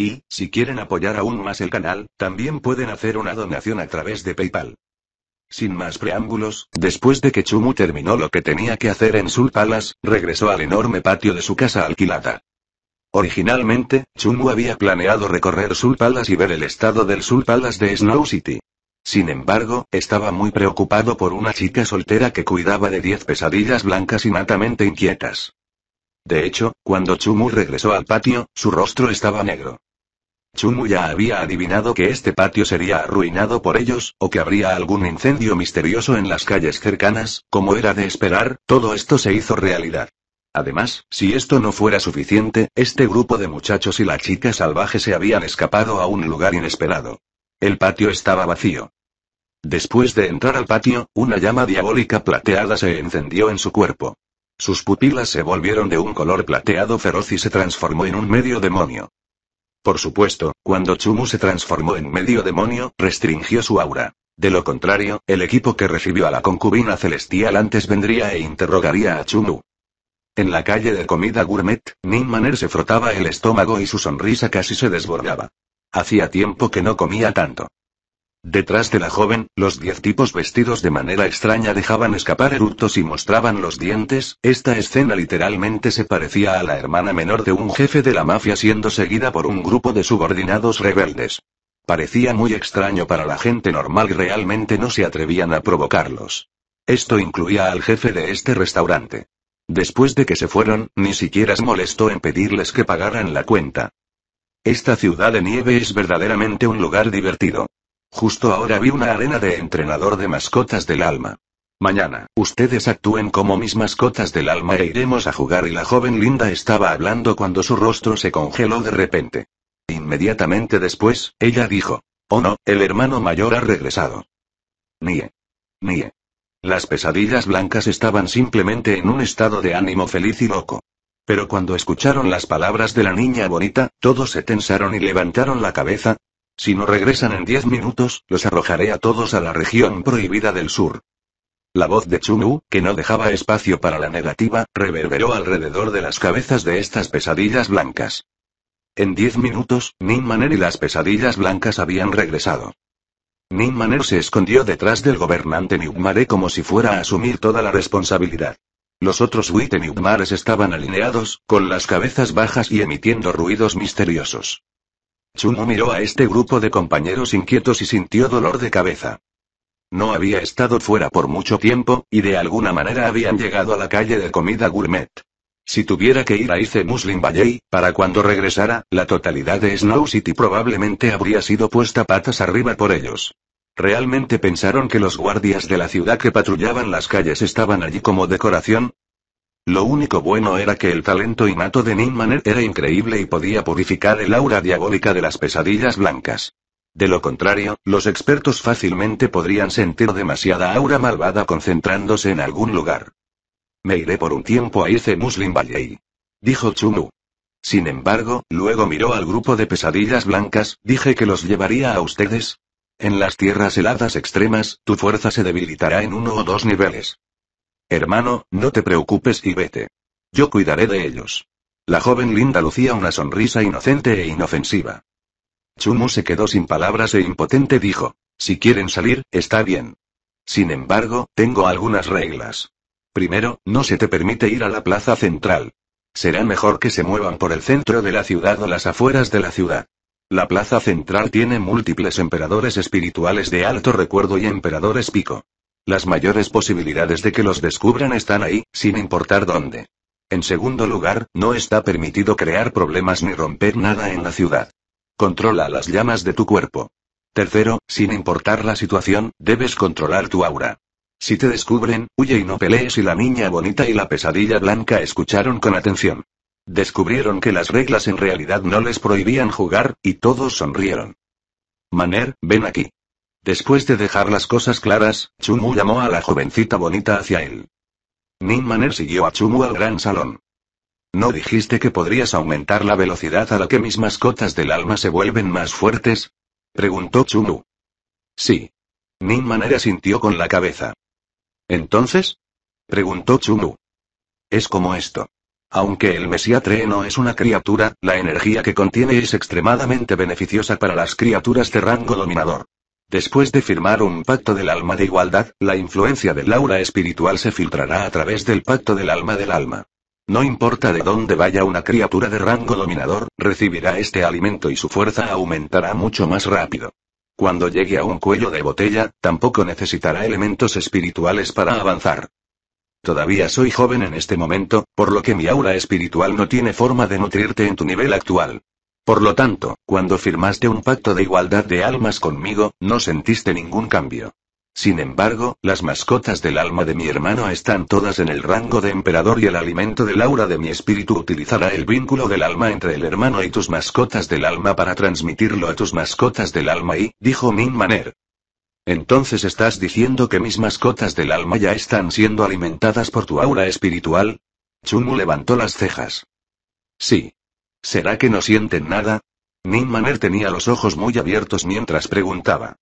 Y, si quieren apoyar aún más el canal, también pueden hacer una donación a través de PayPal. Sin más preámbulos, después de que Chumu terminó lo que tenía que hacer en Sul Palace, regresó al enorme patio de su casa alquilada. Originalmente, Chumu había planeado recorrer Sul Palace y ver el estado del Sul Palace de Snow City. Sin embargo, estaba muy preocupado por una chica soltera que cuidaba de 10 pesadillas blancas y matamente inquietas. De hecho, cuando Chumu regresó al patio, su rostro estaba negro. Chumu ya había adivinado que este patio sería arruinado por ellos, o que habría algún incendio misterioso en las calles cercanas, como era de esperar, todo esto se hizo realidad. Además, si esto no fuera suficiente, este grupo de muchachos y la chica salvaje se habían escapado a un lugar inesperado. El patio estaba vacío. Después de entrar al patio, una llama diabólica plateada se encendió en su cuerpo. Sus pupilas se volvieron de un color plateado feroz y se transformó en un medio demonio. Por supuesto, cuando Chumu se transformó en medio demonio, restringió su aura. De lo contrario, el equipo que recibió a la concubina celestial antes vendría e interrogaría a Chumu. En la calle de comida gourmet, Nin se frotaba el estómago y su sonrisa casi se desbordaba. Hacía tiempo que no comía tanto. Detrás de la joven, los diez tipos vestidos de manera extraña dejaban escapar eructos y mostraban los dientes, esta escena literalmente se parecía a la hermana menor de un jefe de la mafia siendo seguida por un grupo de subordinados rebeldes. Parecía muy extraño para la gente normal y realmente no se atrevían a provocarlos. Esto incluía al jefe de este restaurante. Después de que se fueron, ni siquiera se molestó en pedirles que pagaran la cuenta. Esta ciudad de nieve es verdaderamente un lugar divertido. Justo ahora vi una arena de entrenador de mascotas del alma. Mañana, ustedes actúen como mis mascotas del alma e iremos a jugar y la joven Linda estaba hablando cuando su rostro se congeló de repente. Inmediatamente después, ella dijo. Oh no, el hermano mayor ha regresado. Nie. Nie. Las pesadillas blancas estaban simplemente en un estado de ánimo feliz y loco. Pero cuando escucharon las palabras de la niña bonita, todos se tensaron y levantaron la cabeza, si no regresan en diez minutos, los arrojaré a todos a la región prohibida del sur. La voz de Chunu, que no dejaba espacio para la negativa, reverberó alrededor de las cabezas de estas pesadillas blancas. En diez minutos, Nin Maner y las pesadillas blancas habían regresado. Ning Maner se escondió detrás del gobernante Niugmare como si fuera a asumir toda la responsabilidad. Los otros Witeniugmares estaban alineados, con las cabezas bajas y emitiendo ruidos misteriosos. Chuno miró a este grupo de compañeros inquietos y sintió dolor de cabeza. No había estado fuera por mucho tiempo, y de alguna manera habían llegado a la calle de comida gourmet. Si tuviera que ir a Ice Muslim Valley, para cuando regresara, la totalidad de Snow City probablemente habría sido puesta patas arriba por ellos. Realmente pensaron que los guardias de la ciudad que patrullaban las calles estaban allí como decoración, lo único bueno era que el talento innato de Ninmaner era increíble y podía purificar el aura diabólica de las pesadillas blancas. De lo contrario, los expertos fácilmente podrían sentir demasiada aura malvada concentrándose en algún lugar. Me iré por un tiempo a Ice Muslim Valley. Dijo Chunu. Sin embargo, luego miró al grupo de pesadillas blancas, dije que los llevaría a ustedes. En las tierras heladas extremas, tu fuerza se debilitará en uno o dos niveles. Hermano, no te preocupes y vete. Yo cuidaré de ellos. La joven Linda lucía una sonrisa inocente e inofensiva. Chumu se quedó sin palabras e impotente dijo, si quieren salir, está bien. Sin embargo, tengo algunas reglas. Primero, no se te permite ir a la plaza central. Será mejor que se muevan por el centro de la ciudad o las afueras de la ciudad. La plaza central tiene múltiples emperadores espirituales de alto recuerdo y emperadores pico. Las mayores posibilidades de que los descubran están ahí, sin importar dónde. En segundo lugar, no está permitido crear problemas ni romper nada en la ciudad. Controla las llamas de tu cuerpo. Tercero, sin importar la situación, debes controlar tu aura. Si te descubren, huye y no pelees y la niña bonita y la pesadilla blanca escucharon con atención. Descubrieron que las reglas en realidad no les prohibían jugar, y todos sonrieron. Maner, ven aquí. Después de dejar las cosas claras, Chumu llamó a la jovencita bonita hacia él. Nin Maner siguió a Chumu al gran salón. ¿No dijiste que podrías aumentar la velocidad a la que mis mascotas del alma se vuelven más fuertes? Preguntó Chumu. Sí. Nin Maner asintió con la cabeza. ¿Entonces? Preguntó Chumu. Es como esto. Aunque el Mesiatre no es una criatura, la energía que contiene es extremadamente beneficiosa para las criaturas de rango dominador. Después de firmar un pacto del alma de igualdad, la influencia del aura espiritual se filtrará a través del pacto del alma del alma. No importa de dónde vaya una criatura de rango dominador, recibirá este alimento y su fuerza aumentará mucho más rápido. Cuando llegue a un cuello de botella, tampoco necesitará elementos espirituales para avanzar. Todavía soy joven en este momento, por lo que mi aura espiritual no tiene forma de nutrirte en tu nivel actual. Por lo tanto, cuando firmaste un pacto de igualdad de almas conmigo, no sentiste ningún cambio. Sin embargo, las mascotas del alma de mi hermano están todas en el rango de emperador y el alimento del aura de mi espíritu utilizará el vínculo del alma entre el hermano y tus mascotas del alma para transmitirlo a tus mascotas del alma y, dijo Min Maner. Entonces estás diciendo que mis mascotas del alma ya están siendo alimentadas por tu aura espiritual? Chumu levantó las cejas. Sí, ¿Será que no sienten nada? Ning Maner tenía los ojos muy abiertos mientras preguntaba.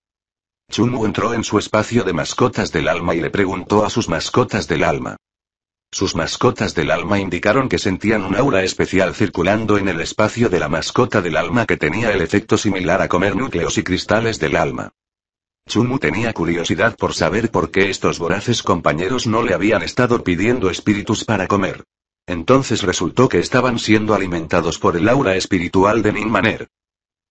Chunmu entró en su espacio de mascotas del alma y le preguntó a sus mascotas del alma. Sus mascotas del alma indicaron que sentían un aura especial circulando en el espacio de la mascota del alma que tenía el efecto similar a comer núcleos y cristales del alma. Chunmu tenía curiosidad por saber por qué estos voraces compañeros no le habían estado pidiendo espíritus para comer. Entonces resultó que estaban siendo alimentados por el aura espiritual de Maner.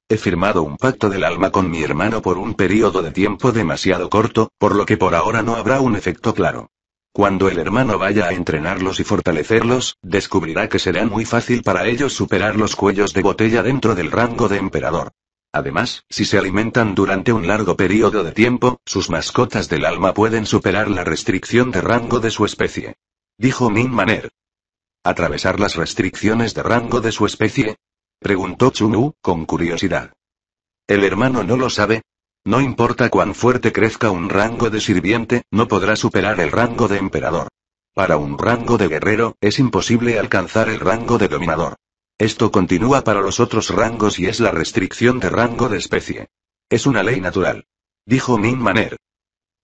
He firmado un pacto del alma con mi hermano por un periodo de tiempo demasiado corto, por lo que por ahora no habrá un efecto claro. Cuando el hermano vaya a entrenarlos y fortalecerlos, descubrirá que será muy fácil para ellos superar los cuellos de botella dentro del rango de emperador. Además, si se alimentan durante un largo periodo de tiempo, sus mascotas del alma pueden superar la restricción de rango de su especie. Dijo Min Maner. ¿Atravesar las restricciones de rango de su especie? Preguntó Chunu, con curiosidad. ¿El hermano no lo sabe? No importa cuán fuerte crezca un rango de sirviente, no podrá superar el rango de emperador. Para un rango de guerrero, es imposible alcanzar el rango de dominador. Esto continúa para los otros rangos y es la restricción de rango de especie. Es una ley natural. Dijo Min Maner.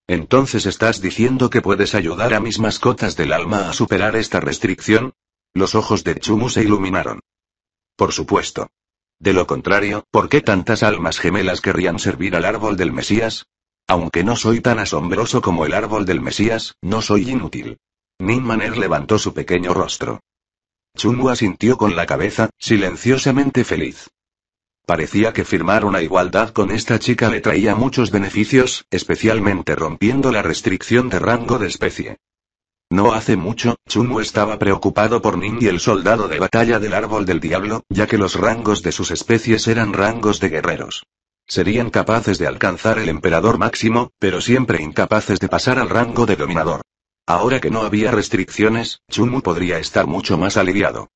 Entonces estás diciendo que puedes ayudar a mis mascotas del alma a superar esta restricción? Los ojos de Chumu se iluminaron. Por supuesto. De lo contrario, ¿por qué tantas almas gemelas querrían servir al árbol del Mesías? Aunque no soy tan asombroso como el árbol del Mesías, no soy inútil. Maner levantó su pequeño rostro. Chumu asintió con la cabeza, silenciosamente feliz. Parecía que firmar una igualdad con esta chica le traía muchos beneficios, especialmente rompiendo la restricción de rango de especie. No hace mucho, Chunwu estaba preocupado por Ning y el soldado de batalla del árbol del diablo, ya que los rangos de sus especies eran rangos de guerreros. Serían capaces de alcanzar el emperador máximo, pero siempre incapaces de pasar al rango de dominador. Ahora que no había restricciones, Chunwu podría estar mucho más aliviado.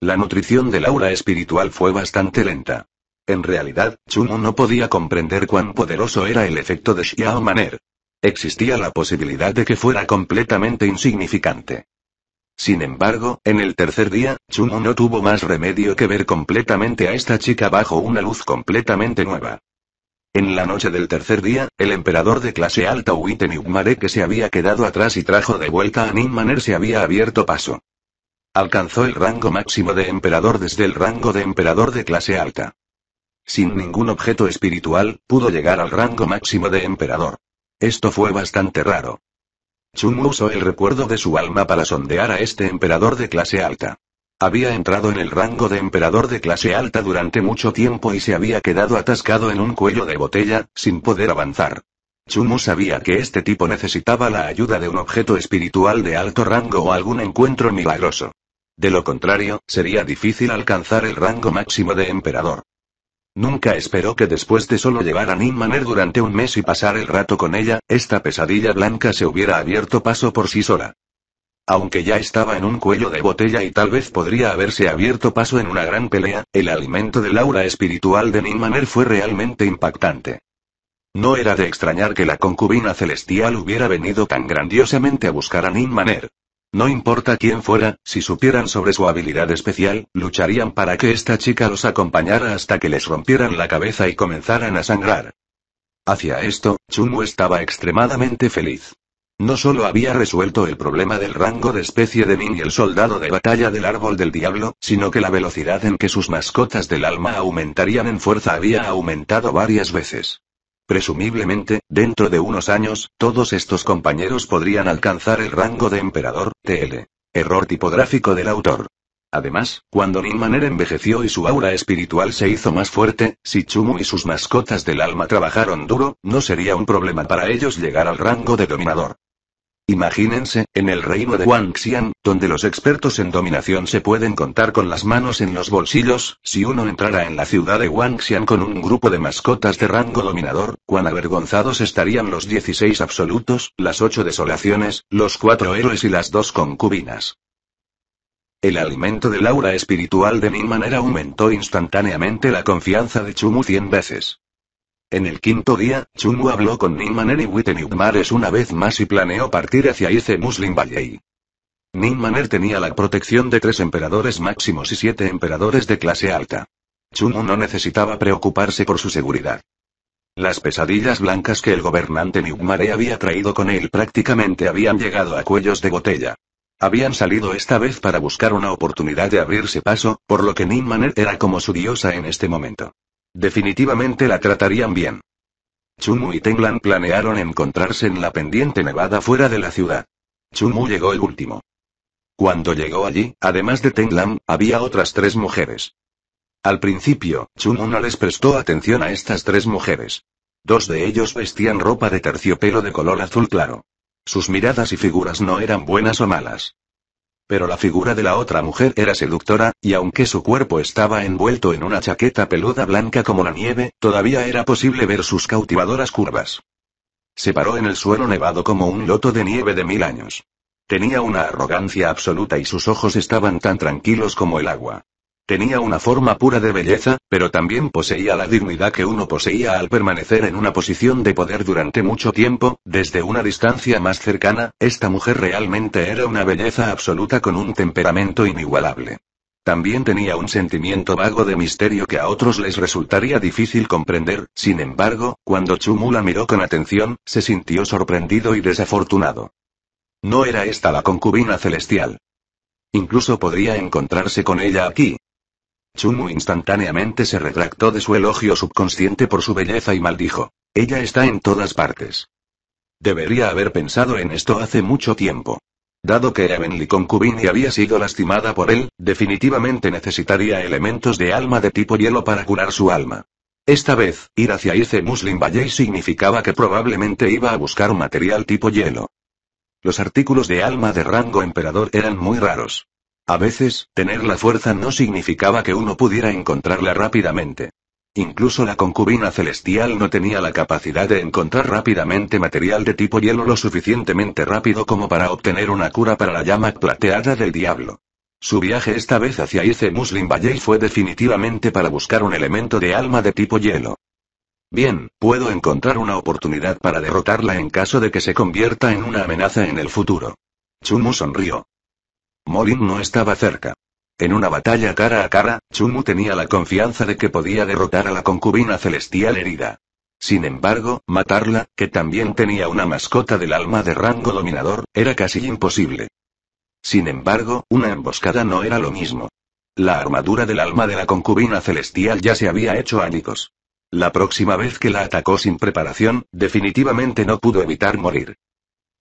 La nutrición del aura espiritual fue bastante lenta. En realidad, Chunwu no podía comprender cuán poderoso era el efecto de Xiao Maner. Existía la posibilidad de que fuera completamente insignificante. Sin embargo, en el tercer día, Chuno no tuvo más remedio que ver completamente a esta chica bajo una luz completamente nueva. En la noche del tercer día, el emperador de clase alta Yugmare que se había quedado atrás y trajo de vuelta a Ninmaner se había abierto paso. Alcanzó el rango máximo de emperador desde el rango de emperador de clase alta. Sin ningún objeto espiritual, pudo llegar al rango máximo de emperador. Esto fue bastante raro. Chun usó el recuerdo de su alma para sondear a este emperador de clase alta. Había entrado en el rango de emperador de clase alta durante mucho tiempo y se había quedado atascado en un cuello de botella, sin poder avanzar. Chumu sabía que este tipo necesitaba la ayuda de un objeto espiritual de alto rango o algún encuentro milagroso. De lo contrario, sería difícil alcanzar el rango máximo de emperador. Nunca esperó que después de solo llevar a Maner durante un mes y pasar el rato con ella, esta pesadilla blanca se hubiera abierto paso por sí sola. Aunque ya estaba en un cuello de botella y tal vez podría haberse abierto paso en una gran pelea, el alimento del aura espiritual de Maner fue realmente impactante. No era de extrañar que la concubina celestial hubiera venido tan grandiosamente a buscar a Maner. No importa quién fuera, si supieran sobre su habilidad especial, lucharían para que esta chica los acompañara hasta que les rompieran la cabeza y comenzaran a sangrar. Hacia esto, Chumu estaba extremadamente feliz. No solo había resuelto el problema del rango de especie de Min y el soldado de batalla del árbol del diablo, sino que la velocidad en que sus mascotas del alma aumentarían en fuerza había aumentado varias veces. Presumiblemente, dentro de unos años, todos estos compañeros podrían alcanzar el rango de emperador, TL. Error tipográfico del autor. Además, cuando Ninmaner envejeció y su aura espiritual se hizo más fuerte, si Chumu y sus mascotas del alma trabajaron duro, no sería un problema para ellos llegar al rango de dominador. Imagínense, en el reino de Wangxian, donde los expertos en dominación se pueden contar con las manos en los bolsillos, si uno entrara en la ciudad de Wangxian con un grupo de mascotas de rango dominador, cuán avergonzados estarían los 16 absolutos, las 8 desolaciones, los 4 héroes y las 2 concubinas. El alimento del aura espiritual de Ninman manera aumentó instantáneamente la confianza de Chumu cien veces. En el quinto día, Chungu habló con Ninmaner y es una vez más y planeó partir hacia Ice Muslim Valley. Ningmaner tenía la protección de tres emperadores máximos y siete emperadores de clase alta. Chungu no necesitaba preocuparse por su seguridad. Las pesadillas blancas que el gobernante Niugmare había traído con él prácticamente habían llegado a cuellos de botella. Habían salido esta vez para buscar una oportunidad de abrirse paso, por lo que Maner era como su diosa en este momento. Definitivamente la tratarían bien. Chumu y Tenglan planearon encontrarse en la pendiente nevada fuera de la ciudad. Chumu llegó el último. Cuando llegó allí, además de Tenglan, había otras tres mujeres. Al principio, Chumu no les prestó atención a estas tres mujeres. Dos de ellos vestían ropa de terciopelo de color azul claro. Sus miradas y figuras no eran buenas o malas pero la figura de la otra mujer era seductora, y aunque su cuerpo estaba envuelto en una chaqueta peluda blanca como la nieve, todavía era posible ver sus cautivadoras curvas. Se paró en el suelo nevado como un loto de nieve de mil años. Tenía una arrogancia absoluta y sus ojos estaban tan tranquilos como el agua. Tenía una forma pura de belleza, pero también poseía la dignidad que uno poseía al permanecer en una posición de poder durante mucho tiempo, desde una distancia más cercana, esta mujer realmente era una belleza absoluta con un temperamento inigualable. También tenía un sentimiento vago de misterio que a otros les resultaría difícil comprender, sin embargo, cuando Chumu la miró con atención, se sintió sorprendido y desafortunado. No era esta la concubina celestial. Incluso podría encontrarse con ella aquí, Chumu instantáneamente se retractó de su elogio subconsciente por su belleza y maldijo. Ella está en todas partes. Debería haber pensado en esto hace mucho tiempo. Dado que Evenly Concubini había sido lastimada por él, definitivamente necesitaría elementos de alma de tipo hielo para curar su alma. Esta vez, ir hacia Ice Muslim Valley significaba que probablemente iba a buscar un material tipo hielo. Los artículos de alma de rango emperador eran muy raros. A veces, tener la fuerza no significaba que uno pudiera encontrarla rápidamente. Incluso la concubina celestial no tenía la capacidad de encontrar rápidamente material de tipo hielo lo suficientemente rápido como para obtener una cura para la llama plateada del diablo. Su viaje esta vez hacia Ice Muslim Valley fue definitivamente para buscar un elemento de alma de tipo hielo. Bien, puedo encontrar una oportunidad para derrotarla en caso de que se convierta en una amenaza en el futuro. Chumu sonrió. Morin no estaba cerca. En una batalla cara a cara, Chumu tenía la confianza de que podía derrotar a la concubina celestial herida. Sin embargo, matarla, que también tenía una mascota del alma de rango dominador, era casi imposible. Sin embargo, una emboscada no era lo mismo. La armadura del alma de la concubina celestial ya se había hecho ánicos. La próxima vez que la atacó sin preparación, definitivamente no pudo evitar morir.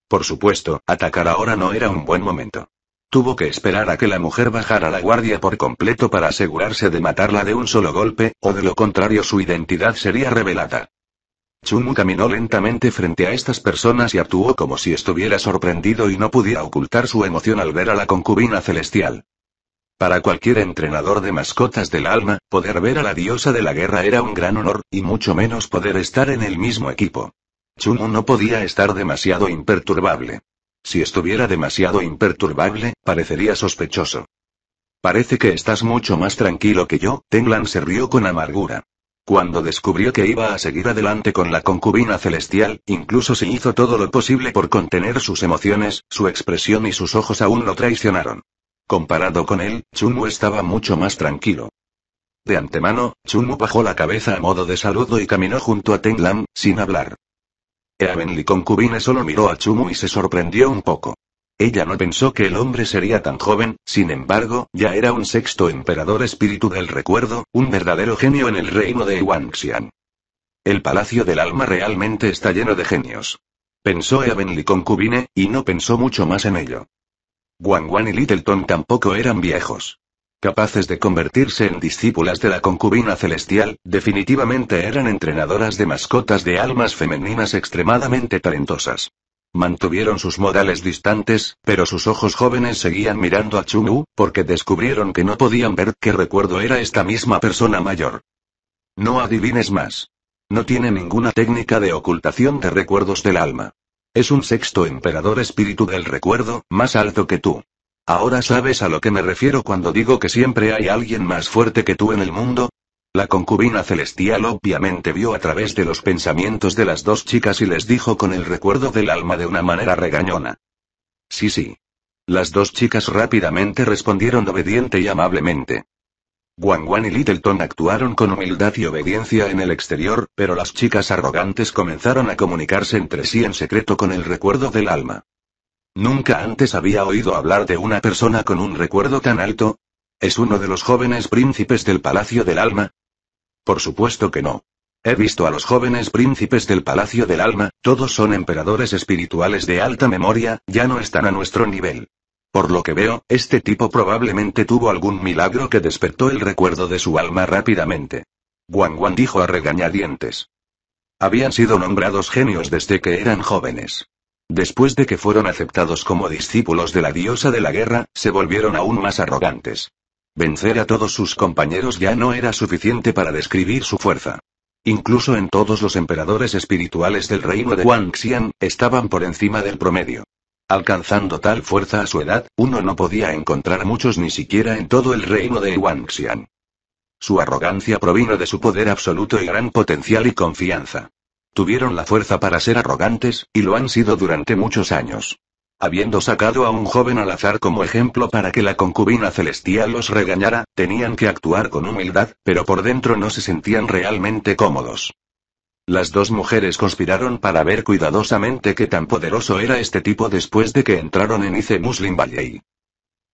Por supuesto, atacar ahora no era un buen momento. Tuvo que esperar a que la mujer bajara la guardia por completo para asegurarse de matarla de un solo golpe, o de lo contrario su identidad sería revelada. Chumu caminó lentamente frente a estas personas y actuó como si estuviera sorprendido y no pudiera ocultar su emoción al ver a la concubina celestial. Para cualquier entrenador de mascotas del alma, poder ver a la diosa de la guerra era un gran honor, y mucho menos poder estar en el mismo equipo. Chumu no podía estar demasiado imperturbable. Si estuviera demasiado imperturbable, parecería sospechoso. Parece que estás mucho más tranquilo que yo, Tenglan se rió con amargura. Cuando descubrió que iba a seguir adelante con la concubina celestial, incluso se hizo todo lo posible por contener sus emociones, su expresión y sus ojos aún lo traicionaron. Comparado con él, Chunmu estaba mucho más tranquilo. De antemano, Chunmu bajó la cabeza a modo de saludo y caminó junto a Tenglan, sin hablar. Eavenly Concubine solo miró a Chumu y se sorprendió un poco. Ella no pensó que el hombre sería tan joven, sin embargo, ya era un sexto emperador espíritu del recuerdo, un verdadero genio en el reino de Wangxian. El palacio del alma realmente está lleno de genios. Pensó Eavenly concubine, y no pensó mucho más en ello. Wang y Littleton tampoco eran viejos. Capaces de convertirse en discípulas de la concubina celestial, definitivamente eran entrenadoras de mascotas de almas femeninas extremadamente talentosas. Mantuvieron sus modales distantes, pero sus ojos jóvenes seguían mirando a Chung-U, porque descubrieron que no podían ver qué recuerdo era esta misma persona mayor. No adivines más. No tiene ninguna técnica de ocultación de recuerdos del alma. Es un sexto emperador espíritu del recuerdo, más alto que tú. Ahora sabes a lo que me refiero cuando digo que siempre hay alguien más fuerte que tú en el mundo. La concubina celestial obviamente vio a través de los pensamientos de las dos chicas y les dijo con el recuerdo del alma de una manera regañona. Sí, sí. Las dos chicas rápidamente respondieron obediente y amablemente. Guan y Littleton actuaron con humildad y obediencia en el exterior, pero las chicas arrogantes comenzaron a comunicarse entre sí en secreto con el recuerdo del alma. Nunca antes había oído hablar de una persona con un recuerdo tan alto. ¿Es uno de los jóvenes príncipes del Palacio del Alma? Por supuesto que no. He visto a los jóvenes príncipes del Palacio del Alma, todos son emperadores espirituales de alta memoria, ya no están a nuestro nivel. Por lo que veo, este tipo probablemente tuvo algún milagro que despertó el recuerdo de su alma rápidamente. Guan Guan dijo a regañadientes. Habían sido nombrados genios desde que eran jóvenes. Después de que fueron aceptados como discípulos de la diosa de la guerra, se volvieron aún más arrogantes. Vencer a todos sus compañeros ya no era suficiente para describir su fuerza. Incluso en todos los emperadores espirituales del reino de Wangxian, estaban por encima del promedio. Alcanzando tal fuerza a su edad, uno no podía encontrar muchos ni siquiera en todo el reino de Wangxian. Su arrogancia provino de su poder absoluto y gran potencial y confianza. Tuvieron la fuerza para ser arrogantes, y lo han sido durante muchos años. Habiendo sacado a un joven al azar como ejemplo para que la concubina celestial los regañara, tenían que actuar con humildad, pero por dentro no se sentían realmente cómodos. Las dos mujeres conspiraron para ver cuidadosamente qué tan poderoso era este tipo después de que entraron en Ice Muslim Valley.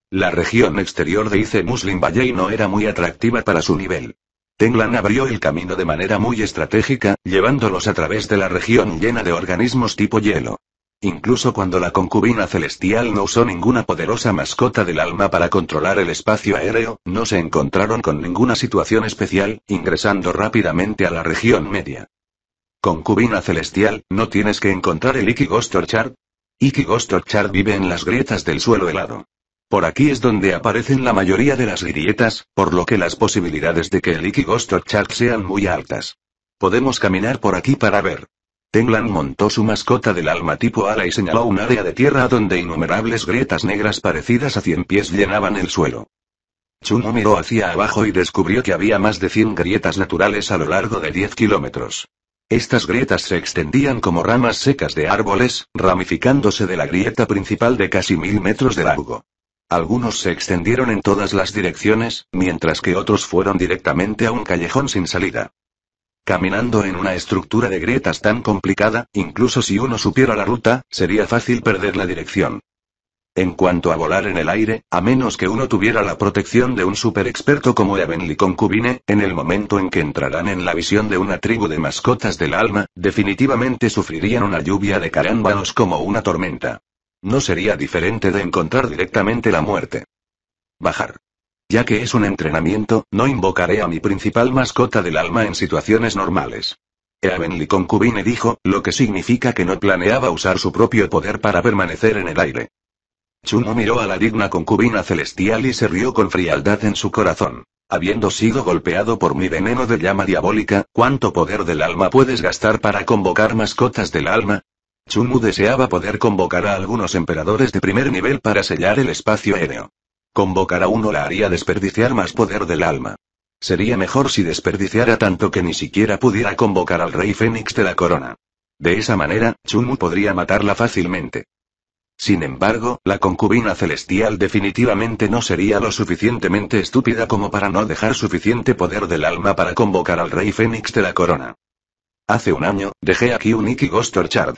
La región exterior de Ice Muslim Valley no era muy atractiva para su nivel. Tenglan abrió el camino de manera muy estratégica, llevándolos a través de la región llena de organismos tipo hielo. Incluso cuando la concubina celestial no usó ninguna poderosa mascota del alma para controlar el espacio aéreo, no se encontraron con ninguna situación especial, ingresando rápidamente a la región media. Concubina celestial, ¿no tienes que encontrar el Iki Ikigostorchard vive en las grietas del suelo helado. Por aquí es donde aparecen la mayoría de las grietas, por lo que las posibilidades de que el Iki Ghost sean muy altas. Podemos caminar por aquí para ver. Tenglan montó su mascota del alma tipo ala y señaló un área de tierra donde innumerables grietas negras parecidas a cien pies llenaban el suelo. Chuno miró hacia abajo y descubrió que había más de 100 grietas naturales a lo largo de 10 kilómetros. Estas grietas se extendían como ramas secas de árboles, ramificándose de la grieta principal de casi mil metros de largo. Algunos se extendieron en todas las direcciones, mientras que otros fueron directamente a un callejón sin salida. Caminando en una estructura de grietas tan complicada, incluso si uno supiera la ruta, sería fácil perder la dirección. En cuanto a volar en el aire, a menos que uno tuviera la protección de un experto como Evenly Concubine, en el momento en que entrarán en la visión de una tribu de mascotas del alma, definitivamente sufrirían una lluvia de carámbanos como una tormenta. No sería diferente de encontrar directamente la muerte. Bajar. Ya que es un entrenamiento, no invocaré a mi principal mascota del alma en situaciones normales. Eavenly concubine dijo, lo que significa que no planeaba usar su propio poder para permanecer en el aire. Chuno miró a la digna concubina celestial y se rió con frialdad en su corazón. Habiendo sido golpeado por mi veneno de llama diabólica, ¿cuánto poder del alma puedes gastar para convocar mascotas del alma? Chunmu deseaba poder convocar a algunos emperadores de primer nivel para sellar el espacio aéreo. Convocar a uno la haría desperdiciar más poder del alma. Sería mejor si desperdiciara tanto que ni siquiera pudiera convocar al rey fénix de la corona. De esa manera, Chunmu podría matarla fácilmente. Sin embargo, la concubina celestial definitivamente no sería lo suficientemente estúpida como para no dejar suficiente poder del alma para convocar al rey fénix de la corona. Hace un año, dejé aquí un Iki Ghost Orchard.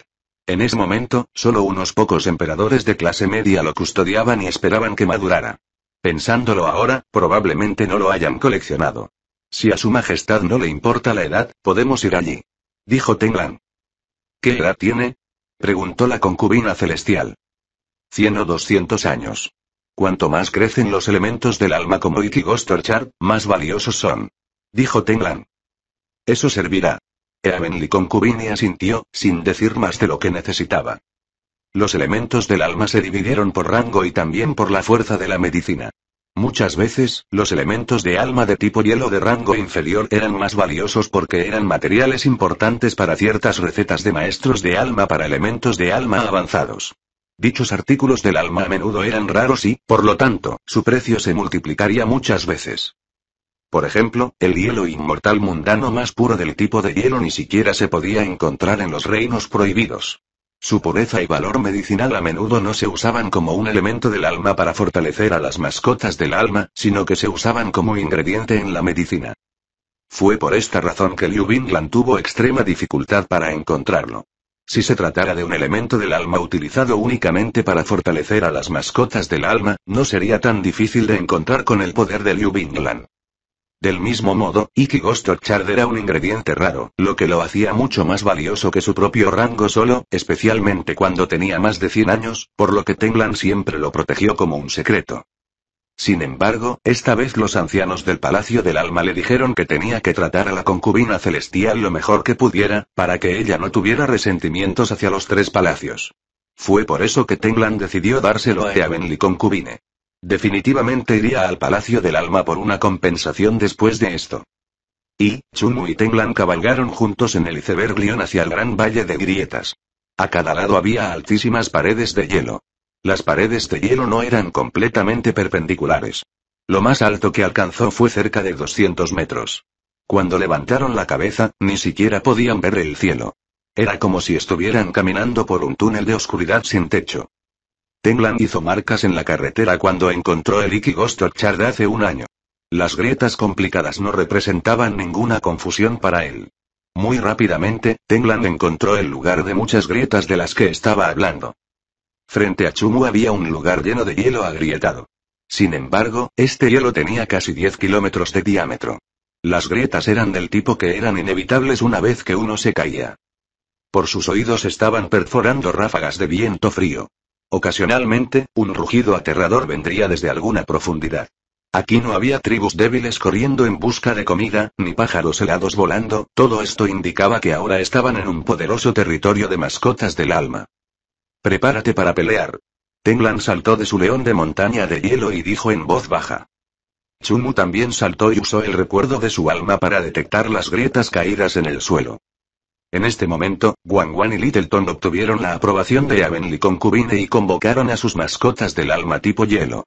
En ese momento, solo unos pocos emperadores de clase media lo custodiaban y esperaban que madurara. Pensándolo ahora, probablemente no lo hayan coleccionado. Si a su majestad no le importa la edad, podemos ir allí. Dijo Tenglan. ¿Qué edad tiene? Preguntó la concubina celestial. Cien o doscientos años. Cuanto más crecen los elementos del alma como Iki más valiosos son. Dijo Tenglan. Eso servirá. Heavenly concubinia asintió, sin decir más de lo que necesitaba. Los elementos del alma se dividieron por rango y también por la fuerza de la medicina. Muchas veces, los elementos de alma de tipo hielo de rango inferior eran más valiosos porque eran materiales importantes para ciertas recetas de maestros de alma para elementos de alma avanzados. Dichos artículos del alma a menudo eran raros y, por lo tanto, su precio se multiplicaría muchas veces. Por ejemplo, el hielo inmortal mundano más puro del tipo de hielo ni siquiera se podía encontrar en los reinos prohibidos. Su pureza y valor medicinal a menudo no se usaban como un elemento del alma para fortalecer a las mascotas del alma, sino que se usaban como ingrediente en la medicina. Fue por esta razón que Liu Binglan tuvo extrema dificultad para encontrarlo. Si se tratara de un elemento del alma utilizado únicamente para fortalecer a las mascotas del alma, no sería tan difícil de encontrar con el poder de Liu Binglan. Del mismo modo, Ikigosto era un ingrediente raro, lo que lo hacía mucho más valioso que su propio rango solo, especialmente cuando tenía más de 100 años, por lo que Tenglan siempre lo protegió como un secreto. Sin embargo, esta vez los ancianos del Palacio del Alma le dijeron que tenía que tratar a la concubina celestial lo mejor que pudiera, para que ella no tuviera resentimientos hacia los tres palacios. Fue por eso que Tenglan decidió dárselo a Eavenly concubine. Definitivamente iría al Palacio del Alma por una compensación después de esto. Y, Chunmu y Tenglan cabalgaron juntos en el iceberg hacia el gran valle de grietas. A cada lado había altísimas paredes de hielo. Las paredes de hielo no eran completamente perpendiculares. Lo más alto que alcanzó fue cerca de 200 metros. Cuando levantaron la cabeza, ni siquiera podían ver el cielo. Era como si estuvieran caminando por un túnel de oscuridad sin techo. Tenlan hizo marcas en la carretera cuando encontró el Iki Chard hace un año. Las grietas complicadas no representaban ninguna confusión para él. Muy rápidamente, Tenglan encontró el lugar de muchas grietas de las que estaba hablando. Frente a Chumu había un lugar lleno de hielo agrietado. Sin embargo, este hielo tenía casi 10 kilómetros de diámetro. Las grietas eran del tipo que eran inevitables una vez que uno se caía. Por sus oídos estaban perforando ráfagas de viento frío. Ocasionalmente, un rugido aterrador vendría desde alguna profundidad. Aquí no había tribus débiles corriendo en busca de comida, ni pájaros helados volando, todo esto indicaba que ahora estaban en un poderoso territorio de mascotas del alma. Prepárate para pelear. Tenglan saltó de su león de montaña de hielo y dijo en voz baja. Chumu también saltó y usó el recuerdo de su alma para detectar las grietas caídas en el suelo. En este momento, Guan Guan y Littleton obtuvieron la aprobación de Avenly Concubine y convocaron a sus mascotas del alma tipo hielo.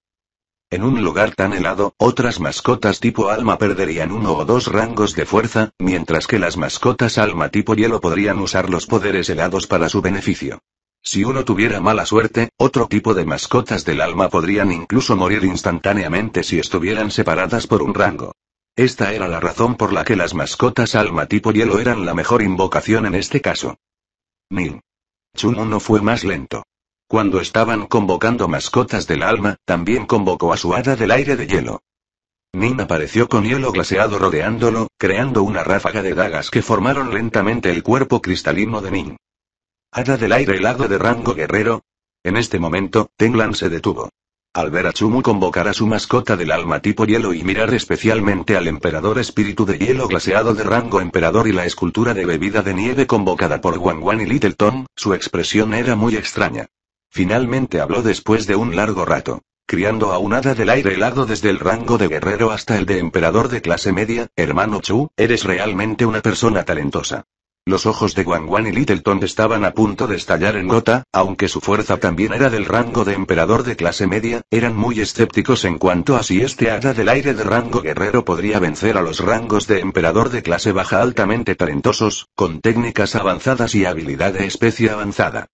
En un lugar tan helado, otras mascotas tipo alma perderían uno o dos rangos de fuerza, mientras que las mascotas alma tipo hielo podrían usar los poderes helados para su beneficio. Si uno tuviera mala suerte, otro tipo de mascotas del alma podrían incluso morir instantáneamente si estuvieran separadas por un rango. Esta era la razón por la que las mascotas alma tipo hielo eran la mejor invocación en este caso. Ning. Chuno no fue más lento. Cuando estaban convocando mascotas del alma, también convocó a su hada del aire de hielo. Nin apareció con hielo glaseado rodeándolo, creando una ráfaga de dagas que formaron lentamente el cuerpo cristalino de Nin. Hada del aire helado de rango guerrero. En este momento, Tenglan se detuvo. Al ver a Chumu convocar a su mascota del alma tipo hielo y mirar especialmente al emperador espíritu de hielo glaseado de rango emperador y la escultura de bebida de nieve convocada por Wang Wan y Littleton, su expresión era muy extraña. Finalmente habló después de un largo rato. Criando a un hada del aire helado desde el rango de guerrero hasta el de emperador de clase media, hermano Chu, eres realmente una persona talentosa. Los ojos de Guan y Littleton estaban a punto de estallar en gota, aunque su fuerza también era del rango de emperador de clase media, eran muy escépticos en cuanto a si este hada del aire de rango guerrero podría vencer a los rangos de emperador de clase baja altamente talentosos, con técnicas avanzadas y habilidad de especie avanzada.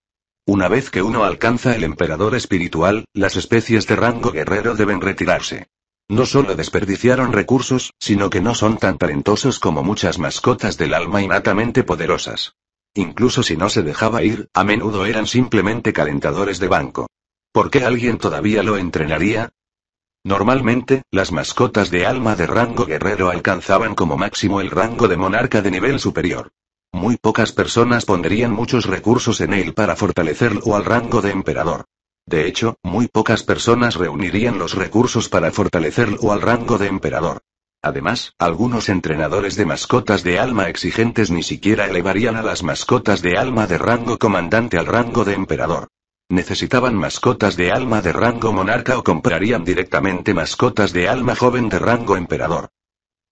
Una vez que uno alcanza el emperador espiritual, las especies de rango guerrero deben retirarse. No solo desperdiciaron recursos, sino que no son tan talentosos como muchas mascotas del alma innatamente poderosas. Incluso si no se dejaba ir, a menudo eran simplemente calentadores de banco. ¿Por qué alguien todavía lo entrenaría? Normalmente, las mascotas de alma de rango guerrero alcanzaban como máximo el rango de monarca de nivel superior. Muy pocas personas pondrían muchos recursos en él para fortalecerlo al rango de emperador. De hecho, muy pocas personas reunirían los recursos para fortalecerlo al rango de emperador. Además, algunos entrenadores de mascotas de alma exigentes ni siquiera elevarían a las mascotas de alma de rango comandante al rango de emperador. Necesitaban mascotas de alma de rango monarca o comprarían directamente mascotas de alma joven de rango emperador.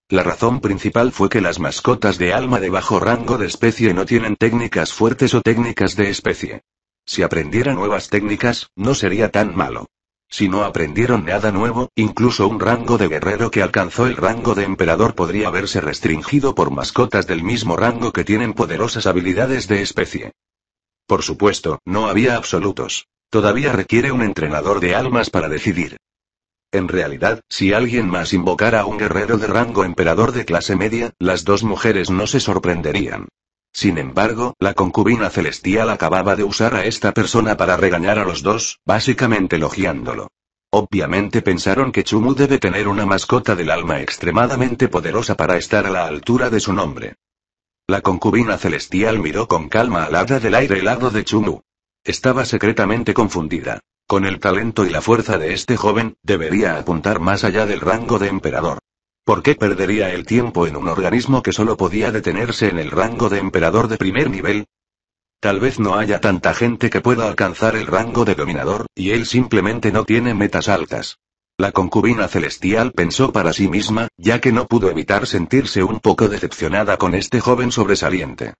La razón principal fue que las mascotas de alma de bajo rango de especie no tienen técnicas fuertes o técnicas de especie. Si aprendiera nuevas técnicas, no sería tan malo. Si no aprendieron nada nuevo, incluso un rango de guerrero que alcanzó el rango de emperador podría verse restringido por mascotas del mismo rango que tienen poderosas habilidades de especie. Por supuesto, no había absolutos. Todavía requiere un entrenador de almas para decidir. En realidad, si alguien más invocara a un guerrero de rango emperador de clase media, las dos mujeres no se sorprenderían. Sin embargo, la concubina celestial acababa de usar a esta persona para regañar a los dos, básicamente elogiándolo. Obviamente pensaron que Chumu debe tener una mascota del alma extremadamente poderosa para estar a la altura de su nombre. La concubina celestial miró con calma al hada del aire helado de Chumu. Estaba secretamente confundida. Con el talento y la fuerza de este joven, debería apuntar más allá del rango de emperador. ¿Por qué perdería el tiempo en un organismo que solo podía detenerse en el rango de emperador de primer nivel? Tal vez no haya tanta gente que pueda alcanzar el rango de dominador, y él simplemente no tiene metas altas. La concubina celestial pensó para sí misma, ya que no pudo evitar sentirse un poco decepcionada con este joven sobresaliente.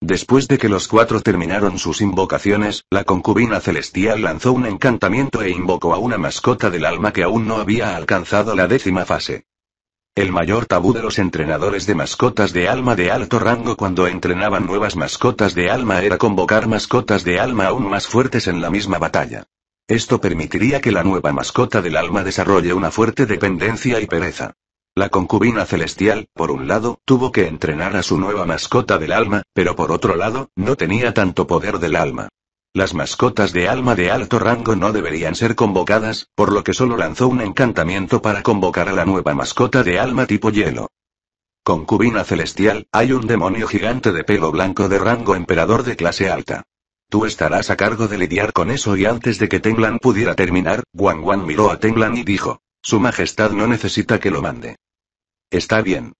Después de que los cuatro terminaron sus invocaciones, la concubina celestial lanzó un encantamiento e invocó a una mascota del alma que aún no había alcanzado la décima fase. El mayor tabú de los entrenadores de mascotas de alma de alto rango cuando entrenaban nuevas mascotas de alma era convocar mascotas de alma aún más fuertes en la misma batalla. Esto permitiría que la nueva mascota del alma desarrolle una fuerte dependencia y pereza. La concubina celestial, por un lado, tuvo que entrenar a su nueva mascota del alma, pero por otro lado, no tenía tanto poder del alma. Las mascotas de alma de alto rango no deberían ser convocadas, por lo que solo lanzó un encantamiento para convocar a la nueva mascota de alma tipo hielo. Concubina celestial, hay un demonio gigante de pelo blanco de rango emperador de clase alta. Tú estarás a cargo de lidiar con eso y antes de que Tenglan pudiera terminar, Guan Guan miró a Tenglan y dijo, Su Majestad no necesita que lo mande. Está bien.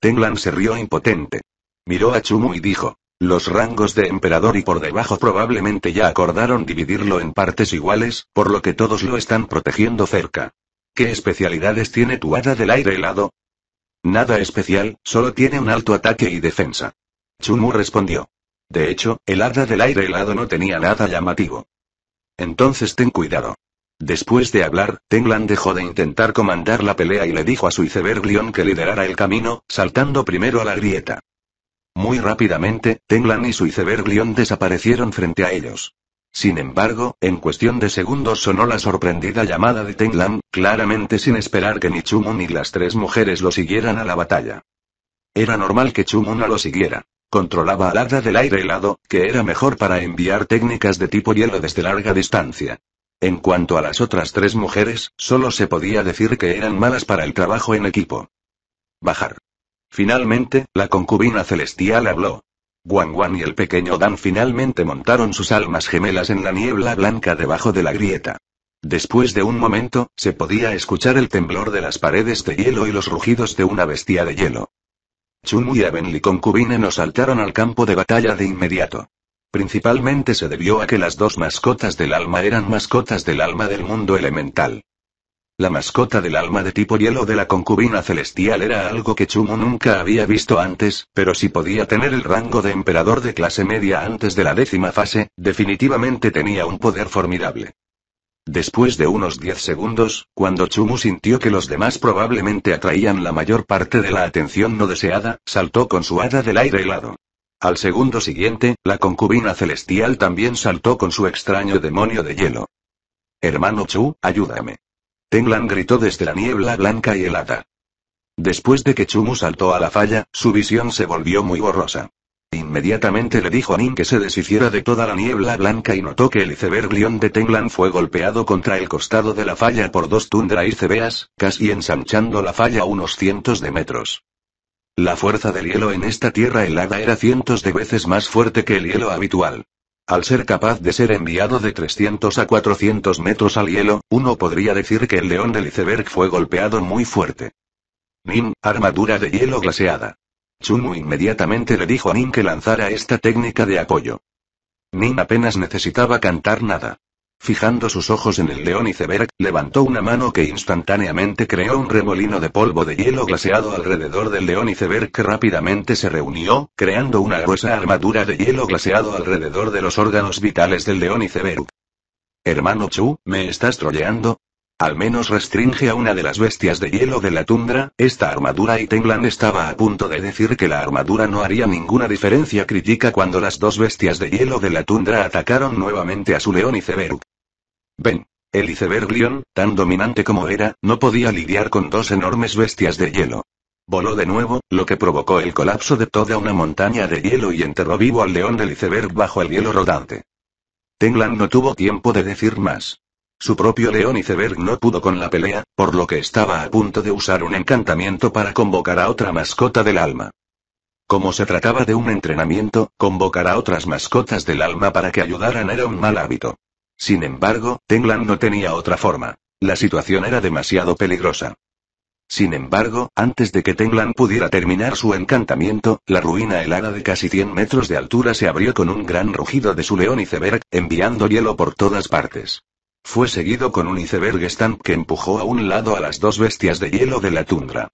Tenglan se rió impotente. Miró a Chumu y dijo, los rangos de emperador y por debajo probablemente ya acordaron dividirlo en partes iguales, por lo que todos lo están protegiendo cerca. ¿Qué especialidades tiene tu hada del aire helado? Nada especial, solo tiene un alto ataque y defensa. Chumu respondió. De hecho, el hada del aire helado no tenía nada llamativo. Entonces ten cuidado. Después de hablar, Tenglan dejó de intentar comandar la pelea y le dijo a su iceberglion que liderara el camino, saltando primero a la grieta. Muy rápidamente, Tenglan y su Leon desaparecieron frente a ellos. Sin embargo, en cuestión de segundos sonó la sorprendida llamada de Tenglan, claramente sin esperar que ni Chumun ni las tres mujeres lo siguieran a la batalla. Era normal que Chumun no lo siguiera. Controlaba al arda del aire helado, que era mejor para enviar técnicas de tipo hielo desde larga distancia. En cuanto a las otras tres mujeres, solo se podía decir que eran malas para el trabajo en equipo. Bajar. Finalmente, la concubina celestial habló. Guan Guan y el pequeño Dan finalmente montaron sus almas gemelas en la niebla blanca debajo de la grieta. Después de un momento, se podía escuchar el temblor de las paredes de hielo y los rugidos de una bestia de hielo. Chun y Abenli concubine nos saltaron al campo de batalla de inmediato. Principalmente se debió a que las dos mascotas del alma eran mascotas del alma del mundo elemental. La mascota del alma de tipo hielo de la concubina celestial era algo que Chumu nunca había visto antes, pero si podía tener el rango de emperador de clase media antes de la décima fase, definitivamente tenía un poder formidable. Después de unos 10 segundos, cuando Chumu sintió que los demás probablemente atraían la mayor parte de la atención no deseada, saltó con su hada del aire helado. Al segundo siguiente, la concubina celestial también saltó con su extraño demonio de hielo. Hermano Chu, ayúdame. Tenglan gritó desde la niebla blanca y helada. Después de que Chumu saltó a la falla, su visión se volvió muy borrosa. Inmediatamente le dijo a Nin que se deshiciera de toda la niebla blanca y notó que el iceberg León de Tenglan fue golpeado contra el costado de la falla por dos tundra icebeas, casi ensanchando la falla a unos cientos de metros. La fuerza del hielo en esta tierra helada era cientos de veces más fuerte que el hielo habitual. Al ser capaz de ser enviado de 300 a 400 metros al hielo, uno podría decir que el león del iceberg fue golpeado muy fuerte. Nin, armadura de hielo glaseada. Chunmu inmediatamente le dijo a Nin que lanzara esta técnica de apoyo. Nin apenas necesitaba cantar nada. Fijando sus ojos en el león y iceberg, levantó una mano que instantáneamente creó un remolino de polvo de hielo glaseado alrededor del león iceberg que rápidamente se reunió, creando una gruesa armadura de hielo glaseado alrededor de los órganos vitales del león y iceberg. Hermano Chu, ¿me estás trolleando? Al menos restringe a una de las bestias de hielo de la tundra, esta armadura y Tenglan estaba a punto de decir que la armadura no haría ninguna diferencia crítica cuando las dos bestias de hielo de la tundra atacaron nuevamente a su león y iceberg. Ven. El León, tan dominante como era, no podía lidiar con dos enormes bestias de hielo. Voló de nuevo, lo que provocó el colapso de toda una montaña de hielo y enterró vivo al león del iceberg bajo el hielo rodante. Tenglan no tuvo tiempo de decir más. Su propio león iceberg no pudo con la pelea, por lo que estaba a punto de usar un encantamiento para convocar a otra mascota del alma. Como se trataba de un entrenamiento, convocar a otras mascotas del alma para que ayudaran era un mal hábito. Sin embargo, Tenglan no tenía otra forma. La situación era demasiado peligrosa. Sin embargo, antes de que Tenglan pudiera terminar su encantamiento, la ruina helada de casi 100 metros de altura se abrió con un gran rugido de su león iceberg, enviando hielo por todas partes. Fue seguido con un iceberg stamp que empujó a un lado a las dos bestias de hielo de la tundra.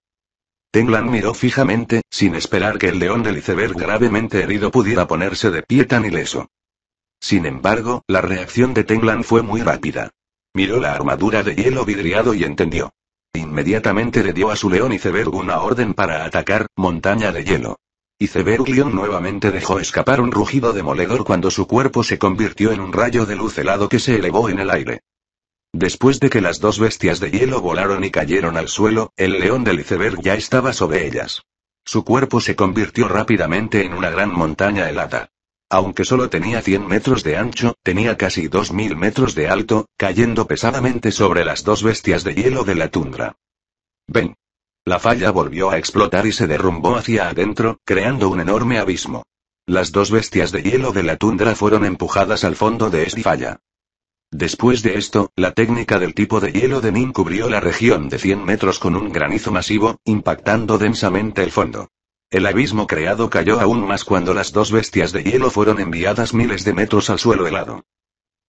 Tenglan miró fijamente, sin esperar que el león del iceberg gravemente herido pudiera ponerse de pie tan ileso. Sin embargo, la reacción de Tenglan fue muy rápida. Miró la armadura de hielo vidriado y entendió. Inmediatamente le dio a su león Iceberg una orden para atacar, montaña de hielo. león nuevamente dejó escapar un rugido demoledor cuando su cuerpo se convirtió en un rayo de luz helado que se elevó en el aire. Después de que las dos bestias de hielo volaron y cayeron al suelo, el león del iceberg ya estaba sobre ellas. Su cuerpo se convirtió rápidamente en una gran montaña helada. Aunque solo tenía 100 metros de ancho, tenía casi 2000 metros de alto, cayendo pesadamente sobre las dos bestias de hielo de la tundra. Ven. La falla volvió a explotar y se derrumbó hacia adentro, creando un enorme abismo. Las dos bestias de hielo de la tundra fueron empujadas al fondo de esta falla. Después de esto, la técnica del tipo de hielo de Nin cubrió la región de 100 metros con un granizo masivo, impactando densamente el fondo. El abismo creado cayó aún más cuando las dos bestias de hielo fueron enviadas miles de metros al suelo helado.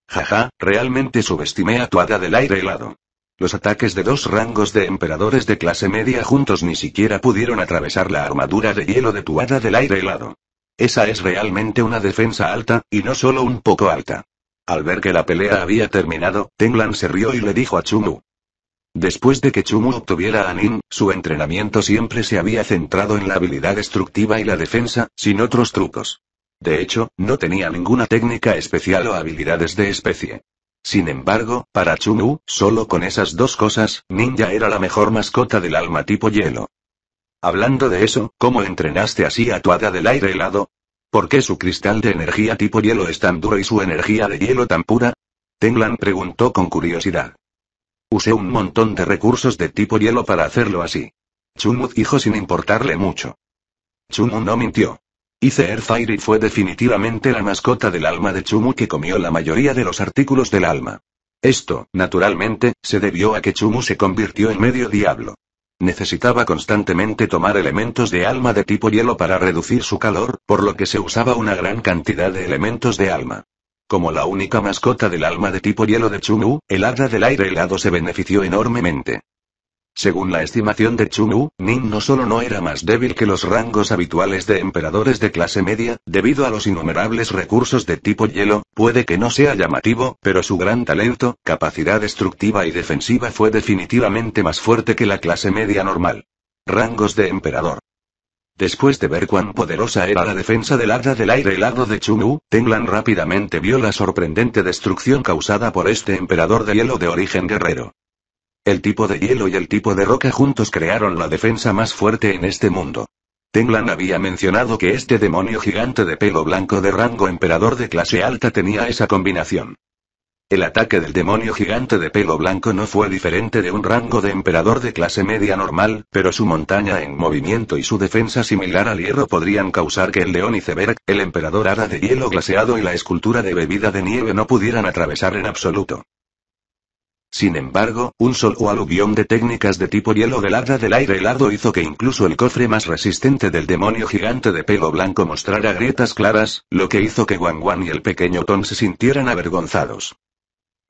Jaja, realmente subestimé a tu hada del aire helado. Los ataques de dos rangos de emperadores de clase media juntos ni siquiera pudieron atravesar la armadura de hielo de tu hada del aire helado. Esa es realmente una defensa alta, y no solo un poco alta. Al ver que la pelea había terminado, Tenglan se rió y le dijo a Chumu. Después de que Chumu obtuviera a Nin, su entrenamiento siempre se había centrado en la habilidad destructiva y la defensa, sin otros trucos. De hecho, no tenía ninguna técnica especial o habilidades de especie. Sin embargo, para Chumu, solo con esas dos cosas, Ninja era la mejor mascota del alma tipo hielo. Hablando de eso, ¿cómo entrenaste así a tu hada del aire helado? ¿Por qué su cristal de energía tipo hielo es tan duro y su energía de hielo tan pura? Tenglan preguntó con curiosidad. Usé un montón de recursos de tipo hielo para hacerlo así. Chumu dijo sin importarle mucho. Chumu no mintió. Hice Airfire y fue definitivamente la mascota del alma de Chumu que comió la mayoría de los artículos del alma. Esto, naturalmente, se debió a que Chumu se convirtió en medio diablo. Necesitaba constantemente tomar elementos de alma de tipo hielo para reducir su calor, por lo que se usaba una gran cantidad de elementos de alma. Como la única mascota del alma de tipo hielo de U, el hada del aire helado se benefició enormemente. Según la estimación de U, Ning no solo no era más débil que los rangos habituales de emperadores de clase media, debido a los innumerables recursos de tipo hielo, puede que no sea llamativo, pero su gran talento, capacidad destructiva y defensiva fue definitivamente más fuerte que la clase media normal. Rangos de emperador. Después de ver cuán poderosa era la defensa del Arda del aire helado de Chunu, Tenglan rápidamente vio la sorprendente destrucción causada por este emperador de hielo de origen guerrero. El tipo de hielo y el tipo de roca juntos crearon la defensa más fuerte en este mundo. Tenglan había mencionado que este demonio gigante de pelo blanco de rango emperador de clase alta tenía esa combinación. El ataque del demonio gigante de pelo blanco no fue diferente de un rango de emperador de clase media normal, pero su montaña en movimiento y su defensa similar al hierro podrían causar que el león iceberg, el emperador ara de hielo glaseado y la escultura de bebida de nieve no pudieran atravesar en absoluto. Sin embargo, un sol o aluvión de técnicas de tipo hielo de helada del aire helado hizo que incluso el cofre más resistente del demonio gigante de pelo blanco mostrara grietas claras, lo que hizo que Wang Wan y el pequeño Ton se sintieran avergonzados.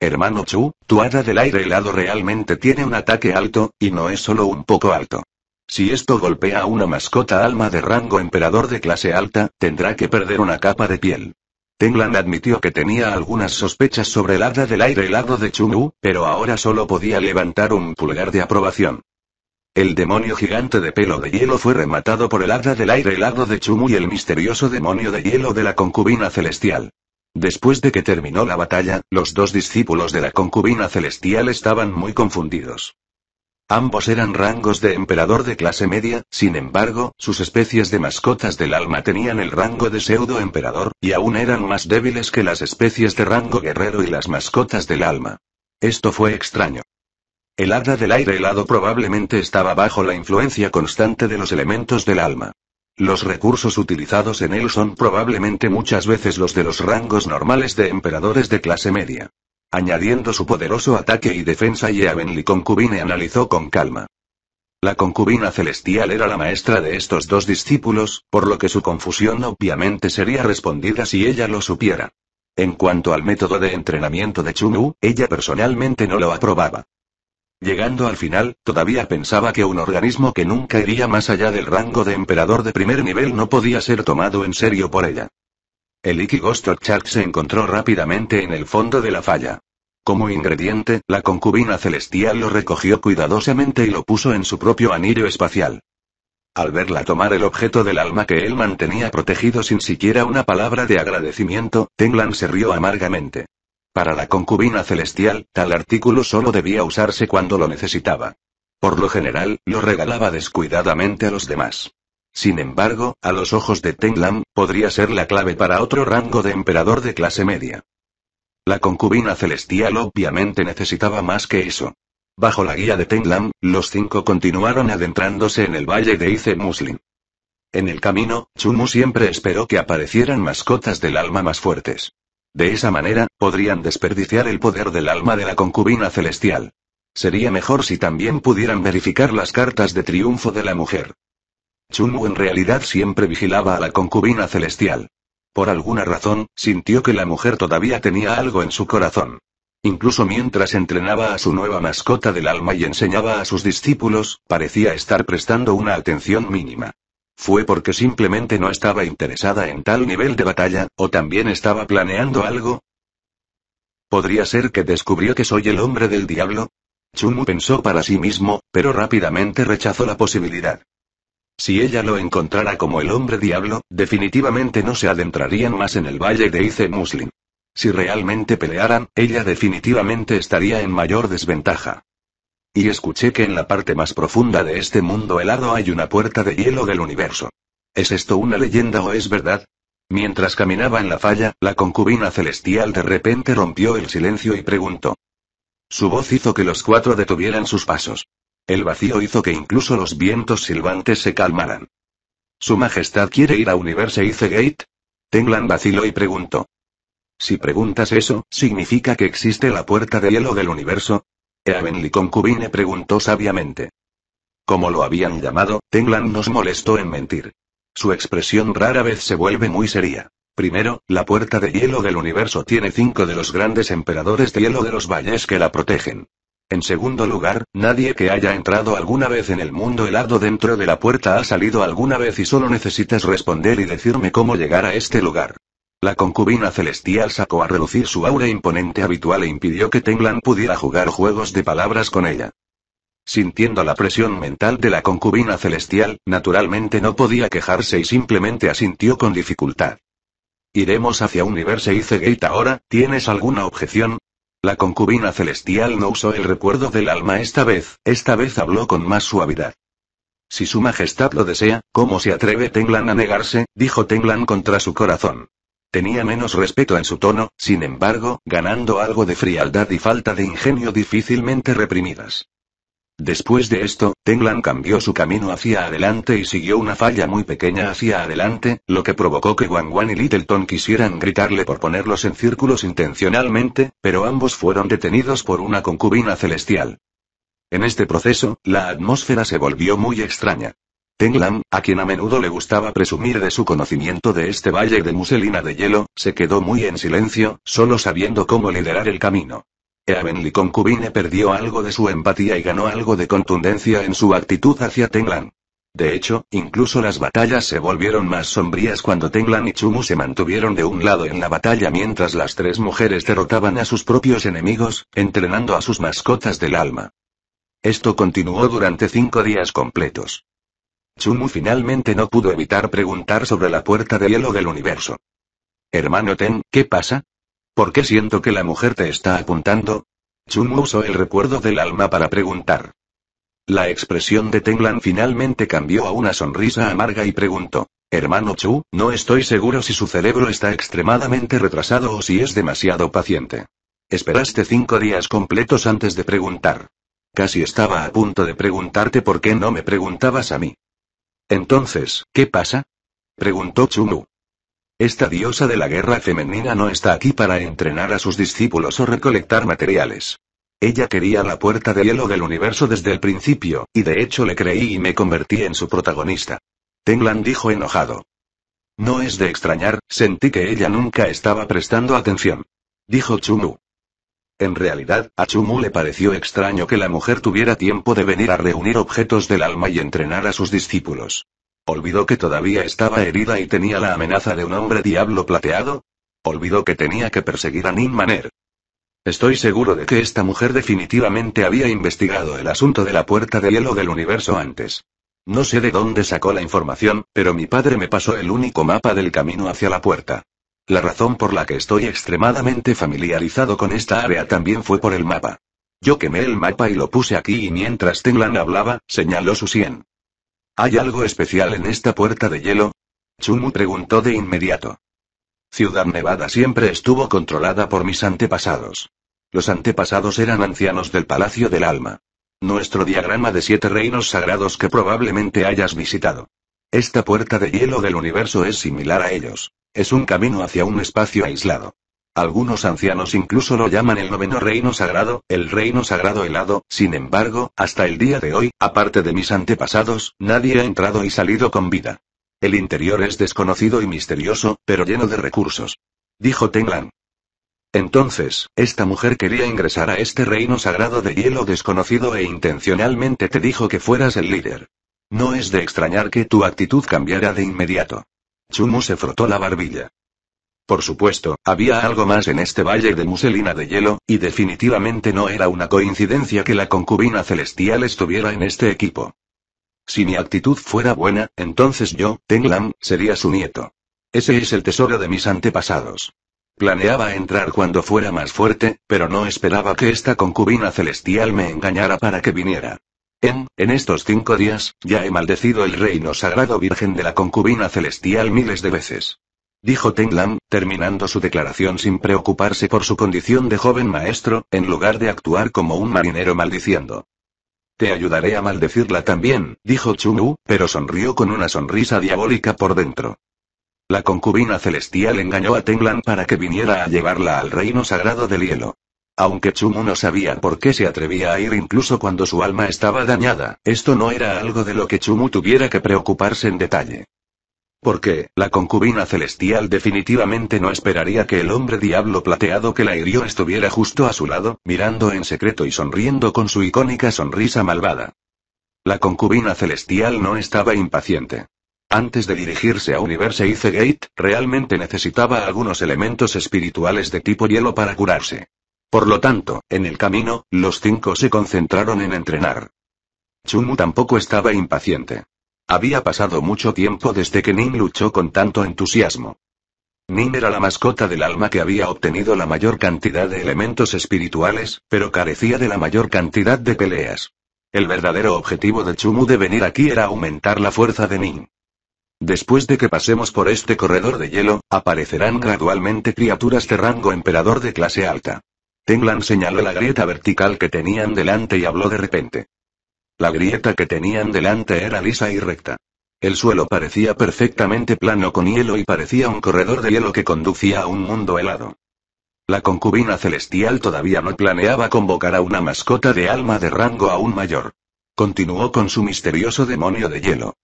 Hermano Chu, tu hada del aire helado realmente tiene un ataque alto, y no es solo un poco alto. Si esto golpea a una mascota alma de rango emperador de clase alta, tendrá que perder una capa de piel. Tenglan admitió que tenía algunas sospechas sobre el hada del aire helado de Mu, pero ahora solo podía levantar un pulgar de aprobación. El demonio gigante de pelo de hielo fue rematado por el hada del aire helado de Chumu y el misterioso demonio de hielo de la concubina celestial. Después de que terminó la batalla, los dos discípulos de la concubina celestial estaban muy confundidos. Ambos eran rangos de emperador de clase media, sin embargo, sus especies de mascotas del alma tenían el rango de pseudo emperador, y aún eran más débiles que las especies de rango guerrero y las mascotas del alma. Esto fue extraño. El hada del aire helado probablemente estaba bajo la influencia constante de los elementos del alma. Los recursos utilizados en él son probablemente muchas veces los de los rangos normales de emperadores de clase media. Añadiendo su poderoso ataque y defensa, Yeavenly Concubine analizó con calma. La concubina celestial era la maestra de estos dos discípulos, por lo que su confusión obviamente sería respondida si ella lo supiera. En cuanto al método de entrenamiento de Chunu, ella personalmente no lo aprobaba. Llegando al final, todavía pensaba que un organismo que nunca iría más allá del rango de emperador de primer nivel no podía ser tomado en serio por ella. El Iki Ghost se encontró rápidamente en el fondo de la falla. Como ingrediente, la concubina celestial lo recogió cuidadosamente y lo puso en su propio anillo espacial. Al verla tomar el objeto del alma que él mantenía protegido sin siquiera una palabra de agradecimiento, Tenglan se rió amargamente. Para la concubina celestial, tal artículo solo debía usarse cuando lo necesitaba. Por lo general, lo regalaba descuidadamente a los demás. Sin embargo, a los ojos de Tenglam, podría ser la clave para otro rango de emperador de clase media. La concubina celestial obviamente necesitaba más que eso. Bajo la guía de Tenglam, los cinco continuaron adentrándose en el valle de Ice Muslin. En el camino, Chumu siempre esperó que aparecieran mascotas del alma más fuertes. De esa manera, podrían desperdiciar el poder del alma de la concubina celestial. Sería mejor si también pudieran verificar las cartas de triunfo de la mujer. Chunwu en realidad siempre vigilaba a la concubina celestial. Por alguna razón, sintió que la mujer todavía tenía algo en su corazón. Incluso mientras entrenaba a su nueva mascota del alma y enseñaba a sus discípulos, parecía estar prestando una atención mínima. Fue porque simplemente no estaba interesada en tal nivel de batalla, o también estaba planeando algo. ¿Podría ser que descubrió que soy el hombre del diablo? Chumu pensó para sí mismo, pero rápidamente rechazó la posibilidad. Si ella lo encontrara como el hombre diablo, definitivamente no se adentrarían más en el valle de Ice Muslim. Si realmente pelearan, ella definitivamente estaría en mayor desventaja. Y escuché que en la parte más profunda de este mundo helado hay una puerta de hielo del universo. ¿Es esto una leyenda o es verdad? Mientras caminaba en la falla, la concubina celestial de repente rompió el silencio y preguntó. Su voz hizo que los cuatro detuvieran sus pasos. El vacío hizo que incluso los vientos silbantes se calmaran. ¿Su Majestad quiere ir a Universe Gate? Tenglan vaciló y preguntó. Si preguntas eso, significa que existe la puerta de hielo del universo, Eavenly concubine preguntó sabiamente. Como lo habían llamado, Tenglan nos molestó en mentir. Su expresión rara vez se vuelve muy seria. Primero, la puerta de hielo del universo tiene cinco de los grandes emperadores de hielo de los valles que la protegen. En segundo lugar, nadie que haya entrado alguna vez en el mundo helado dentro de la puerta ha salido alguna vez y solo necesitas responder y decirme cómo llegar a este lugar. La concubina celestial sacó a relucir su aura imponente habitual e impidió que Tenglan pudiera jugar juegos de palabras con ella. Sintiendo la presión mental de la concubina celestial, naturalmente no podía quejarse y simplemente asintió con dificultad. Iremos hacia Universe y Gate ahora, ¿tienes alguna objeción? La concubina celestial no usó el recuerdo del alma esta vez, esta vez habló con más suavidad. Si su majestad lo desea, ¿cómo se atreve Tenglan a negarse? dijo Tenglan contra su corazón. Tenía menos respeto en su tono, sin embargo, ganando algo de frialdad y falta de ingenio difícilmente reprimidas. Después de esto, Tenglan cambió su camino hacia adelante y siguió una falla muy pequeña hacia adelante, lo que provocó que Wang Wan y Littleton quisieran gritarle por ponerlos en círculos intencionalmente, pero ambos fueron detenidos por una concubina celestial. En este proceso, la atmósfera se volvió muy extraña. Tenglam, a quien a menudo le gustaba presumir de su conocimiento de este valle de muselina de hielo, se quedó muy en silencio, solo sabiendo cómo liderar el camino. Eavenly concubine perdió algo de su empatía y ganó algo de contundencia en su actitud hacia Tenglan. De hecho, incluso las batallas se volvieron más sombrías cuando Tenglan y Chumu se mantuvieron de un lado en la batalla mientras las tres mujeres derrotaban a sus propios enemigos, entrenando a sus mascotas del alma. Esto continuó durante cinco días completos. Chumu finalmente no pudo evitar preguntar sobre la puerta de hielo del universo. Hermano Ten, ¿qué pasa? ¿Por qué siento que la mujer te está apuntando? Chumu usó el recuerdo del alma para preguntar. La expresión de Tenglan finalmente cambió a una sonrisa amarga y preguntó. Hermano Chu, no estoy seguro si su cerebro está extremadamente retrasado o si es demasiado paciente. Esperaste cinco días completos antes de preguntar. Casi estaba a punto de preguntarte por qué no me preguntabas a mí. Entonces, ¿qué pasa? preguntó Chunu. Esta diosa de la guerra femenina no está aquí para entrenar a sus discípulos o recolectar materiales. Ella quería la puerta de hielo del universo desde el principio, y de hecho le creí y me convertí en su protagonista. Tenglan dijo enojado. No es de extrañar, sentí que ella nunca estaba prestando atención. Dijo Chunu. En realidad, a Chumu le pareció extraño que la mujer tuviera tiempo de venir a reunir objetos del alma y entrenar a sus discípulos. Olvidó que todavía estaba herida y tenía la amenaza de un hombre diablo plateado. Olvidó que tenía que perseguir a Nin Maner. Estoy seguro de que esta mujer definitivamente había investigado el asunto de la puerta de hielo del universo antes. No sé de dónde sacó la información, pero mi padre me pasó el único mapa del camino hacia la puerta. La razón por la que estoy extremadamente familiarizado con esta área también fue por el mapa. Yo quemé el mapa y lo puse aquí y mientras Tenglan hablaba, señaló su sien. ¿Hay algo especial en esta puerta de hielo? Chumu preguntó de inmediato. Ciudad Nevada siempre estuvo controlada por mis antepasados. Los antepasados eran ancianos del Palacio del Alma. Nuestro diagrama de siete reinos sagrados que probablemente hayas visitado. Esta puerta de hielo del universo es similar a ellos. Es un camino hacia un espacio aislado. Algunos ancianos incluso lo llaman el noveno reino sagrado, el reino sagrado helado, sin embargo, hasta el día de hoy, aparte de mis antepasados, nadie ha entrado y salido con vida. El interior es desconocido y misterioso, pero lleno de recursos. Dijo Tenglan. Entonces, esta mujer quería ingresar a este reino sagrado de hielo desconocido e intencionalmente te dijo que fueras el líder. No es de extrañar que tu actitud cambiara de inmediato. Chumu se frotó la barbilla. Por supuesto, había algo más en este valle de muselina de hielo, y definitivamente no era una coincidencia que la concubina celestial estuviera en este equipo. Si mi actitud fuera buena, entonces yo, Tenglam, sería su nieto. Ese es el tesoro de mis antepasados. Planeaba entrar cuando fuera más fuerte, pero no esperaba que esta concubina celestial me engañara para que viniera. En, em, en estos cinco días, ya he maldecido el reino sagrado virgen de la concubina celestial miles de veces. Dijo Tenglan, terminando su declaración sin preocuparse por su condición de joven maestro, en lugar de actuar como un marinero maldiciendo. Te ayudaré a maldecirla también, dijo Chunu, pero sonrió con una sonrisa diabólica por dentro. La concubina celestial engañó a Tenglan para que viniera a llevarla al reino sagrado del hielo. Aunque Chumo no sabía por qué se atrevía a ir incluso cuando su alma estaba dañada, esto no era algo de lo que Chumu tuviera que preocuparse en detalle. Porque, la concubina celestial definitivamente no esperaría que el hombre diablo plateado que la hirió estuviera justo a su lado, mirando en secreto y sonriendo con su icónica sonrisa malvada. La concubina celestial no estaba impaciente. Antes de dirigirse a Universe Gate, realmente necesitaba algunos elementos espirituales de tipo hielo para curarse. Por lo tanto, en el camino, los cinco se concentraron en entrenar. Chumu tampoco estaba impaciente. Había pasado mucho tiempo desde que Nin luchó con tanto entusiasmo. Nin era la mascota del alma que había obtenido la mayor cantidad de elementos espirituales, pero carecía de la mayor cantidad de peleas. El verdadero objetivo de Chumu de venir aquí era aumentar la fuerza de Nin. Después de que pasemos por este corredor de hielo, aparecerán gradualmente criaturas de rango emperador de clase alta. Tenglan señaló la grieta vertical que tenían delante y habló de repente. La grieta que tenían delante era lisa y recta. El suelo parecía perfectamente plano con hielo y parecía un corredor de hielo que conducía a un mundo helado. La concubina celestial todavía no planeaba convocar a una mascota de alma de rango aún mayor. Continuó con su misterioso demonio de hielo.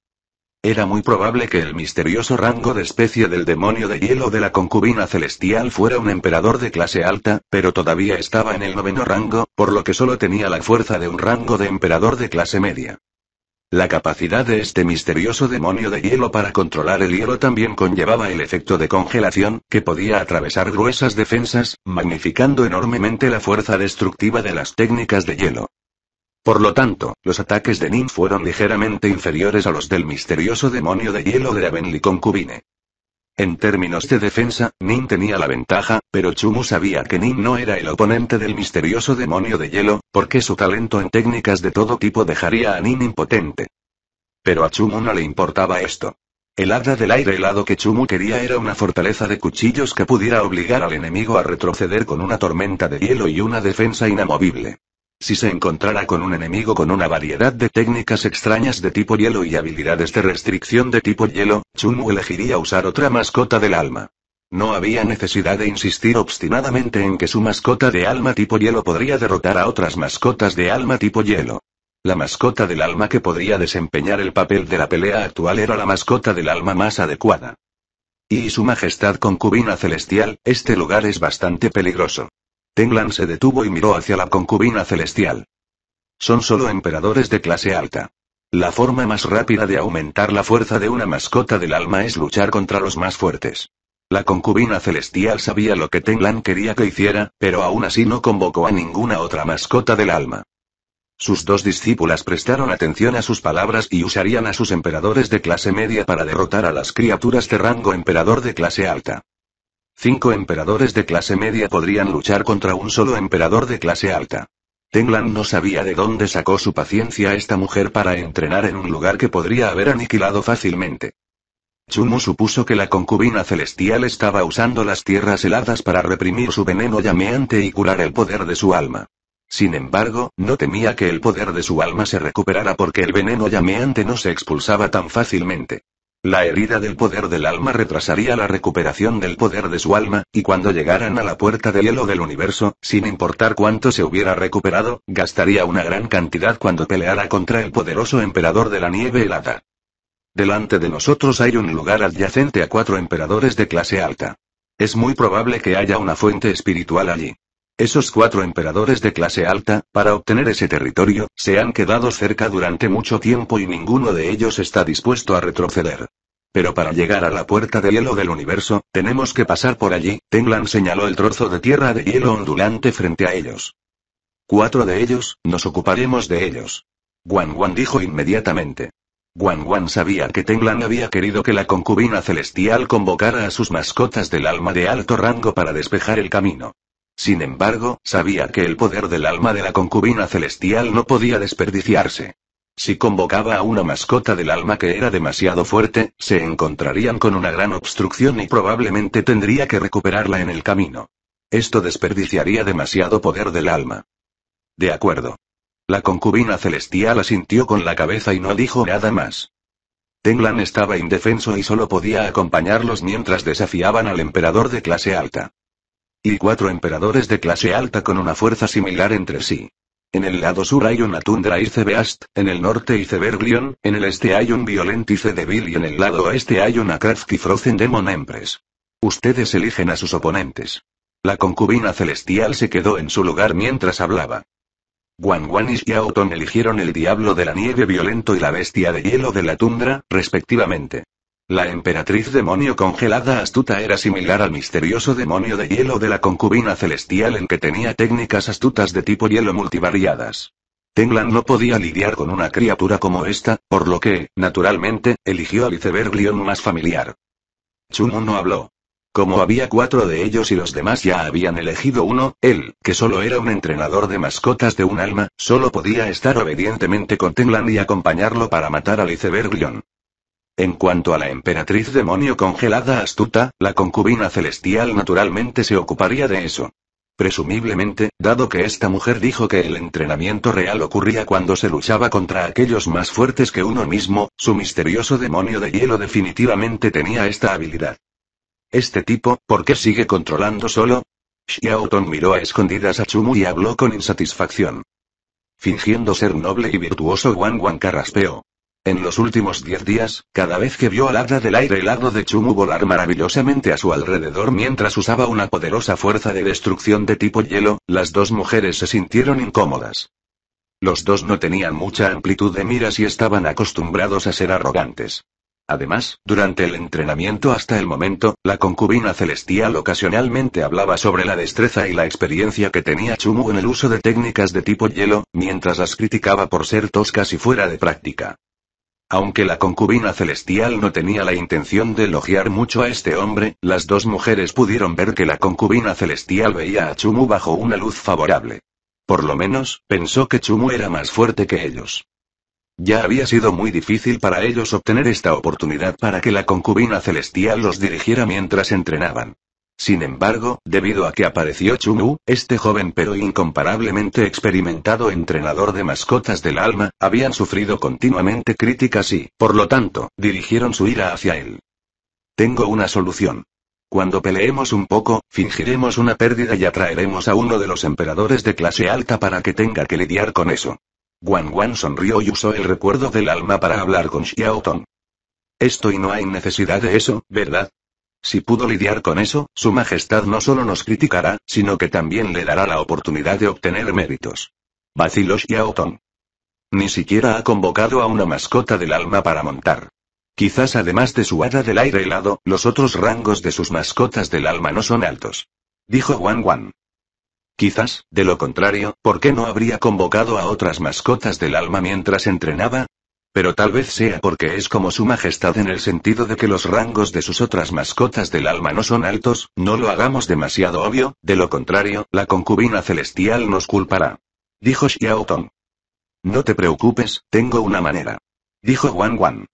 Era muy probable que el misterioso rango de especie del demonio de hielo de la concubina celestial fuera un emperador de clase alta, pero todavía estaba en el noveno rango, por lo que solo tenía la fuerza de un rango de emperador de clase media. La capacidad de este misterioso demonio de hielo para controlar el hielo también conllevaba el efecto de congelación, que podía atravesar gruesas defensas, magnificando enormemente la fuerza destructiva de las técnicas de hielo. Por lo tanto, los ataques de Nin fueron ligeramente inferiores a los del misterioso demonio de hielo de Avenly concubine. En términos de defensa, Nin tenía la ventaja, pero Chumu sabía que Nin no era el oponente del misterioso demonio de hielo, porque su talento en técnicas de todo tipo dejaría a Nin impotente. Pero a Chumu no le importaba esto. El hada del aire helado que Chumu quería era una fortaleza de cuchillos que pudiera obligar al enemigo a retroceder con una tormenta de hielo y una defensa inamovible. Si se encontrara con un enemigo con una variedad de técnicas extrañas de tipo hielo y habilidades de restricción de tipo hielo, Chumu elegiría usar otra mascota del alma. No había necesidad de insistir obstinadamente en que su mascota de alma tipo hielo podría derrotar a otras mascotas de alma tipo hielo. La mascota del alma que podría desempeñar el papel de la pelea actual era la mascota del alma más adecuada. Y su majestad concubina celestial, este lugar es bastante peligroso. Tenglan se detuvo y miró hacia la concubina celestial. Son solo emperadores de clase alta. La forma más rápida de aumentar la fuerza de una mascota del alma es luchar contra los más fuertes. La concubina celestial sabía lo que Tenglan quería que hiciera, pero aún así no convocó a ninguna otra mascota del alma. Sus dos discípulas prestaron atención a sus palabras y usarían a sus emperadores de clase media para derrotar a las criaturas de rango emperador de clase alta. Cinco emperadores de clase media podrían luchar contra un solo emperador de clase alta. Tenglan no sabía de dónde sacó su paciencia esta mujer para entrenar en un lugar que podría haber aniquilado fácilmente. Chumu supuso que la concubina celestial estaba usando las tierras heladas para reprimir su veneno llameante y curar el poder de su alma. Sin embargo, no temía que el poder de su alma se recuperara porque el veneno llameante no se expulsaba tan fácilmente. La herida del poder del alma retrasaría la recuperación del poder de su alma, y cuando llegaran a la puerta de hielo del universo, sin importar cuánto se hubiera recuperado, gastaría una gran cantidad cuando peleara contra el poderoso emperador de la nieve helada. Delante de nosotros hay un lugar adyacente a cuatro emperadores de clase alta. Es muy probable que haya una fuente espiritual allí. Esos cuatro emperadores de clase alta, para obtener ese territorio, se han quedado cerca durante mucho tiempo y ninguno de ellos está dispuesto a retroceder. Pero para llegar a la puerta de hielo del universo, tenemos que pasar por allí, Tenglan señaló el trozo de tierra de hielo ondulante frente a ellos. Cuatro de ellos, nos ocuparemos de ellos. Guan Guan dijo inmediatamente. Guan Guan sabía que Tenglan había querido que la concubina celestial convocara a sus mascotas del alma de alto rango para despejar el camino. Sin embargo, sabía que el poder del alma de la concubina celestial no podía desperdiciarse. Si convocaba a una mascota del alma que era demasiado fuerte, se encontrarían con una gran obstrucción y probablemente tendría que recuperarla en el camino. Esto desperdiciaría demasiado poder del alma. De acuerdo. La concubina celestial asintió con la cabeza y no dijo nada más. Tenglan estaba indefenso y solo podía acompañarlos mientras desafiaban al emperador de clase alta. Y cuatro emperadores de clase alta con una fuerza similar entre sí. En el lado sur hay una tundra y Icebeast, en el norte y Ceberglion, en el este hay un Violent Icedevil y en el lado oeste hay una Kraft Frozen Demon Empress. Ustedes eligen a sus oponentes. La concubina celestial se quedó en su lugar mientras hablaba. Guan y Auton eligieron el Diablo de la Nieve Violento y la Bestia de Hielo de la Tundra, respectivamente. La emperatriz demonio congelada astuta era similar al misterioso demonio de hielo de la concubina celestial en que tenía técnicas astutas de tipo hielo multivariadas. Tenglan no podía lidiar con una criatura como esta, por lo que, naturalmente, eligió al iceberg más familiar. Chunun no habló. Como había cuatro de ellos y los demás ya habían elegido uno, él, que solo era un entrenador de mascotas de un alma, solo podía estar obedientemente con Tenglan y acompañarlo para matar al iceberg en cuanto a la emperatriz demonio congelada astuta, la concubina celestial naturalmente se ocuparía de eso. Presumiblemente, dado que esta mujer dijo que el entrenamiento real ocurría cuando se luchaba contra aquellos más fuertes que uno mismo, su misterioso demonio de hielo definitivamente tenía esta habilidad. Este tipo, ¿por qué sigue controlando solo? Xiaotong miró a escondidas a Chumu y habló con insatisfacción. Fingiendo ser noble y virtuoso, Wang Wang carraspeó. En los últimos diez días, cada vez que vio al hada del aire helado de Chumu volar maravillosamente a su alrededor mientras usaba una poderosa fuerza de destrucción de tipo hielo, las dos mujeres se sintieron incómodas. Los dos no tenían mucha amplitud de miras y estaban acostumbrados a ser arrogantes. Además, durante el entrenamiento hasta el momento, la concubina celestial ocasionalmente hablaba sobre la destreza y la experiencia que tenía Chumu en el uso de técnicas de tipo hielo, mientras las criticaba por ser toscas y fuera de práctica. Aunque la concubina celestial no tenía la intención de elogiar mucho a este hombre, las dos mujeres pudieron ver que la concubina celestial veía a Chumu bajo una luz favorable. Por lo menos, pensó que Chumu era más fuerte que ellos. Ya había sido muy difícil para ellos obtener esta oportunidad para que la concubina celestial los dirigiera mientras entrenaban. Sin embargo, debido a que apareció Chun-Wu, este joven pero incomparablemente experimentado entrenador de mascotas del alma, habían sufrido continuamente críticas y, por lo tanto, dirigieron su ira hacia él. Tengo una solución. Cuando peleemos un poco, fingiremos una pérdida y atraeremos a uno de los emperadores de clase alta para que tenga que lidiar con eso. Guan Guan sonrió y usó el recuerdo del alma para hablar con Xiao Tong. Esto y no hay necesidad de eso, ¿verdad? Si pudo lidiar con eso, Su Majestad no solo nos criticará, sino que también le dará la oportunidad de obtener méritos. y Xiaotong. Ni siquiera ha convocado a una mascota del alma para montar. Quizás además de su hada del aire helado, los otros rangos de sus mascotas del alma no son altos. Dijo Wang Wan. Quizás, de lo contrario, ¿por qué no habría convocado a otras mascotas del alma mientras entrenaba? Pero tal vez sea porque es como su majestad en el sentido de que los rangos de sus otras mascotas del alma no son altos, no lo hagamos demasiado obvio, de lo contrario, la concubina celestial nos culpará. Dijo Xiao Tong. No te preocupes, tengo una manera. Dijo Wan Wan.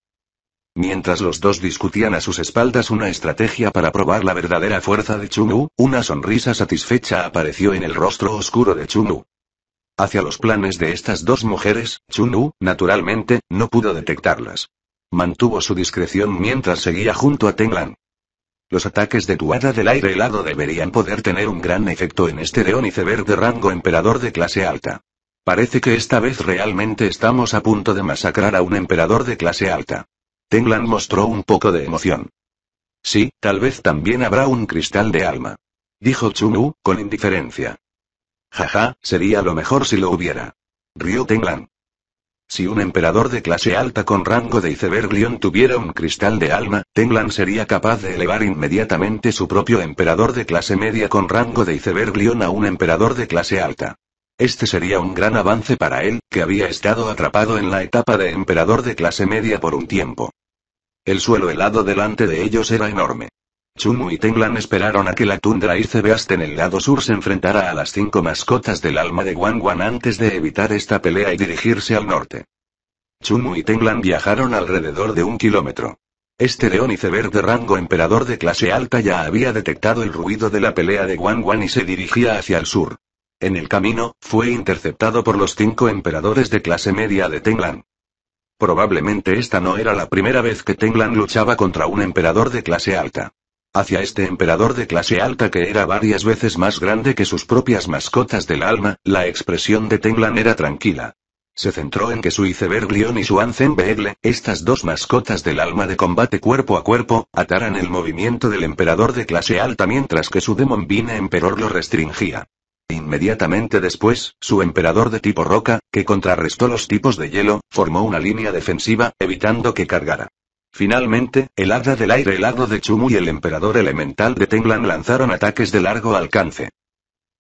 Mientras los dos discutían a sus espaldas una estrategia para probar la verdadera fuerza de Wu, una sonrisa satisfecha apareció en el rostro oscuro de Wu. Hacia los planes de estas dos mujeres, Chun-U, naturalmente, no pudo detectarlas. Mantuvo su discreción mientras seguía junto a Tenglan. Los ataques de tuada del aire helado deberían poder tener un gran efecto en este león Verde de rango emperador de clase alta. Parece que esta vez realmente estamos a punto de masacrar a un emperador de clase alta. Tenglan mostró un poco de emoción. Sí, tal vez también habrá un cristal de alma. Dijo Chun-U, con indiferencia. Jaja, sería lo mejor si lo hubiera. Río Tenglan. Si un emperador de clase alta con rango de iceberglion tuviera un cristal de alma, Tenglan sería capaz de elevar inmediatamente su propio emperador de clase media con rango de iceberglion a un emperador de clase alta. Este sería un gran avance para él, que había estado atrapado en la etapa de emperador de clase media por un tiempo. El suelo helado delante de ellos era enorme. Chumu y Tenglan esperaron a que la tundra Icebeast en el lado sur se enfrentara a las cinco mascotas del alma de Wang Wan antes de evitar esta pelea y dirigirse al norte. Chumu y Tenglan viajaron alrededor de un kilómetro. Este león iceberg de rango emperador de clase alta ya había detectado el ruido de la pelea de Wang Wan y se dirigía hacia el sur. En el camino, fue interceptado por los cinco emperadores de clase media de Tenglan. Probablemente esta no era la primera vez que Tenglan luchaba contra un emperador de clase alta hacia este emperador de clase alta que era varias veces más grande que sus propias mascotas del alma, la expresión de Tenglan era tranquila. Se centró en que su Iceberglion y su Anzenbeegle, estas dos mascotas del alma de combate cuerpo a cuerpo, ataran el movimiento del emperador de clase alta mientras que su Demon Vine Emperor lo restringía. Inmediatamente después, su emperador de tipo roca, que contrarrestó los tipos de hielo, formó una línea defensiva, evitando que cargara. Finalmente, el hada del aire el helado de Chumu y el emperador elemental de Tenglan lanzaron ataques de largo alcance.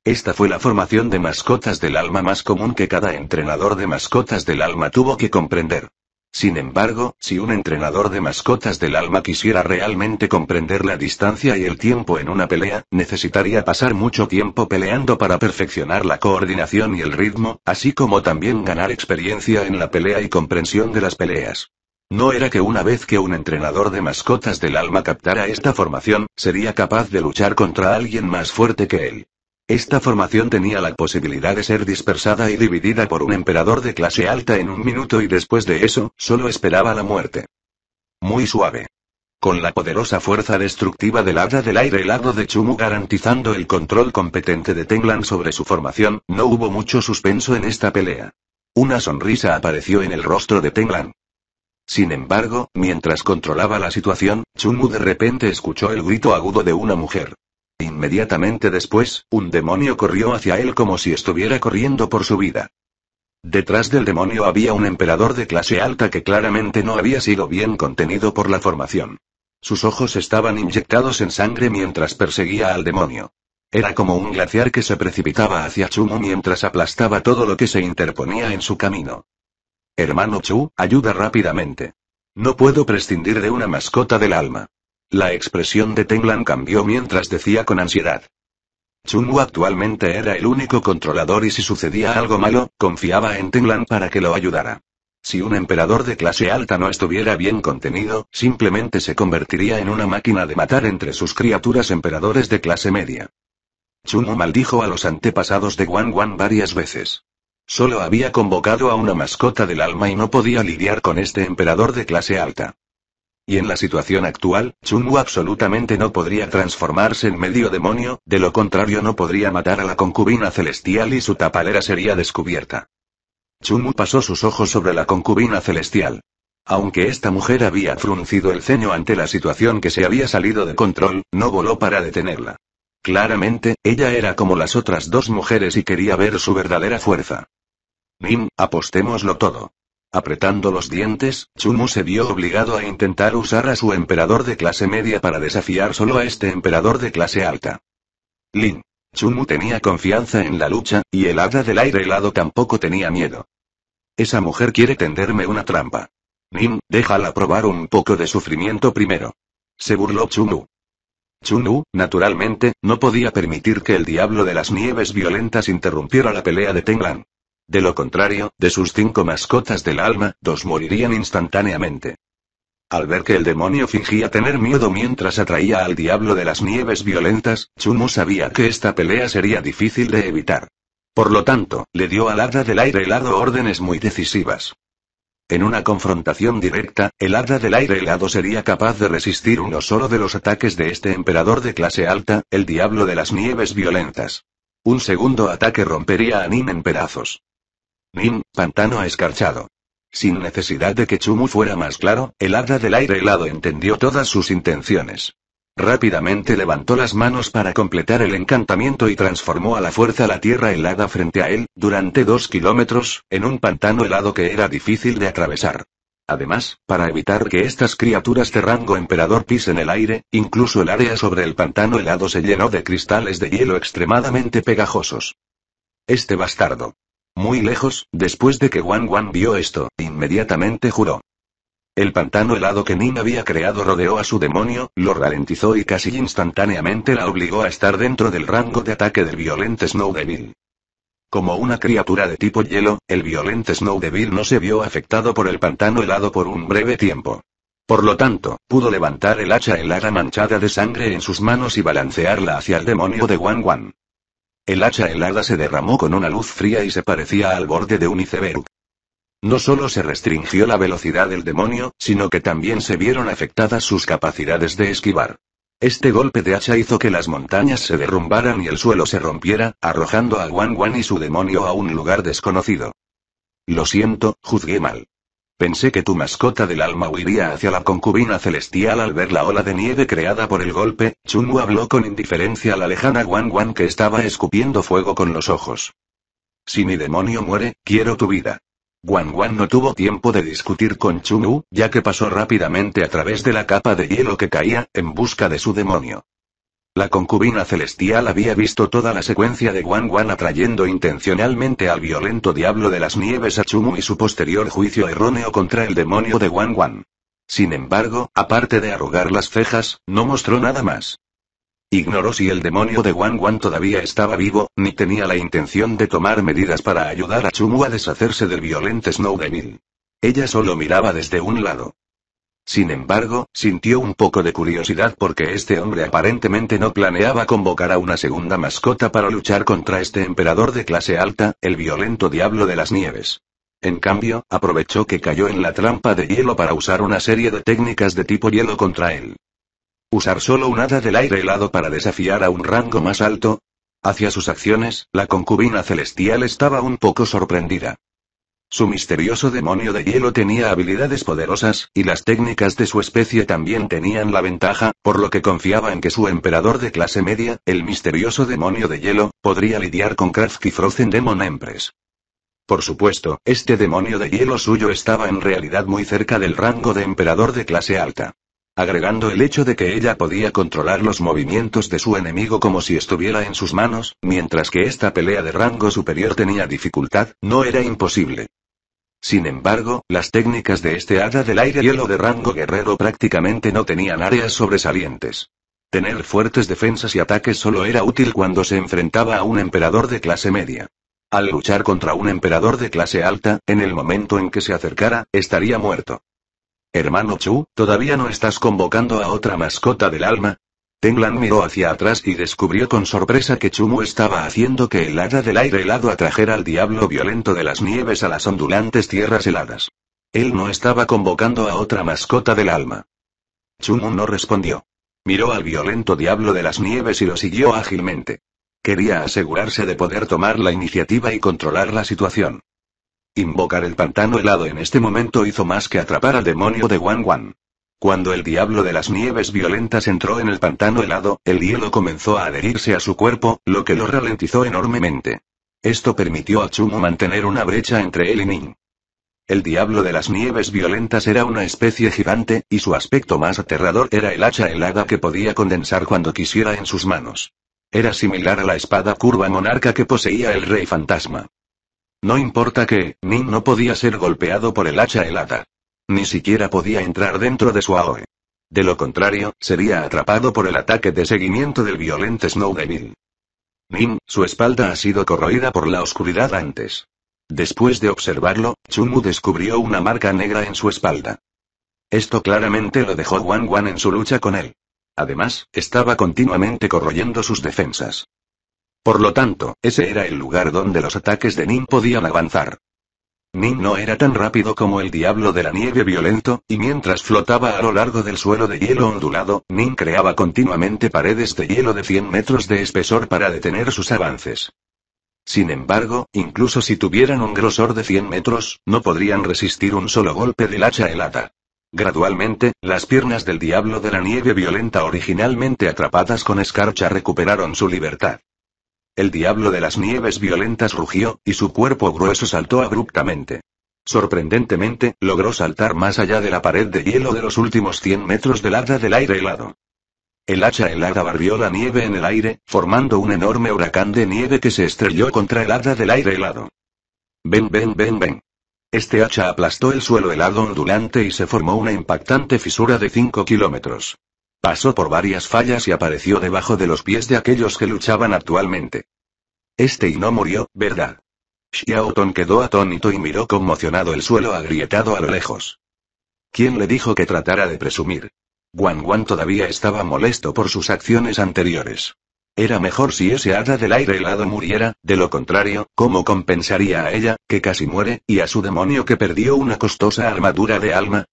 Esta fue la formación de mascotas del alma más común que cada entrenador de mascotas del alma tuvo que comprender. Sin embargo, si un entrenador de mascotas del alma quisiera realmente comprender la distancia y el tiempo en una pelea, necesitaría pasar mucho tiempo peleando para perfeccionar la coordinación y el ritmo, así como también ganar experiencia en la pelea y comprensión de las peleas. No era que una vez que un entrenador de mascotas del alma captara esta formación, sería capaz de luchar contra alguien más fuerte que él. Esta formación tenía la posibilidad de ser dispersada y dividida por un emperador de clase alta en un minuto y después de eso, solo esperaba la muerte. Muy suave. Con la poderosa fuerza destructiva del hada del aire helado de Chumu garantizando el control competente de Tenglan sobre su formación, no hubo mucho suspenso en esta pelea. Una sonrisa apareció en el rostro de Tenglan. Sin embargo, mientras controlaba la situación, Chumu de repente escuchó el grito agudo de una mujer. Inmediatamente después, un demonio corrió hacia él como si estuviera corriendo por su vida. Detrás del demonio había un emperador de clase alta que claramente no había sido bien contenido por la formación. Sus ojos estaban inyectados en sangre mientras perseguía al demonio. Era como un glaciar que se precipitaba hacia Chumu mientras aplastaba todo lo que se interponía en su camino. Hermano Chu, ayuda rápidamente. No puedo prescindir de una mascota del alma. La expresión de Tenglan cambió mientras decía con ansiedad. Wu actualmente era el único controlador y si sucedía algo malo, confiaba en Tenglan para que lo ayudara. Si un emperador de clase alta no estuviera bien contenido, simplemente se convertiría en una máquina de matar entre sus criaturas emperadores de clase media. Wu maldijo a los antepasados de Wan Wan varias veces. Solo había convocado a una mascota del alma y no podía lidiar con este emperador de clase alta. Y en la situación actual, Wu absolutamente no podría transformarse en medio demonio, de lo contrario no podría matar a la concubina celestial y su tapalera sería descubierta. Wu pasó sus ojos sobre la concubina celestial. Aunque esta mujer había fruncido el ceño ante la situación que se había salido de control, no voló para detenerla. Claramente, ella era como las otras dos mujeres y quería ver su verdadera fuerza. Nim, apostémoslo todo. Apretando los dientes, Chumu se vio obligado a intentar usar a su emperador de clase media para desafiar solo a este emperador de clase alta. Lin. Chumu tenía confianza en la lucha, y el hada del aire helado tampoco tenía miedo. Esa mujer quiere tenderme una trampa. Nim, déjala probar un poco de sufrimiento primero. Se burló Chumu. Chunu, naturalmente, no podía permitir que el diablo de las nieves violentas interrumpiera la pelea de Tenglan. De lo contrario, de sus cinco mascotas del alma, dos morirían instantáneamente. Al ver que el demonio fingía tener miedo mientras atraía al diablo de las nieves violentas, Chumu sabía que esta pelea sería difícil de evitar. Por lo tanto, le dio al Arda del aire helado órdenes muy decisivas. En una confrontación directa, el Arda del aire helado sería capaz de resistir uno solo de los ataques de este emperador de clase alta, el diablo de las nieves violentas. Un segundo ataque rompería a Nin en pedazos. Nim, pantano escarchado. Sin necesidad de que Chumu fuera más claro, el hada del aire helado entendió todas sus intenciones. Rápidamente levantó las manos para completar el encantamiento y transformó a la fuerza la tierra helada frente a él, durante dos kilómetros, en un pantano helado que era difícil de atravesar. Además, para evitar que estas criaturas de rango emperador pisen el aire, incluso el área sobre el pantano helado se llenó de cristales de hielo extremadamente pegajosos. Este bastardo. Muy lejos, después de que Wan Wan vio esto, inmediatamente juró. El pantano helado que Nin había creado rodeó a su demonio, lo ralentizó y casi instantáneamente la obligó a estar dentro del rango de ataque del Snow Devil. Como una criatura de tipo hielo, el Snow Devil no se vio afectado por el pantano helado por un breve tiempo. Por lo tanto, pudo levantar el hacha helada manchada de sangre en sus manos y balancearla hacia el demonio de Wan Wan. El hacha helada se derramó con una luz fría y se parecía al borde de un iceberg. No solo se restringió la velocidad del demonio, sino que también se vieron afectadas sus capacidades de esquivar. Este golpe de hacha hizo que las montañas se derrumbaran y el suelo se rompiera, arrojando a Wan Wan y su demonio a un lugar desconocido. Lo siento, juzgué mal. Pensé que tu mascota del alma huiría hacia la concubina celestial al ver la ola de nieve creada por el golpe, Chungu habló con indiferencia a la lejana Wan Wan que estaba escupiendo fuego con los ojos. Si mi demonio muere, quiero tu vida. Wan Wan no tuvo tiempo de discutir con Chungu, ya que pasó rápidamente a través de la capa de hielo que caía, en busca de su demonio. La concubina celestial había visto toda la secuencia de Wan Wan atrayendo intencionalmente al violento diablo de las nieves a Chumu y su posterior juicio erróneo contra el demonio de Wan Wan. Sin embargo, aparte de arrugar las cejas, no mostró nada más. Ignoró si el demonio de Wan Wan todavía estaba vivo, ni tenía la intención de tomar medidas para ayudar a Chumu a deshacerse del violento Devil. Ella solo miraba desde un lado. Sin embargo, sintió un poco de curiosidad porque este hombre aparentemente no planeaba convocar a una segunda mascota para luchar contra este emperador de clase alta, el violento diablo de las nieves. En cambio, aprovechó que cayó en la trampa de hielo para usar una serie de técnicas de tipo hielo contra él. Usar solo un hada del aire helado para desafiar a un rango más alto. Hacia sus acciones, la concubina celestial estaba un poco sorprendida. Su misterioso demonio de hielo tenía habilidades poderosas, y las técnicas de su especie también tenían la ventaja, por lo que confiaba en que su emperador de clase media, el misterioso demonio de hielo, podría lidiar con Kraft Frozen Demon Empress. Por supuesto, este demonio de hielo suyo estaba en realidad muy cerca del rango de emperador de clase alta. Agregando el hecho de que ella podía controlar los movimientos de su enemigo como si estuviera en sus manos, mientras que esta pelea de rango superior tenía dificultad, no era imposible. Sin embargo, las técnicas de este hada del aire hielo de rango guerrero prácticamente no tenían áreas sobresalientes. Tener fuertes defensas y ataques solo era útil cuando se enfrentaba a un emperador de clase media. Al luchar contra un emperador de clase alta, en el momento en que se acercara, estaría muerto. Hermano Chu, ¿todavía no estás convocando a otra mascota del alma? Tenglan miró hacia atrás y descubrió con sorpresa que Chumu estaba haciendo que el hada del aire helado atrajera al diablo violento de las nieves a las ondulantes tierras heladas. Él no estaba convocando a otra mascota del alma. Chumu no respondió. Miró al violento diablo de las nieves y lo siguió ágilmente. Quería asegurarse de poder tomar la iniciativa y controlar la situación. Invocar el pantano helado en este momento hizo más que atrapar al demonio de Wan Wan. Cuando el diablo de las nieves violentas entró en el pantano helado, el hielo comenzó a adherirse a su cuerpo, lo que lo ralentizó enormemente. Esto permitió a Chumo mantener una brecha entre él y Ning. El diablo de las nieves violentas era una especie gigante, y su aspecto más aterrador era el hacha helada que podía condensar cuando quisiera en sus manos. Era similar a la espada curva monarca que poseía el rey fantasma. No importa que, Ning no podía ser golpeado por el hacha helada. Ni siquiera podía entrar dentro de su AOE. De lo contrario, sería atrapado por el ataque de seguimiento del violento Snow Devil. Nim, su espalda ha sido corroída por la oscuridad antes. Después de observarlo, Chumu descubrió una marca negra en su espalda. Esto claramente lo dejó Wan Wan en su lucha con él. Además, estaba continuamente corroyendo sus defensas. Por lo tanto, ese era el lugar donde los ataques de Nim podían avanzar. Ning no era tan rápido como el diablo de la nieve violento, y mientras flotaba a lo largo del suelo de hielo ondulado, Nin creaba continuamente paredes de hielo de 100 metros de espesor para detener sus avances. Sin embargo, incluso si tuvieran un grosor de 100 metros, no podrían resistir un solo golpe del hacha helada. Gradualmente, las piernas del diablo de la nieve violenta originalmente atrapadas con escarcha recuperaron su libertad. El diablo de las nieves violentas rugió, y su cuerpo grueso saltó abruptamente. Sorprendentemente, logró saltar más allá de la pared de hielo de los últimos 100 metros del hada del aire helado. El hacha helada barrió la nieve en el aire, formando un enorme huracán de nieve que se estrelló contra el arda del aire helado. Ven, ven, ven, ven. Este hacha aplastó el suelo helado ondulante y se formó una impactante fisura de 5 kilómetros. Pasó por varias fallas y apareció debajo de los pies de aquellos que luchaban actualmente. Este y no murió, ¿verdad? Xiaotong quedó atónito y miró conmocionado el suelo agrietado a lo lejos. ¿Quién le dijo que tratara de presumir? Guan Guan todavía estaba molesto por sus acciones anteriores. Era mejor si ese hada del aire helado muriera, de lo contrario, ¿cómo compensaría a ella, que casi muere, y a su demonio que perdió una costosa armadura de alma?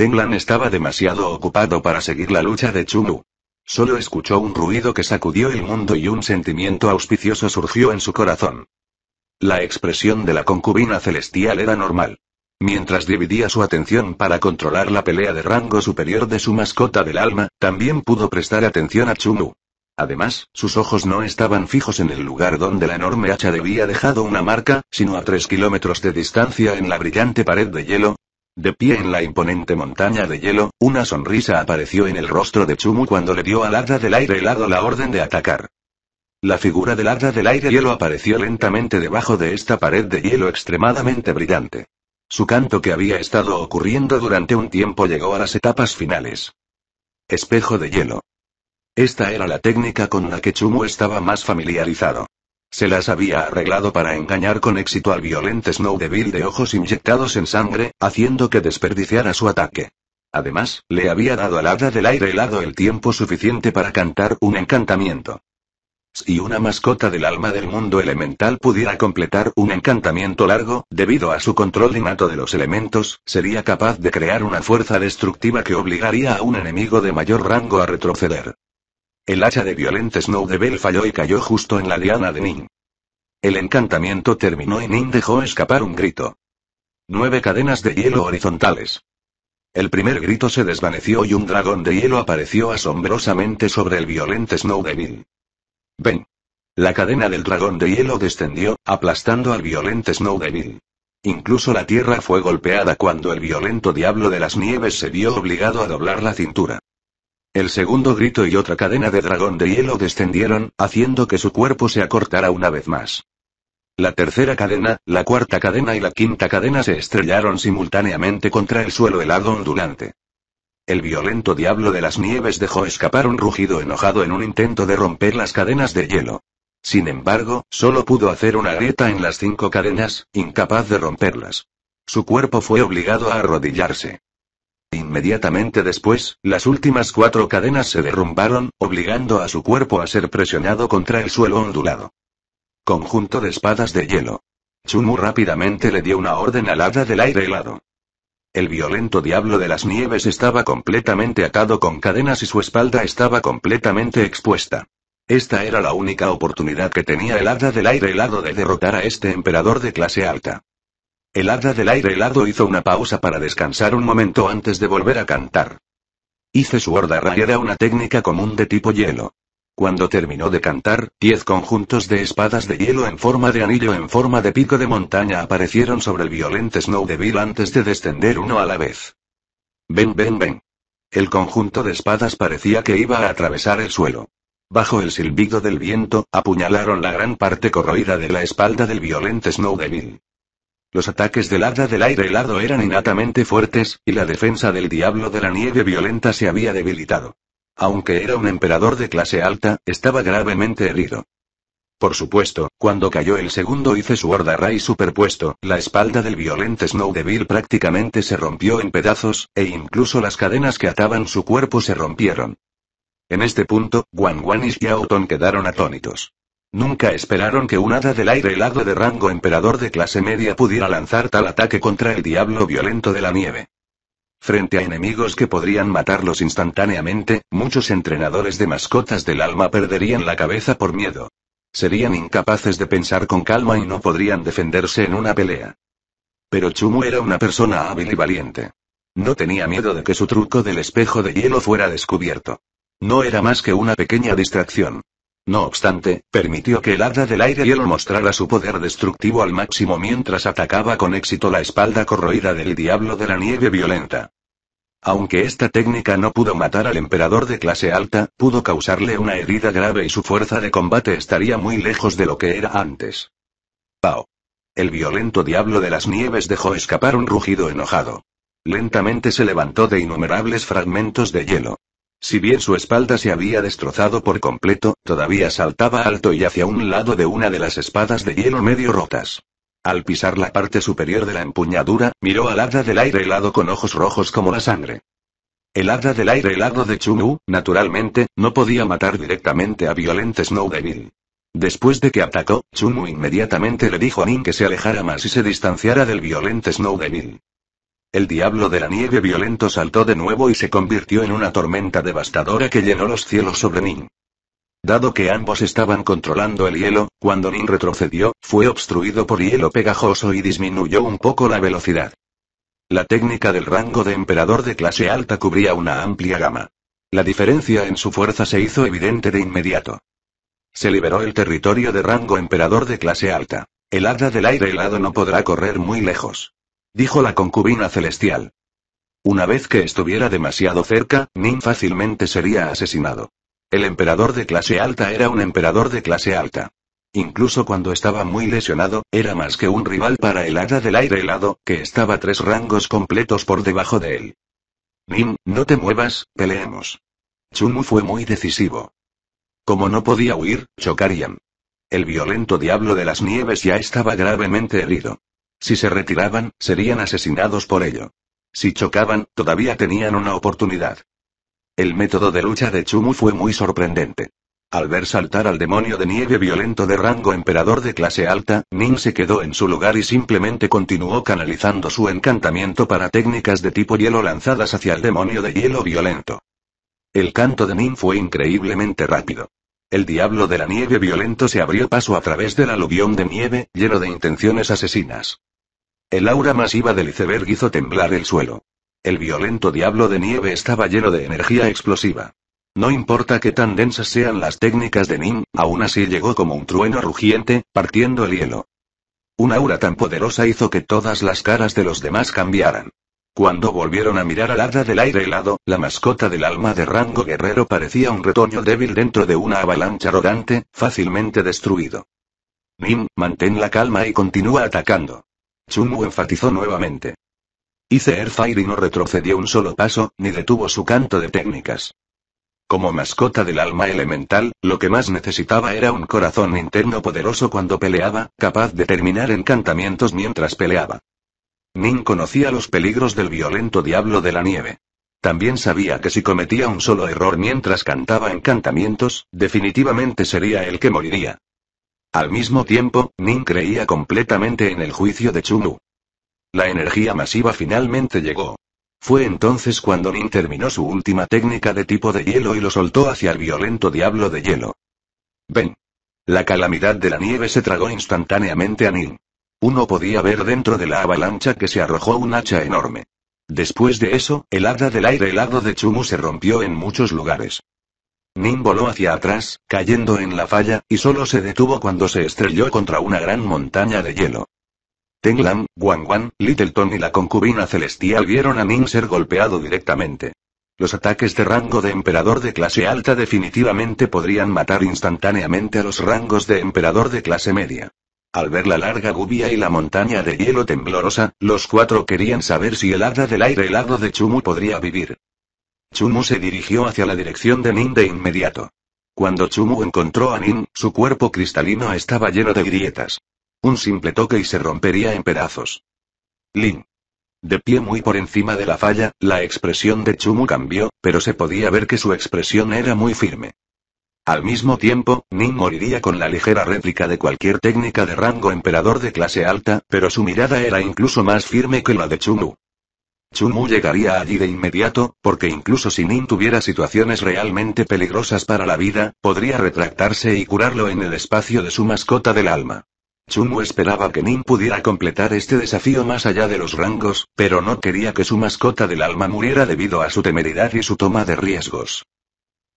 Tenglan estaba demasiado ocupado para seguir la lucha de Chulu. Solo escuchó un ruido que sacudió el mundo y un sentimiento auspicioso surgió en su corazón. La expresión de la concubina celestial era normal. Mientras dividía su atención para controlar la pelea de rango superior de su mascota del alma, también pudo prestar atención a Chumu. Además, sus ojos no estaban fijos en el lugar donde la enorme hacha debía dejado una marca, sino a tres kilómetros de distancia en la brillante pared de hielo, de pie en la imponente montaña de hielo, una sonrisa apareció en el rostro de Chumu cuando le dio al Arda del Aire helado la orden de atacar. La figura del Arda del Aire hielo apareció lentamente debajo de esta pared de hielo extremadamente brillante. Su canto que había estado ocurriendo durante un tiempo llegó a las etapas finales. Espejo de hielo. Esta era la técnica con la que Chumu estaba más familiarizado. Se las había arreglado para engañar con éxito al violento devil de ojos inyectados en sangre, haciendo que desperdiciara su ataque. Además, le había dado al hada del aire helado el tiempo suficiente para cantar un encantamiento. Si una mascota del alma del mundo elemental pudiera completar un encantamiento largo, debido a su control innato de los elementos, sería capaz de crear una fuerza destructiva que obligaría a un enemigo de mayor rango a retroceder. El hacha de Violent Snowdevil falló y cayó justo en la liana de Nin. El encantamiento terminó y Nin dejó escapar un grito. Nueve cadenas de hielo horizontales. El primer grito se desvaneció y un dragón de hielo apareció asombrosamente sobre el Snow Devil. Ven. La cadena del dragón de hielo descendió, aplastando al Snow Devil. Incluso la tierra fue golpeada cuando el violento diablo de las nieves se vio obligado a doblar la cintura. El segundo grito y otra cadena de dragón de hielo descendieron, haciendo que su cuerpo se acortara una vez más. La tercera cadena, la cuarta cadena y la quinta cadena se estrellaron simultáneamente contra el suelo helado ondulante. El violento diablo de las nieves dejó escapar un rugido enojado en un intento de romper las cadenas de hielo. Sin embargo, solo pudo hacer una grieta en las cinco cadenas, incapaz de romperlas. Su cuerpo fue obligado a arrodillarse. Inmediatamente después, las últimas cuatro cadenas se derrumbaron, obligando a su cuerpo a ser presionado contra el suelo ondulado. Conjunto de espadas de hielo. Chunmu rápidamente le dio una orden al hada del aire helado. El violento diablo de las nieves estaba completamente atado con cadenas y su espalda estaba completamente expuesta. Esta era la única oportunidad que tenía el hada del aire helado de derrotar a este emperador de clase alta. El hada del aire helado hizo una pausa para descansar un momento antes de volver a cantar. Hice su horda rayada una técnica común de tipo hielo. Cuando terminó de cantar, diez conjuntos de espadas de hielo en forma de anillo en forma de pico de montaña aparecieron sobre el violento Devil antes de descender uno a la vez. Ven, ven, ven. El conjunto de espadas parecía que iba a atravesar el suelo. Bajo el silbido del viento, apuñalaron la gran parte corroída de la espalda del violento Devil. Los ataques del hada del aire helado eran innatamente fuertes, y la defensa del diablo de la nieve violenta se había debilitado. Aunque era un emperador de clase alta, estaba gravemente herido. Por supuesto, cuando cayó el segundo hice su horda ray superpuesto, la espalda del violento Devil prácticamente se rompió en pedazos, e incluso las cadenas que ataban su cuerpo se rompieron. En este punto, Guan Guan y Tong quedaron atónitos. Nunca esperaron que un hada del aire helado de rango emperador de clase media pudiera lanzar tal ataque contra el diablo violento de la nieve. Frente a enemigos que podrían matarlos instantáneamente, muchos entrenadores de mascotas del alma perderían la cabeza por miedo. Serían incapaces de pensar con calma y no podrían defenderse en una pelea. Pero Chumu era una persona hábil y valiente. No tenía miedo de que su truco del espejo de hielo fuera descubierto. No era más que una pequeña distracción. No obstante, permitió que el hada del aire hielo mostrara su poder destructivo al máximo mientras atacaba con éxito la espalda corroída del diablo de la nieve violenta. Aunque esta técnica no pudo matar al emperador de clase alta, pudo causarle una herida grave y su fuerza de combate estaría muy lejos de lo que era antes. Pao. El violento diablo de las nieves dejó escapar un rugido enojado. Lentamente se levantó de innumerables fragmentos de hielo. Si bien su espalda se había destrozado por completo, todavía saltaba alto y hacia un lado de una de las espadas de hielo medio rotas. Al pisar la parte superior de la empuñadura, miró al hada del aire helado con ojos rojos como la sangre. El hada del aire helado de Chumu, naturalmente, no podía matar directamente a Violent Snowdevil. Después de que atacó, Chumu inmediatamente le dijo a Nin que se alejara más y se distanciara del Violent Snowdevil. El diablo de la nieve violento saltó de nuevo y se convirtió en una tormenta devastadora que llenó los cielos sobre Nin. Dado que ambos estaban controlando el hielo, cuando Nin retrocedió, fue obstruido por hielo pegajoso y disminuyó un poco la velocidad. La técnica del rango de emperador de clase alta cubría una amplia gama. La diferencia en su fuerza se hizo evidente de inmediato. Se liberó el territorio de rango emperador de clase alta. El hada del aire helado no podrá correr muy lejos dijo la concubina celestial. Una vez que estuviera demasiado cerca, Nim fácilmente sería asesinado. El emperador de clase alta era un emperador de clase alta. Incluso cuando estaba muy lesionado, era más que un rival para el hada del aire helado, que estaba tres rangos completos por debajo de él. Nim, no te muevas, peleemos. Chumu fue muy decisivo. Como no podía huir, chocarían. El violento diablo de las nieves ya estaba gravemente herido. Si se retiraban, serían asesinados por ello. Si chocaban, todavía tenían una oportunidad. El método de lucha de Chumu fue muy sorprendente. Al ver saltar al demonio de nieve violento de rango emperador de clase alta, Nin se quedó en su lugar y simplemente continuó canalizando su encantamiento para técnicas de tipo hielo lanzadas hacia el demonio de hielo violento. El canto de Nin fue increíblemente rápido. El diablo de la nieve violento se abrió paso a través del aluvión de nieve, lleno de intenciones asesinas. El aura masiva del iceberg hizo temblar el suelo. El violento diablo de nieve estaba lleno de energía explosiva. No importa qué tan densas sean las técnicas de Nim, aún así llegó como un trueno rugiente, partiendo el hielo. Una aura tan poderosa hizo que todas las caras de los demás cambiaran. Cuando volvieron a mirar al hada del aire helado, la mascota del alma de rango guerrero parecía un retoño débil dentro de una avalancha arrogante, fácilmente destruido. Nim, mantén la calma y continúa atacando. Chumu enfatizó nuevamente. Hice Airfire y no retrocedió un solo paso, ni detuvo su canto de técnicas. Como mascota del alma elemental, lo que más necesitaba era un corazón interno poderoso cuando peleaba, capaz de terminar encantamientos mientras peleaba. Nin conocía los peligros del violento diablo de la nieve. También sabía que si cometía un solo error mientras cantaba encantamientos, definitivamente sería el que moriría. Al mismo tiempo, Nin creía completamente en el juicio de Chumu. La energía masiva finalmente llegó. Fue entonces cuando Nin terminó su última técnica de tipo de hielo y lo soltó hacia el violento diablo de hielo. Ven. La calamidad de la nieve se tragó instantáneamente a Nin. Uno podía ver dentro de la avalancha que se arrojó un hacha enorme. Después de eso, el hada del aire helado de Chumu se rompió en muchos lugares. Nin voló hacia atrás, cayendo en la falla, y solo se detuvo cuando se estrelló contra una gran montaña de hielo. Tenglan, Wang Littleton y la concubina celestial vieron a Nin ser golpeado directamente. Los ataques de rango de emperador de clase alta definitivamente podrían matar instantáneamente a los rangos de emperador de clase media. Al ver la larga gubia y la montaña de hielo temblorosa, los cuatro querían saber si el hada del aire el helado de Chumu podría vivir. Chumu se dirigió hacia la dirección de Nin de inmediato. Cuando Chumu encontró a Nin, su cuerpo cristalino estaba lleno de grietas. Un simple toque y se rompería en pedazos. Lin. De pie muy por encima de la falla, la expresión de Chumu cambió, pero se podía ver que su expresión era muy firme. Al mismo tiempo, Nin moriría con la ligera réplica de cualquier técnica de rango emperador de clase alta, pero su mirada era incluso más firme que la de Chumu. Chumu llegaría allí de inmediato, porque incluso si Nin tuviera situaciones realmente peligrosas para la vida, podría retractarse y curarlo en el espacio de su mascota del alma. Chumu esperaba que Nin pudiera completar este desafío más allá de los rangos, pero no quería que su mascota del alma muriera debido a su temeridad y su toma de riesgos.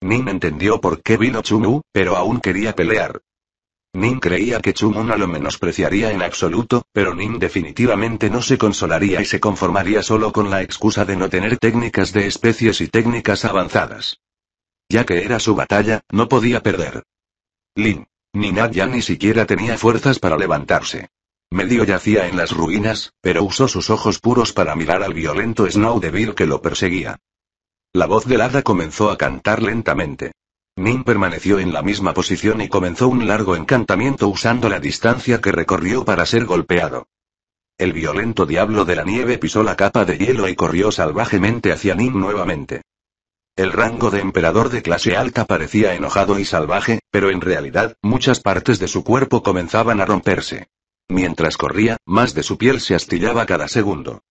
Nin entendió por qué vino Chumu, pero aún quería pelear. Nin creía que Chumuna lo menospreciaría en absoluto, pero Nin definitivamente no se consolaría y se conformaría solo con la excusa de no tener técnicas de especies y técnicas avanzadas. Ya que era su batalla, no podía perder. Lin. Ninad ya ni siquiera tenía fuerzas para levantarse. Medio yacía en las ruinas, pero usó sus ojos puros para mirar al violento Snow Devil que lo perseguía. La voz del hada comenzó a cantar lentamente. Min permaneció en la misma posición y comenzó un largo encantamiento usando la distancia que recorrió para ser golpeado. El violento diablo de la nieve pisó la capa de hielo y corrió salvajemente hacia Nin nuevamente. El rango de emperador de clase alta parecía enojado y salvaje, pero en realidad, muchas partes de su cuerpo comenzaban a romperse. Mientras corría, más de su piel se astillaba cada segundo.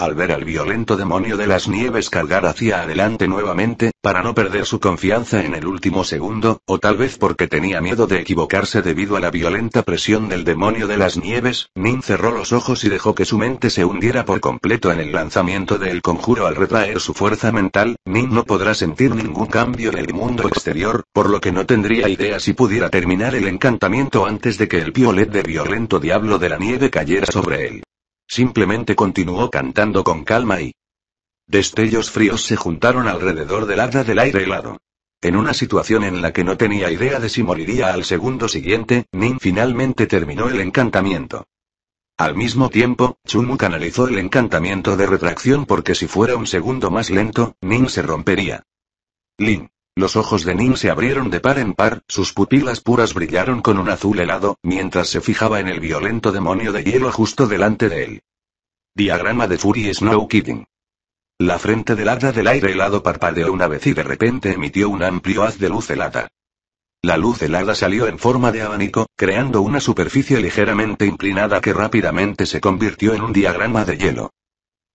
Al ver al violento demonio de las nieves cargar hacia adelante nuevamente, para no perder su confianza en el último segundo, o tal vez porque tenía miedo de equivocarse debido a la violenta presión del demonio de las nieves, Nin cerró los ojos y dejó que su mente se hundiera por completo en el lanzamiento del conjuro al retraer su fuerza mental, Nin no podrá sentir ningún cambio en el mundo exterior, por lo que no tendría idea si pudiera terminar el encantamiento antes de que el piolet de violento diablo de la nieve cayera sobre él. Simplemente continuó cantando con calma y... Destellos fríos se juntaron alrededor del hada del aire helado. En una situación en la que no tenía idea de si moriría al segundo siguiente, Nin finalmente terminó el encantamiento. Al mismo tiempo, Chumu canalizó el encantamiento de retracción porque si fuera un segundo más lento, Nin se rompería. Lin. Los ojos de Nin se abrieron de par en par, sus pupilas puras brillaron con un azul helado, mientras se fijaba en el violento demonio de hielo justo delante de él. Diagrama de Fury Snow Kidding. La frente del hada del aire helado parpadeó una vez y de repente emitió un amplio haz de luz helada. La luz helada salió en forma de abanico, creando una superficie ligeramente inclinada que rápidamente se convirtió en un diagrama de hielo.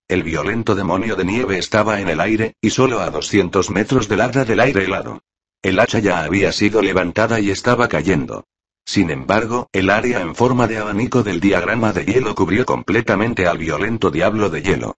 El violento demonio de nieve estaba en el aire, y solo a 200 metros del hada del aire helado. El hacha ya había sido levantada y estaba cayendo. Sin embargo, el área en forma de abanico del diagrama de hielo cubrió completamente al violento diablo de hielo.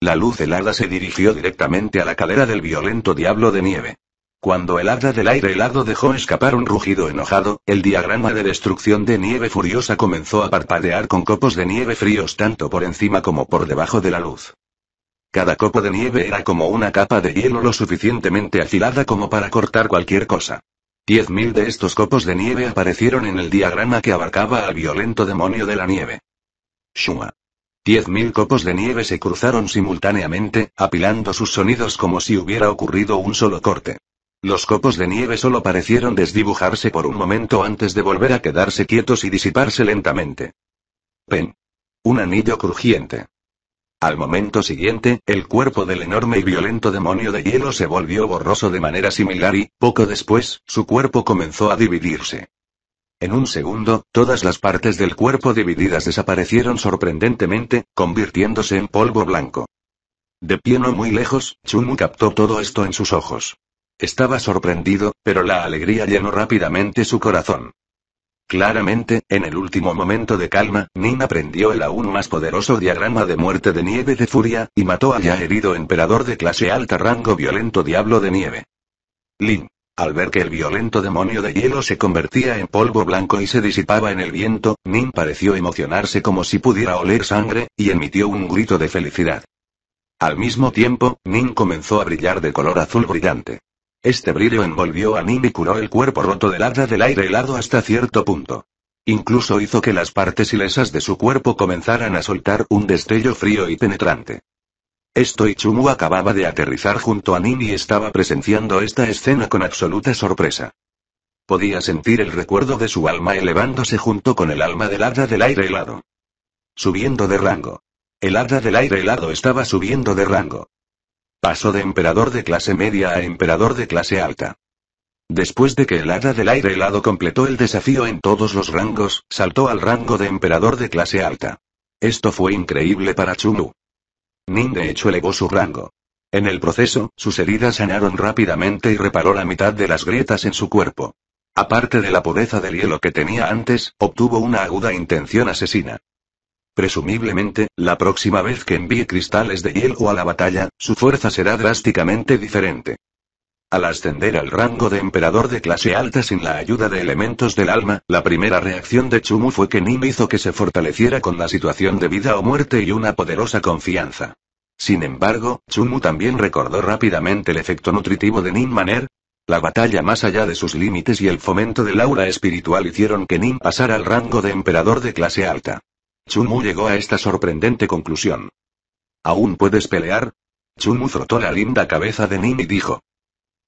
La luz helada se dirigió directamente a la calera del violento diablo de nieve. Cuando el hada del aire helado dejó escapar un rugido enojado, el diagrama de destrucción de nieve furiosa comenzó a parpadear con copos de nieve fríos tanto por encima como por debajo de la luz. Cada copo de nieve era como una capa de hielo lo suficientemente afilada como para cortar cualquier cosa. Diez mil de estos copos de nieve aparecieron en el diagrama que abarcaba al violento demonio de la nieve. Shuma. Diez mil copos de nieve se cruzaron simultáneamente, apilando sus sonidos como si hubiera ocurrido un solo corte. Los copos de nieve solo parecieron desdibujarse por un momento antes de volver a quedarse quietos y disiparse lentamente. Pen. Un anillo crujiente. Al momento siguiente, el cuerpo del enorme y violento demonio de hielo se volvió borroso de manera similar y, poco después, su cuerpo comenzó a dividirse. En un segundo, todas las partes del cuerpo divididas desaparecieron sorprendentemente, convirtiéndose en polvo blanco. De pie no muy lejos, Chun captó todo esto en sus ojos. Estaba sorprendido, pero la alegría llenó rápidamente su corazón. Claramente, en el último momento de calma, Nin aprendió el aún más poderoso diagrama de muerte de nieve de furia, y mató al ya herido emperador de clase alta rango violento diablo de nieve. Lin. Al ver que el violento demonio de hielo se convertía en polvo blanco y se disipaba en el viento, Nin pareció emocionarse como si pudiera oler sangre, y emitió un grito de felicidad. Al mismo tiempo, Nin comenzó a brillar de color azul brillante. Este brillo envolvió a Nimi y curó el cuerpo roto del hada del aire helado hasta cierto punto. Incluso hizo que las partes ilesas de su cuerpo comenzaran a soltar un destello frío y penetrante. Esto y Chumu acababa de aterrizar junto a Nimi y estaba presenciando esta escena con absoluta sorpresa. Podía sentir el recuerdo de su alma elevándose junto con el alma del hada del aire helado. Subiendo de rango. El hada del aire helado estaba subiendo de rango. Pasó de emperador de clase media a emperador de clase alta. Después de que el hada del aire helado completó el desafío en todos los rangos, saltó al rango de emperador de clase alta. Esto fue increíble para Chunu. Ning de hecho elevó su rango. En el proceso, sus heridas sanaron rápidamente y reparó la mitad de las grietas en su cuerpo. Aparte de la pureza del hielo que tenía antes, obtuvo una aguda intención asesina. Presumiblemente, la próxima vez que envíe cristales de hielo a la batalla, su fuerza será drásticamente diferente. Al ascender al rango de emperador de clase alta sin la ayuda de elementos del alma, la primera reacción de Chumu fue que Nim hizo que se fortaleciera con la situación de vida o muerte y una poderosa confianza. Sin embargo, Chumu también recordó rápidamente el efecto nutritivo de Nim Maner. La batalla más allá de sus límites y el fomento del aura espiritual hicieron que Nim pasara al rango de emperador de clase alta. Chumu llegó a esta sorprendente conclusión. ¿Aún puedes pelear? Chumu frotó la linda cabeza de Nin y dijo.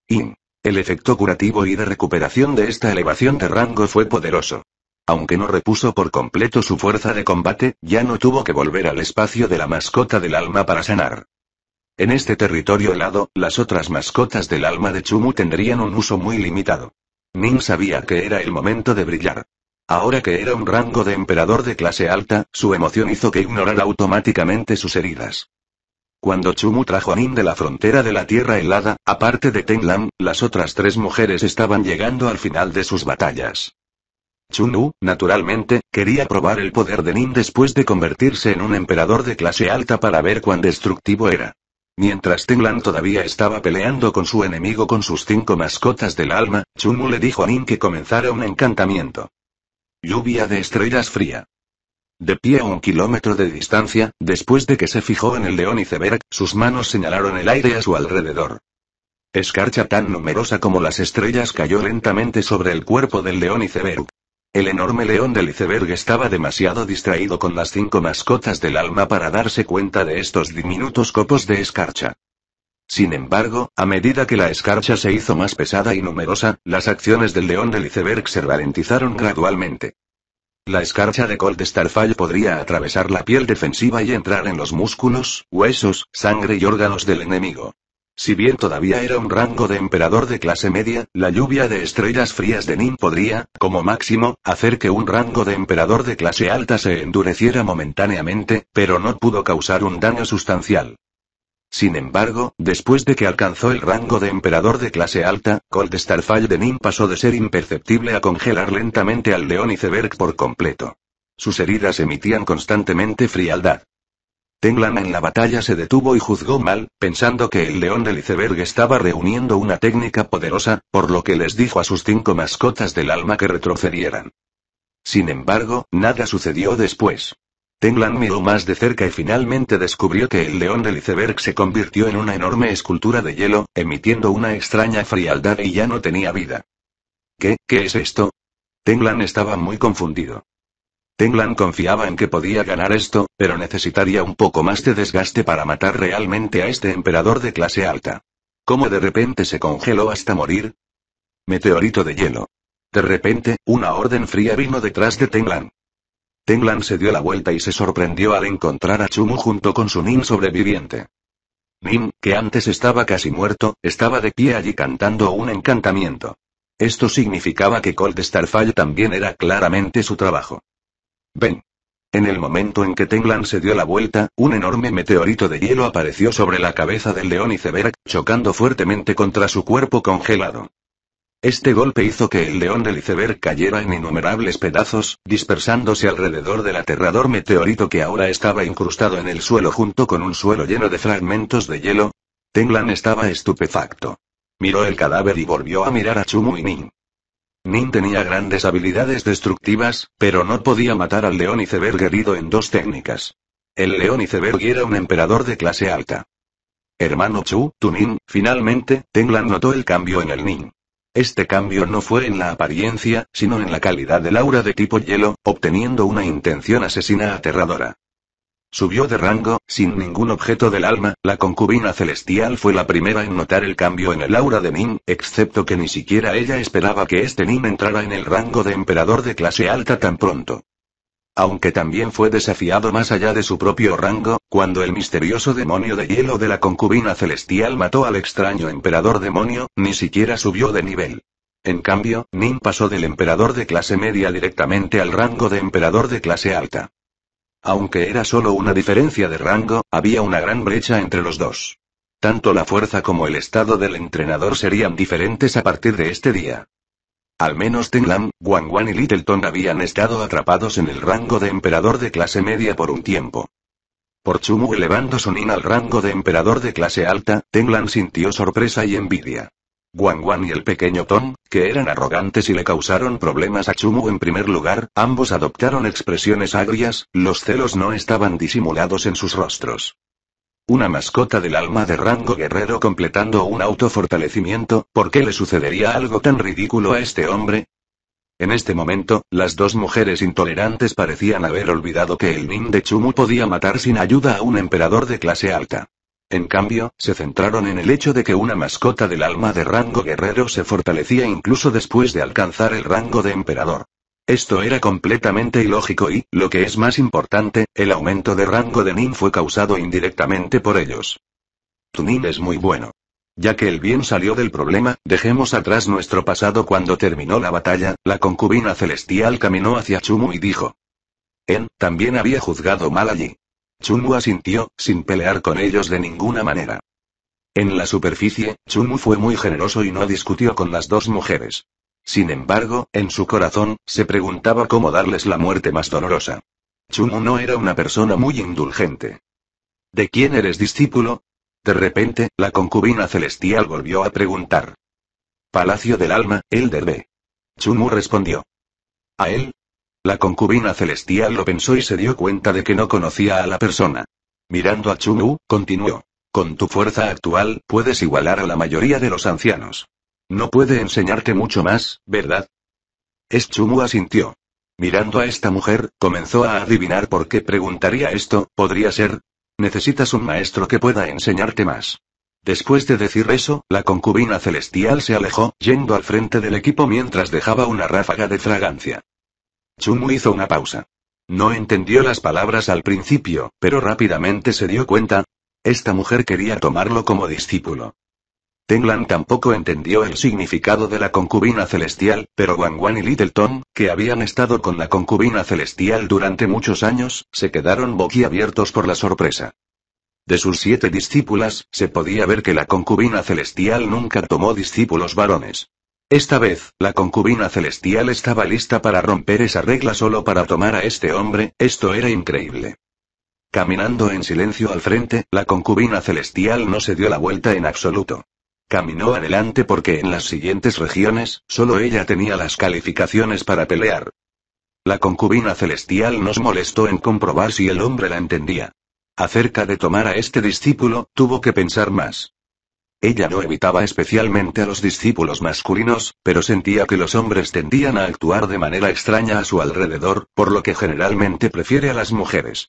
In. El efecto curativo y de recuperación de esta elevación de rango fue poderoso. Aunque no repuso por completo su fuerza de combate, ya no tuvo que volver al espacio de la mascota del alma para sanar. En este territorio helado, las otras mascotas del alma de Chumu tendrían un uso muy limitado. Nin sabía que era el momento de brillar. Ahora que era un rango de emperador de clase alta, su emoción hizo que ignorara automáticamente sus heridas. Cuando Chumu trajo a Nin de la frontera de la Tierra helada, aparte de Tenglam, las otras tres mujeres estaban llegando al final de sus batallas. Chunu, naturalmente, quería probar el poder de Nin después de convertirse en un emperador de clase alta para ver cuán destructivo era. Mientras Tenglan todavía estaba peleando con su enemigo con sus cinco mascotas del alma, Chumu le dijo a Nin que comenzara un encantamiento. Lluvia de estrellas fría. De pie a un kilómetro de distancia, después de que se fijó en el león iceberg, sus manos señalaron el aire a su alrededor. Escarcha tan numerosa como las estrellas cayó lentamente sobre el cuerpo del león iceberg. El enorme león del iceberg estaba demasiado distraído con las cinco mascotas del alma para darse cuenta de estos diminutos copos de escarcha. Sin embargo, a medida que la escarcha se hizo más pesada y numerosa, las acciones del león del iceberg se ralentizaron gradualmente. La escarcha de Cold Starfall podría atravesar la piel defensiva y entrar en los músculos, huesos, sangre y órganos del enemigo. Si bien todavía era un rango de emperador de clase media, la lluvia de estrellas frías de Nin podría, como máximo, hacer que un rango de emperador de clase alta se endureciera momentáneamente, pero no pudo causar un daño sustancial. Sin embargo, después de que alcanzó el rango de emperador de clase alta, Cold de Nim pasó de ser imperceptible a congelar lentamente al león iceberg por completo. Sus heridas emitían constantemente frialdad. Tenglan en la batalla se detuvo y juzgó mal, pensando que el león del iceberg estaba reuniendo una técnica poderosa, por lo que les dijo a sus cinco mascotas del alma que retrocedieran. Sin embargo, nada sucedió después. Tenglan miró más de cerca y finalmente descubrió que el león del iceberg se convirtió en una enorme escultura de hielo, emitiendo una extraña frialdad y ya no tenía vida. ¿Qué, qué es esto? Tenglan estaba muy confundido. Tenglan confiaba en que podía ganar esto, pero necesitaría un poco más de desgaste para matar realmente a este emperador de clase alta. ¿Cómo de repente se congeló hasta morir? Meteorito de hielo. De repente, una orden fría vino detrás de Tenglan. Tenglan se dio la vuelta y se sorprendió al encontrar a Chumu junto con su Nin sobreviviente. Nin, que antes estaba casi muerto, estaba de pie allí cantando un encantamiento. Esto significaba que Cold Starfall también era claramente su trabajo. Ven. En el momento en que Tenglan se dio la vuelta, un enorme meteorito de hielo apareció sobre la cabeza del león y verá, chocando fuertemente contra su cuerpo congelado. Este golpe hizo que el león del iceberg cayera en innumerables pedazos, dispersándose alrededor del aterrador meteorito que ahora estaba incrustado en el suelo junto con un suelo lleno de fragmentos de hielo. Tenglan estaba estupefacto. Miró el cadáver y volvió a mirar a Chumu y Nin. Nin tenía grandes habilidades destructivas, pero no podía matar al león iceberg herido en dos técnicas. El león iceberg era un emperador de clase alta. Hermano Chu, tu finalmente, Tenglan notó el cambio en el Nin. Este cambio no fue en la apariencia, sino en la calidad del aura de tipo hielo, obteniendo una intención asesina aterradora. Subió de rango, sin ningún objeto del alma, la concubina celestial fue la primera en notar el cambio en el aura de Nin, excepto que ni siquiera ella esperaba que este Nin entrara en el rango de emperador de clase alta tan pronto aunque también fue desafiado más allá de su propio rango, cuando el misterioso demonio de hielo de la concubina celestial mató al extraño emperador demonio, ni siquiera subió de nivel. En cambio, Nin pasó del emperador de clase media directamente al rango de emperador de clase alta. Aunque era solo una diferencia de rango, había una gran brecha entre los dos. Tanto la fuerza como el estado del entrenador serían diferentes a partir de este día. Al menos Tenglan, Wang y Littleton habían estado atrapados en el rango de emperador de clase media por un tiempo. Por Chumu elevando nin al rango de emperador de clase alta, Tenglan sintió sorpresa y envidia. Guangwan y el pequeño Tom, que eran arrogantes y le causaron problemas a Chumu en primer lugar, ambos adoptaron expresiones agrias, los celos no estaban disimulados en sus rostros. Una mascota del alma de rango guerrero completando un autofortalecimiento, ¿por qué le sucedería algo tan ridículo a este hombre? En este momento, las dos mujeres intolerantes parecían haber olvidado que el Nin de Chumu podía matar sin ayuda a un emperador de clase alta. En cambio, se centraron en el hecho de que una mascota del alma de rango guerrero se fortalecía incluso después de alcanzar el rango de emperador. Esto era completamente ilógico y, lo que es más importante, el aumento de rango de Nin fue causado indirectamente por ellos. Tu Nin es muy bueno. Ya que el bien salió del problema, dejemos atrás nuestro pasado cuando terminó la batalla, la concubina celestial caminó hacia Chumu y dijo. En, también había juzgado mal allí. Chumu asintió, sin pelear con ellos de ninguna manera. En la superficie, Chumu fue muy generoso y no discutió con las dos mujeres. Sin embargo, en su corazón, se preguntaba cómo darles la muerte más dolorosa. Chumu no era una persona muy indulgente. ¿De quién eres discípulo? De repente, la concubina celestial volvió a preguntar. Palacio del alma, Elder B. Chumu respondió. ¿A él? La concubina celestial lo pensó y se dio cuenta de que no conocía a la persona. Mirando a Chumu, continuó. Con tu fuerza actual, puedes igualar a la mayoría de los ancianos. No puede enseñarte mucho más, ¿verdad? Chumu asintió. Mirando a esta mujer, comenzó a adivinar por qué preguntaría esto, podría ser. Necesitas un maestro que pueda enseñarte más. Después de decir eso, la concubina celestial se alejó, yendo al frente del equipo mientras dejaba una ráfaga de fragancia. Chumu hizo una pausa. No entendió las palabras al principio, pero rápidamente se dio cuenta. Esta mujer quería tomarlo como discípulo. Tenglan tampoco entendió el significado de la concubina celestial, pero Wang Wan y Littleton, que habían estado con la concubina celestial durante muchos años, se quedaron boquiabiertos por la sorpresa. De sus siete discípulas, se podía ver que la concubina celestial nunca tomó discípulos varones. Esta vez, la concubina celestial estaba lista para romper esa regla solo para tomar a este hombre, esto era increíble. Caminando en silencio al frente, la concubina celestial no se dio la vuelta en absoluto. Caminó adelante porque en las siguientes regiones, solo ella tenía las calificaciones para pelear. La concubina celestial nos molestó en comprobar si el hombre la entendía. Acerca de tomar a este discípulo, tuvo que pensar más. Ella no evitaba especialmente a los discípulos masculinos, pero sentía que los hombres tendían a actuar de manera extraña a su alrededor, por lo que generalmente prefiere a las mujeres.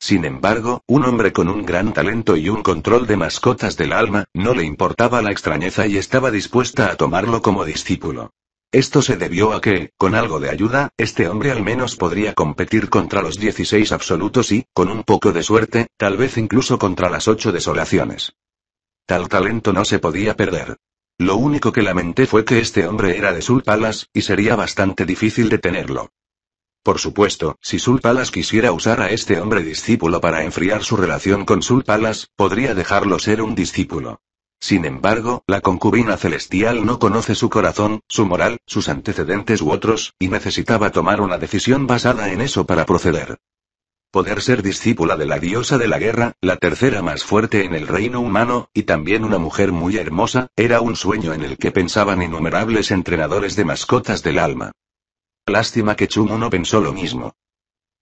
Sin embargo, un hombre con un gran talento y un control de mascotas del alma, no le importaba la extrañeza y estaba dispuesta a tomarlo como discípulo. Esto se debió a que, con algo de ayuda, este hombre al menos podría competir contra los 16 absolutos y, con un poco de suerte, tal vez incluso contra las 8 desolaciones. Tal talento no se podía perder. Lo único que lamenté fue que este hombre era de Palas y sería bastante difícil detenerlo. Por supuesto, si Sul Palas quisiera usar a este hombre discípulo para enfriar su relación con Sul Palas, podría dejarlo ser un discípulo. Sin embargo, la concubina celestial no conoce su corazón, su moral, sus antecedentes u otros, y necesitaba tomar una decisión basada en eso para proceder. Poder ser discípula de la diosa de la guerra, la tercera más fuerte en el reino humano, y también una mujer muy hermosa, era un sueño en el que pensaban innumerables entrenadores de mascotas del alma. Lástima que Chumu no pensó lo mismo.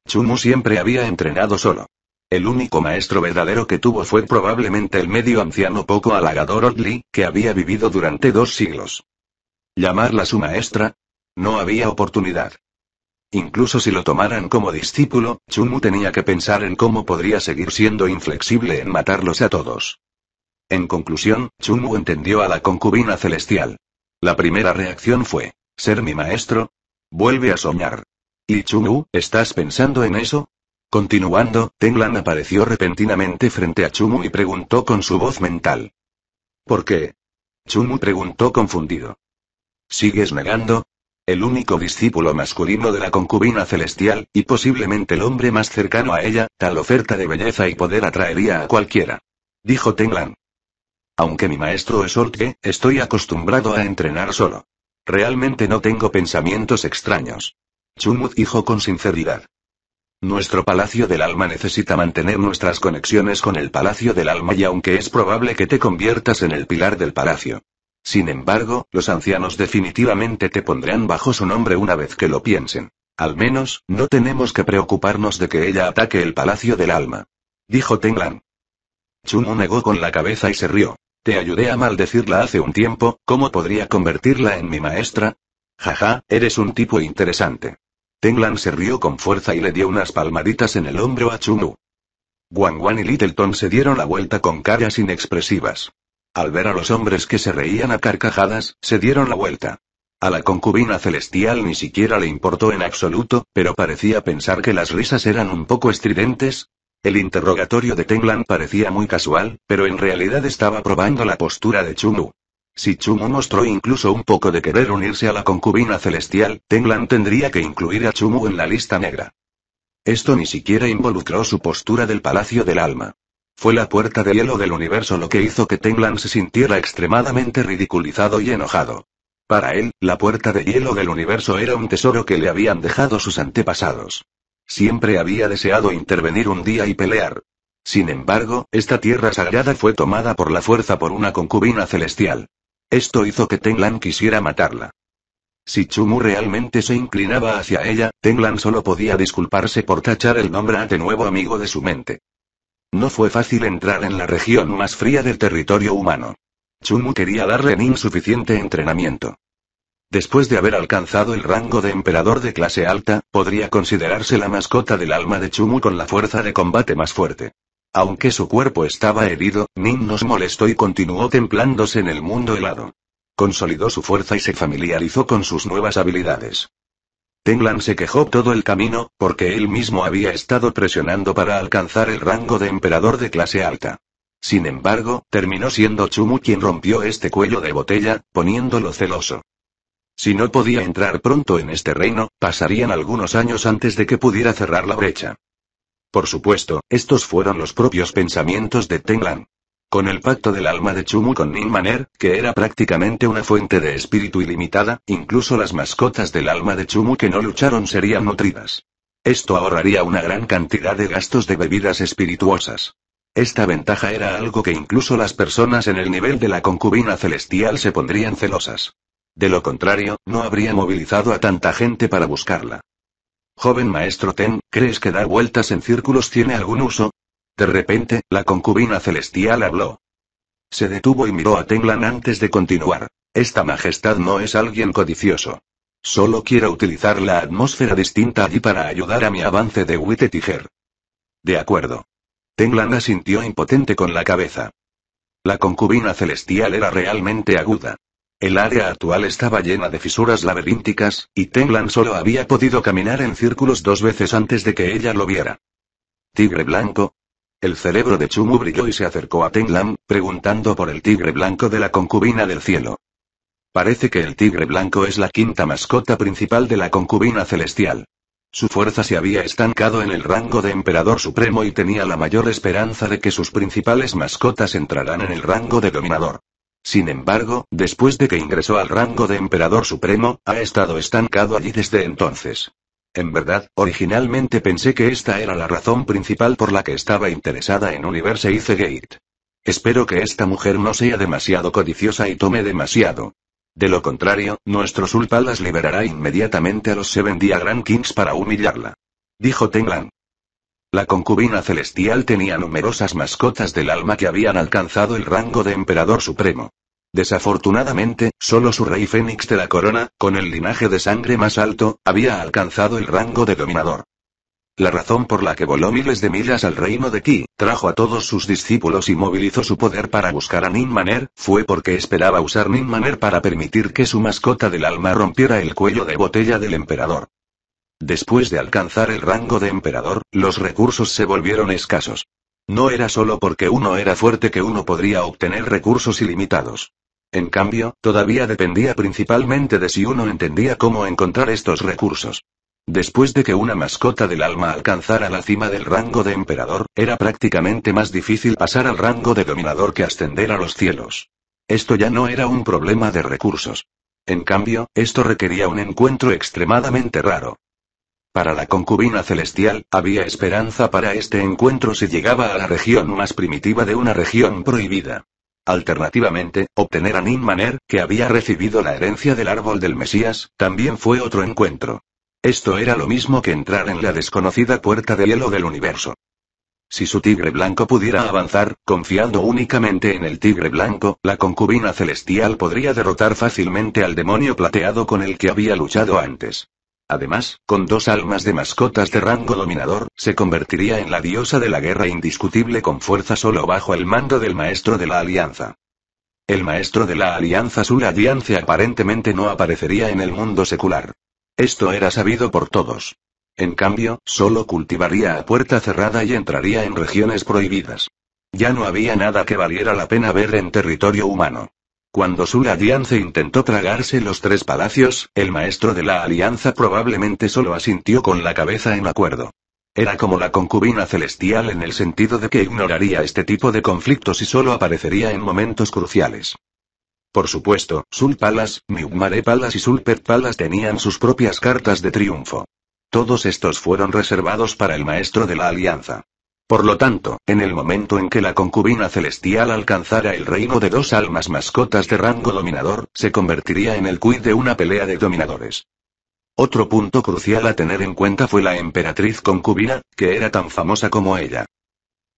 Chumu siempre había entrenado solo. El único maestro verdadero que tuvo fue probablemente el medio anciano poco halagador Otli, que había vivido durante dos siglos. ¿Llamarla su maestra? No había oportunidad. Incluso si lo tomaran como discípulo, Chumu tenía que pensar en cómo podría seguir siendo inflexible en matarlos a todos. En conclusión, Chumu entendió a la concubina celestial. La primera reacción fue, ¿ser mi maestro? Vuelve a soñar. Y Chumu, ¿estás pensando en eso? Continuando, Tenglan apareció repentinamente frente a Chumu y preguntó con su voz mental. ¿Por qué? Chumu preguntó confundido. ¿Sigues negando? El único discípulo masculino de la concubina celestial, y posiblemente el hombre más cercano a ella, tal oferta de belleza y poder atraería a cualquiera. Dijo Tenglan. Aunque mi maestro es Orte, estoy acostumbrado a entrenar solo. Realmente no tengo pensamientos extraños. Chumut dijo con sinceridad. Nuestro palacio del alma necesita mantener nuestras conexiones con el palacio del alma y aunque es probable que te conviertas en el pilar del palacio. Sin embargo, los ancianos definitivamente te pondrán bajo su nombre una vez que lo piensen. Al menos, no tenemos que preocuparnos de que ella ataque el palacio del alma. Dijo Tenglan. Chumu negó con la cabeza y se rió. Te ayudé a maldecirla hace un tiempo, ¿cómo podría convertirla en mi maestra? Jaja, eres un tipo interesante. Tenglan se rió con fuerza y le dio unas palmaditas en el hombro a Chunu. Guan y Littleton se dieron la vuelta con caras inexpresivas. Al ver a los hombres que se reían a carcajadas, se dieron la vuelta. A la concubina celestial ni siquiera le importó en absoluto, pero parecía pensar que las risas eran un poco estridentes, el interrogatorio de Tenglan parecía muy casual, pero en realidad estaba probando la postura de Chumu. Si Chumu mostró incluso un poco de querer unirse a la concubina celestial, Tenglan tendría que incluir a Chumu en la lista negra. Esto ni siquiera involucró su postura del Palacio del Alma. Fue la puerta de hielo del universo lo que hizo que Tenglan se sintiera extremadamente ridiculizado y enojado. Para él, la puerta de hielo del universo era un tesoro que le habían dejado sus antepasados. Siempre había deseado intervenir un día y pelear. Sin embargo, esta tierra sagrada fue tomada por la fuerza por una concubina celestial. Esto hizo que Tenglan quisiera matarla. Si Chumu realmente se inclinaba hacia ella, Tenglan solo podía disculparse por tachar el nombre de nuevo amigo de su mente. No fue fácil entrar en la región más fría del territorio humano. Chumu quería darle en insuficiente entrenamiento. Después de haber alcanzado el rango de emperador de clase alta, podría considerarse la mascota del alma de Chumu con la fuerza de combate más fuerte. Aunque su cuerpo estaba herido, Nin nos molestó y continuó templándose en el mundo helado. Consolidó su fuerza y se familiarizó con sus nuevas habilidades. Tenglan se quejó todo el camino, porque él mismo había estado presionando para alcanzar el rango de emperador de clase alta. Sin embargo, terminó siendo Chumu quien rompió este cuello de botella, poniéndolo celoso. Si no podía entrar pronto en este reino, pasarían algunos años antes de que pudiera cerrar la brecha. Por supuesto, estos fueron los propios pensamientos de Tenglan. Con el pacto del alma de Chumu con Maner, que era prácticamente una fuente de espíritu ilimitada, incluso las mascotas del alma de Chumu que no lucharon serían nutridas. Esto ahorraría una gran cantidad de gastos de bebidas espirituosas. Esta ventaja era algo que incluso las personas en el nivel de la concubina celestial se pondrían celosas. De lo contrario, no habría movilizado a tanta gente para buscarla. Joven maestro Ten, ¿crees que dar vueltas en círculos tiene algún uso? De repente, la concubina celestial habló. Se detuvo y miró a Tenglan antes de continuar. Esta majestad no es alguien codicioso. Solo quiero utilizar la atmósfera distinta allí para ayudar a mi avance de Witte Tiger. De acuerdo. Tenglan sintió impotente con la cabeza. La concubina celestial era realmente aguda. El área actual estaba llena de fisuras laberínticas, y Tenglan solo había podido caminar en círculos dos veces antes de que ella lo viera. Tigre blanco, el cerebro de Chumu brilló y se acercó a Tenglan, preguntando por el tigre blanco de la concubina del cielo. Parece que el tigre blanco es la quinta mascota principal de la concubina celestial. Su fuerza se había estancado en el rango de emperador supremo y tenía la mayor esperanza de que sus principales mascotas entrarán en el rango de dominador. Sin embargo, después de que ingresó al rango de emperador supremo, ha estado estancado allí desde entonces. En verdad, originalmente pensé que esta era la razón principal por la que estaba interesada en Universe Gate. Espero que esta mujer no sea demasiado codiciosa y tome demasiado. De lo contrario, nuestro Sulpa las liberará inmediatamente a los Seven Grand Kings para humillarla. Dijo Tenglan. La concubina celestial tenía numerosas mascotas del alma que habían alcanzado el rango de emperador supremo. Desafortunadamente, solo su rey Fénix de la corona, con el linaje de sangre más alto, había alcanzado el rango de dominador. La razón por la que voló miles de millas al reino de Ki, trajo a todos sus discípulos y movilizó su poder para buscar a Ninmaner, Maner, fue porque esperaba usar Nin Maner para permitir que su mascota del alma rompiera el cuello de botella del emperador. Después de alcanzar el rango de emperador, los recursos se volvieron escasos. No era solo porque uno era fuerte que uno podría obtener recursos ilimitados. En cambio, todavía dependía principalmente de si uno entendía cómo encontrar estos recursos. Después de que una mascota del alma alcanzara la cima del rango de emperador, era prácticamente más difícil pasar al rango de dominador que ascender a los cielos. Esto ya no era un problema de recursos. En cambio, esto requería un encuentro extremadamente raro. Para la concubina celestial, había esperanza para este encuentro si llegaba a la región más primitiva de una región prohibida. Alternativamente, obtener a Nin Maner, que había recibido la herencia del árbol del Mesías, también fue otro encuentro. Esto era lo mismo que entrar en la desconocida puerta de hielo del universo. Si su tigre blanco pudiera avanzar, confiando únicamente en el tigre blanco, la concubina celestial podría derrotar fácilmente al demonio plateado con el que había luchado antes. Además, con dos almas de mascotas de rango dominador, se convertiría en la diosa de la guerra indiscutible con fuerza solo bajo el mando del maestro de la alianza. El maestro de la alianza Sula alianza aparentemente no aparecería en el mundo secular. Esto era sabido por todos. En cambio, solo cultivaría a puerta cerrada y entraría en regiones prohibidas. Ya no había nada que valiera la pena ver en territorio humano. Cuando Sul Alianza intentó tragarse los tres palacios, el maestro de la alianza probablemente solo asintió con la cabeza en acuerdo. Era como la concubina celestial en el sentido de que ignoraría este tipo de conflictos y solo aparecería en momentos cruciales. Por supuesto, Sul Palas, Miugmare Palas y Sulper Palas tenían sus propias cartas de triunfo. Todos estos fueron reservados para el maestro de la alianza. Por lo tanto, en el momento en que la concubina celestial alcanzara el reino de dos almas mascotas de rango dominador, se convertiría en el cuid de una pelea de dominadores. Otro punto crucial a tener en cuenta fue la emperatriz concubina, que era tan famosa como ella.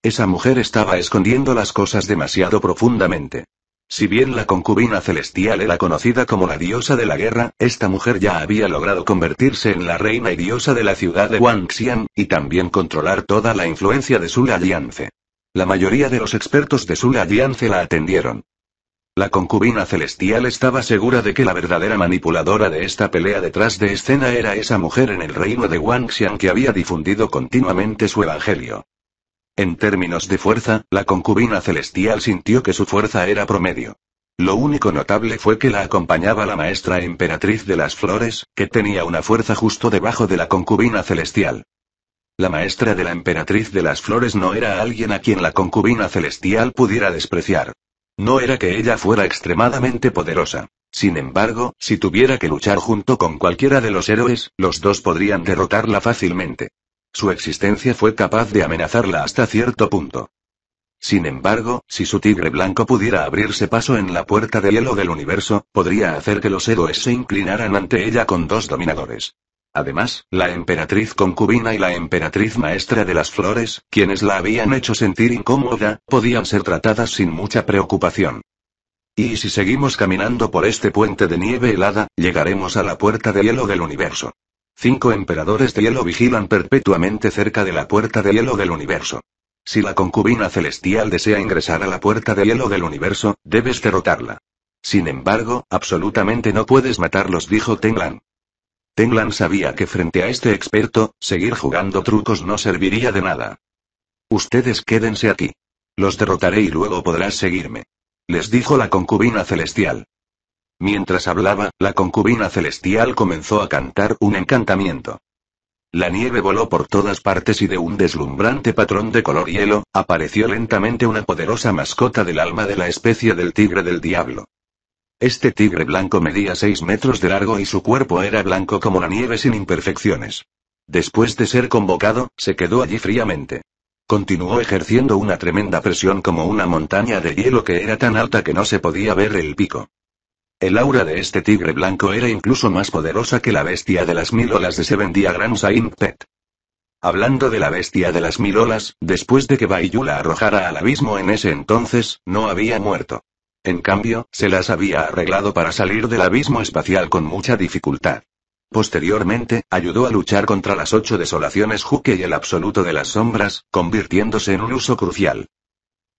Esa mujer estaba escondiendo las cosas demasiado profundamente. Si bien la concubina celestial era conocida como la diosa de la guerra, esta mujer ya había logrado convertirse en la reina y diosa de la ciudad de Wangxian, y también controlar toda la influencia de Sul alianza. La mayoría de los expertos de Sul alianza la atendieron. La concubina celestial estaba segura de que la verdadera manipuladora de esta pelea detrás de escena era esa mujer en el reino de Wangxian que había difundido continuamente su evangelio. En términos de fuerza, la concubina celestial sintió que su fuerza era promedio. Lo único notable fue que la acompañaba la maestra emperatriz de las flores, que tenía una fuerza justo debajo de la concubina celestial. La maestra de la emperatriz de las flores no era alguien a quien la concubina celestial pudiera despreciar. No era que ella fuera extremadamente poderosa. Sin embargo, si tuviera que luchar junto con cualquiera de los héroes, los dos podrían derrotarla fácilmente. Su existencia fue capaz de amenazarla hasta cierto punto. Sin embargo, si su tigre blanco pudiera abrirse paso en la puerta de hielo del universo, podría hacer que los héroes se inclinaran ante ella con dos dominadores. Además, la emperatriz concubina y la emperatriz maestra de las flores, quienes la habían hecho sentir incómoda, podían ser tratadas sin mucha preocupación. Y si seguimos caminando por este puente de nieve helada, llegaremos a la puerta de hielo del universo. Cinco emperadores de hielo vigilan perpetuamente cerca de la puerta de hielo del universo. Si la concubina celestial desea ingresar a la puerta de hielo del universo, debes derrotarla. Sin embargo, absolutamente no puedes matarlos, dijo Tenglan. Tenglan sabía que frente a este experto, seguir jugando trucos no serviría de nada. Ustedes quédense aquí. Los derrotaré y luego podrás seguirme. Les dijo la concubina celestial. Mientras hablaba, la concubina celestial comenzó a cantar un encantamiento. La nieve voló por todas partes y de un deslumbrante patrón de color hielo, apareció lentamente una poderosa mascota del alma de la especie del tigre del diablo. Este tigre blanco medía 6 metros de largo y su cuerpo era blanco como la nieve sin imperfecciones. Después de ser convocado, se quedó allí fríamente. Continuó ejerciendo una tremenda presión como una montaña de hielo que era tan alta que no se podía ver el pico. El aura de este tigre blanco era incluso más poderosa que la bestia de las mil olas de Seven Diagrams Saint Pet. Hablando de la bestia de las mil olas, después de que Baiyu la arrojara al abismo en ese entonces, no había muerto. En cambio, se las había arreglado para salir del abismo espacial con mucha dificultad. Posteriormente, ayudó a luchar contra las ocho desolaciones Juke y el absoluto de las sombras, convirtiéndose en un uso crucial.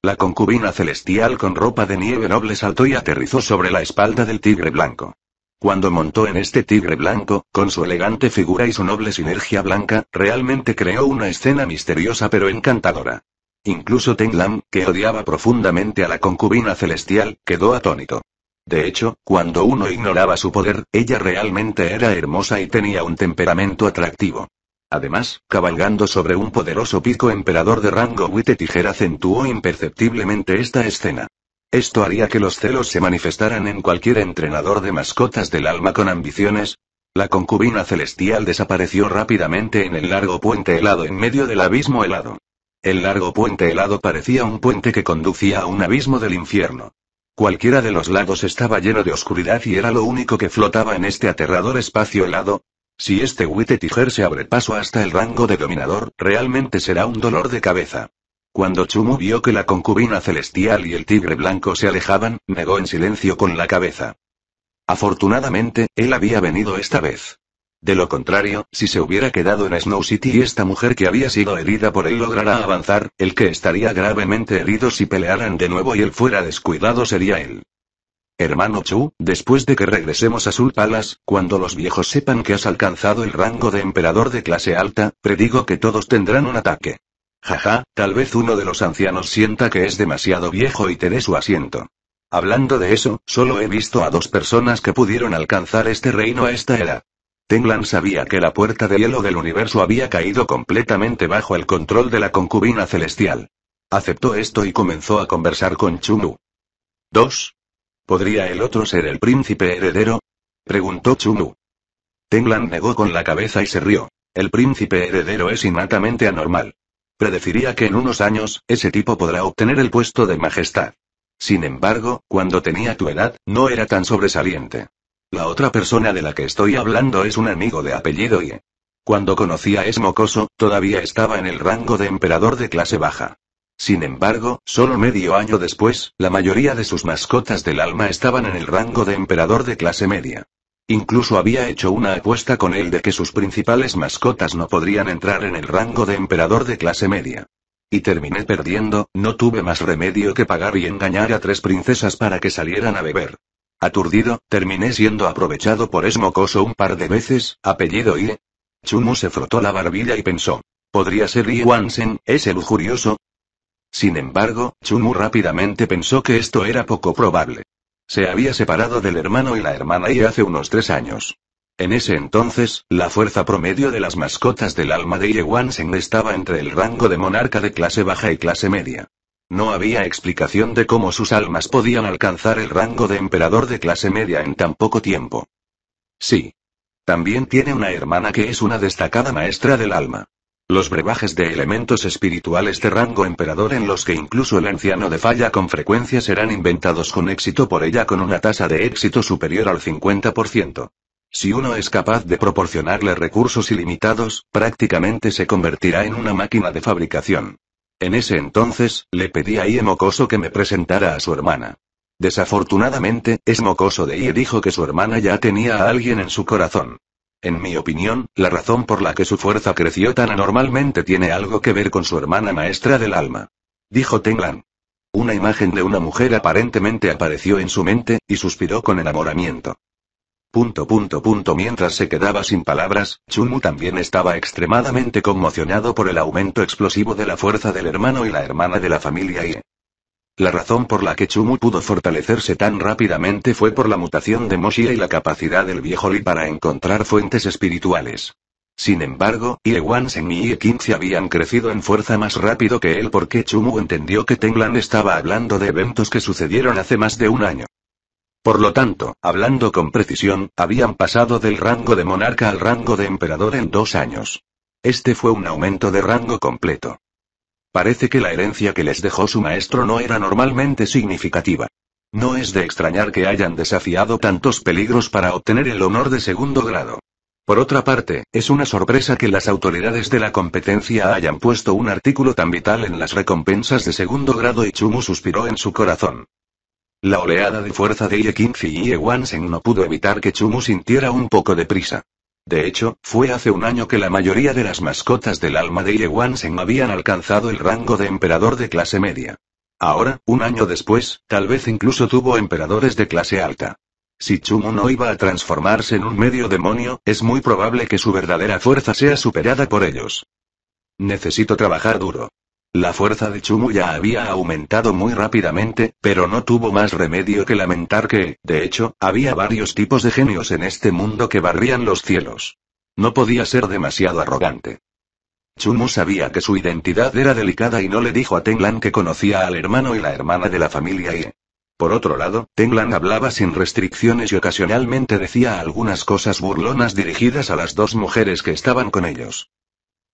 La concubina celestial con ropa de nieve noble saltó y aterrizó sobre la espalda del tigre blanco. Cuando montó en este tigre blanco, con su elegante figura y su noble sinergia blanca, realmente creó una escena misteriosa pero encantadora. Incluso Tenglam, que odiaba profundamente a la concubina celestial, quedó atónito. De hecho, cuando uno ignoraba su poder, ella realmente era hermosa y tenía un temperamento atractivo. Además, cabalgando sobre un poderoso pico emperador de rango Wite Tijera acentuó imperceptiblemente esta escena. Esto haría que los celos se manifestaran en cualquier entrenador de mascotas del alma con ambiciones. La concubina celestial desapareció rápidamente en el largo puente helado en medio del abismo helado. El largo puente helado parecía un puente que conducía a un abismo del infierno. Cualquiera de los lados estaba lleno de oscuridad y era lo único que flotaba en este aterrador espacio helado, si este Witte Tiger se abre paso hasta el rango de dominador, realmente será un dolor de cabeza. Cuando Chumu vio que la concubina celestial y el tigre blanco se alejaban, negó en silencio con la cabeza. Afortunadamente, él había venido esta vez. De lo contrario, si se hubiera quedado en Snow City y esta mujer que había sido herida por él lograra avanzar, el que estaría gravemente herido si pelearan de nuevo y él fuera descuidado sería él. Hermano Chu, después de que regresemos a Sul Palace, cuando los viejos sepan que has alcanzado el rango de emperador de clase alta, predigo que todos tendrán un ataque. Jaja, tal vez uno de los ancianos sienta que es demasiado viejo y te dé su asiento. Hablando de eso, solo he visto a dos personas que pudieron alcanzar este reino a esta era. Tenglan sabía que la puerta de hielo del universo había caído completamente bajo el control de la concubina celestial. Aceptó esto y comenzó a conversar con Nu. 2. ¿Podría el otro ser el príncipe heredero? preguntó Chunu. Tenglan negó con la cabeza y se rió. El príncipe heredero es innatamente anormal. Predeciría que en unos años, ese tipo podrá obtener el puesto de majestad. Sin embargo, cuando tenía tu edad, no era tan sobresaliente. La otra persona de la que estoy hablando es un amigo de apellido Ye. Cuando conocía a Esmocoso, todavía estaba en el rango de emperador de clase baja. Sin embargo, solo medio año después, la mayoría de sus mascotas del alma estaban en el rango de emperador de clase media. Incluso había hecho una apuesta con él de que sus principales mascotas no podrían entrar en el rango de emperador de clase media. Y terminé perdiendo, no tuve más remedio que pagar y engañar a tres princesas para que salieran a beber. Aturdido, terminé siendo aprovechado por Esmocoso un par de veces, apellido Ie. Chumu se frotó la barbilla y pensó. Podría ser Iwansen, ese lujurioso, sin embargo, Chumu rápidamente pensó que esto era poco probable. Se había separado del hermano y la hermana y hace unos tres años. En ese entonces, la fuerza promedio de las mascotas del alma de Yewansen estaba entre el rango de monarca de clase baja y clase media. No había explicación de cómo sus almas podían alcanzar el rango de emperador de clase media en tan poco tiempo. Sí. También tiene una hermana que es una destacada maestra del alma. Los brebajes de elementos espirituales de rango emperador en los que incluso el anciano de falla con frecuencia serán inventados con éxito por ella con una tasa de éxito superior al 50%. Si uno es capaz de proporcionarle recursos ilimitados, prácticamente se convertirá en una máquina de fabricación. En ese entonces, le pedí a Ie Mocoso que me presentara a su hermana. Desafortunadamente, es Mocoso de Ie dijo que su hermana ya tenía a alguien en su corazón. En mi opinión, la razón por la que su fuerza creció tan anormalmente tiene algo que ver con su hermana maestra del alma. Dijo Tenglan. Una imagen de una mujer aparentemente apareció en su mente, y suspiró con enamoramiento. Punto punto punto mientras se quedaba sin palabras, Chumu también estaba extremadamente conmocionado por el aumento explosivo de la fuerza del hermano y la hermana de la familia Ie. La razón por la que Chumu pudo fortalecerse tan rápidamente fue por la mutación de Moshi y la capacidad del viejo Li para encontrar fuentes espirituales. Sin embargo, Iewan Sen y ie 15 habían crecido en fuerza más rápido que él porque Chumu entendió que Tenglan estaba hablando de eventos que sucedieron hace más de un año. Por lo tanto, hablando con precisión, habían pasado del rango de monarca al rango de emperador en dos años. Este fue un aumento de rango completo. Parece que la herencia que les dejó su maestro no era normalmente significativa. No es de extrañar que hayan desafiado tantos peligros para obtener el honor de segundo grado. Por otra parte, es una sorpresa que las autoridades de la competencia hayan puesto un artículo tan vital en las recompensas de segundo grado y Chumu suspiró en su corazón. La oleada de fuerza de Iekinzi y Wanseng no pudo evitar que Chumu sintiera un poco de prisa. De hecho, fue hace un año que la mayoría de las mascotas del alma de Yewansen habían alcanzado el rango de emperador de clase media. Ahora, un año después, tal vez incluso tuvo emperadores de clase alta. Si Chumo no iba a transformarse en un medio demonio, es muy probable que su verdadera fuerza sea superada por ellos. Necesito trabajar duro. La fuerza de Chumu ya había aumentado muy rápidamente, pero no tuvo más remedio que lamentar que, de hecho, había varios tipos de genios en este mundo que barrían los cielos. No podía ser demasiado arrogante. Chumu sabía que su identidad era delicada y no le dijo a Tenglan que conocía al hermano y la hermana de la familia y... Por otro lado, Tenglan hablaba sin restricciones y ocasionalmente decía algunas cosas burlonas dirigidas a las dos mujeres que estaban con ellos.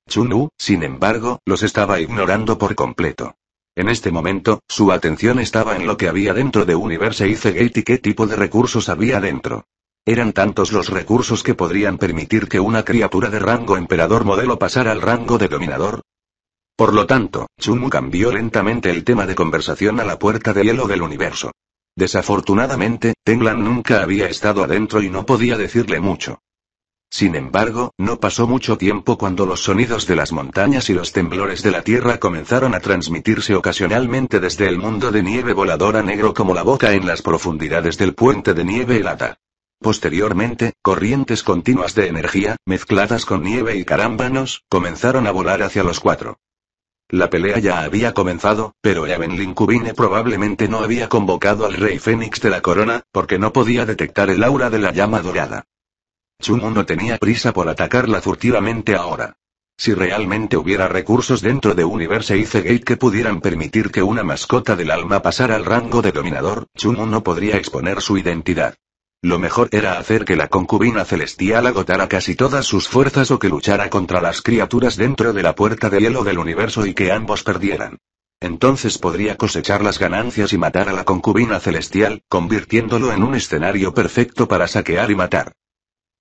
Chun-U, sin embargo, los estaba ignorando por completo. En este momento, su atención estaba en lo que había dentro de Universe Gate y qué tipo de recursos había dentro. Eran tantos los recursos que podrían permitir que una criatura de rango emperador modelo pasara al rango de dominador. Por lo tanto, Chun-U cambió lentamente el tema de conversación a la puerta de hielo del universo. Desafortunadamente, Tenglan nunca había estado adentro y no podía decirle mucho. Sin embargo, no pasó mucho tiempo cuando los sonidos de las montañas y los temblores de la tierra comenzaron a transmitirse ocasionalmente desde el mundo de nieve voladora negro como la boca en las profundidades del puente de nieve helada. Posteriormente, corrientes continuas de energía, mezcladas con nieve y carámbanos, comenzaron a volar hacia los cuatro. La pelea ya había comenzado, pero Evelyn Linkubine probablemente no había convocado al rey Fénix de la corona, porque no podía detectar el aura de la llama dorada chun no tenía prisa por atacarla furtivamente ahora. Si realmente hubiera recursos dentro de Universe y Gate que pudieran permitir que una mascota del alma pasara al rango de dominador, chun no podría exponer su identidad. Lo mejor era hacer que la concubina celestial agotara casi todas sus fuerzas o que luchara contra las criaturas dentro de la puerta de hielo del universo y que ambos perdieran. Entonces podría cosechar las ganancias y matar a la concubina celestial, convirtiéndolo en un escenario perfecto para saquear y matar.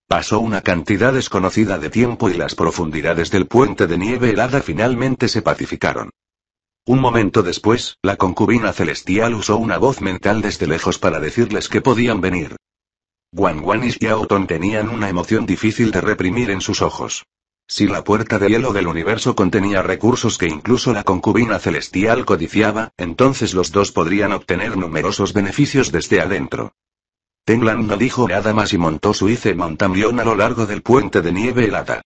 Pasó una cantidad desconocida de tiempo y las profundidades del puente de nieve helada finalmente se pacificaron. Un momento después, la concubina celestial usó una voz mental desde lejos para decirles que podían venir. Guan Guan y Xiaotong tenían una emoción difícil de reprimir en sus ojos. Si la puerta de hielo del universo contenía recursos que incluso la concubina celestial codiciaba, entonces los dos podrían obtener numerosos beneficios desde adentro no dijo nada más y montó su hice montamión a lo largo del puente de nieve helada.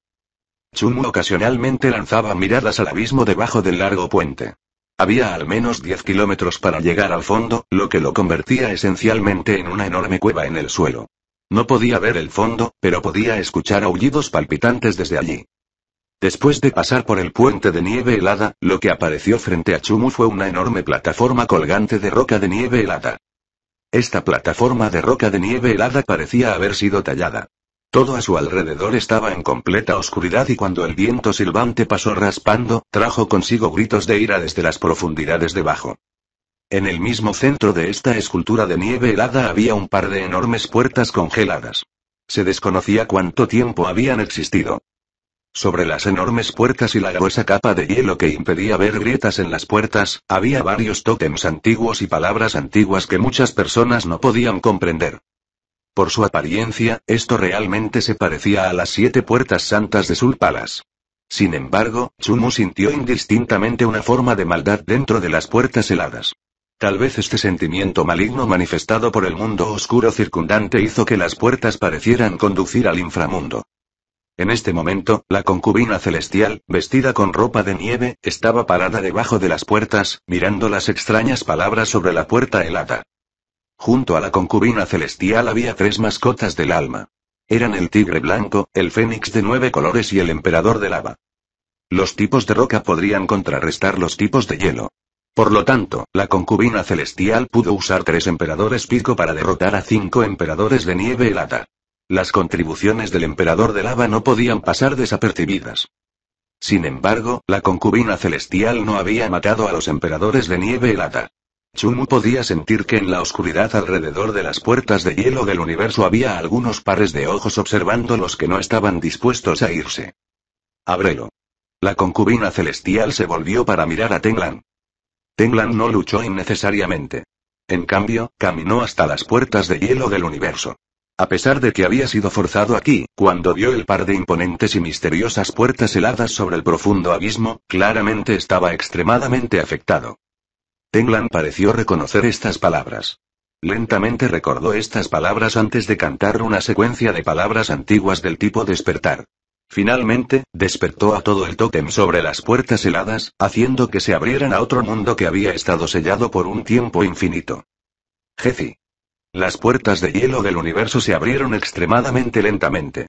Chumu ocasionalmente lanzaba miradas al abismo debajo del largo puente. Había al menos 10 kilómetros para llegar al fondo, lo que lo convertía esencialmente en una enorme cueva en el suelo. No podía ver el fondo, pero podía escuchar aullidos palpitantes desde allí. Después de pasar por el puente de nieve helada, lo que apareció frente a Chumu fue una enorme plataforma colgante de roca de nieve helada. Esta plataforma de roca de nieve helada parecía haber sido tallada. Todo a su alrededor estaba en completa oscuridad y cuando el viento silbante pasó raspando, trajo consigo gritos de ira desde las profundidades debajo. En el mismo centro de esta escultura de nieve helada había un par de enormes puertas congeladas. Se desconocía cuánto tiempo habían existido. Sobre las enormes puertas y la gruesa capa de hielo que impedía ver grietas en las puertas, había varios tótems antiguos y palabras antiguas que muchas personas no podían comprender. Por su apariencia, esto realmente se parecía a las siete puertas santas de Sulpalas. Sin embargo, Chumu sintió indistintamente una forma de maldad dentro de las puertas heladas. Tal vez este sentimiento maligno manifestado por el mundo oscuro circundante hizo que las puertas parecieran conducir al inframundo. En este momento, la concubina celestial, vestida con ropa de nieve, estaba parada debajo de las puertas, mirando las extrañas palabras sobre la puerta helada. Junto a la concubina celestial había tres mascotas del alma. Eran el tigre blanco, el fénix de nueve colores y el emperador de lava. Los tipos de roca podrían contrarrestar los tipos de hielo. Por lo tanto, la concubina celestial pudo usar tres emperadores pico para derrotar a cinco emperadores de nieve helada. Las contribuciones del emperador de Lava no podían pasar desapercibidas. Sin embargo, la concubina celestial no había matado a los emperadores de nieve helada. Chumu podía sentir que en la oscuridad alrededor de las puertas de hielo del universo había algunos pares de ojos observando los que no estaban dispuestos a irse. Ábrelo. La concubina celestial se volvió para mirar a Tenglan. Tenglan no luchó innecesariamente. En cambio, caminó hasta las puertas de hielo del universo. A pesar de que había sido forzado aquí, cuando vio el par de imponentes y misteriosas puertas heladas sobre el profundo abismo, claramente estaba extremadamente afectado. Tenglan pareció reconocer estas palabras. Lentamente recordó estas palabras antes de cantar una secuencia de palabras antiguas del tipo despertar. Finalmente, despertó a todo el tótem sobre las puertas heladas, haciendo que se abrieran a otro mundo que había estado sellado por un tiempo infinito. Jezi. Las puertas de hielo del universo se abrieron extremadamente lentamente.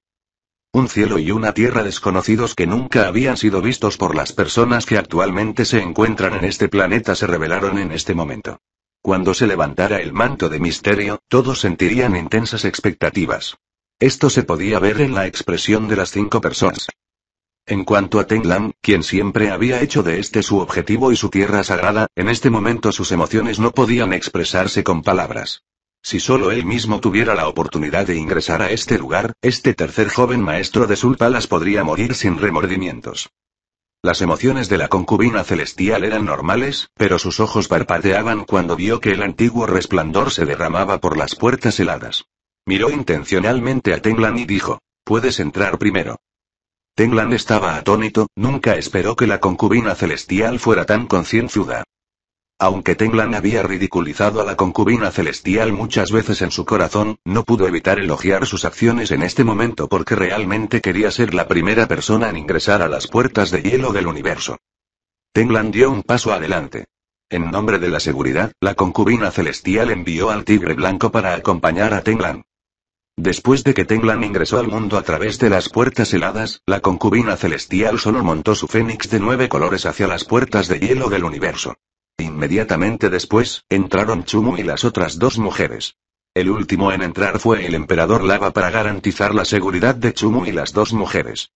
Un cielo y una tierra desconocidos que nunca habían sido vistos por las personas que actualmente se encuentran en este planeta se revelaron en este momento. Cuando se levantara el manto de misterio, todos sentirían intensas expectativas. Esto se podía ver en la expresión de las cinco personas. En cuanto a Tenglam, quien siempre había hecho de este su objetivo y su tierra sagrada, en este momento sus emociones no podían expresarse con palabras. Si solo él mismo tuviera la oportunidad de ingresar a este lugar, este tercer joven maestro de Sulpalas podría morir sin remordimientos. Las emociones de la concubina celestial eran normales, pero sus ojos parpadeaban cuando vio que el antiguo resplandor se derramaba por las puertas heladas. Miró intencionalmente a Tenglan y dijo, puedes entrar primero. Tenglan estaba atónito, nunca esperó que la concubina celestial fuera tan concienzuda. Aunque Tenglan había ridiculizado a la concubina celestial muchas veces en su corazón, no pudo evitar elogiar sus acciones en este momento porque realmente quería ser la primera persona en ingresar a las puertas de hielo del universo. Tenglan dio un paso adelante. En nombre de la seguridad, la concubina celestial envió al tigre blanco para acompañar a Tenglan. Después de que Tenglan ingresó al mundo a través de las puertas heladas, la concubina celestial solo montó su fénix de nueve colores hacia las puertas de hielo del universo. Inmediatamente después, entraron Chumu y las otras dos mujeres. El último en entrar fue el emperador Lava para garantizar la seguridad de Chumu y las dos mujeres.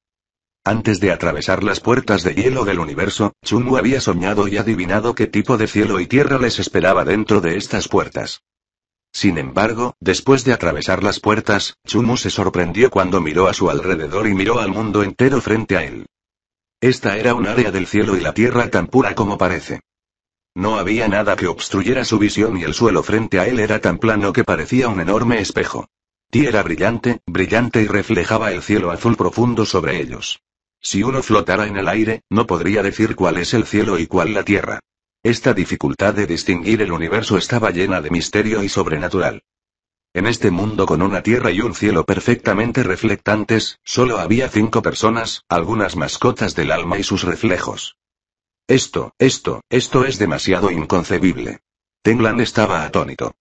Antes de atravesar las puertas de hielo del universo, Chumu había soñado y adivinado qué tipo de cielo y tierra les esperaba dentro de estas puertas. Sin embargo, después de atravesar las puertas, Chumu se sorprendió cuando miró a su alrededor y miró al mundo entero frente a él. Esta era un área del cielo y la tierra tan pura como parece. No había nada que obstruyera su visión y el suelo frente a él era tan plano que parecía un enorme espejo. Tierra brillante, brillante y reflejaba el cielo azul profundo sobre ellos. Si uno flotara en el aire, no podría decir cuál es el cielo y cuál la tierra. Esta dificultad de distinguir el universo estaba llena de misterio y sobrenatural. En este mundo con una tierra y un cielo perfectamente reflectantes, solo había cinco personas, algunas mascotas del alma y sus reflejos. Esto, esto, esto es demasiado inconcebible. Tenglan estaba atónito.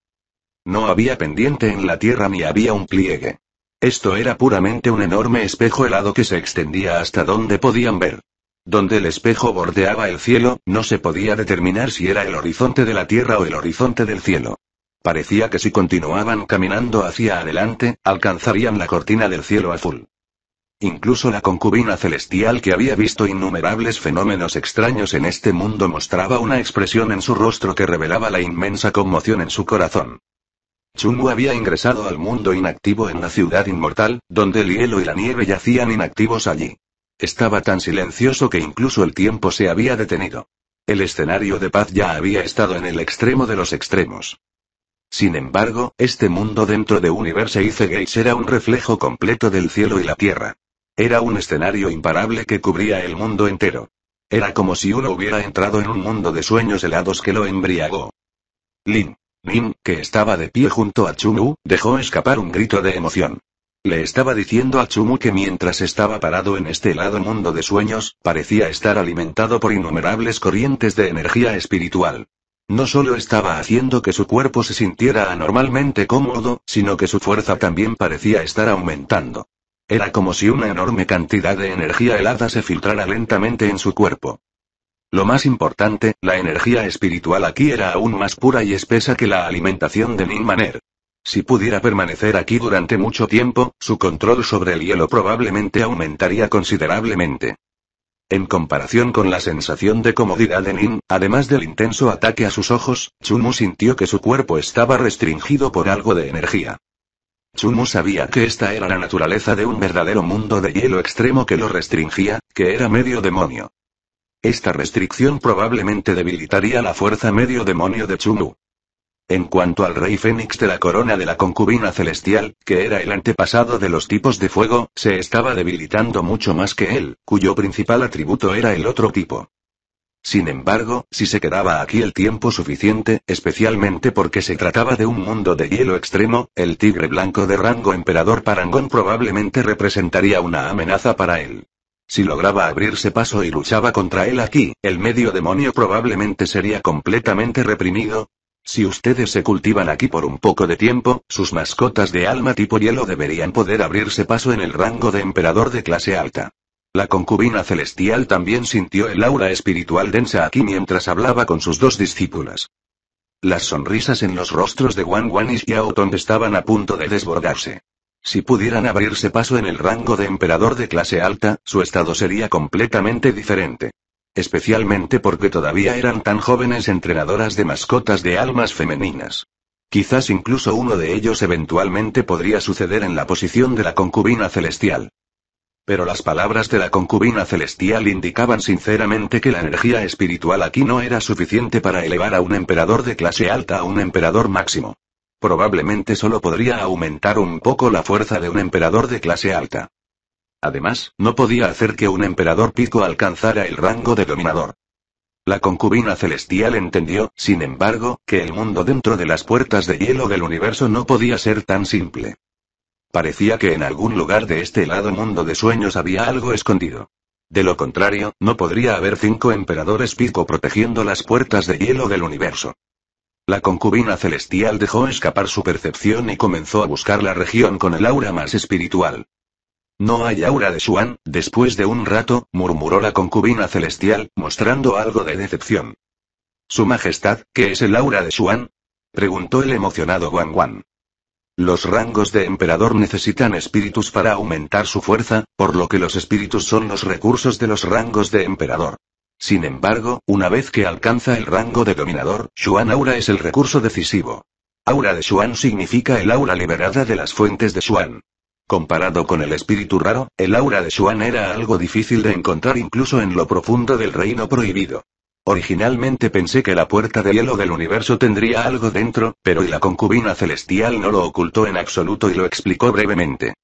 No había pendiente en la tierra ni había un pliegue. Esto era puramente un enorme espejo helado que se extendía hasta donde podían ver. Donde el espejo bordeaba el cielo, no se podía determinar si era el horizonte de la tierra o el horizonte del cielo. Parecía que si continuaban caminando hacia adelante, alcanzarían la cortina del cielo azul. Incluso la concubina celestial que había visto innumerables fenómenos extraños en este mundo mostraba una expresión en su rostro que revelaba la inmensa conmoción en su corazón. Chungu había ingresado al mundo inactivo en la ciudad inmortal, donde el hielo y la nieve yacían inactivos allí. Estaba tan silencioso que incluso el tiempo se había detenido. El escenario de paz ya había estado en el extremo de los extremos. Sin embargo, este mundo dentro de Universe Ice Gates era un reflejo completo del cielo y la tierra. Era un escenario imparable que cubría el mundo entero. Era como si uno hubiera entrado en un mundo de sueños helados que lo embriagó. Lin. Lin, que estaba de pie junto a Chumu, dejó escapar un grito de emoción. Le estaba diciendo a Chumu que mientras estaba parado en este helado mundo de sueños, parecía estar alimentado por innumerables corrientes de energía espiritual. No solo estaba haciendo que su cuerpo se sintiera anormalmente cómodo, sino que su fuerza también parecía estar aumentando. Era como si una enorme cantidad de energía helada se filtrara lentamente en su cuerpo. Lo más importante, la energía espiritual aquí era aún más pura y espesa que la alimentación de Nin Maner. Si pudiera permanecer aquí durante mucho tiempo, su control sobre el hielo probablemente aumentaría considerablemente. En comparación con la sensación de comodidad de Nin, además del intenso ataque a sus ojos, Chumu sintió que su cuerpo estaba restringido por algo de energía. Chumu sabía que esta era la naturaleza de un verdadero mundo de hielo extremo que lo restringía, que era medio demonio. Esta restricción probablemente debilitaría la fuerza medio demonio de Chumu. En cuanto al rey fénix de la corona de la concubina celestial, que era el antepasado de los tipos de fuego, se estaba debilitando mucho más que él, cuyo principal atributo era el otro tipo. Sin embargo, si se quedaba aquí el tiempo suficiente, especialmente porque se trataba de un mundo de hielo extremo, el tigre blanco de rango emperador Parangón probablemente representaría una amenaza para él. Si lograba abrirse paso y luchaba contra él aquí, el medio demonio probablemente sería completamente reprimido, si ustedes se cultivan aquí por un poco de tiempo, sus mascotas de alma tipo hielo deberían poder abrirse paso en el rango de emperador de clase alta. La concubina celestial también sintió el aura espiritual densa aquí mientras hablaba con sus dos discípulas. Las sonrisas en los rostros de Wang Wan y Xiao Tong estaban a punto de desbordarse. Si pudieran abrirse paso en el rango de emperador de clase alta, su estado sería completamente diferente. Especialmente porque todavía eran tan jóvenes entrenadoras de mascotas de almas femeninas. Quizás incluso uno de ellos eventualmente podría suceder en la posición de la concubina celestial. Pero las palabras de la concubina celestial indicaban sinceramente que la energía espiritual aquí no era suficiente para elevar a un emperador de clase alta a un emperador máximo. Probablemente solo podría aumentar un poco la fuerza de un emperador de clase alta. Además, no podía hacer que un emperador pico alcanzara el rango de dominador. La concubina celestial entendió, sin embargo, que el mundo dentro de las puertas de hielo del universo no podía ser tan simple. Parecía que en algún lugar de este helado mundo de sueños había algo escondido. De lo contrario, no podría haber cinco emperadores pico protegiendo las puertas de hielo del universo. La concubina celestial dejó escapar su percepción y comenzó a buscar la región con el aura más espiritual. No hay aura de Xuan, después de un rato, murmuró la concubina celestial, mostrando algo de decepción. Su Majestad, ¿qué es el aura de Xuan? preguntó el emocionado Guan Guan. Los rangos de emperador necesitan espíritus para aumentar su fuerza, por lo que los espíritus son los recursos de los rangos de emperador. Sin embargo, una vez que alcanza el rango de dominador, Xuan Aura es el recurso decisivo. Aura de Xuan significa el aura liberada de las fuentes de Xuan. Comparado con el espíritu raro, el aura de Xuan era algo difícil de encontrar incluso en lo profundo del reino prohibido. Originalmente pensé que la puerta de hielo del universo tendría algo dentro, pero la concubina celestial no lo ocultó en absoluto y lo explicó brevemente.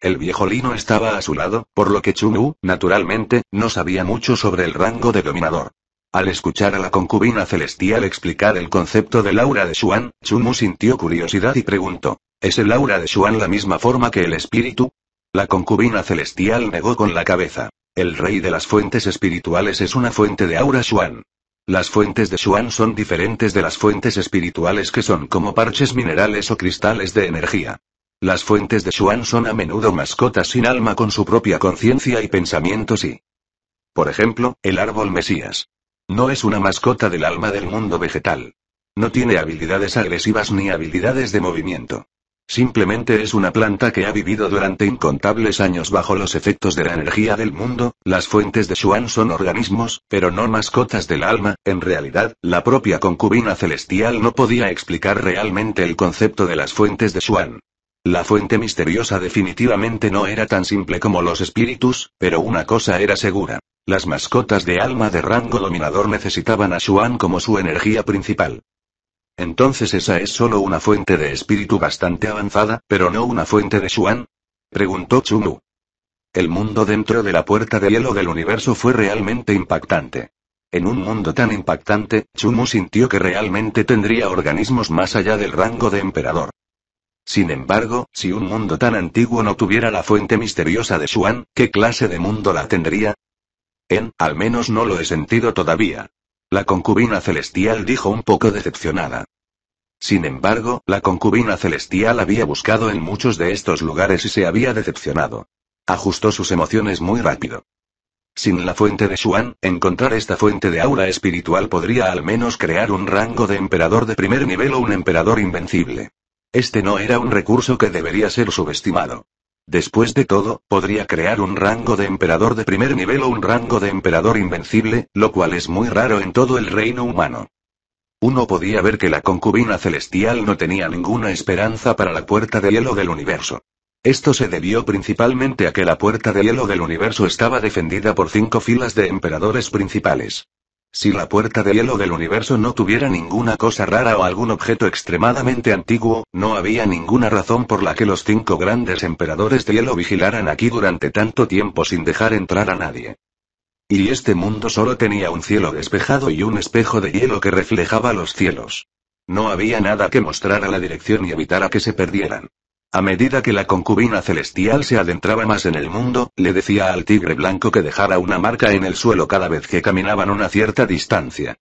El viejo Lino estaba a su lado, por lo que Chunu, naturalmente, no sabía mucho sobre el rango de dominador. Al escuchar a la concubina celestial explicar el concepto del aura de Xuan, Mu sintió curiosidad y preguntó: ¿Es el aura de Xuan la misma forma que el espíritu? La concubina celestial negó con la cabeza. El rey de las fuentes espirituales es una fuente de aura shuan. Las fuentes de shuan son diferentes de las fuentes espirituales que son como parches minerales o cristales de energía. Las fuentes de shuan son a menudo mascotas sin alma con su propia conciencia y pensamientos y... Por ejemplo, el árbol Mesías. No es una mascota del alma del mundo vegetal. No tiene habilidades agresivas ni habilidades de movimiento. Simplemente es una planta que ha vivido durante incontables años bajo los efectos de la energía del mundo, las fuentes de Xuan son organismos, pero no mascotas del alma, en realidad, la propia concubina celestial no podía explicar realmente el concepto de las fuentes de Xuan. La fuente misteriosa definitivamente no era tan simple como los espíritus, pero una cosa era segura. Las mascotas de alma de rango dominador necesitaban a Xuan como su energía principal. Entonces esa es solo una fuente de espíritu bastante avanzada, pero no una fuente de Xuan? preguntó Chumu. El mundo dentro de la puerta de hielo del universo fue realmente impactante. En un mundo tan impactante, Chumu sintió que realmente tendría organismos más allá del rango de emperador. Sin embargo, si un mundo tan antiguo no tuviera la fuente misteriosa de Xuan, ¿qué clase de mundo la tendría? En, al menos no lo he sentido todavía. La concubina celestial dijo un poco decepcionada. Sin embargo, la concubina celestial había buscado en muchos de estos lugares y se había decepcionado. Ajustó sus emociones muy rápido. Sin la fuente de Xuan, encontrar esta fuente de aura espiritual podría al menos crear un rango de emperador de primer nivel o un emperador invencible. Este no era un recurso que debería ser subestimado. Después de todo, podría crear un rango de emperador de primer nivel o un rango de emperador invencible, lo cual es muy raro en todo el reino humano. Uno podía ver que la concubina celestial no tenía ninguna esperanza para la puerta de hielo del universo. Esto se debió principalmente a que la puerta de hielo del universo estaba defendida por cinco filas de emperadores principales. Si la puerta de hielo del universo no tuviera ninguna cosa rara o algún objeto extremadamente antiguo, no había ninguna razón por la que los cinco grandes emperadores de hielo vigilaran aquí durante tanto tiempo sin dejar entrar a nadie. Y este mundo solo tenía un cielo despejado y un espejo de hielo que reflejaba los cielos. No había nada que mostrara la dirección y evitara que se perdieran. A medida que la concubina celestial se adentraba más en el mundo, le decía al tigre blanco que dejara una marca en el suelo cada vez que caminaban una cierta distancia.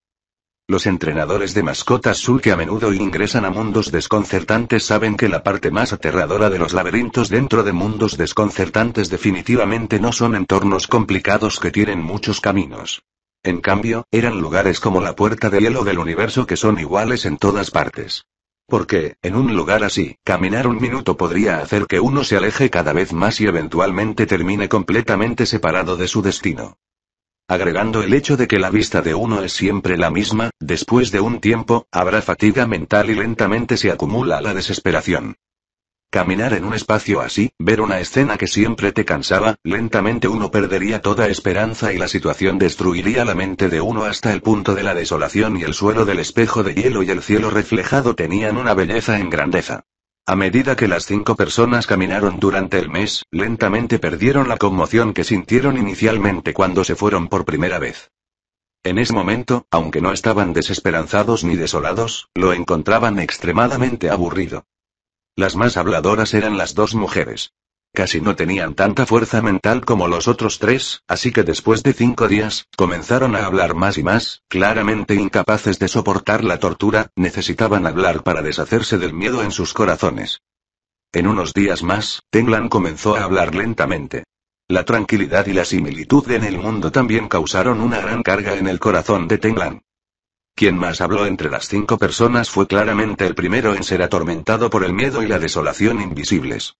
Los entrenadores de mascotas sul que a menudo ingresan a mundos desconcertantes saben que la parte más aterradora de los laberintos dentro de mundos desconcertantes definitivamente no son entornos complicados que tienen muchos caminos. En cambio, eran lugares como la puerta de hielo del universo que son iguales en todas partes. Porque, en un lugar así, caminar un minuto podría hacer que uno se aleje cada vez más y eventualmente termine completamente separado de su destino. Agregando el hecho de que la vista de uno es siempre la misma, después de un tiempo, habrá fatiga mental y lentamente se acumula la desesperación. Caminar en un espacio así, ver una escena que siempre te cansaba, lentamente uno perdería toda esperanza y la situación destruiría la mente de uno hasta el punto de la desolación y el suelo del espejo de hielo y el cielo reflejado tenían una belleza en grandeza. A medida que las cinco personas caminaron durante el mes, lentamente perdieron la conmoción que sintieron inicialmente cuando se fueron por primera vez. En ese momento, aunque no estaban desesperanzados ni desolados, lo encontraban extremadamente aburrido. Las más habladoras eran las dos mujeres. Casi no tenían tanta fuerza mental como los otros tres, así que después de cinco días, comenzaron a hablar más y más, claramente incapaces de soportar la tortura, necesitaban hablar para deshacerse del miedo en sus corazones. En unos días más, Tenglan comenzó a hablar lentamente. La tranquilidad y la similitud en el mundo también causaron una gran carga en el corazón de Tenglan. Quien más habló entre las cinco personas fue claramente el primero en ser atormentado por el miedo y la desolación invisibles.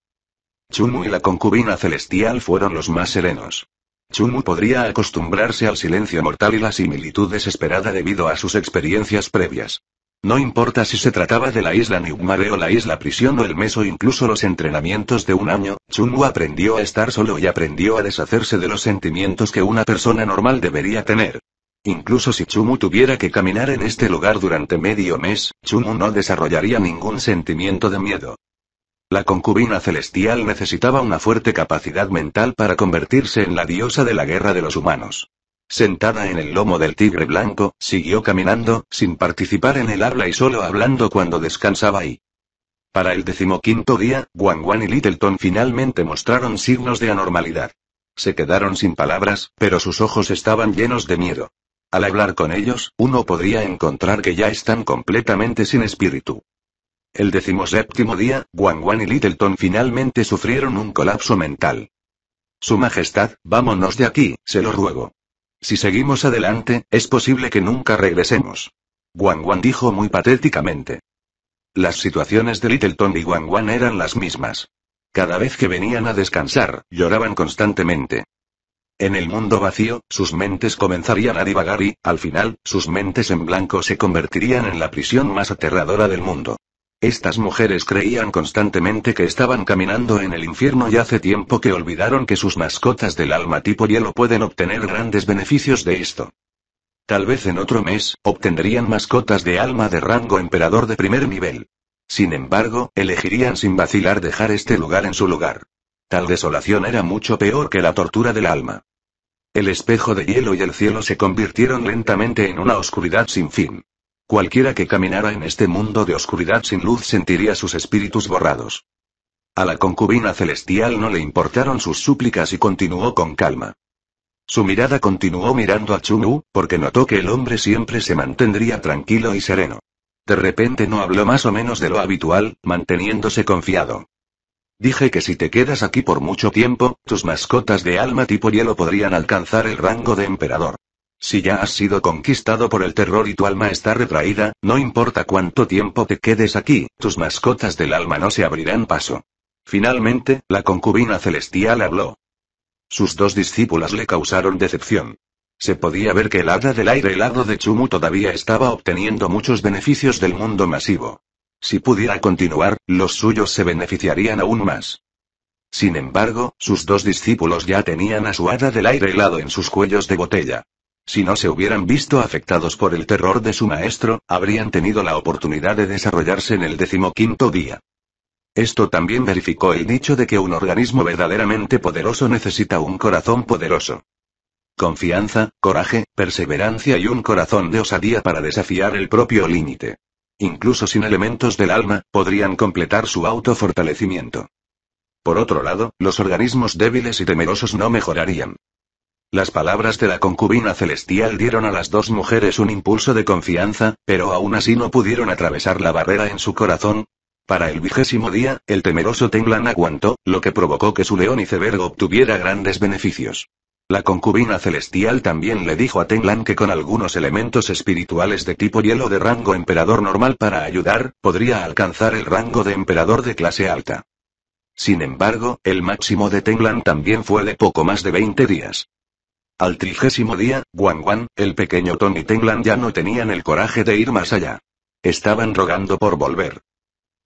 Chumu y la concubina celestial fueron los más serenos. Chumu podría acostumbrarse al silencio mortal y la similitud desesperada debido a sus experiencias previas. No importa si se trataba de la isla Niugmare o la isla prisión o el mes o incluso los entrenamientos de un año, Chunmu aprendió a estar solo y aprendió a deshacerse de los sentimientos que una persona normal debería tener. Incluso si Chumu tuviera que caminar en este lugar durante medio mes, Chumu no desarrollaría ningún sentimiento de miedo. La concubina celestial necesitaba una fuerte capacidad mental para convertirse en la diosa de la guerra de los humanos. Sentada en el lomo del tigre blanco, siguió caminando, sin participar en el habla y solo hablando cuando descansaba ahí. Para el decimoquinto día, Wang Wan y Littleton finalmente mostraron signos de anormalidad. Se quedaron sin palabras, pero sus ojos estaban llenos de miedo. Al hablar con ellos, uno podría encontrar que ya están completamente sin espíritu. El decimoséptimo día, Wang Wan y Littleton finalmente sufrieron un colapso mental. Su Majestad, vámonos de aquí, se lo ruego. Si seguimos adelante, es posible que nunca regresemos. Wang Wan dijo muy patéticamente. Las situaciones de Littleton y Wang Wan eran las mismas. Cada vez que venían a descansar, lloraban constantemente. En el mundo vacío, sus mentes comenzarían a divagar y, al final, sus mentes en blanco se convertirían en la prisión más aterradora del mundo. Estas mujeres creían constantemente que estaban caminando en el infierno y hace tiempo que olvidaron que sus mascotas del alma tipo hielo pueden obtener grandes beneficios de esto. Tal vez en otro mes, obtendrían mascotas de alma de rango emperador de primer nivel. Sin embargo, elegirían sin vacilar dejar este lugar en su lugar. Tal desolación era mucho peor que la tortura del alma. El espejo de hielo y el cielo se convirtieron lentamente en una oscuridad sin fin. Cualquiera que caminara en este mundo de oscuridad sin luz sentiría sus espíritus borrados. A la concubina celestial no le importaron sus súplicas y continuó con calma. Su mirada continuó mirando a Chungu, porque notó que el hombre siempre se mantendría tranquilo y sereno. De repente no habló más o menos de lo habitual, manteniéndose confiado. Dije que si te quedas aquí por mucho tiempo, tus mascotas de alma tipo hielo podrían alcanzar el rango de emperador. Si ya has sido conquistado por el terror y tu alma está retraída, no importa cuánto tiempo te quedes aquí, tus mascotas del alma no se abrirán paso. Finalmente, la concubina celestial habló. Sus dos discípulas le causaron decepción. Se podía ver que el hada del aire helado de Chumu todavía estaba obteniendo muchos beneficios del mundo masivo. Si pudiera continuar, los suyos se beneficiarían aún más. Sin embargo, sus dos discípulos ya tenían a su hada del aire helado en sus cuellos de botella. Si no se hubieran visto afectados por el terror de su maestro, habrían tenido la oportunidad de desarrollarse en el decimoquinto día. Esto también verificó el dicho de que un organismo verdaderamente poderoso necesita un corazón poderoso. Confianza, coraje, perseverancia y un corazón de osadía para desafiar el propio límite incluso sin elementos del alma, podrían completar su autofortalecimiento. Por otro lado, los organismos débiles y temerosos no mejorarían. Las palabras de la concubina celestial dieron a las dos mujeres un impulso de confianza, pero aún así no pudieron atravesar la barrera en su corazón. Para el vigésimo día, el temeroso Tenglan aguantó, lo que provocó que su león y iceberg obtuviera grandes beneficios. La concubina celestial también le dijo a Tenglan que con algunos elementos espirituales de tipo hielo de rango emperador normal para ayudar, podría alcanzar el rango de emperador de clase alta. Sin embargo, el máximo de Tenglan también fue de poco más de 20 días. Al trigésimo día, Guan Guan, el pequeño Tony y Tenglan ya no tenían el coraje de ir más allá. Estaban rogando por volver.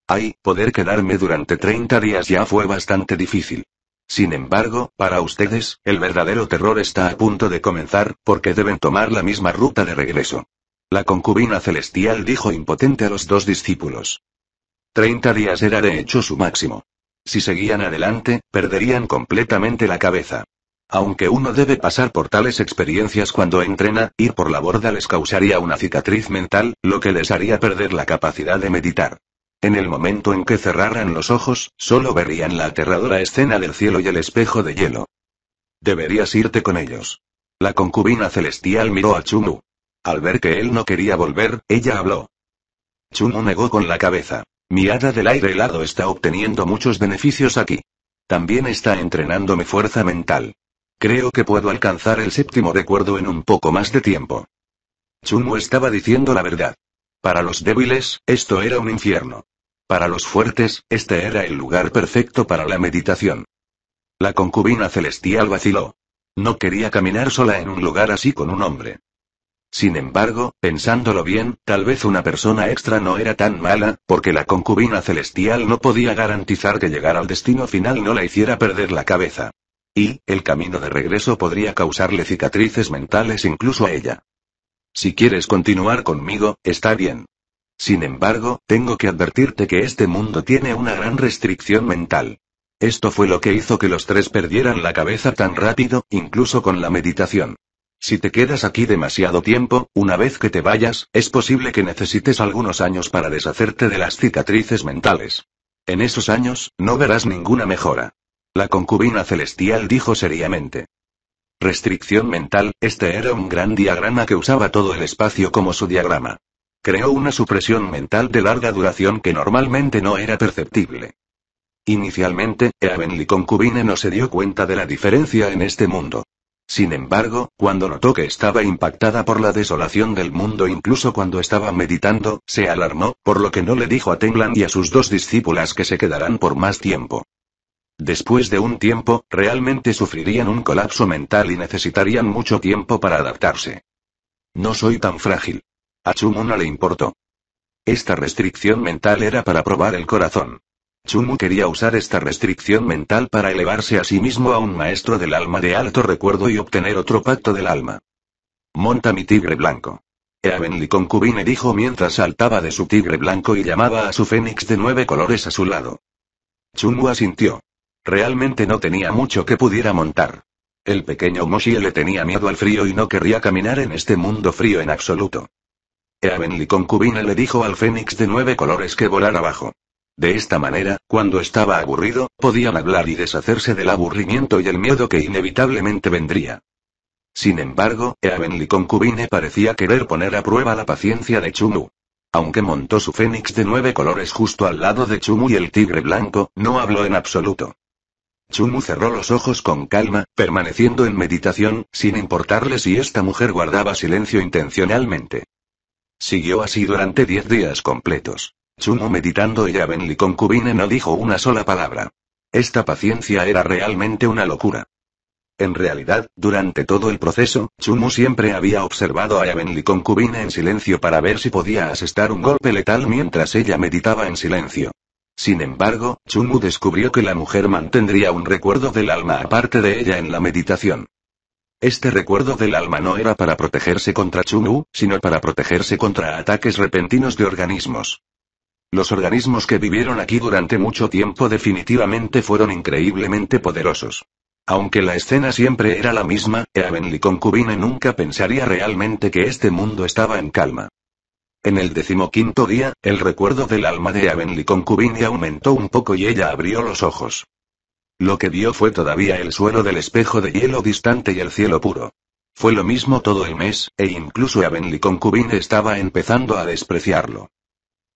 Ay, poder quedarme durante 30 días ya fue bastante difícil. Sin embargo, para ustedes, el verdadero terror está a punto de comenzar, porque deben tomar la misma ruta de regreso. La concubina celestial dijo impotente a los dos discípulos. Treinta días era de hecho su máximo. Si seguían adelante, perderían completamente la cabeza. Aunque uno debe pasar por tales experiencias cuando entrena, ir por la borda les causaría una cicatriz mental, lo que les haría perder la capacidad de meditar. En el momento en que cerraran los ojos, solo verían la aterradora escena del cielo y el espejo de hielo. Deberías irte con ellos. La concubina celestial miró a Chumu. Al ver que él no quería volver, ella habló. Chunu negó con la cabeza. Mi hada del aire helado está obteniendo muchos beneficios aquí. También está entrenando mi fuerza mental. Creo que puedo alcanzar el séptimo recuerdo en un poco más de tiempo. Chunu estaba diciendo la verdad. Para los débiles, esto era un infierno. Para los fuertes, este era el lugar perfecto para la meditación. La concubina celestial vaciló. No quería caminar sola en un lugar así con un hombre. Sin embargo, pensándolo bien, tal vez una persona extra no era tan mala, porque la concubina celestial no podía garantizar que llegar al destino final no la hiciera perder la cabeza. Y, el camino de regreso podría causarle cicatrices mentales incluso a ella. Si quieres continuar conmigo, está bien. Sin embargo, tengo que advertirte que este mundo tiene una gran restricción mental. Esto fue lo que hizo que los tres perdieran la cabeza tan rápido, incluso con la meditación. Si te quedas aquí demasiado tiempo, una vez que te vayas, es posible que necesites algunos años para deshacerte de las cicatrices mentales. En esos años, no verás ninguna mejora. La concubina celestial dijo seriamente. Restricción mental, este era un gran diagrama que usaba todo el espacio como su diagrama. Creó una supresión mental de larga duración que normalmente no era perceptible. Inicialmente, Eavenly concubine no se dio cuenta de la diferencia en este mundo. Sin embargo, cuando notó que estaba impactada por la desolación del mundo incluso cuando estaba meditando, se alarmó, por lo que no le dijo a Tenglan y a sus dos discípulas que se quedarán por más tiempo. Después de un tiempo, realmente sufrirían un colapso mental y necesitarían mucho tiempo para adaptarse. No soy tan frágil. A Chumu no le importó. Esta restricción mental era para probar el corazón. Chumu quería usar esta restricción mental para elevarse a sí mismo a un maestro del alma de alto recuerdo y obtener otro pacto del alma. Monta mi tigre blanco. Eavenly concubine dijo mientras saltaba de su tigre blanco y llamaba a su fénix de nueve colores a su lado. Chumu asintió. Realmente no tenía mucho que pudiera montar. El pequeño Moshi le tenía miedo al frío y no querría caminar en este mundo frío en absoluto. Eavenly Concubine le dijo al fénix de nueve colores que volara abajo. De esta manera, cuando estaba aburrido, podían hablar y deshacerse del aburrimiento y el miedo que inevitablemente vendría. Sin embargo, Eavenly concubine parecía querer poner a prueba la paciencia de Chumu. Aunque montó su fénix de nueve colores justo al lado de Chumu y el tigre blanco, no habló en absoluto. Chumu cerró los ojos con calma, permaneciendo en meditación, sin importarle si esta mujer guardaba silencio intencionalmente. Siguió así durante diez días completos. Chumu meditando y Avenli concubine no dijo una sola palabra. Esta paciencia era realmente una locura. En realidad, durante todo el proceso, Chumu siempre había observado a Yavenli concubine en silencio para ver si podía asestar un golpe letal mientras ella meditaba en silencio. Sin embargo, Chumu descubrió que la mujer mantendría un recuerdo del alma aparte de ella en la meditación. Este recuerdo del alma no era para protegerse contra Chumu, sino para protegerse contra ataques repentinos de organismos. Los organismos que vivieron aquí durante mucho tiempo definitivamente fueron increíblemente poderosos. Aunque la escena siempre era la misma, Eavenly Concubine nunca pensaría realmente que este mundo estaba en calma. En el decimoquinto día, el recuerdo del alma de Avenly Concubine aumentó un poco y ella abrió los ojos. Lo que vio fue todavía el suelo del espejo de hielo distante y el cielo puro. Fue lo mismo todo el mes, e incluso Avenli Concubine estaba empezando a despreciarlo.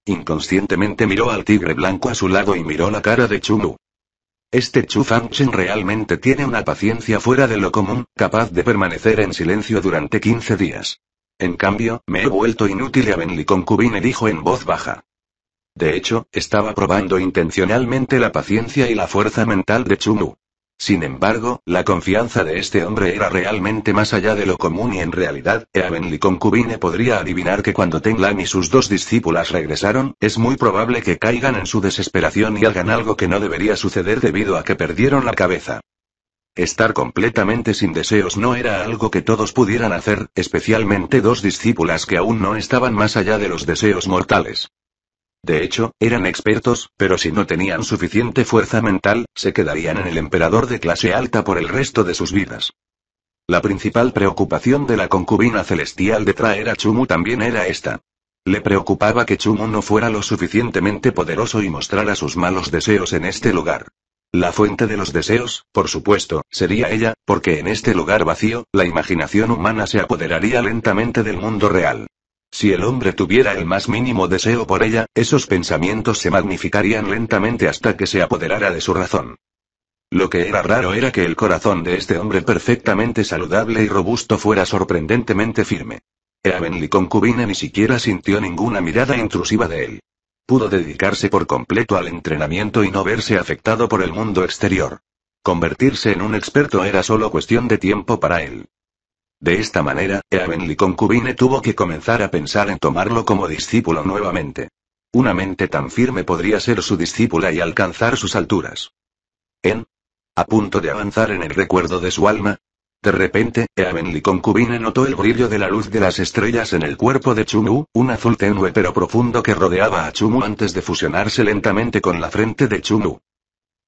Inconscientemente miró al tigre blanco a su lado y miró la cara de Chumu. Este Chu realmente tiene una paciencia fuera de lo común, capaz de permanecer en silencio durante 15 días. En cambio, me he vuelto inútil y concubine dijo en voz baja. De hecho, estaba probando intencionalmente la paciencia y la fuerza mental de Chunu. Sin embargo, la confianza de este hombre era realmente más allá de lo común y en realidad, e Eavenly concubine podría adivinar que cuando Tenglan y sus dos discípulas regresaron, es muy probable que caigan en su desesperación y hagan algo que no debería suceder debido a que perdieron la cabeza. Estar completamente sin deseos no era algo que todos pudieran hacer, especialmente dos discípulas que aún no estaban más allá de los deseos mortales. De hecho, eran expertos, pero si no tenían suficiente fuerza mental, se quedarían en el emperador de clase alta por el resto de sus vidas. La principal preocupación de la concubina celestial de Traer a Chumu también era esta. Le preocupaba que Chumu no fuera lo suficientemente poderoso y mostrara sus malos deseos en este lugar. La fuente de los deseos, por supuesto, sería ella, porque en este lugar vacío, la imaginación humana se apoderaría lentamente del mundo real. Si el hombre tuviera el más mínimo deseo por ella, esos pensamientos se magnificarían lentamente hasta que se apoderara de su razón. Lo que era raro era que el corazón de este hombre perfectamente saludable y robusto fuera sorprendentemente firme. Eavenly concubina ni siquiera sintió ninguna mirada intrusiva de él pudo dedicarse por completo al entrenamiento y no verse afectado por el mundo exterior. Convertirse en un experto era solo cuestión de tiempo para él. De esta manera, Eavenly Concubine tuvo que comenzar a pensar en tomarlo como discípulo nuevamente. Una mente tan firme podría ser su discípula y alcanzar sus alturas. En. A punto de avanzar en el recuerdo de su alma, de repente, Eavenly Concubine notó el brillo de la luz de las estrellas en el cuerpo de Chumu, un azul tenue pero profundo que rodeaba a Chumu antes de fusionarse lentamente con la frente de Chumu.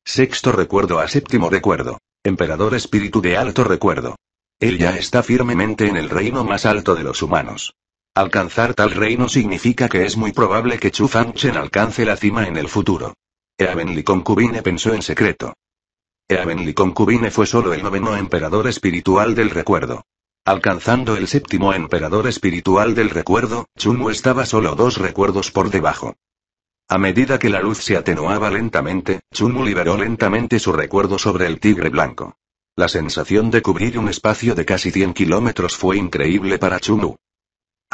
Sexto recuerdo a séptimo recuerdo. Emperador espíritu de alto recuerdo. Él ya está firmemente en el reino más alto de los humanos. Alcanzar tal reino significa que es muy probable que Chu Fanchen alcance la cima en el futuro. Eavenly concubine pensó en secreto a Concubine fue solo el noveno emperador espiritual del recuerdo. Alcanzando el séptimo emperador espiritual del recuerdo, Chumu estaba solo dos recuerdos por debajo. A medida que la luz se atenuaba lentamente, Chumu liberó lentamente su recuerdo sobre el tigre blanco. La sensación de cubrir un espacio de casi 100 kilómetros fue increíble para Chumu.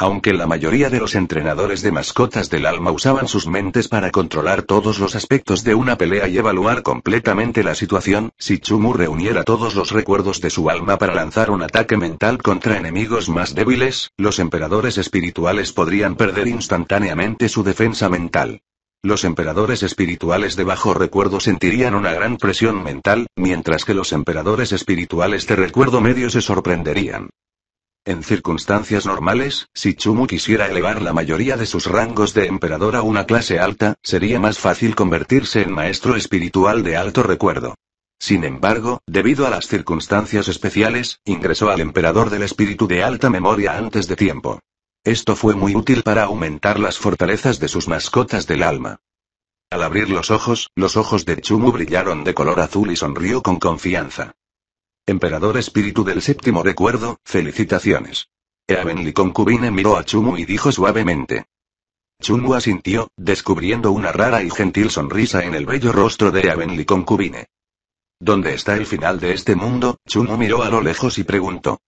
Aunque la mayoría de los entrenadores de mascotas del alma usaban sus mentes para controlar todos los aspectos de una pelea y evaluar completamente la situación, si Chumu reuniera todos los recuerdos de su alma para lanzar un ataque mental contra enemigos más débiles, los emperadores espirituales podrían perder instantáneamente su defensa mental. Los emperadores espirituales de bajo recuerdo sentirían una gran presión mental, mientras que los emperadores espirituales de recuerdo medio se sorprenderían. En circunstancias normales, si Chumu quisiera elevar la mayoría de sus rangos de emperador a una clase alta, sería más fácil convertirse en maestro espiritual de alto recuerdo. Sin embargo, debido a las circunstancias especiales, ingresó al emperador del espíritu de alta memoria antes de tiempo. Esto fue muy útil para aumentar las fortalezas de sus mascotas del alma. Al abrir los ojos, los ojos de Chumu brillaron de color azul y sonrió con confianza. Emperador espíritu del séptimo recuerdo, felicitaciones. Eavenly Concubine miró a Chumu y dijo suavemente. Chumu asintió, descubriendo una rara y gentil sonrisa en el bello rostro de Eavenly concubine. ¿Dónde está el final de este mundo? Chumu miró a lo lejos y preguntó.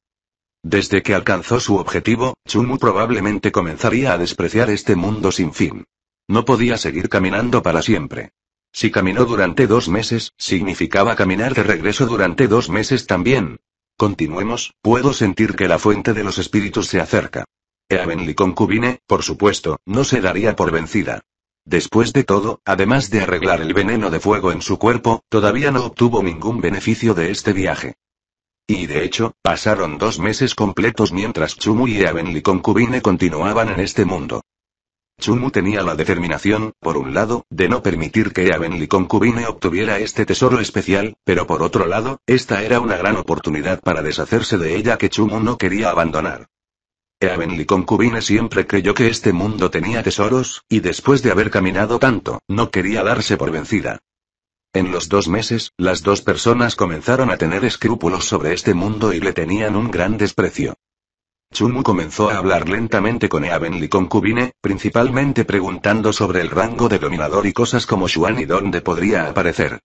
Desde que alcanzó su objetivo, Chumu probablemente comenzaría a despreciar este mundo sin fin. No podía seguir caminando para siempre. Si caminó durante dos meses, significaba caminar de regreso durante dos meses también. Continuemos, puedo sentir que la fuente de los espíritus se acerca. Eavenly concubine, por supuesto, no se daría por vencida. Después de todo, además de arreglar el veneno de fuego en su cuerpo, todavía no obtuvo ningún beneficio de este viaje. Y de hecho, pasaron dos meses completos mientras Chumu y Eavenly concubine continuaban en este mundo. Chumu tenía la determinación, por un lado, de no permitir que Avenly concubine obtuviera este tesoro especial, pero por otro lado, esta era una gran oportunidad para deshacerse de ella que Chumu no quería abandonar. Eavenly concubine siempre creyó que este mundo tenía tesoros, y después de haber caminado tanto, no quería darse por vencida. En los dos meses, las dos personas comenzaron a tener escrúpulos sobre este mundo y le tenían un gran desprecio. Chumu comenzó a hablar lentamente con Eavenly concubine, principalmente preguntando sobre el rango de dominador y cosas como Shuan y dónde podría aparecer.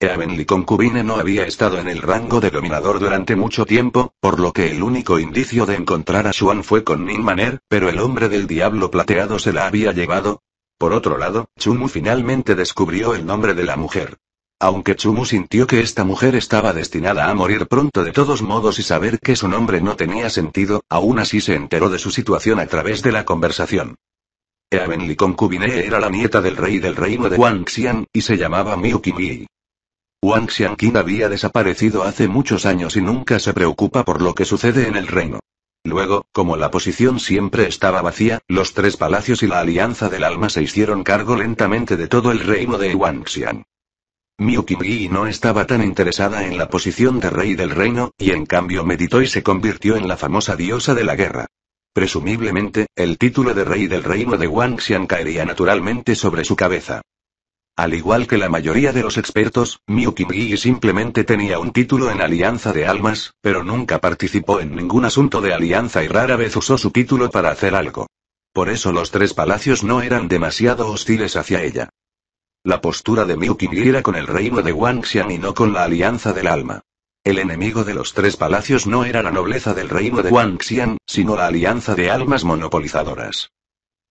Eavenly concubine no había estado en el rango de dominador durante mucho tiempo, por lo que el único indicio de encontrar a Xuan fue con Nin Maner, pero el hombre del diablo plateado se la había llevado. Por otro lado, Chumu finalmente descubrió el nombre de la mujer. Aunque Chumu sintió que esta mujer estaba destinada a morir pronto de todos modos y saber que su nombre no tenía sentido, aún así se enteró de su situación a través de la conversación. Eavenli concubine era la nieta del rey del reino de Wang Xian, y se llamaba Miu Mi. Wang King había desaparecido hace muchos años y nunca se preocupa por lo que sucede en el reino. Luego, como la posición siempre estaba vacía, los tres palacios y la Alianza del Alma se hicieron cargo lentamente de todo el reino de Xian. Miyuki no estaba tan interesada en la posición de rey del reino, y en cambio meditó y se convirtió en la famosa diosa de la guerra. Presumiblemente, el título de rey del reino de Wangxian caería naturalmente sobre su cabeza. Al igual que la mayoría de los expertos, Miyuki simplemente tenía un título en Alianza de Almas, pero nunca participó en ningún asunto de alianza y rara vez usó su título para hacer algo. Por eso los tres palacios no eran demasiado hostiles hacia ella. La postura de Miuki era con el reino de Wangxian y no con la alianza del alma. El enemigo de los tres palacios no era la nobleza del reino de Wangxian, sino la alianza de almas monopolizadoras.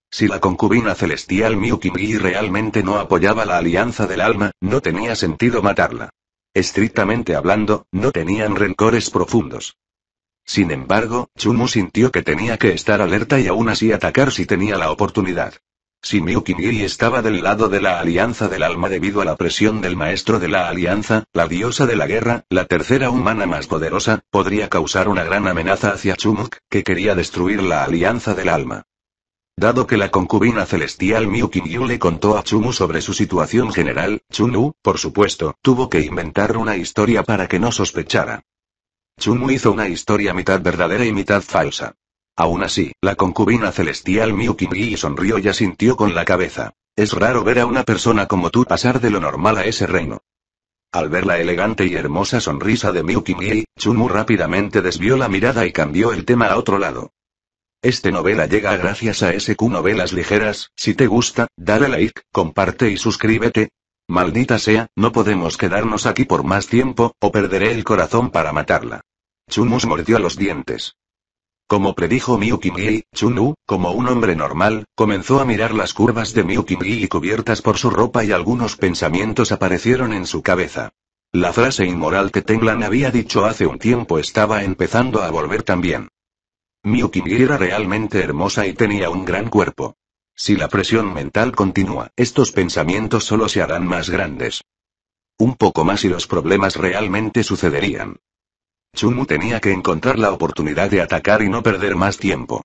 Si la concubina celestial Miu realmente no apoyaba la alianza del alma, no tenía sentido matarla. Estrictamente hablando, no tenían rencores profundos. Sin embargo, Chumu sintió que tenía que estar alerta y aún así atacar si tenía la oportunidad. Si Kinyu estaba del lado de la Alianza del Alma debido a la presión del Maestro de la Alianza, la diosa de la guerra, la tercera humana más poderosa, podría causar una gran amenaza hacia Chumuk, que quería destruir la Alianza del Alma. Dado que la concubina celestial Kinyu le contó a Chumu sobre su situación general, Chumu, por supuesto, tuvo que inventar una historia para que no sospechara. Chumu hizo una historia mitad verdadera y mitad falsa. Aún así, la concubina celestial Miyuki Mii sonrió y asintió con la cabeza. Es raro ver a una persona como tú pasar de lo normal a ese reino. Al ver la elegante y hermosa sonrisa de Miyuki Mii, Chumu rápidamente desvió la mirada y cambió el tema a otro lado. Este novela llega gracias a SQ Novelas Ligeras, si te gusta, dale like, comparte y suscríbete. Maldita sea, no podemos quedarnos aquí por más tiempo, o perderé el corazón para matarla. se mordió los dientes. Como predijo Miu Chunu, como un hombre normal, comenzó a mirar las curvas de Miu y cubiertas por su ropa y algunos pensamientos aparecieron en su cabeza. La frase inmoral que Tenglan había dicho hace un tiempo estaba empezando a volver también. Miu era realmente hermosa y tenía un gran cuerpo. Si la presión mental continúa, estos pensamientos solo se harán más grandes. Un poco más y los problemas realmente sucederían. Chumu tenía que encontrar la oportunidad de atacar y no perder más tiempo.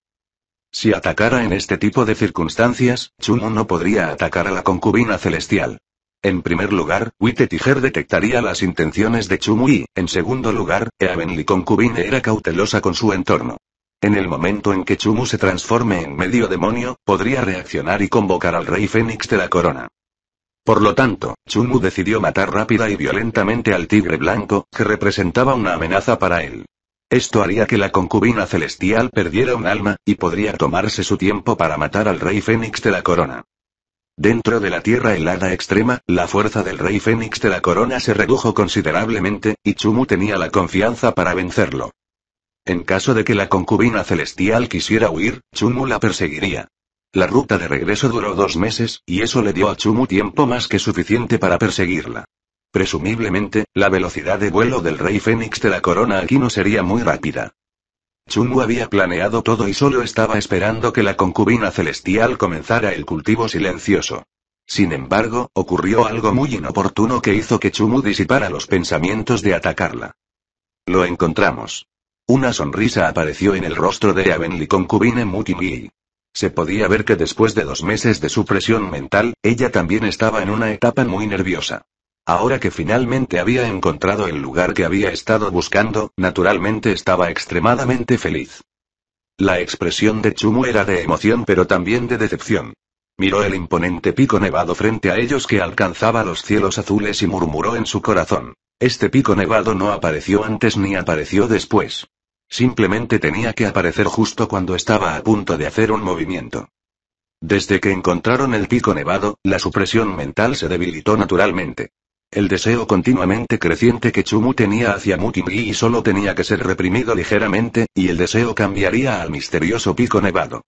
Si atacara en este tipo de circunstancias, Chumu no podría atacar a la concubina celestial. En primer lugar, Wite Tiger detectaría las intenciones de Chumu y, en segundo lugar, Eavenly concubine era cautelosa con su entorno. En el momento en que Chumu se transforme en medio demonio, podría reaccionar y convocar al rey Fénix de la corona. Por lo tanto, Chumu decidió matar rápida y violentamente al tigre blanco, que representaba una amenaza para él. Esto haría que la concubina celestial perdiera un alma, y podría tomarse su tiempo para matar al rey fénix de la corona. Dentro de la tierra helada extrema, la fuerza del rey fénix de la corona se redujo considerablemente, y Chumu tenía la confianza para vencerlo. En caso de que la concubina celestial quisiera huir, Chumu la perseguiría. La ruta de regreso duró dos meses, y eso le dio a Chumu tiempo más que suficiente para perseguirla. Presumiblemente, la velocidad de vuelo del rey Fénix de la corona aquí no sería muy rápida. Chumu había planeado todo y solo estaba esperando que la concubina celestial comenzara el cultivo silencioso. Sin embargo, ocurrió algo muy inoportuno que hizo que Chumu disipara los pensamientos de atacarla. Lo encontramos. Una sonrisa apareció en el rostro de Avenly concubine Mutimi. Se podía ver que después de dos meses de su presión mental, ella también estaba en una etapa muy nerviosa. Ahora que finalmente había encontrado el lugar que había estado buscando, naturalmente estaba extremadamente feliz. La expresión de Chumu era de emoción pero también de decepción. Miró el imponente pico nevado frente a ellos que alcanzaba los cielos azules y murmuró en su corazón. Este pico nevado no apareció antes ni apareció después. Simplemente tenía que aparecer justo cuando estaba a punto de hacer un movimiento. Desde que encontraron el pico nevado, la supresión mental se debilitó naturalmente. El deseo continuamente creciente que Chumu tenía hacia y solo tenía que ser reprimido ligeramente, y el deseo cambiaría al misterioso pico nevado.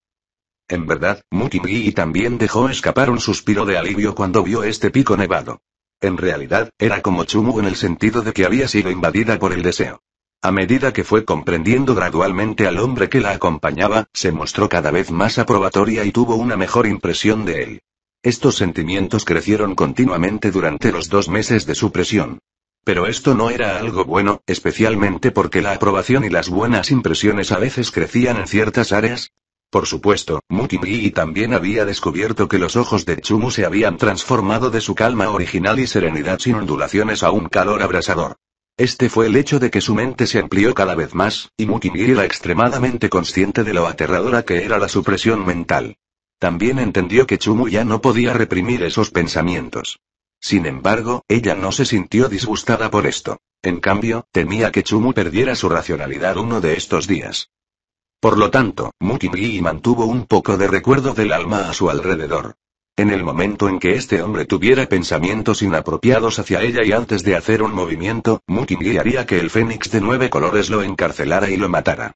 En verdad, Mutimgi también dejó escapar un suspiro de alivio cuando vio este pico nevado. En realidad, era como Chumu en el sentido de que había sido invadida por el deseo. A medida que fue comprendiendo gradualmente al hombre que la acompañaba, se mostró cada vez más aprobatoria y tuvo una mejor impresión de él. Estos sentimientos crecieron continuamente durante los dos meses de su presión. Pero esto no era algo bueno, especialmente porque la aprobación y las buenas impresiones a veces crecían en ciertas áreas. Por supuesto, Mukimi también había descubierto que los ojos de Chumu se habían transformado de su calma original y serenidad sin ondulaciones a un calor abrasador. Este fue el hecho de que su mente se amplió cada vez más, y Mukimir era extremadamente consciente de lo aterradora que era la supresión mental. También entendió que Chumu ya no podía reprimir esos pensamientos. Sin embargo, ella no se sintió disgustada por esto. En cambio, temía que Chumu perdiera su racionalidad uno de estos días. Por lo tanto, Mukingyi mantuvo un poco de recuerdo del alma a su alrededor. En el momento en que este hombre tuviera pensamientos inapropiados hacia ella y antes de hacer un movimiento, Mukingi haría que el fénix de nueve colores lo encarcelara y lo matara.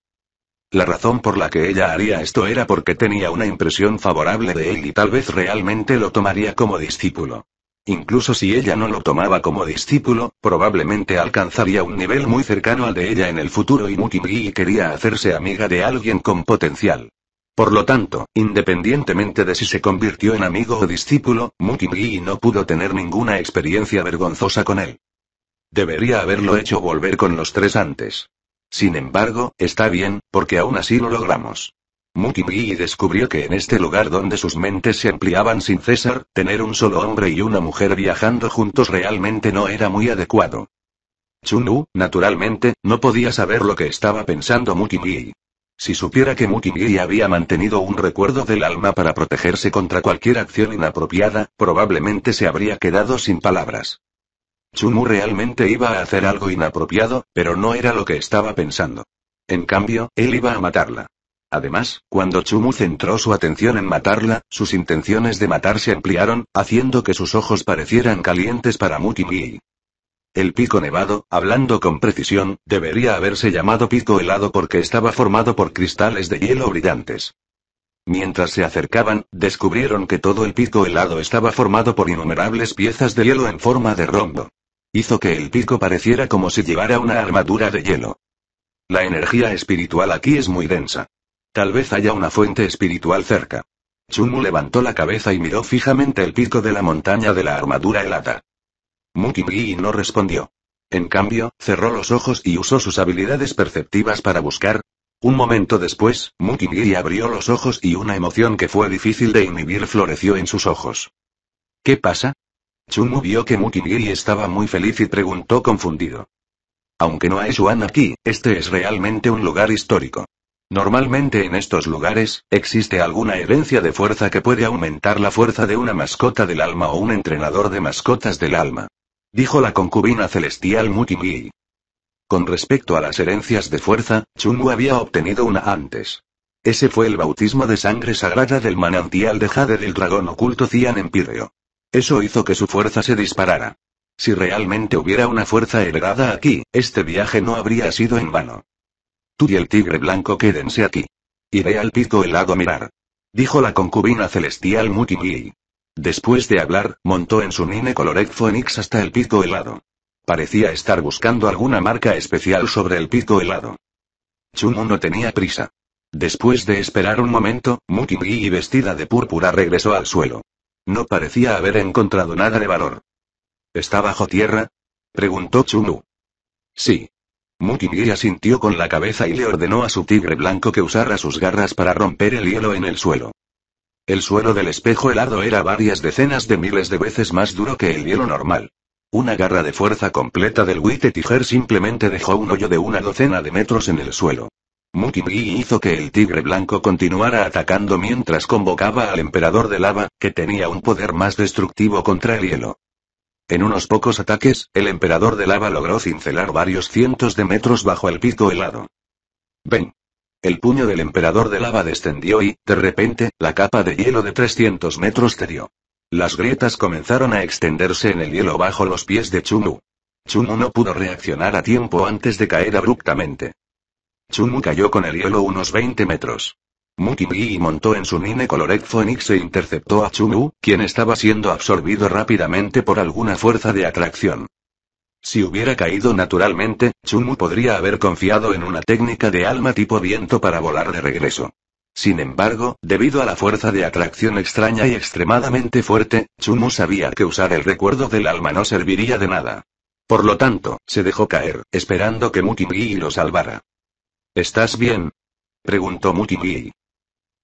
La razón por la que ella haría esto era porque tenía una impresión favorable de él y tal vez realmente lo tomaría como discípulo. Incluso si ella no lo tomaba como discípulo, probablemente alcanzaría un nivel muy cercano al de ella en el futuro y Mukingi quería hacerse amiga de alguien con potencial. Por lo tanto, independientemente de si se convirtió en amigo o discípulo, Mukingi no pudo tener ninguna experiencia vergonzosa con él. Debería haberlo hecho volver con los tres antes. Sin embargo, está bien, porque aún así lo logramos. Mukingi descubrió que en este lugar donde sus mentes se ampliaban sin cesar, tener un solo hombre y una mujer viajando juntos realmente no era muy adecuado. Chunu, naturalmente, no podía saber lo que estaba pensando Mukingi. Si supiera que mukimi había mantenido un recuerdo del alma para protegerse contra cualquier acción inapropiada, probablemente se habría quedado sin palabras. Chumu realmente iba a hacer algo inapropiado, pero no era lo que estaba pensando. En cambio, él iba a matarla. Además, cuando Chumu centró su atención en matarla, sus intenciones de matar se ampliaron, haciendo que sus ojos parecieran calientes para Mukingiri. El pico nevado, hablando con precisión, debería haberse llamado pico helado porque estaba formado por cristales de hielo brillantes. Mientras se acercaban, descubrieron que todo el pico helado estaba formado por innumerables piezas de hielo en forma de rombo. Hizo que el pico pareciera como si llevara una armadura de hielo. La energía espiritual aquí es muy densa. Tal vez haya una fuente espiritual cerca. Chumu levantó la cabeza y miró fijamente el pico de la montaña de la armadura helada. Gui no respondió. En cambio, cerró los ojos y usó sus habilidades perceptivas para buscar. Un momento después, Gui abrió los ojos y una emoción que fue difícil de inhibir floreció en sus ojos. ¿Qué pasa? Chumu vio que Mukigiri estaba muy feliz y preguntó confundido. Aunque no hay Juan aquí, este es realmente un lugar histórico. Normalmente en estos lugares, existe alguna herencia de fuerza que puede aumentar la fuerza de una mascota del alma o un entrenador de mascotas del alma dijo la concubina celestial Mukingi. Con respecto a las herencias de fuerza, Chungu había obtenido una antes. Ese fue el bautismo de sangre sagrada del manantial de jade del dragón oculto Cian Empíreo. Eso hizo que su fuerza se disparara. Si realmente hubiera una fuerza heredada aquí, este viaje no habría sido en vano. Tú y el tigre blanco quédense aquí. Iré al pico helado a mirar. Dijo la concubina celestial Mukingi. Después de hablar, montó en su Nine Colored Phoenix hasta el pico helado. Parecía estar buscando alguna marca especial sobre el pico helado. Chunu no tenía prisa. Después de esperar un momento, y vestida de púrpura regresó al suelo. No parecía haber encontrado nada de valor. ¿Está bajo tierra? preguntó Chunu. Sí. Mukingi asintió con la cabeza y le ordenó a su tigre blanco que usara sus garras para romper el hielo en el suelo. El suelo del espejo helado era varias decenas de miles de veces más duro que el hielo normal. Una garra de fuerza completa del Witte Tiger simplemente dejó un hoyo de una docena de metros en el suelo. Mukimgi hizo que el tigre blanco continuara atacando mientras convocaba al emperador de lava, que tenía un poder más destructivo contra el hielo. En unos pocos ataques, el emperador de lava logró cincelar varios cientos de metros bajo el pico helado. Ven. El puño del emperador de lava descendió y, de repente, la capa de hielo de 300 metros dio. Las grietas comenzaron a extenderse en el hielo bajo los pies de Chunu. Chunu no pudo reaccionar a tiempo antes de caer abruptamente. Chunu cayó con el hielo unos 20 metros. y montó en su Nine Colored Phoenix e interceptó a Chunu, quien estaba siendo absorbido rápidamente por alguna fuerza de atracción. Si hubiera caído naturalmente, Chumu podría haber confiado en una técnica de alma tipo viento para volar de regreso. Sin embargo, debido a la fuerza de atracción extraña y extremadamente fuerte, Chumu sabía que usar el recuerdo del alma no serviría de nada. Por lo tanto, se dejó caer, esperando que Mutingi lo salvara. ¿Estás bien? preguntó Mutingi.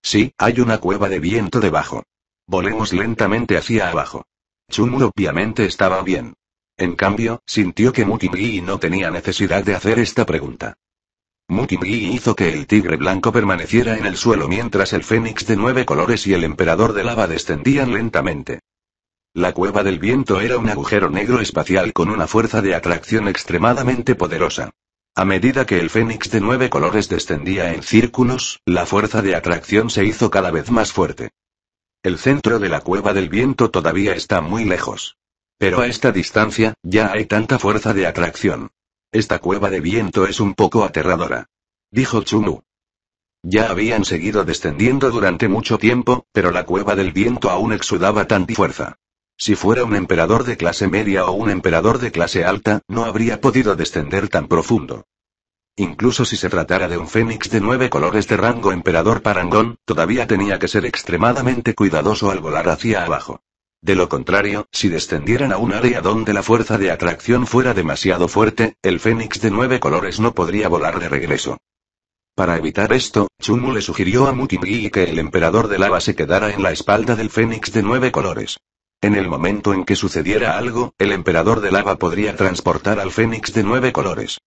Sí, hay una cueva de viento debajo. Volemos lentamente hacia abajo. Chumu obviamente estaba bien. En cambio, sintió que Mukimii no tenía necesidad de hacer esta pregunta. Mukimii hizo que el tigre blanco permaneciera en el suelo mientras el fénix de nueve colores y el emperador de lava descendían lentamente. La cueva del viento era un agujero negro espacial con una fuerza de atracción extremadamente poderosa. A medida que el fénix de nueve colores descendía en círculos, la fuerza de atracción se hizo cada vez más fuerte. El centro de la cueva del viento todavía está muy lejos. Pero a pues- esta distancia, ya hay tanta fuerza de atracción. Esta cueva de viento es un poco aterradora. Dijo Chunu. Ya habían seguido descendiendo durante mucho tiempo, pero la cueva del viento aún exudaba tanta fuerza. Si fuera un emperador de clase media o un emperador de clase alta, no habría podido descender tan profundo. Incluso si se tratara de un fénix de nueve colores de rango emperador parangón, todavía tenía que ser extremadamente cuidadoso al volar hacia abajo. De lo contrario, si descendieran a un área donde la fuerza de atracción fuera demasiado fuerte, el fénix de nueve colores no podría volar de regreso. Para evitar esto, Chunmu le sugirió a Mutimgi que el emperador de lava se quedara en la espalda del fénix de nueve colores. En el momento en que sucediera algo, el emperador de lava podría transportar al fénix de nueve colores.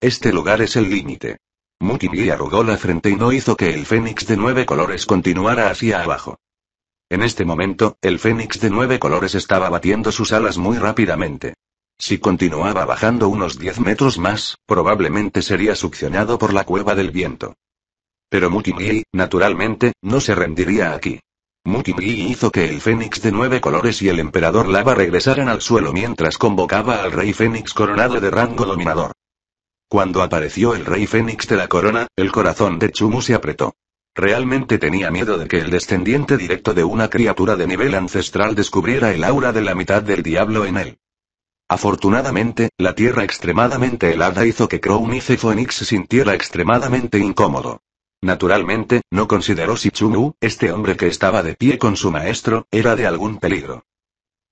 Este lugar es el límite. Mutimgi arrugó la frente y no hizo que el fénix de nueve colores continuara hacia abajo. En este momento, el fénix de nueve colores estaba batiendo sus alas muy rápidamente. Si continuaba bajando unos 10 metros más, probablemente sería succionado por la cueva del viento. Pero Mutingi, naturalmente, no se rendiría aquí. Mutingi hizo que el fénix de nueve colores y el emperador lava regresaran al suelo mientras convocaba al rey fénix coronado de rango dominador. Cuando apareció el rey fénix de la corona, el corazón de Chumu se apretó. Realmente tenía miedo de que el descendiente directo de una criatura de nivel ancestral descubriera el aura de la mitad del diablo en él. Afortunadamente, la tierra extremadamente helada hizo que Crownice Phoenix sintiera extremadamente incómodo. Naturalmente, no consideró si Chungu, este hombre que estaba de pie con su maestro, era de algún peligro.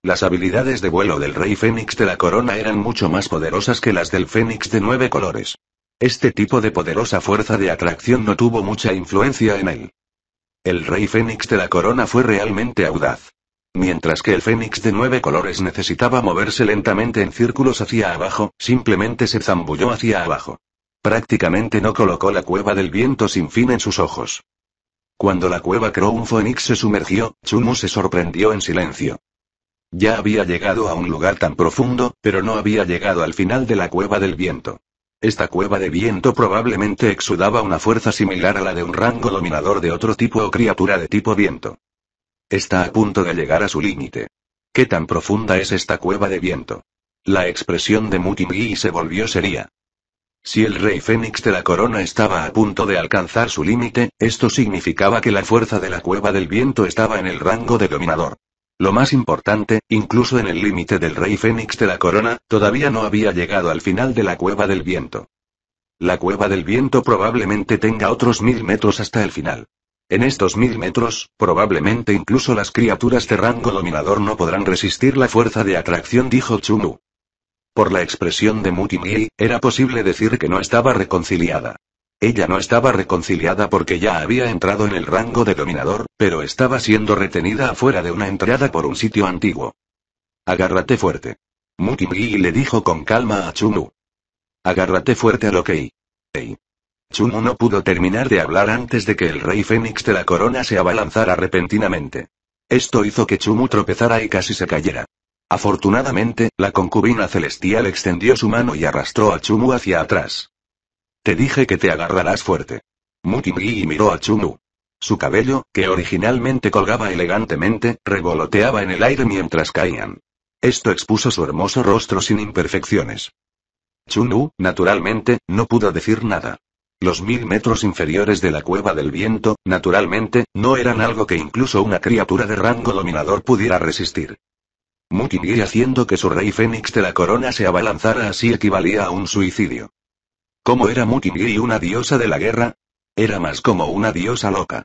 Las habilidades de vuelo del rey Fénix de la corona eran mucho más poderosas que las del Fénix de nueve colores. Este tipo de poderosa fuerza de atracción no tuvo mucha influencia en él. El rey fénix de la corona fue realmente audaz. Mientras que el fénix de nueve colores necesitaba moverse lentamente en círculos hacia abajo, simplemente se zambulló hacia abajo. Prácticamente no colocó la cueva del viento sin fin en sus ojos. Cuando la cueva Crown fénix se sumergió, Chumu se sorprendió en silencio. Ya había llegado a un lugar tan profundo, pero no había llegado al final de la cueva del viento. Esta cueva de viento probablemente exudaba una fuerza similar a la de un rango dominador de otro tipo o criatura de tipo viento. Está a punto de llegar a su límite. ¿Qué tan profunda es esta cueva de viento? La expresión de Mutimgi se volvió seria. Si el rey fénix de la corona estaba a punto de alcanzar su límite, esto significaba que la fuerza de la cueva del viento estaba en el rango de dominador. Lo más importante, incluso en el límite del rey Fénix de la corona, todavía no había llegado al final de la cueva del viento. La cueva del viento probablemente tenga otros mil metros hasta el final. En estos mil metros, probablemente incluso las criaturas de rango dominador no podrán resistir la fuerza de atracción, dijo Chumu. Por la expresión de Mutimiri, era posible decir que no estaba reconciliada. Ella no estaba reconciliada porque ya había entrado en el rango de dominador, pero estaba siendo retenida afuera de una entrada por un sitio antiguo. Agárrate fuerte. Mukimgi le dijo con calma a Chumu. Agárrate fuerte lo que Hey. Chunu no pudo terminar de hablar antes de que el rey fénix de la corona se abalanzara repentinamente. Esto hizo que Chumu tropezara y casi se cayera. Afortunadamente, la concubina celestial extendió su mano y arrastró a Chumu hacia atrás. Te dije que te agarrarás fuerte. Mutimi miró a Chunu. Su cabello, que originalmente colgaba elegantemente, revoloteaba en el aire mientras caían. Esto expuso su hermoso rostro sin imperfecciones. Chunu, naturalmente, no pudo decir nada. Los mil metros inferiores de la cueva del viento, naturalmente, no eran algo que incluso una criatura de rango dominador pudiera resistir. Mutiny haciendo que su rey fénix de la corona se abalanzara así equivalía a un suicidio. ¿Cómo era Mukingiri una diosa de la guerra? Era más como una diosa loca.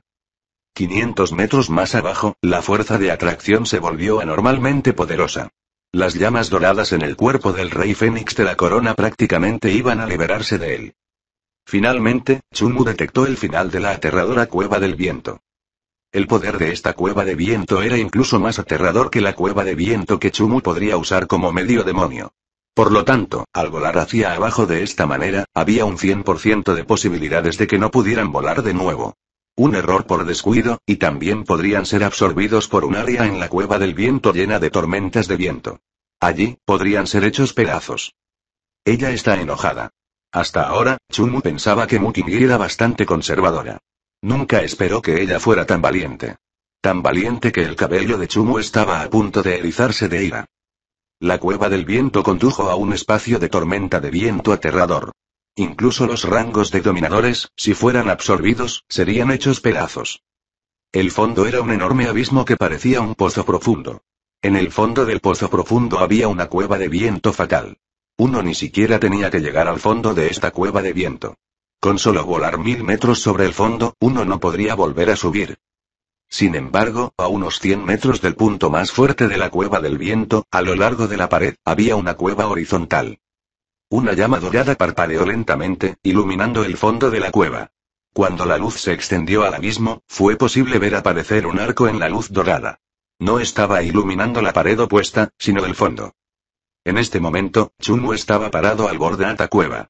500 metros más abajo, la fuerza de atracción se volvió anormalmente poderosa. Las llamas doradas en el cuerpo del rey Fénix de la corona prácticamente iban a liberarse de él. Finalmente, Chumu detectó el final de la aterradora cueva del viento. El poder de esta cueva de viento era incluso más aterrador que la cueva de viento que Chumu podría usar como medio demonio. Por lo tanto, al volar hacia abajo de esta manera, había un 100% de posibilidades de que no pudieran volar de nuevo. Un error por descuido, y también podrían ser absorbidos por un área en la cueva del viento llena de tormentas de viento. Allí, podrían ser hechos pedazos. Ella está enojada. Hasta ahora, Chumu pensaba que Mukimi era bastante conservadora. Nunca esperó que ella fuera tan valiente. Tan valiente que el cabello de Chumu estaba a punto de erizarse de ira. La cueva del viento condujo a un espacio de tormenta de viento aterrador. Incluso los rangos de dominadores, si fueran absorbidos, serían hechos pedazos. El fondo era un enorme abismo que parecía un pozo profundo. En el fondo del pozo profundo había una cueva de viento fatal. Uno ni siquiera tenía que llegar al fondo de esta cueva de viento. Con solo volar mil metros sobre el fondo, uno no podría volver a subir. Sin embargo, a unos 100 metros del punto más fuerte de la cueva del viento, a lo largo de la pared, había una cueva horizontal. Una llama dorada parpadeó lentamente, iluminando el fondo de la cueva. Cuando la luz se extendió al abismo, fue posible ver aparecer un arco en la luz dorada. No estaba iluminando la pared opuesta, sino el fondo. En este momento, Chunmu estaba parado al borde de la cueva.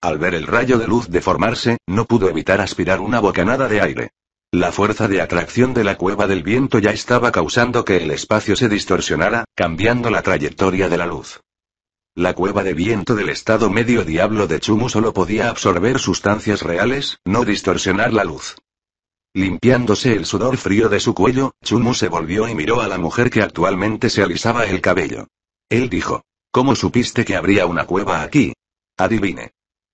Al ver el rayo de luz deformarse, no pudo evitar aspirar una bocanada de aire. La fuerza de atracción de la cueva del viento ya estaba causando que el espacio se distorsionara, cambiando la trayectoria de la luz. La cueva de viento del estado medio diablo de Chumu solo podía absorber sustancias reales, no distorsionar la luz. Limpiándose el sudor frío de su cuello, Chumu se volvió y miró a la mujer que actualmente se alisaba el cabello. Él dijo, ¿Cómo supiste que habría una cueva aquí? Adivine.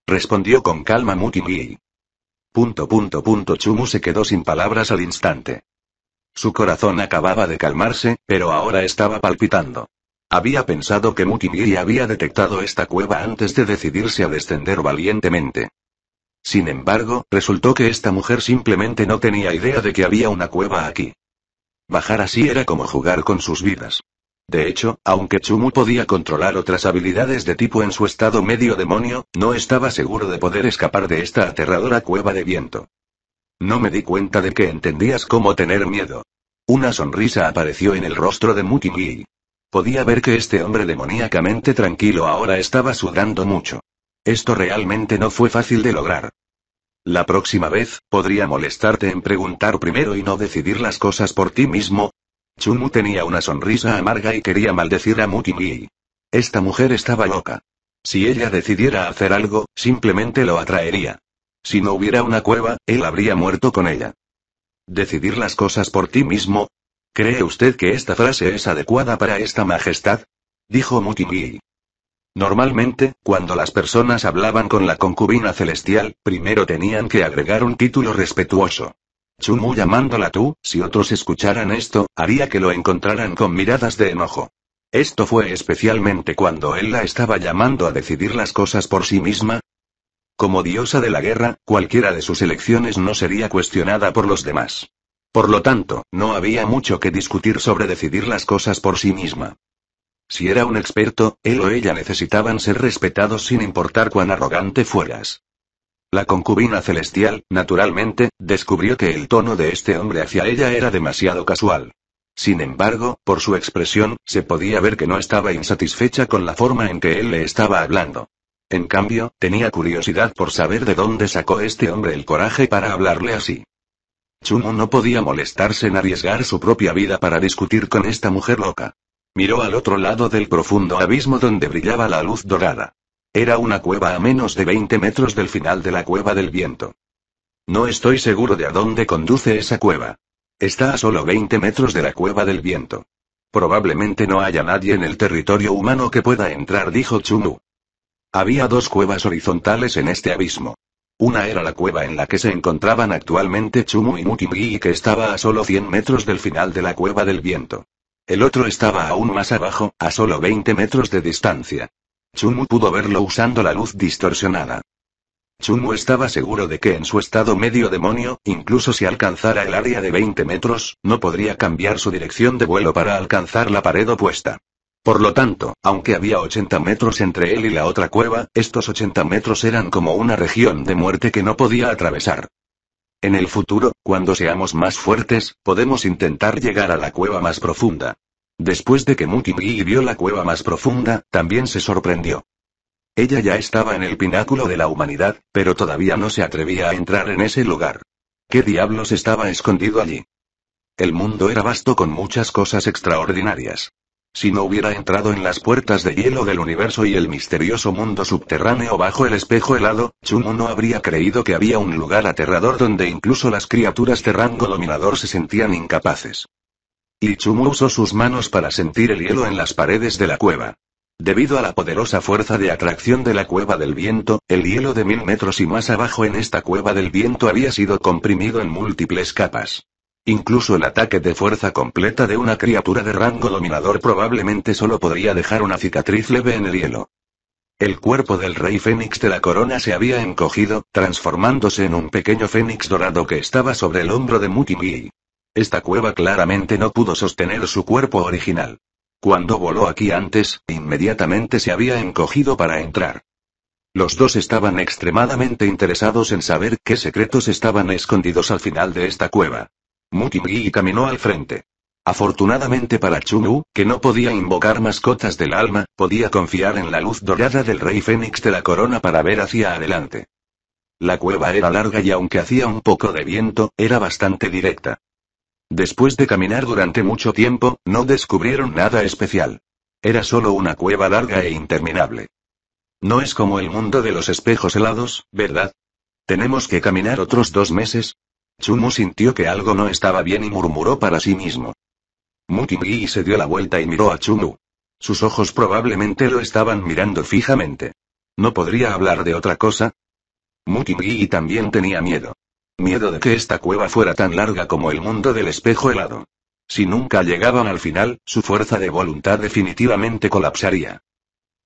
Respondió con calma Gui. Punto punto punto Chumu se quedó sin palabras al instante. Su corazón acababa de calmarse, pero ahora estaba palpitando. Había pensado que Mukimiri había detectado esta cueva antes de decidirse a descender valientemente. Sin embargo, resultó que esta mujer simplemente no tenía idea de que había una cueva aquí. Bajar así era como jugar con sus vidas. De hecho, aunque Chumu podía controlar otras habilidades de tipo en su estado medio demonio, no estaba seguro de poder escapar de esta aterradora cueva de viento. No me di cuenta de que entendías cómo tener miedo. Una sonrisa apareció en el rostro de Mutiny. Podía ver que este hombre demoníacamente tranquilo ahora estaba sudando mucho. Esto realmente no fue fácil de lograr. La próxima vez, podría molestarte en preguntar primero y no decidir las cosas por ti mismo, Chumu tenía una sonrisa amarga y quería maldecir a Mukimi. Esta mujer estaba loca. Si ella decidiera hacer algo, simplemente lo atraería. Si no hubiera una cueva, él habría muerto con ella. ¿Decidir las cosas por ti mismo? ¿Cree usted que esta frase es adecuada para esta majestad? Dijo Mukimi. Normalmente, cuando las personas hablaban con la concubina celestial, primero tenían que agregar un título respetuoso. Chumu llamándola tú, si otros escucharan esto, haría que lo encontraran con miradas de enojo. Esto fue especialmente cuando él la estaba llamando a decidir las cosas por sí misma. Como diosa de la guerra, cualquiera de sus elecciones no sería cuestionada por los demás. Por lo tanto, no había mucho que discutir sobre decidir las cosas por sí misma. Si era un experto, él o ella necesitaban ser respetados sin importar cuán arrogante fueras. La concubina celestial, naturalmente, descubrió que el tono de este hombre hacia ella era demasiado casual. Sin embargo, por su expresión, se podía ver que no estaba insatisfecha con la forma en que él le estaba hablando. En cambio, tenía curiosidad por saber de dónde sacó este hombre el coraje para hablarle así. Chumo no podía molestarse en arriesgar su propia vida para discutir con esta mujer loca. Miró al otro lado del profundo abismo donde brillaba la luz dorada. Era una cueva a menos de 20 metros del final de la cueva del viento. No estoy seguro de a dónde conduce esa cueva. Está a solo 20 metros de la cueva del viento. Probablemente no haya nadie en el territorio humano que pueda entrar, dijo Chumu. Había dos cuevas horizontales en este abismo. Una era la cueva en la que se encontraban actualmente Chumu y y que estaba a solo 100 metros del final de la cueva del viento. El otro estaba aún más abajo, a solo 20 metros de distancia. Chumu pudo verlo usando la luz distorsionada. Chumu estaba seguro de que en su estado medio demonio, incluso si alcanzara el área de 20 metros, no podría cambiar su dirección de vuelo para alcanzar la pared opuesta. Por lo tanto, aunque había 80 metros entre él y la otra cueva, estos 80 metros eran como una región de muerte que no podía atravesar. En el futuro, cuando seamos más fuertes, podemos intentar llegar a la cueva más profunda. Después de que Mukimgi vio la cueva más profunda, también se sorprendió. Ella ya estaba en el pináculo de la humanidad, pero todavía no se atrevía a entrar en ese lugar. ¿Qué diablos estaba escondido allí? El mundo era vasto con muchas cosas extraordinarias. Si no hubiera entrado en las puertas de hielo del universo y el misterioso mundo subterráneo bajo el espejo helado, Chumo no habría creído que había un lugar aterrador donde incluso las criaturas de rango dominador se sentían incapaces. Ichumu usó sus manos para sentir el hielo en las paredes de la cueva. Debido a la poderosa fuerza de atracción de la cueva del viento, el hielo de mil metros y más abajo en esta cueva del viento había sido comprimido en múltiples capas. Incluso el ataque de fuerza completa de una criatura de rango dominador probablemente solo podría dejar una cicatriz leve en el hielo. El cuerpo del rey fénix de la corona se había encogido, transformándose en un pequeño fénix dorado que estaba sobre el hombro de Mukimi. Esta cueva claramente no pudo sostener su cuerpo original. Cuando voló aquí antes, inmediatamente se había encogido para entrar. Los dos estaban extremadamente interesados en saber qué secretos estaban escondidos al final de esta cueva. Mutimgi caminó al frente. Afortunadamente para Chunu, que no podía invocar mascotas del alma, podía confiar en la luz dorada del rey fénix de la corona para ver hacia adelante. La cueva era larga y aunque hacía un poco de viento, era bastante directa. Después de caminar durante mucho tiempo, no descubrieron nada especial. Era solo una cueva larga e interminable. No es como el mundo de los espejos helados, ¿verdad? Tenemos que caminar otros dos meses. Chumu sintió que algo no estaba bien y murmuró para sí mismo. Mukingi se dio la vuelta y miró a Chumu. Sus ojos probablemente lo estaban mirando fijamente. ¿No podría hablar de otra cosa? Mukingi también tenía miedo. Miedo de que esta cueva fuera tan larga como el mundo del espejo helado. Si nunca llegaban al final, su fuerza de voluntad definitivamente colapsaría.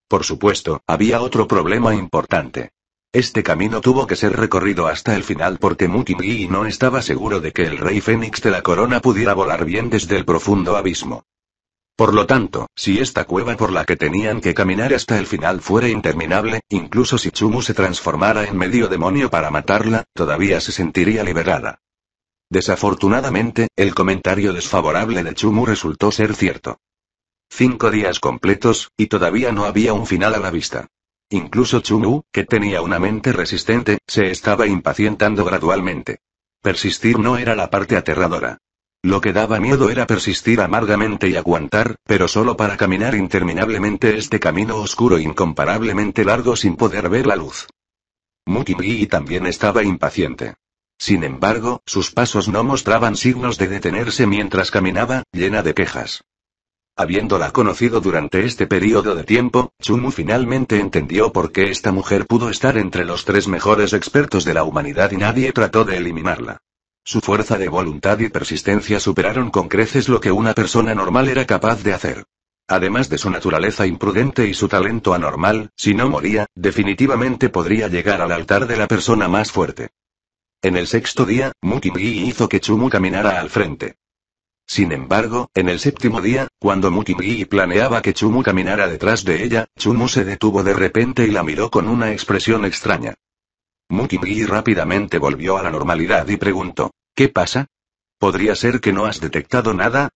Por supuesto, había otro problema importante. Este camino tuvo que ser recorrido hasta el final porque Mutiny no estaba seguro de que el rey fénix de la corona pudiera volar bien desde el profundo abismo. Por lo tanto, si esta cueva por la que tenían que caminar hasta el final fuera interminable, incluso si Chumu se transformara en medio demonio para matarla, todavía se sentiría liberada. Desafortunadamente, el comentario desfavorable de Chumu resultó ser cierto. Cinco días completos, y todavía no había un final a la vista. Incluso Chumu, que tenía una mente resistente, se estaba impacientando gradualmente. Persistir no era la parte aterradora. Lo que daba miedo era persistir amargamente y aguantar, pero solo para caminar interminablemente este camino oscuro incomparablemente largo sin poder ver la luz. Mukimui también estaba impaciente. Sin embargo, sus pasos no mostraban signos de detenerse mientras caminaba, llena de quejas. Habiéndola conocido durante este periodo de tiempo, Chumu finalmente entendió por qué esta mujer pudo estar entre los tres mejores expertos de la humanidad y nadie trató de eliminarla. Su fuerza de voluntad y persistencia superaron con creces lo que una persona normal era capaz de hacer. Además de su naturaleza imprudente y su talento anormal, si no moría, definitivamente podría llegar al altar de la persona más fuerte. En el sexto día, Mukimgi hizo que Chumu caminara al frente. Sin embargo, en el séptimo día, cuando Mukimgi planeaba que Chumu caminara detrás de ella, Chumu se detuvo de repente y la miró con una expresión extraña. Muki rápidamente volvió a la normalidad y preguntó: ¿Qué pasa? ¿Podría ser que no has detectado nada?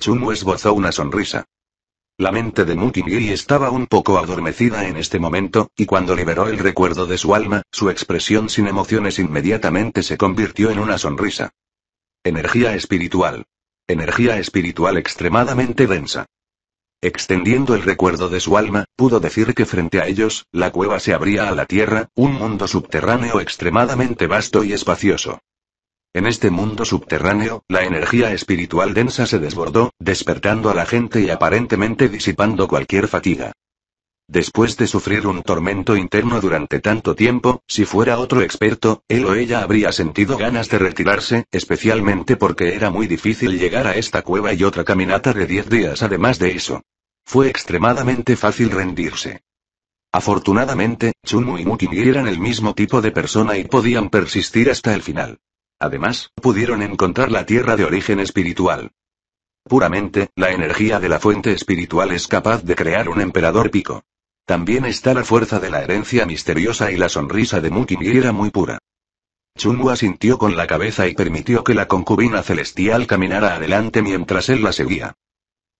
Chumu esbozó una sonrisa. La mente de Bi estaba un poco adormecida en este momento, y cuando liberó el recuerdo de su alma, su expresión sin emociones inmediatamente se convirtió en una sonrisa. Energía espiritual. Energía espiritual extremadamente densa. Extendiendo el recuerdo de su alma, pudo decir que frente a ellos, la cueva se abría a la tierra, un mundo subterráneo extremadamente vasto y espacioso. En este mundo subterráneo, la energía espiritual densa se desbordó, despertando a la gente y aparentemente disipando cualquier fatiga. Después de sufrir un tormento interno durante tanto tiempo, si fuera otro experto, él o ella habría sentido ganas de retirarse, especialmente porque era muy difícil llegar a esta cueva y otra caminata de 10 días además de eso. Fue extremadamente fácil rendirse. Afortunadamente, Chunmu y Mukini eran el mismo tipo de persona y podían persistir hasta el final. Además, pudieron encontrar la tierra de origen espiritual. Puramente, la energía de la fuente espiritual es capaz de crear un emperador pico. También está la fuerza de la herencia misteriosa y la sonrisa de Mu-Ki-Mi era muy pura. Chunmu asintió con la cabeza y permitió que la concubina celestial caminara adelante mientras él la seguía.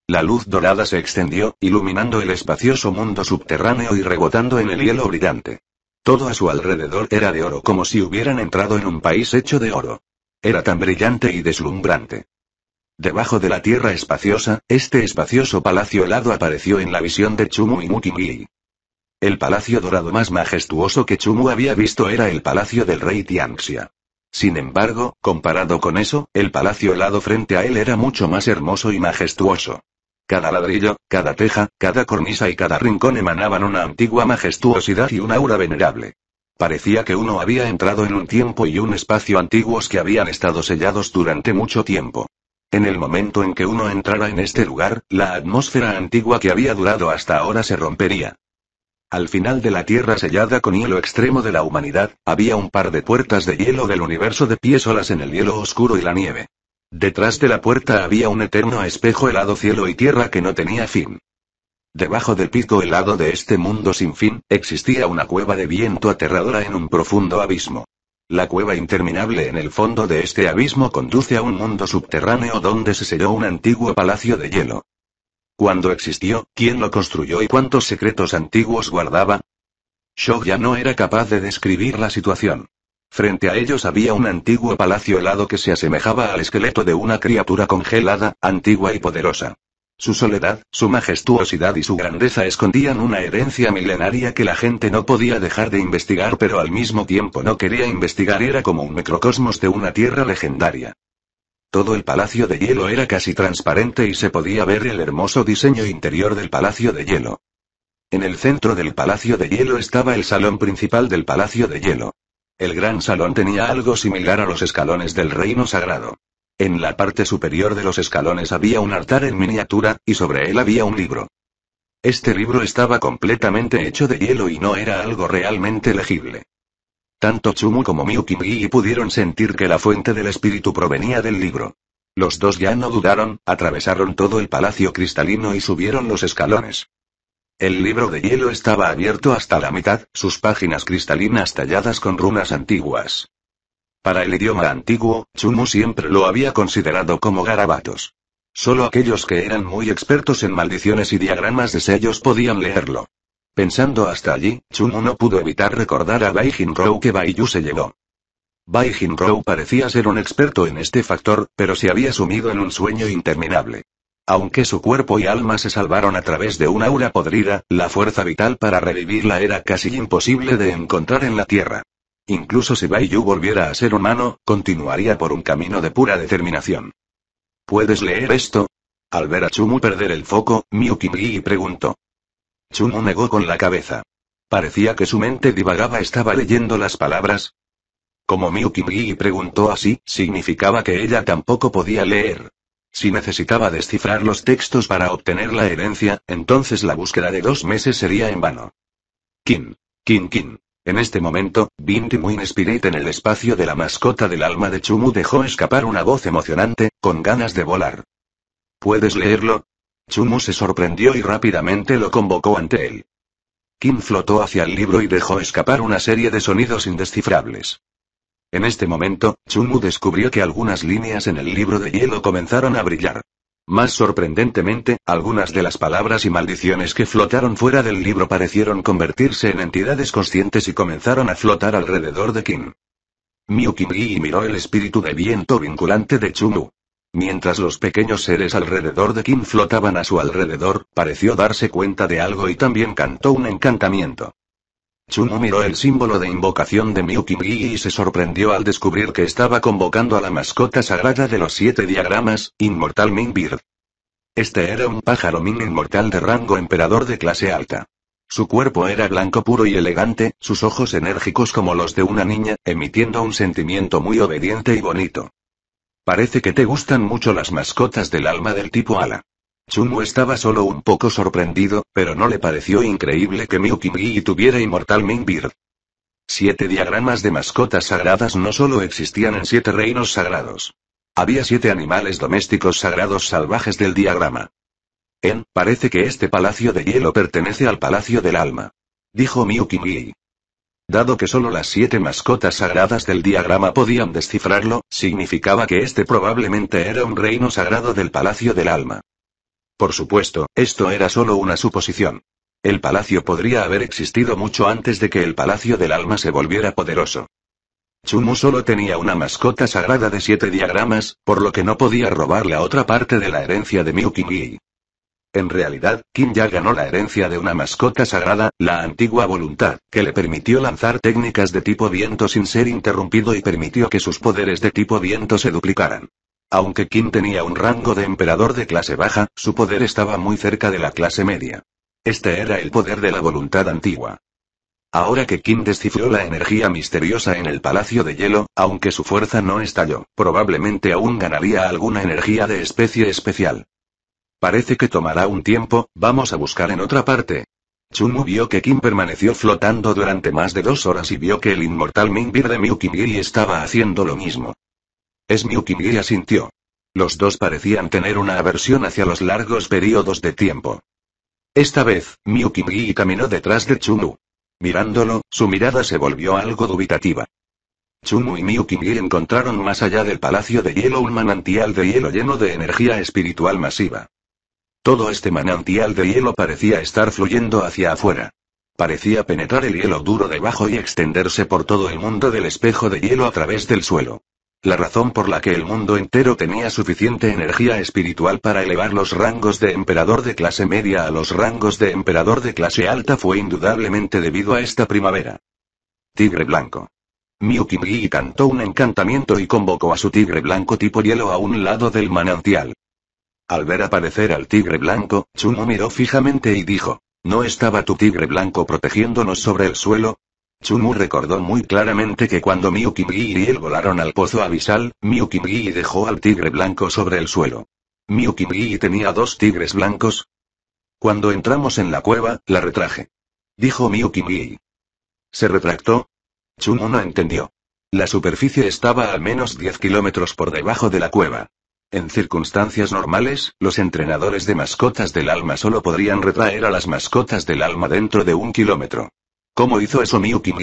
La luz dorada se extendió, iluminando el espacioso mundo subterráneo y rebotando en el hielo brillante. Todo a su alrededor era de oro como si hubieran entrado en un país hecho de oro. Era tan brillante y deslumbrante. Debajo de la tierra espaciosa, este espacioso palacio helado apareció en la visión de Chumu y Mukimui. El palacio dorado más majestuoso que Chumu había visto era el palacio del rey Tianxia. Sin embargo, comparado con eso, el palacio helado frente a él era mucho más hermoso y majestuoso. Cada ladrillo, cada teja, cada cornisa y cada rincón emanaban una antigua majestuosidad y un aura venerable. Parecía que uno había entrado en un tiempo y un espacio antiguos que habían estado sellados durante mucho tiempo. En el momento en que uno entrara en este lugar, la atmósfera antigua que había durado hasta ahora se rompería. Al final de la tierra sellada con hielo extremo de la humanidad, había un par de puertas de hielo del universo de pie solas en el hielo oscuro y la nieve. Detrás de la puerta había un eterno espejo helado cielo y tierra que no tenía fin. Debajo del pico helado de este mundo sin fin, existía una cueva de viento aterradora en un profundo abismo. La cueva interminable en el fondo de este abismo conduce a un mundo subterráneo donde se selló un antiguo palacio de hielo. Cuando existió, quién lo construyó y cuántos secretos antiguos guardaba? Shog ya no era capaz de describir la situación. Frente a ellos había un antiguo palacio helado que se asemejaba al esqueleto de una criatura congelada, antigua y poderosa. Su soledad, su majestuosidad y su grandeza escondían una herencia milenaria que la gente no podía dejar de investigar pero al mismo tiempo no quería investigar era como un microcosmos de una tierra legendaria. Todo el palacio de hielo era casi transparente y se podía ver el hermoso diseño interior del palacio de hielo. En el centro del palacio de hielo estaba el salón principal del palacio de hielo. El gran salón tenía algo similar a los escalones del reino sagrado. En la parte superior de los escalones había un altar en miniatura, y sobre él había un libro. Este libro estaba completamente hecho de hielo y no era algo realmente legible. Tanto Chumu como Miyuki pudieron sentir que la fuente del espíritu provenía del libro. Los dos ya no dudaron, atravesaron todo el palacio cristalino y subieron los escalones. El libro de hielo estaba abierto hasta la mitad, sus páginas cristalinas talladas con runas antiguas. Para el idioma antiguo, Chumu siempre lo había considerado como garabatos. Solo aquellos que eran muy expertos en maldiciones y diagramas de sellos podían leerlo. Pensando hasta allí, Chumu no pudo evitar recordar a Bai Jingrou que Yu se llevó. Bai Jingrou parecía ser un experto en este factor, pero se había sumido en un sueño interminable. Aunque su cuerpo y alma se salvaron a través de una aura podrida, la fuerza vital para revivirla era casi imposible de encontrar en la Tierra. Incluso si Bai volviera a ser humano, continuaría por un camino de pura determinación. ¿Puedes leer esto? Al ver a Chumu perder el foco, Miu preguntó. Chumu negó con la cabeza. Parecía que su mente divagaba, estaba leyendo las palabras. Como Miu preguntó así, significaba que ella tampoco podía leer. Si necesitaba descifrar los textos para obtener la herencia, entonces la búsqueda de dos meses sería en vano. Kim. Kim Kim. En este momento, Binti Moon Spirit en el espacio de la mascota del alma de Chumu dejó escapar una voz emocionante, con ganas de volar. ¿Puedes leerlo? Chumu se sorprendió y rápidamente lo convocó ante él. Kim flotó hacia el libro y dejó escapar una serie de sonidos indescifrables. En este momento, Chunmu descubrió que algunas líneas en el libro de hielo comenzaron a brillar. Más sorprendentemente, algunas de las palabras y maldiciones que flotaron fuera del libro parecieron convertirse en entidades conscientes y comenzaron a flotar alrededor de Kim. Miu miró el espíritu de viento vinculante de Chunmu. Mientras los pequeños seres alrededor de Kim flotaban a su alrededor, pareció darse cuenta de algo y también cantó un encantamiento. Chunu miró el símbolo de invocación de Miyuki y se sorprendió al descubrir que estaba convocando a la mascota sagrada de los siete diagramas, Inmortal Bird. Este era un pájaro min inmortal de rango emperador de clase alta. Su cuerpo era blanco puro y elegante, sus ojos enérgicos como los de una niña, emitiendo un sentimiento muy obediente y bonito. Parece que te gustan mucho las mascotas del alma del tipo ala. Chumu estaba solo un poco sorprendido, pero no le pareció increíble que Miu tuviera Inmortal Mingbird. Siete diagramas de mascotas sagradas no solo existían en siete reinos sagrados. Había siete animales domésticos sagrados salvajes del diagrama. En, parece que este palacio de hielo pertenece al palacio del alma. Dijo Miu Dado que solo las siete mascotas sagradas del diagrama podían descifrarlo, significaba que este probablemente era un reino sagrado del palacio del alma. Por supuesto, esto era solo una suposición. El palacio podría haber existido mucho antes de que el palacio del alma se volviera poderoso. Chumu solo tenía una mascota sagrada de siete diagramas, por lo que no podía robar la otra parte de la herencia de Miu En realidad, Kim ya ganó la herencia de una mascota sagrada, la antigua voluntad, que le permitió lanzar técnicas de tipo viento sin ser interrumpido y permitió que sus poderes de tipo viento se duplicaran. Aunque Kim tenía un rango de emperador de clase baja, su poder estaba muy cerca de la clase media. Este era el poder de la voluntad antigua. Ahora que Kim descifró la energía misteriosa en el Palacio de Hielo, aunque su fuerza no estalló, probablemente aún ganaría alguna energía de especie especial. Parece que tomará un tiempo, vamos a buscar en otra parte. Chunmu vio que Kim permaneció flotando durante más de dos horas y vio que el inmortal Mingbir de Miu estaba haciendo lo mismo. Es Gui asintió. Los dos parecían tener una aversión hacia los largos periodos de tiempo. Esta vez, Gui caminó detrás de Chumu. Mirándolo, su mirada se volvió algo dubitativa. Chumu y Miuki encontraron más allá del Palacio de Hielo un manantial de hielo lleno de energía espiritual masiva. Todo este manantial de hielo parecía estar fluyendo hacia afuera. Parecía penetrar el hielo duro debajo y extenderse por todo el mundo del espejo de hielo a través del suelo la razón por la que el mundo entero tenía suficiente energía espiritual para elevar los rangos de emperador de clase media a los rangos de emperador de clase alta fue indudablemente debido a esta primavera. Tigre blanco. Miyuki cantó un encantamiento y convocó a su tigre blanco tipo hielo a un lado del manantial. Al ver aparecer al tigre blanco, Chuno miró fijamente y dijo, ¿no estaba tu tigre blanco protegiéndonos sobre el suelo? Chumu recordó muy claramente que cuando Miyuki y él volaron al pozo abisal, Miyuki dejó al tigre blanco sobre el suelo. Miyuki tenía dos tigres blancos. Cuando entramos en la cueva, la retraje. Dijo Miyuki ¿Se retractó? Chumu no entendió. La superficie estaba al menos 10 kilómetros por debajo de la cueva. En circunstancias normales, los entrenadores de mascotas del alma solo podrían retraer a las mascotas del alma dentro de un kilómetro. ¿Cómo hizo eso Miyuki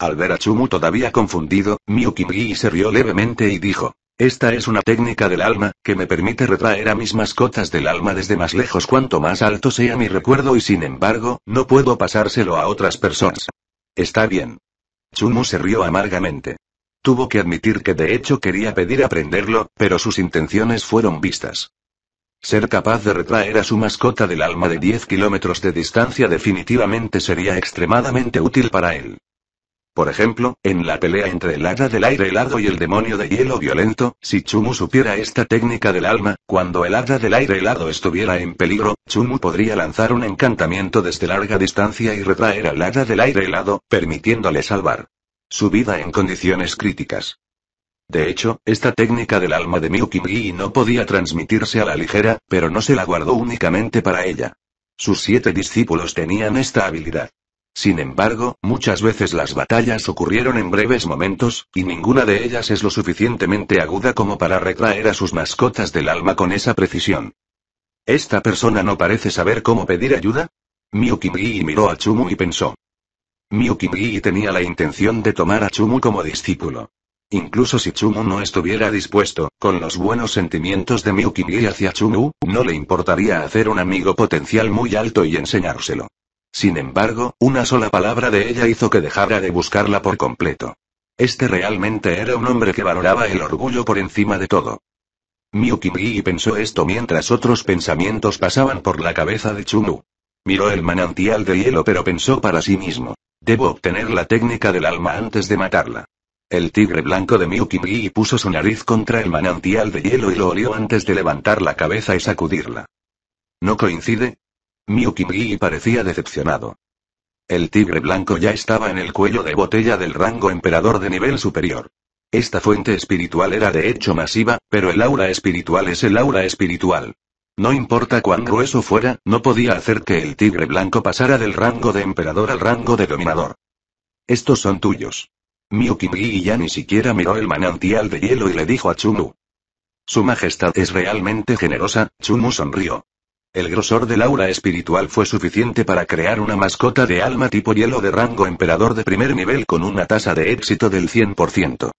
Al ver a Chumu todavía confundido, Miyuki se rió levemente y dijo. Esta es una técnica del alma, que me permite retraer a mis mascotas del alma desde más lejos cuanto más alto sea mi recuerdo y sin embargo, no puedo pasárselo a otras personas. Está bien. Chumu se rió amargamente. Tuvo que admitir que de hecho quería pedir aprenderlo, pero sus intenciones fueron vistas. Ser capaz de retraer a su mascota del alma de 10 kilómetros de distancia definitivamente sería extremadamente útil para él. Por ejemplo, en la pelea entre el hada del aire helado y el demonio de hielo violento, si Chumu supiera esta técnica del alma, cuando el hada del aire helado estuviera en peligro, Chumu podría lanzar un encantamiento desde larga distancia y retraer al hada del aire helado, permitiéndole salvar su vida en condiciones críticas. De hecho, esta técnica del alma de Miyuki no podía transmitirse a la ligera, pero no se la guardó únicamente para ella. Sus siete discípulos tenían esta habilidad. Sin embargo, muchas veces las batallas ocurrieron en breves momentos, y ninguna de ellas es lo suficientemente aguda como para retraer a sus mascotas del alma con esa precisión. ¿Esta persona no parece saber cómo pedir ayuda? Miyuki miró a Chumu y pensó. Miyuki tenía la intención de tomar a Chumu como discípulo. Incluso si Chumu no estuviera dispuesto, con los buenos sentimientos de Miukiri hacia Chumu, no le importaría hacer un amigo potencial muy alto y enseñárselo. Sin embargo, una sola palabra de ella hizo que dejara de buscarla por completo. Este realmente era un hombre que valoraba el orgullo por encima de todo. Miukiri pensó esto mientras otros pensamientos pasaban por la cabeza de Chumu. Miró el manantial de hielo pero pensó para sí mismo. Debo obtener la técnica del alma antes de matarla. El tigre blanco de Miyuki puso su nariz contra el manantial de hielo y lo olió antes de levantar la cabeza y sacudirla. ¿No coincide? Miyuki parecía decepcionado. El tigre blanco ya estaba en el cuello de botella del rango emperador de nivel superior. Esta fuente espiritual era de hecho masiva, pero el aura espiritual es el aura espiritual. No importa cuán grueso fuera, no podía hacer que el tigre blanco pasara del rango de emperador al rango de dominador. Estos son tuyos. Miyuki ya ni siquiera miró el manantial de hielo y le dijo a Chumu. Su majestad es realmente generosa, Chumu sonrió. El grosor del aura espiritual fue suficiente para crear una mascota de alma tipo hielo de rango emperador de primer nivel con una tasa de éxito del 100%.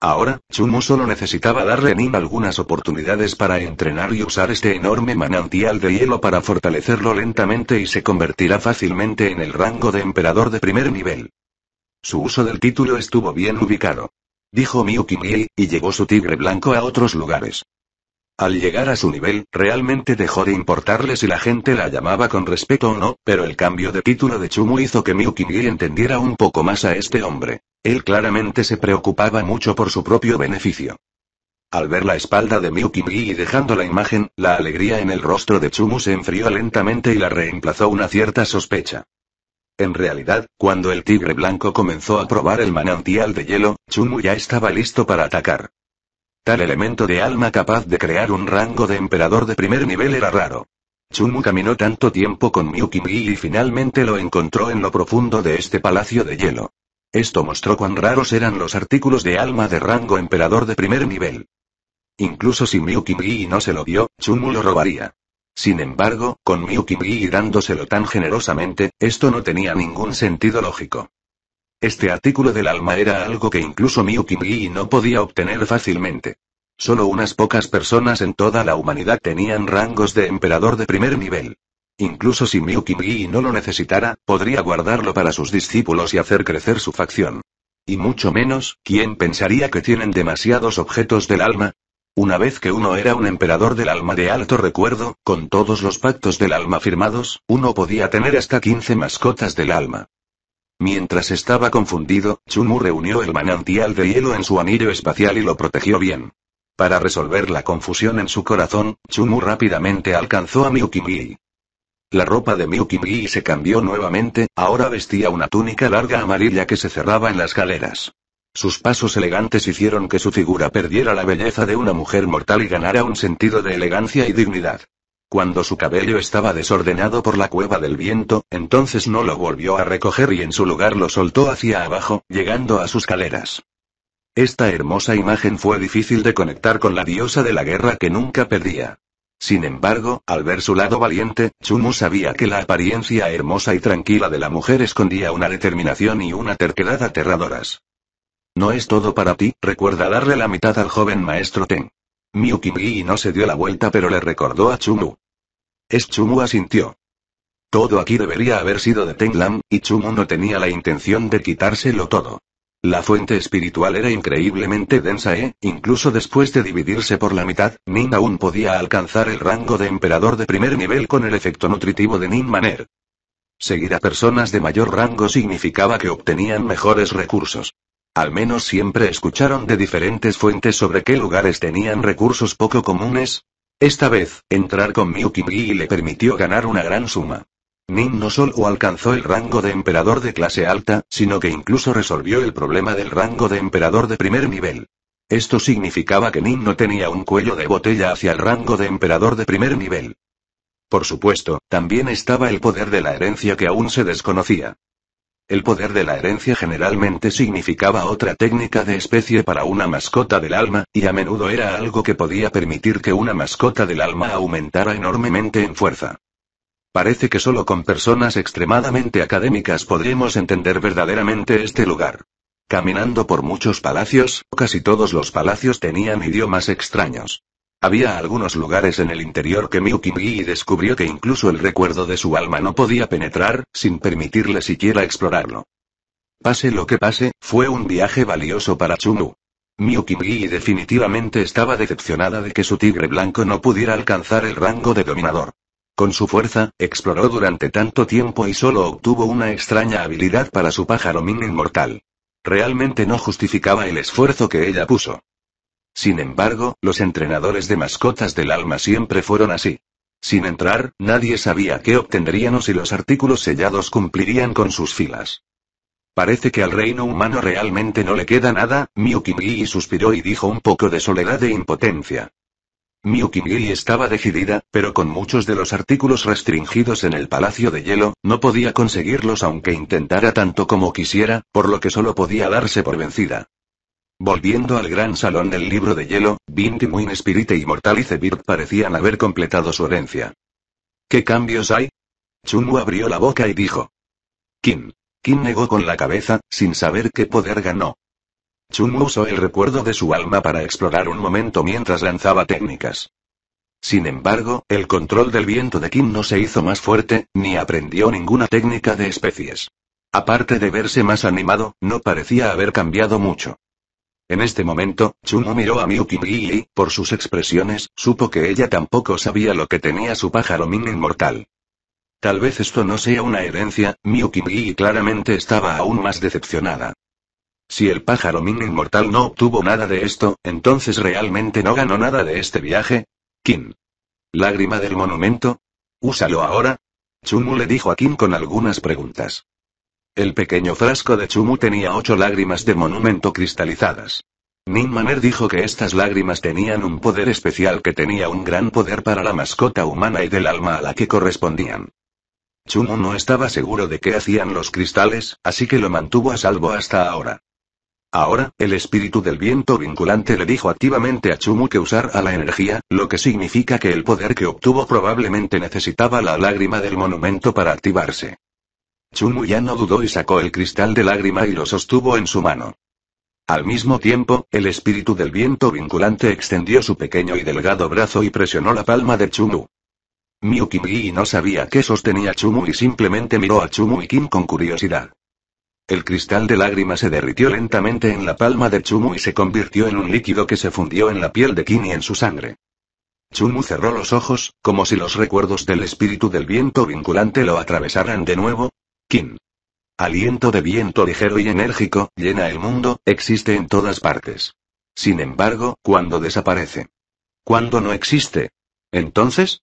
Ahora, Chumu solo necesitaba darle Nin algunas oportunidades para entrenar y usar este enorme manantial de hielo para fortalecerlo lentamente y se convertirá fácilmente en el rango de emperador de primer nivel. Su uso del título estuvo bien ubicado. Dijo Miyuki y llegó su tigre blanco a otros lugares. Al llegar a su nivel, realmente dejó de importarle si la gente la llamaba con respeto o no, pero el cambio de título de Chumu hizo que Miyuki entendiera un poco más a este hombre. Él claramente se preocupaba mucho por su propio beneficio. Al ver la espalda de Miyuki y dejando la imagen, la alegría en el rostro de Chumu se enfrió lentamente y la reemplazó una cierta sospecha. En realidad, cuando el tigre blanco comenzó a probar el manantial de hielo, Chunmu ya estaba listo para atacar. Tal elemento de alma capaz de crear un rango de emperador de primer nivel era raro. Chunmu caminó tanto tiempo con Miu y finalmente lo encontró en lo profundo de este palacio de hielo. Esto mostró cuán raros eran los artículos de alma de rango emperador de primer nivel. Incluso si Miu no se lo dio, Chunmu lo robaría. Sin embargo, con Miyuki dándoselo tan generosamente, esto no tenía ningún sentido lógico. Este artículo del alma era algo que incluso Miyuki no podía obtener fácilmente. Solo unas pocas personas en toda la humanidad tenían rangos de emperador de primer nivel. Incluso si Miyuki no lo necesitara, podría guardarlo para sus discípulos y hacer crecer su facción. Y mucho menos, ¿quién pensaría que tienen demasiados objetos del alma? Una vez que uno era un emperador del alma de alto recuerdo, con todos los pactos del alma firmados, uno podía tener hasta 15 mascotas del alma. Mientras estaba confundido, Chumu reunió el manantial de hielo en su anillo espacial y lo protegió bien. Para resolver la confusión en su corazón, Chumu rápidamente alcanzó a Miukimi. La ropa de Miukimi se cambió nuevamente, ahora vestía una túnica larga amarilla que se cerraba en las galeras. Sus pasos elegantes hicieron que su figura perdiera la belleza de una mujer mortal y ganara un sentido de elegancia y dignidad. Cuando su cabello estaba desordenado por la cueva del viento, entonces no lo volvió a recoger y en su lugar lo soltó hacia abajo, llegando a sus caleras. Esta hermosa imagen fue difícil de conectar con la diosa de la guerra que nunca perdía. Sin embargo, al ver su lado valiente, Chumu sabía que la apariencia hermosa y tranquila de la mujer escondía una determinación y una terquedad aterradoras. No es todo para ti, recuerda darle la mitad al joven maestro Ten. Miu no se dio la vuelta pero le recordó a Chumu. Es Chumu asintió. Todo aquí debería haber sido de Lam, y Chumu no tenía la intención de quitárselo todo. La fuente espiritual era increíblemente densa e, incluso después de dividirse por la mitad, Nin aún podía alcanzar el rango de emperador de primer nivel con el efecto nutritivo de Nin Maner. Seguir a personas de mayor rango significaba que obtenían mejores recursos. Al menos siempre escucharon de diferentes fuentes sobre qué lugares tenían recursos poco comunes. Esta vez, entrar con Gi le permitió ganar una gran suma. Nin no solo alcanzó el rango de emperador de clase alta, sino que incluso resolvió el problema del rango de emperador de primer nivel. Esto significaba que Nin no tenía un cuello de botella hacia el rango de emperador de primer nivel. Por supuesto, también estaba el poder de la herencia que aún se desconocía. El poder de la herencia generalmente significaba otra técnica de especie para una mascota del alma, y a menudo era algo que podía permitir que una mascota del alma aumentara enormemente en fuerza. Parece que solo con personas extremadamente académicas podremos entender verdaderamente este lugar. Caminando por muchos palacios, casi todos los palacios tenían idiomas extraños. Había algunos lugares en el interior que Miuki descubrió que incluso el recuerdo de su alma no podía penetrar, sin permitirle siquiera explorarlo. Pase lo que pase, fue un viaje valioso para Chunu. Miuki definitivamente estaba decepcionada de que su tigre blanco no pudiera alcanzar el rango de dominador. Con su fuerza, exploró durante tanto tiempo y solo obtuvo una extraña habilidad para su pájaro min inmortal. Realmente no justificaba el esfuerzo que ella puso. Sin embargo, los entrenadores de mascotas del alma siempre fueron así. Sin entrar, nadie sabía qué obtendrían o si los artículos sellados cumplirían con sus filas. Parece que al reino humano realmente no le queda nada, Miukingi suspiró y dijo un poco de soledad e impotencia. Miukingi estaba decidida, pero con muchos de los artículos restringidos en el Palacio de Hielo, no podía conseguirlos aunque intentara tanto como quisiera, por lo que solo podía darse por vencida. Volviendo al gran salón del libro de hielo, Moon Spirite Immortal y Bird parecían haber completado su herencia. ¿Qué cambios hay? Chunwu abrió la boca y dijo. Kim. Kim negó con la cabeza, sin saber qué poder ganó. Chunwu usó el recuerdo de su alma para explorar un momento mientras lanzaba técnicas. Sin embargo, el control del viento de Kim no se hizo más fuerte, ni aprendió ninguna técnica de especies. Aparte de verse más animado, no parecía haber cambiado mucho. En este momento, Chuno miró a Miyuki y, por sus expresiones, supo que ella tampoco sabía lo que tenía su pájaro min inmortal. Tal vez esto no sea una herencia, Miyuki claramente estaba aún más decepcionada. Si el pájaro Min inmortal no obtuvo nada de esto, entonces realmente no ganó nada de este viaje. Kim. Lágrima del monumento. Úsalo ahora. Chumu le dijo a Kim con algunas preguntas. El pequeño frasco de Chumu tenía ocho lágrimas de monumento cristalizadas. Nin dijo que estas lágrimas tenían un poder especial que tenía un gran poder para la mascota humana y del alma a la que correspondían. Chumu no estaba seguro de qué hacían los cristales, así que lo mantuvo a salvo hasta ahora. Ahora, el espíritu del viento vinculante le dijo activamente a Chumu que usara la energía, lo que significa que el poder que obtuvo probablemente necesitaba la lágrima del monumento para activarse. Chumu ya no dudó y sacó el cristal de lágrima y lo sostuvo en su mano. Al mismo tiempo, el espíritu del viento vinculante extendió su pequeño y delgado brazo y presionó la palma de Chumu. Miu no sabía qué sostenía Chumu y simplemente miró a Chumu y Kim con curiosidad. El cristal de lágrima se derritió lentamente en la palma de Chumu y se convirtió en un líquido que se fundió en la piel de Kim y en su sangre. Chumu cerró los ojos, como si los recuerdos del espíritu del viento vinculante lo atravesaran de nuevo, Aliento de viento ligero y enérgico, llena el mundo, existe en todas partes. Sin embargo, cuando desaparece. Cuando no existe. Entonces,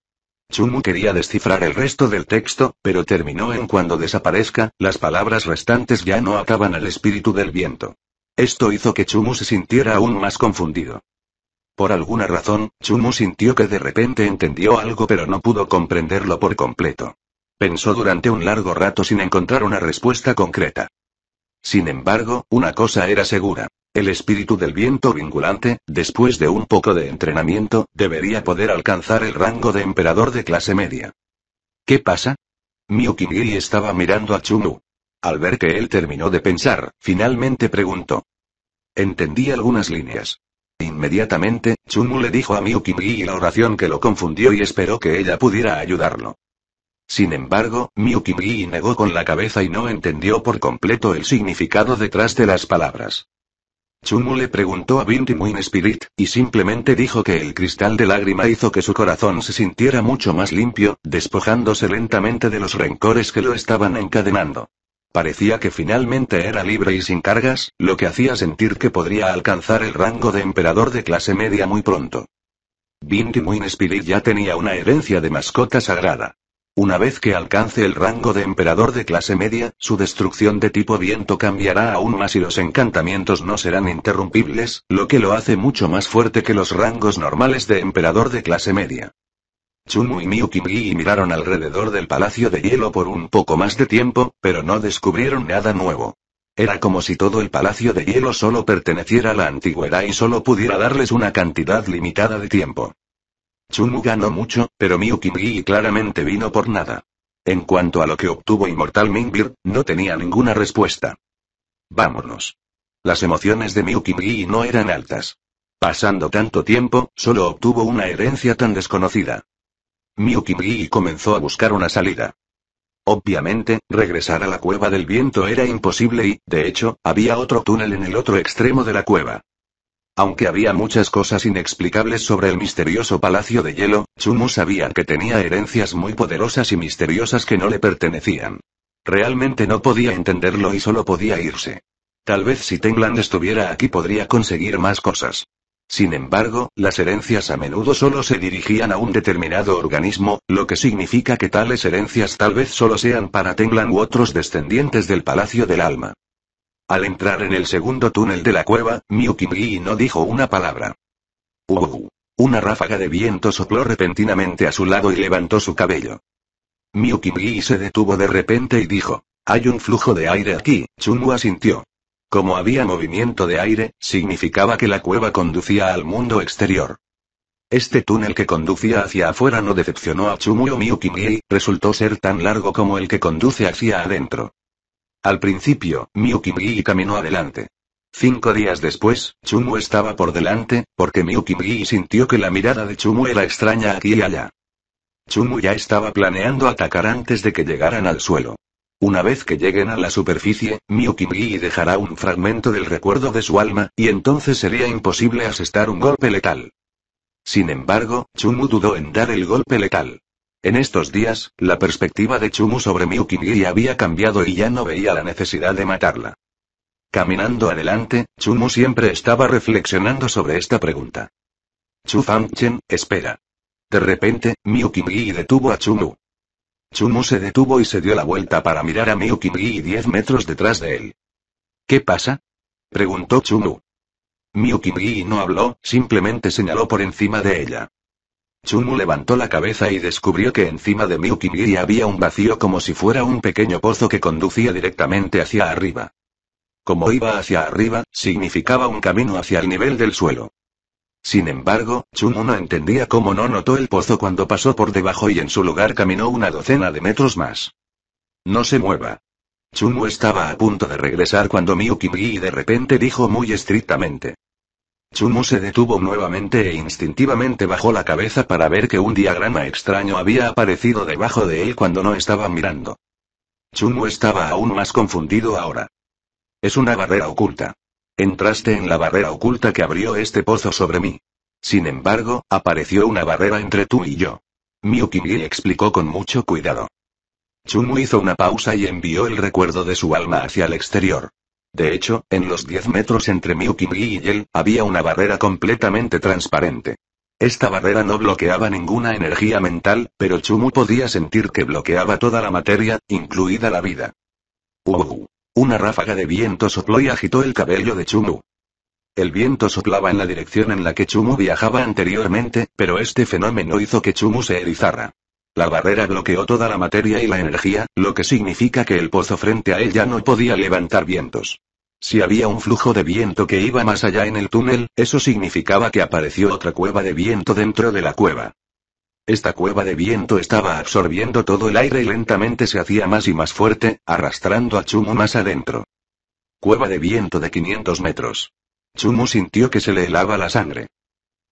Chumu quería descifrar el resto del texto, pero terminó en cuando desaparezca, las palabras restantes ya no acaban al espíritu del viento. Esto hizo que Chumu se sintiera aún más confundido. Por alguna razón, Chumu sintió que de repente entendió algo pero no pudo comprenderlo por completo. Pensó durante un largo rato sin encontrar una respuesta concreta. Sin embargo, una cosa era segura. El espíritu del viento vinculante, después de un poco de entrenamiento, debería poder alcanzar el rango de emperador de clase media. ¿Qué pasa? Miyuki estaba mirando a Chunu. Al ver que él terminó de pensar, finalmente preguntó. Entendí algunas líneas. Inmediatamente, Chunu le dijo a Miyuki la oración que lo confundió y esperó que ella pudiera ayudarlo. Sin embargo, Mii negó con la cabeza y no entendió por completo el significado detrás de las palabras. Chumu le preguntó a Binti Moon Spirit, y simplemente dijo que el cristal de lágrima hizo que su corazón se sintiera mucho más limpio, despojándose lentamente de los rencores que lo estaban encadenando. Parecía que finalmente era libre y sin cargas, lo que hacía sentir que podría alcanzar el rango de emperador de clase media muy pronto. Binti Moon Spirit ya tenía una herencia de mascota sagrada. Una vez que alcance el rango de emperador de clase media, su destrucción de tipo viento cambiará aún más y los encantamientos no serán interrumpibles, lo que lo hace mucho más fuerte que los rangos normales de emperador de clase media. Chunmu y Miyuki miraron alrededor del Palacio de Hielo por un poco más de tiempo, pero no descubrieron nada nuevo. Era como si todo el Palacio de Hielo solo perteneciera a la antigüedad y solo pudiera darles una cantidad limitada de tiempo. Chunu ganó mucho, pero Miu claramente vino por nada. En cuanto a lo que obtuvo Inmortal Mingbir, no tenía ninguna respuesta. Vámonos. Las emociones de Miu no eran altas. Pasando tanto tiempo, solo obtuvo una herencia tan desconocida. Miu comenzó a buscar una salida. Obviamente, regresar a la cueva del viento era imposible y, de hecho, había otro túnel en el otro extremo de la cueva. Aunque había muchas cosas inexplicables sobre el misterioso Palacio de Hielo, Chumu sabía que tenía herencias muy poderosas y misteriosas que no le pertenecían. Realmente no podía entenderlo y solo podía irse. Tal vez si Tengland estuviera aquí podría conseguir más cosas. Sin embargo, las herencias a menudo solo se dirigían a un determinado organismo, lo que significa que tales herencias tal vez solo sean para Tenglan u otros descendientes del Palacio del Alma. Al entrar en el segundo túnel de la cueva, Miu no dijo una palabra. Una ráfaga de viento sopló repentinamente a su lado y levantó su cabello. Miu se detuvo de repente y dijo, hay un flujo de aire aquí, Chunwu asintió. Como había movimiento de aire, significaba que la cueva conducía al mundo exterior. Este túnel que conducía hacia afuera no decepcionó a Chumuyo Miu y resultó ser tan largo como el que conduce hacia adentro. Al principio, Miyuki caminó adelante. Cinco días después, Chumu estaba por delante, porque Miyuki sintió que la mirada de Chumu era extraña aquí y allá. Chumu ya estaba planeando atacar antes de que llegaran al suelo. Una vez que lleguen a la superficie, Miyuki dejará un fragmento del recuerdo de su alma, y entonces sería imposible asestar un golpe letal. Sin embargo, Chumu dudó en dar el golpe letal. En estos días, la perspectiva de Chumu sobre Gui había cambiado y ya no veía la necesidad de matarla. Caminando adelante, Chumu siempre estaba reflexionando sobre esta pregunta. Chu Fangchen, espera. De repente, Miyukigiri detuvo a Chumu. Chumu se detuvo y se dio la vuelta para mirar a Miyukigiri diez metros detrás de él. ¿Qué pasa? preguntó Chumu. Miyukigiri no habló, simplemente señaló por encima de ella. Chunmu levantó la cabeza y descubrió que encima de Kim-gi había un vacío como si fuera un pequeño pozo que conducía directamente hacia arriba. Como iba hacia arriba, significaba un camino hacia el nivel del suelo. Sin embargo, Chunmu no entendía cómo no notó el pozo cuando pasó por debajo y en su lugar caminó una docena de metros más. No se mueva. Chunmu estaba a punto de regresar cuando Kim-gi de repente dijo muy estrictamente. Chumu se detuvo nuevamente e instintivamente bajó la cabeza para ver que un diagrama extraño había aparecido debajo de él cuando no estaba mirando. Chumu estaba aún más confundido ahora. Es una barrera oculta. Entraste en la barrera oculta que abrió este pozo sobre mí. Sin embargo, apareció una barrera entre tú y yo. Kimi explicó con mucho cuidado. Chumu hizo una pausa y envió el recuerdo de su alma hacia el exterior. De hecho, en los 10 metros entre Miyuki y él, había una barrera completamente transparente. Esta barrera no bloqueaba ninguna energía mental, pero Chumu podía sentir que bloqueaba toda la materia, incluida la vida. una ráfaga de viento sopló y agitó el cabello de Chumu. El viento soplaba en la dirección en la que Chumu viajaba anteriormente, pero este fenómeno hizo que Chumu se erizara. La barrera bloqueó toda la materia y la energía, lo que significa que el pozo frente a ella no podía levantar vientos. Si había un flujo de viento que iba más allá en el túnel, eso significaba que apareció otra cueva de viento dentro de la cueva. Esta cueva de viento estaba absorbiendo todo el aire y lentamente se hacía más y más fuerte, arrastrando a Chumu más adentro. Cueva de viento de 500 metros. Chumu sintió que se le helaba la sangre.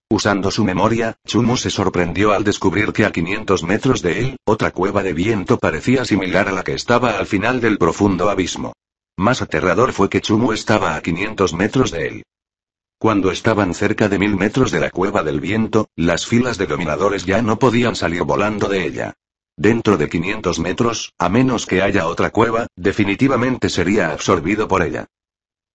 Usando su memoria, Chumu se sorprendió al descubrir que a 500 metros de él, otra cueva de viento parecía similar a la que estaba al final del profundo abismo. Más aterrador fue que Chumu estaba a 500 metros de él. Cuando estaban cerca de mil metros de la cueva del viento, las filas de dominadores ya no podían salir volando de ella. Dentro de 500 metros, a menos que haya otra cueva, definitivamente sería absorbido por ella.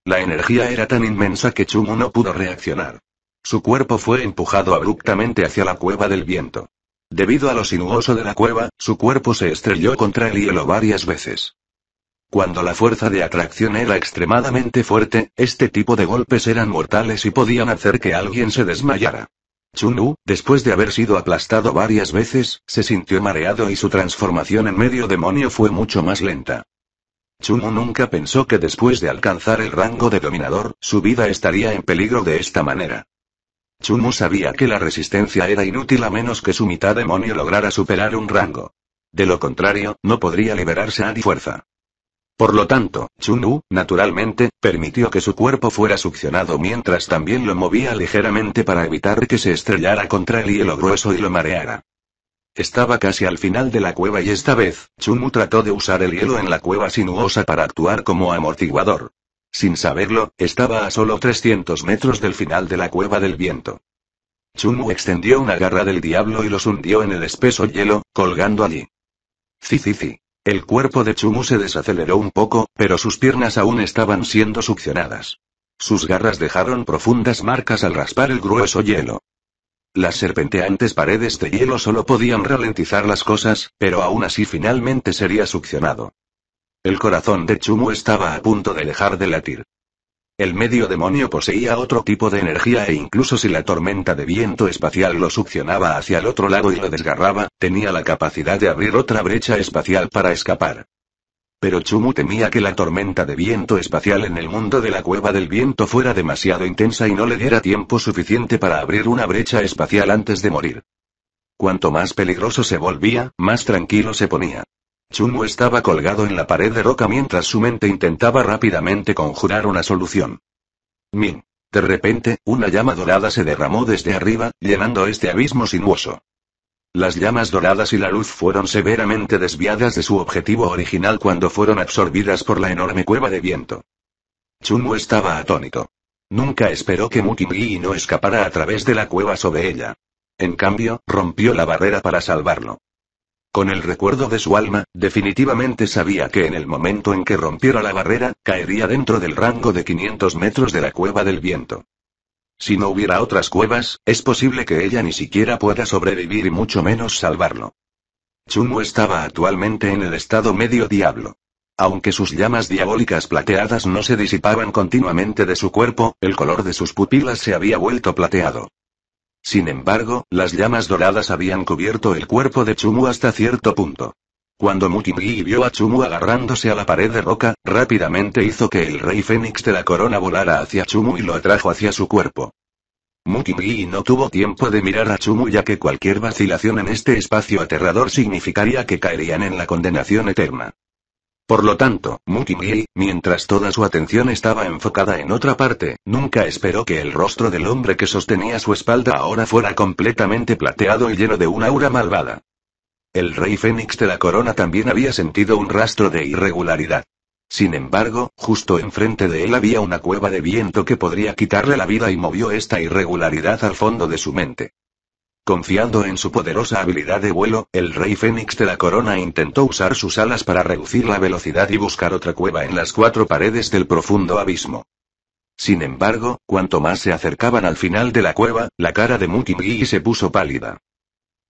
La energía era tan inmensa que Chumu no pudo reaccionar. Su cuerpo fue empujado abruptamente hacia la cueva del viento. Debido a lo sinuoso de la cueva, su cuerpo se estrelló contra el hielo varias veces. Cuando la fuerza de atracción era extremadamente fuerte, este tipo de golpes eran mortales y podían hacer que alguien se desmayara. Chunu, después de haber sido aplastado varias veces, se sintió mareado y su transformación en medio demonio fue mucho más lenta. Chunu nunca pensó que después de alcanzar el rango de dominador, su vida estaría en peligro de esta manera. Chumu sabía que la resistencia era inútil a menos que su mitad demonio lograra superar un rango. De lo contrario, no podría liberarse a fuerza. Por lo tanto, Chunu, naturalmente, permitió que su cuerpo fuera succionado mientras también lo movía ligeramente para evitar que se estrellara contra el hielo grueso y lo mareara. Estaba casi al final de la cueva y esta vez, Chunu trató de usar el hielo en la cueva sinuosa para actuar como amortiguador. Sin saberlo, estaba a solo 300 metros del final de la cueva del viento. Chumu extendió una garra del diablo y los hundió en el espeso hielo, colgando allí. Cici. El cuerpo de Chumu se desaceleró un poco, pero sus piernas aún estaban siendo succionadas. Sus garras dejaron profundas marcas al raspar el grueso hielo. Las serpenteantes paredes de hielo solo podían ralentizar las cosas, pero aún así finalmente sería succionado. El corazón de Chumu estaba a punto de dejar de latir. El medio demonio poseía otro tipo de energía e incluso si la tormenta de viento espacial lo succionaba hacia el otro lado y lo desgarraba, tenía la capacidad de abrir otra brecha espacial para escapar. Pero Chumu temía que la tormenta de viento espacial en el mundo de la cueva del viento fuera demasiado intensa y no le diera tiempo suficiente para abrir una brecha espacial antes de morir. Cuanto más peligroso se volvía, más tranquilo se ponía. Chungu estaba colgado en la pared de roca mientras su mente intentaba rápidamente conjurar una solución. Min. De repente, una llama dorada se derramó desde arriba, llenando este abismo sinuoso. Las llamas doradas y la luz fueron severamente desviadas de su objetivo original cuando fueron absorbidas por la enorme cueva de viento. chumo estaba atónito. Nunca esperó que Mukingi no escapara a través de la cueva sobre ella. En cambio, rompió la barrera para salvarlo. Con el recuerdo de su alma, definitivamente sabía que en el momento en que rompiera la barrera, caería dentro del rango de 500 metros de la cueva del viento. Si no hubiera otras cuevas, es posible que ella ni siquiera pueda sobrevivir y mucho menos salvarlo. Chumu estaba actualmente en el estado medio diablo. Aunque sus llamas diabólicas plateadas no se disipaban continuamente de su cuerpo, el color de sus pupilas se había vuelto plateado. Sin embargo, las llamas doradas habían cubierto el cuerpo de Chumu hasta cierto punto. Cuando Mukingi vio a Chumu agarrándose a la pared de roca, rápidamente hizo que el rey fénix de la corona volara hacia Chumu y lo atrajo hacia su cuerpo. Mukingi no tuvo tiempo de mirar a Chumu ya que cualquier vacilación en este espacio aterrador significaría que caerían en la condenación eterna. Por lo tanto, Mukimiri, mientras toda su atención estaba enfocada en otra parte, nunca esperó que el rostro del hombre que sostenía su espalda ahora fuera completamente plateado y lleno de una aura malvada. El rey fénix de la corona también había sentido un rastro de irregularidad. Sin embargo, justo enfrente de él había una cueva de viento que podría quitarle la vida y movió esta irregularidad al fondo de su mente. Confiando en su poderosa habilidad de vuelo, el rey Fénix de la corona intentó usar sus alas para reducir la velocidad y buscar otra cueva en las cuatro paredes del profundo abismo. Sin embargo, cuanto más se acercaban al final de la cueva, la cara de Mukingi se puso pálida.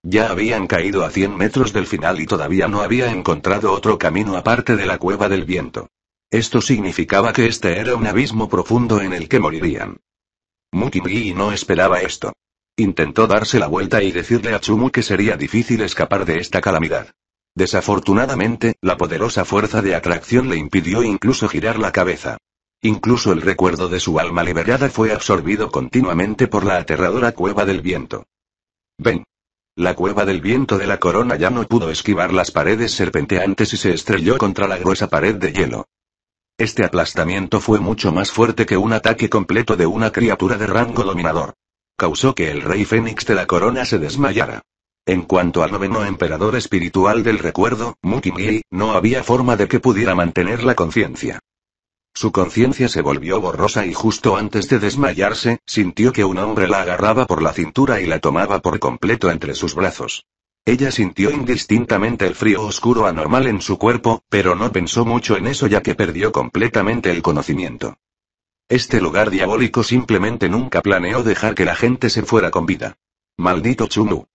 Ya habían caído a 100 metros del final y todavía no había encontrado otro camino aparte de la cueva del viento. Esto significaba que este era un abismo profundo en el que morirían. Mukingi no esperaba esto. Intentó darse la vuelta y decirle a Chumu que sería difícil escapar de esta calamidad. Desafortunadamente, la poderosa fuerza de atracción le impidió incluso girar la cabeza. Incluso el recuerdo de su alma liberada fue absorbido continuamente por la aterradora cueva del viento. Ven. La cueva del viento de la corona ya no pudo esquivar las paredes serpenteantes y se estrelló contra la gruesa pared de hielo. Este aplastamiento fue mucho más fuerte que un ataque completo de una criatura de rango dominador causó que el rey fénix de la corona se desmayara. En cuanto al noveno emperador espiritual del recuerdo, Mukimi, no había forma de que pudiera mantener la conciencia. Su conciencia se volvió borrosa y justo antes de desmayarse, sintió que un hombre la agarraba por la cintura y la tomaba por completo entre sus brazos. Ella sintió indistintamente el frío oscuro anormal en su cuerpo, pero no pensó mucho en eso ya que perdió completamente el conocimiento. Este lugar diabólico simplemente nunca planeó dejar que la gente se fuera con vida. Maldito Chumu.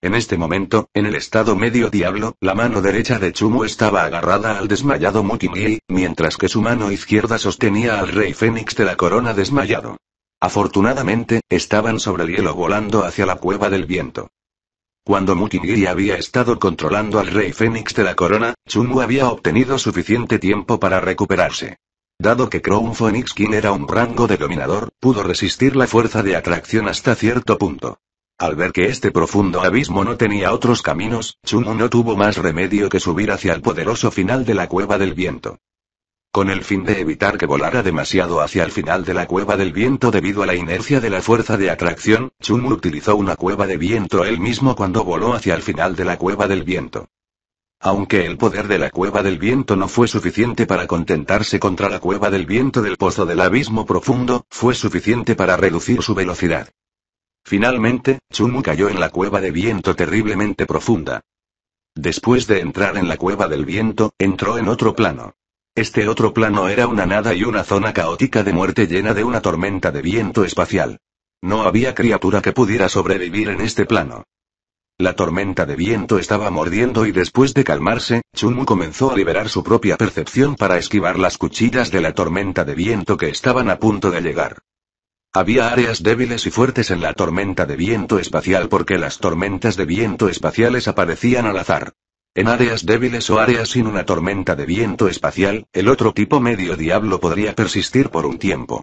En este momento, en el estado medio diablo, la mano derecha de Chumu estaba agarrada al desmayado Mukimiri, mientras que su mano izquierda sostenía al rey Fénix de la corona desmayado. Afortunadamente, estaban sobre el hielo volando hacia la cueva del viento. Cuando Mukimiri había estado controlando al rey Fénix de la corona, Chumu había obtenido suficiente tiempo para recuperarse. Dado que Crown Phoenix King era un rango de dominador, pudo resistir la fuerza de atracción hasta cierto punto. Al ver que este profundo abismo no tenía otros caminos, Chun no tuvo más remedio que subir hacia el poderoso final de la cueva del viento. Con el fin de evitar que volara demasiado hacia el final de la cueva del viento debido a la inercia de la fuerza de atracción, Chumu utilizó una cueva de viento él mismo cuando voló hacia el final de la cueva del viento. Aunque el poder de la cueva del viento no fue suficiente para contentarse contra la cueva del viento del pozo del abismo profundo, fue suficiente para reducir su velocidad. Finalmente, Chunmu cayó en la cueva de viento terriblemente profunda. Después de entrar en la cueva del viento, entró en otro plano. Este otro plano era una nada y una zona caótica de muerte llena de una tormenta de viento espacial. No había criatura que pudiera sobrevivir en este plano. La tormenta de viento estaba mordiendo y después de calmarse, chun comenzó a liberar su propia percepción para esquivar las cuchillas de la tormenta de viento que estaban a punto de llegar. Había áreas débiles y fuertes en la tormenta de viento espacial porque las tormentas de viento espaciales aparecían al azar. En áreas débiles o áreas sin una tormenta de viento espacial, el otro tipo medio diablo podría persistir por un tiempo.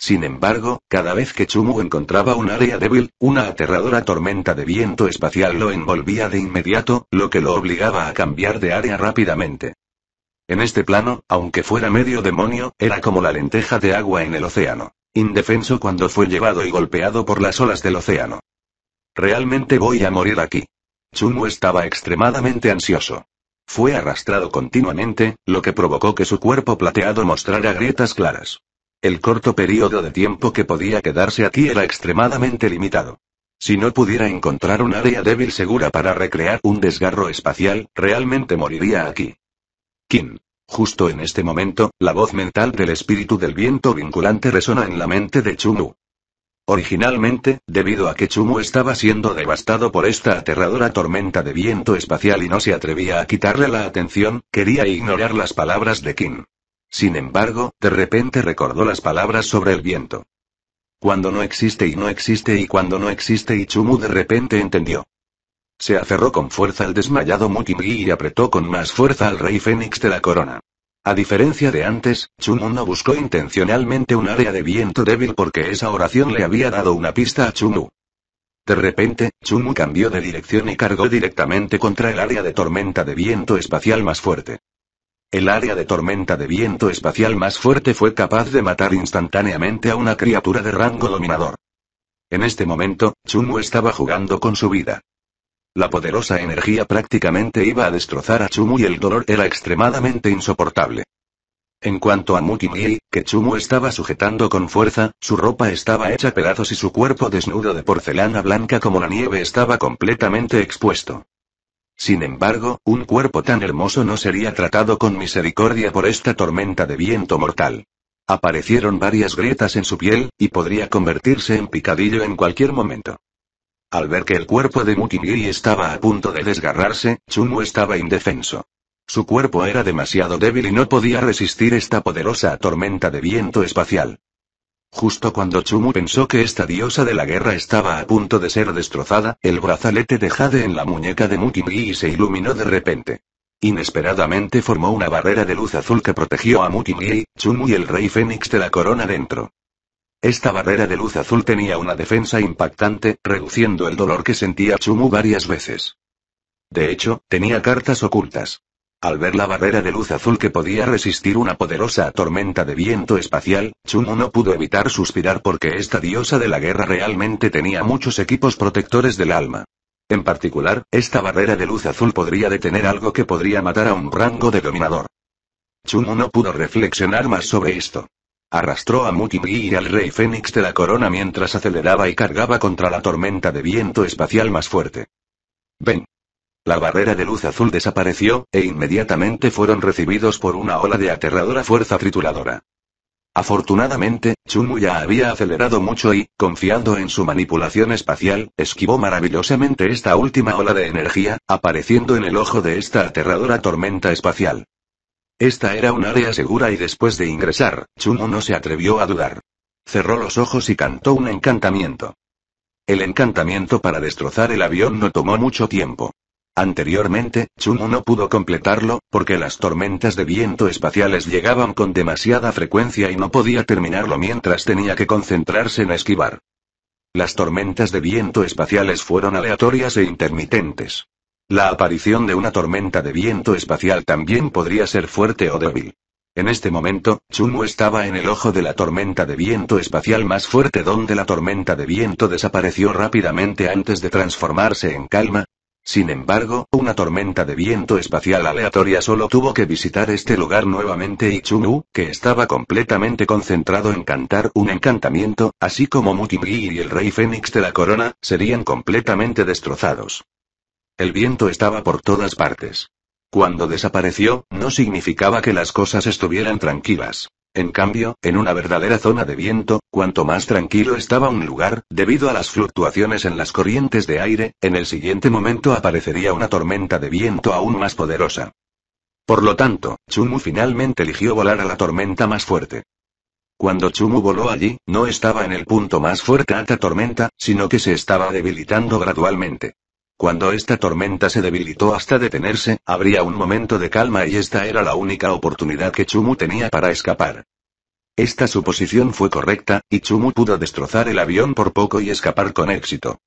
Sin embargo, cada vez que Chumu encontraba un área débil, una aterradora tormenta de viento espacial lo envolvía de inmediato, lo que lo obligaba a cambiar de área rápidamente. En este plano, aunque fuera medio demonio, era como la lenteja de agua en el océano. Indefenso cuando fue llevado y golpeado por las olas del océano. Realmente voy a morir aquí. Chumu estaba extremadamente ansioso. Fue arrastrado continuamente, lo que provocó que su cuerpo plateado mostrara grietas claras. El corto periodo de tiempo que podía quedarse aquí era extremadamente limitado. Si no pudiera encontrar un área débil segura para recrear un desgarro espacial, realmente moriría aquí. Kim. Justo en este momento, la voz mental del espíritu del viento vinculante resona en la mente de Chumu. Originalmente, debido a que Chumu estaba siendo devastado por esta aterradora tormenta de viento espacial y no se atrevía a quitarle la atención, quería ignorar las palabras de Kim. Sin embargo, de repente recordó las palabras sobre el viento. Cuando no existe y no existe y cuando no existe y Chumu de repente entendió. Se aferró con fuerza al desmayado Mukimgi y apretó con más fuerza al rey fénix de la corona. A diferencia de antes, Chumu no buscó intencionalmente un área de viento débil porque esa oración le había dado una pista a Chumu. De repente, Chumu cambió de dirección y cargó directamente contra el área de tormenta de viento espacial más fuerte. El área de tormenta de viento espacial más fuerte fue capaz de matar instantáneamente a una criatura de rango dominador. En este momento, Chumu estaba jugando con su vida. La poderosa energía prácticamente iba a destrozar a Chumu y el dolor era extremadamente insoportable. En cuanto a Mutinyi, que Chumu estaba sujetando con fuerza, su ropa estaba hecha pedazos y su cuerpo desnudo de porcelana blanca como la nieve estaba completamente expuesto. Sin embargo, un cuerpo tan hermoso no sería tratado con misericordia por esta tormenta de viento mortal. Aparecieron varias grietas en su piel, y podría convertirse en picadillo en cualquier momento. Al ver que el cuerpo de Mukimiri estaba a punto de desgarrarse, Chunmu estaba indefenso. Su cuerpo era demasiado débil y no podía resistir esta poderosa tormenta de viento espacial. Justo cuando Chumu pensó que esta diosa de la guerra estaba a punto de ser destrozada, el brazalete de Jade en la muñeca de y se iluminó de repente. Inesperadamente formó una barrera de luz azul que protegió a muki, Chumu y el rey Fénix de la corona dentro. Esta barrera de luz azul tenía una defensa impactante, reduciendo el dolor que sentía Chumu varias veces. De hecho, tenía cartas ocultas. Al ver la barrera de luz azul que podía resistir una poderosa tormenta de viento espacial, Chun no pudo evitar suspirar porque esta diosa de la guerra realmente tenía muchos equipos protectores del alma. En particular, esta barrera de luz azul podría detener algo que podría matar a un rango de dominador. Chun no pudo reflexionar más sobre esto. Arrastró a Mukingi y al rey Fénix de la corona mientras aceleraba y cargaba contra la tormenta de viento espacial más fuerte. Ven. La barrera de luz azul desapareció, e inmediatamente fueron recibidos por una ola de aterradora fuerza trituradora. Afortunadamente, Chunmu ya había acelerado mucho y, confiando en su manipulación espacial, esquivó maravillosamente esta última ola de energía, apareciendo en el ojo de esta aterradora tormenta espacial. Esta era un área segura y después de ingresar, Chunmu no se atrevió a dudar. Cerró los ojos y cantó un encantamiento. El encantamiento para destrozar el avión no tomó mucho tiempo. Anteriormente, Chumu no pudo completarlo, porque las tormentas de viento espaciales llegaban con demasiada frecuencia y no podía terminarlo mientras tenía que concentrarse en esquivar. Las tormentas de viento espaciales fueron aleatorias e intermitentes. La aparición de una tormenta de viento espacial también podría ser fuerte o débil. En este momento, Chumu estaba en el ojo de la tormenta de viento espacial más fuerte donde la tormenta de viento desapareció rápidamente antes de transformarse en calma, sin embargo, una tormenta de viento espacial aleatoria solo tuvo que visitar este lugar nuevamente y Chunu, que estaba completamente concentrado en cantar un encantamiento, así como Mutingi y el rey Fénix de la corona, serían completamente destrozados. El viento estaba por todas partes. Cuando desapareció, no significaba que las cosas estuvieran tranquilas. En cambio, en una verdadera zona de viento, cuanto más tranquilo estaba un lugar, debido a las fluctuaciones en las corrientes de aire, en el siguiente momento aparecería una tormenta de viento aún más poderosa. Por lo tanto, Chumu finalmente eligió volar a la tormenta más fuerte. Cuando Chumu voló allí, no estaba en el punto más fuerte alta tormenta, sino que se estaba debilitando gradualmente. Cuando esta tormenta se debilitó hasta detenerse, habría un momento de calma y esta era la única oportunidad que Chumu tenía para escapar. Esta suposición fue correcta, y Chumu pudo destrozar el avión por poco y escapar con éxito.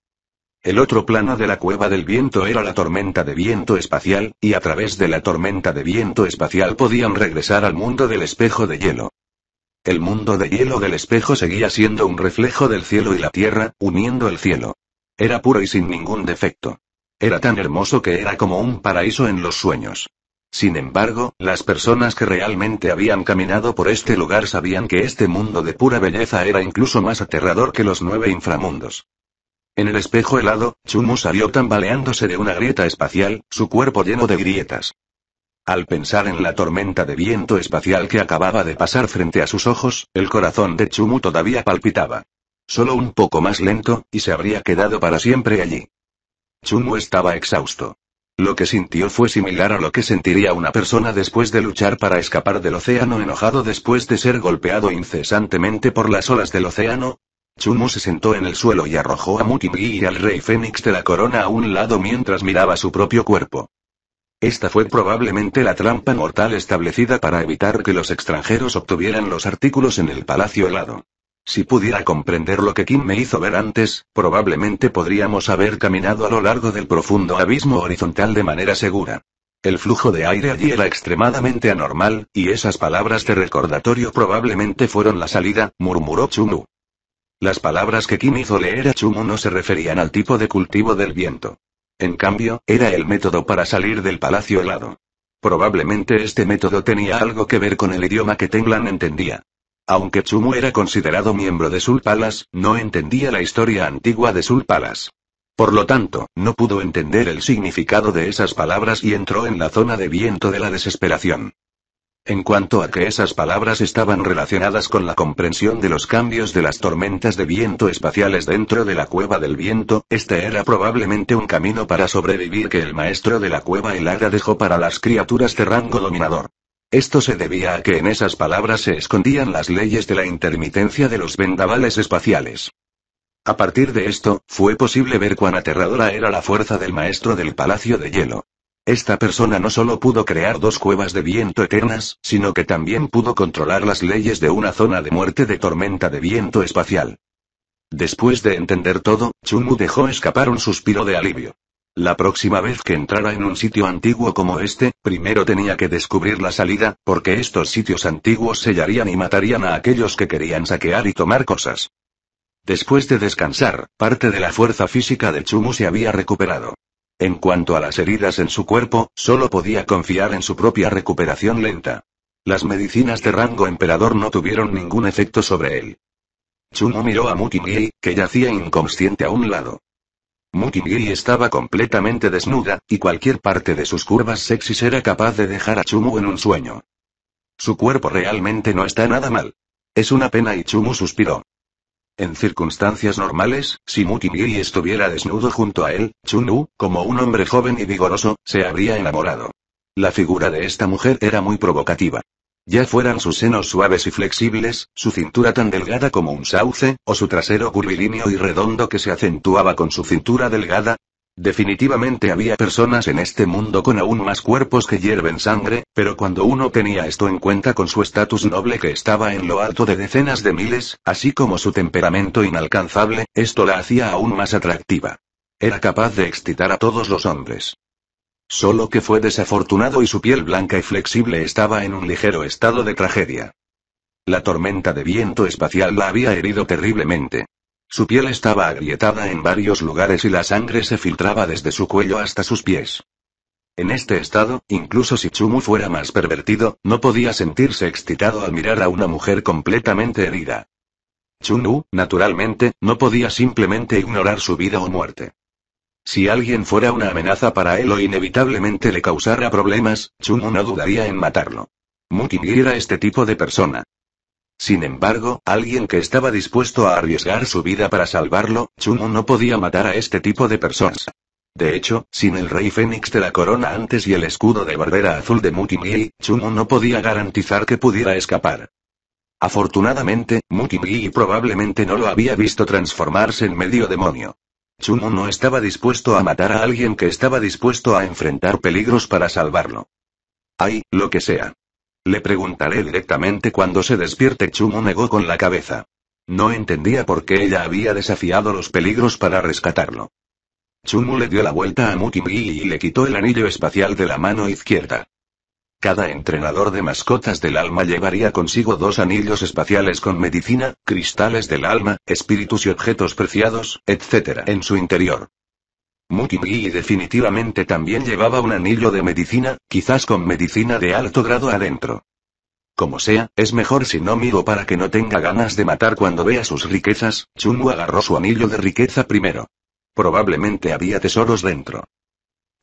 El otro plano de la cueva del viento era la tormenta de viento espacial, y a través de la tormenta de viento espacial podían regresar al mundo del espejo de hielo. El mundo de hielo del espejo seguía siendo un reflejo del cielo y la tierra, uniendo el cielo. Era puro y sin ningún defecto. Era tan hermoso que era como un paraíso en los sueños. Sin embargo, las personas que realmente habían caminado por este lugar sabían que este mundo de pura belleza era incluso más aterrador que los nueve inframundos. En el espejo helado, Chumu salió tambaleándose de una grieta espacial, su cuerpo lleno de grietas. Al pensar en la tormenta de viento espacial que acababa de pasar frente a sus ojos, el corazón de Chumu todavía palpitaba solo un poco más lento, y se habría quedado para siempre allí. Chumu estaba exhausto. Lo que sintió fue similar a lo que sentiría una persona después de luchar para escapar del océano enojado después de ser golpeado incesantemente por las olas del océano. Chumu se sentó en el suelo y arrojó a Mukingi y al rey Fénix de la corona a un lado mientras miraba su propio cuerpo. Esta fue probablemente la trampa mortal establecida para evitar que los extranjeros obtuvieran los artículos en el Palacio Helado. Si pudiera comprender lo que Kim me hizo ver antes, probablemente podríamos haber caminado a lo largo del profundo abismo horizontal de manera segura. El flujo de aire allí era extremadamente anormal, y esas palabras de recordatorio probablemente fueron la salida, murmuró Chumu. Las palabras que Kim hizo leer a Chumu no se referían al tipo de cultivo del viento. En cambio, era el método para salir del palacio helado. Probablemente este método tenía algo que ver con el idioma que Tenglan entendía. Aunque Chumu era considerado miembro de Sul Palace, no entendía la historia antigua de Sul Palace. Por lo tanto, no pudo entender el significado de esas palabras y entró en la zona de viento de la desesperación. En cuanto a que esas palabras estaban relacionadas con la comprensión de los cambios de las tormentas de viento espaciales dentro de la cueva del viento, este era probablemente un camino para sobrevivir que el maestro de la cueva helada dejó para las criaturas de rango dominador. Esto se debía a que en esas palabras se escondían las leyes de la intermitencia de los vendavales espaciales. A partir de esto, fue posible ver cuán aterradora era la fuerza del maestro del Palacio de Hielo. Esta persona no solo pudo crear dos cuevas de viento eternas, sino que también pudo controlar las leyes de una zona de muerte de tormenta de viento espacial. Después de entender todo, Chumu dejó escapar un suspiro de alivio. La próxima vez que entrara en un sitio antiguo como este, primero tenía que descubrir la salida, porque estos sitios antiguos sellarían y matarían a aquellos que querían saquear y tomar cosas. Después de descansar, parte de la fuerza física de Chumu se había recuperado. En cuanto a las heridas en su cuerpo, solo podía confiar en su propia recuperación lenta. Las medicinas de rango emperador no tuvieron ningún efecto sobre él. Chumu miró a Mukimi, que yacía inconsciente a un lado. Muki estaba completamente desnuda, y cualquier parte de sus curvas sexys era capaz de dejar a Chumu en un sueño. Su cuerpo realmente no está nada mal. Es una pena y Chumu suspiró. En circunstancias normales, si Mukimiri estuviera desnudo junto a él, Chunu, como un hombre joven y vigoroso, se habría enamorado. La figura de esta mujer era muy provocativa ya fueran sus senos suaves y flexibles, su cintura tan delgada como un sauce, o su trasero curvilíneo y redondo que se acentuaba con su cintura delgada. Definitivamente había personas en este mundo con aún más cuerpos que hierven sangre, pero cuando uno tenía esto en cuenta con su estatus noble que estaba en lo alto de decenas de miles, así como su temperamento inalcanzable, esto la hacía aún más atractiva. Era capaz de excitar a todos los hombres. Solo que fue desafortunado y su piel blanca y flexible estaba en un ligero estado de tragedia. La tormenta de viento espacial la había herido terriblemente. Su piel estaba agrietada en varios lugares y la sangre se filtraba desde su cuello hasta sus pies. En este estado, incluso si Chumu fuera más pervertido, no podía sentirse excitado al mirar a una mujer completamente herida. Chunu, naturalmente, no podía simplemente ignorar su vida o muerte. Si alguien fuera una amenaza para él o inevitablemente le causara problemas, Chumu no dudaría en matarlo. Mukingir era este tipo de persona. Sin embargo, alguien que estaba dispuesto a arriesgar su vida para salvarlo, Chumu no podía matar a este tipo de personas. De hecho, sin el rey fénix de la corona antes y el escudo de barbera azul de Mukimgi, Chumu no podía garantizar que pudiera escapar. Afortunadamente, Mukimgi probablemente no lo había visto transformarse en medio demonio. Chumu no estaba dispuesto a matar a alguien que estaba dispuesto a enfrentar peligros para salvarlo. Ay, lo que sea. Le preguntaré directamente cuando se despierte. Chumu negó con la cabeza. No entendía por qué ella había desafiado los peligros para rescatarlo. Chumu le dio la vuelta a Mukingi y le quitó el anillo espacial de la mano izquierda. Cada entrenador de mascotas del alma llevaría consigo dos anillos espaciales con medicina, cristales del alma, espíritus y objetos preciados, etc. en su interior. Mukimgi definitivamente también llevaba un anillo de medicina, quizás con medicina de alto grado adentro. Como sea, es mejor si no miro para que no tenga ganas de matar cuando vea sus riquezas, Chungu agarró su anillo de riqueza primero. Probablemente había tesoros dentro.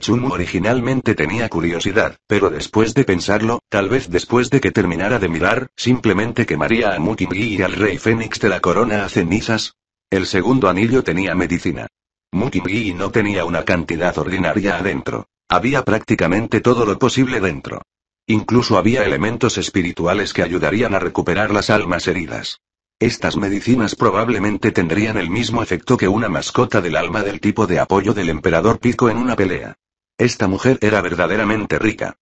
Chun originalmente tenía curiosidad, pero después de pensarlo, tal vez después de que terminara de mirar, simplemente quemaría a Mukingi y al rey Fénix de la corona a cenizas. El segundo anillo tenía medicina. Mukingi no tenía una cantidad ordinaria adentro. Había prácticamente todo lo posible dentro. Incluso había elementos espirituales que ayudarían a recuperar las almas heridas. Estas medicinas probablemente tendrían el mismo efecto que una mascota del alma del tipo de apoyo del emperador Pico en una pelea. Esta mujer era verdaderamente rica.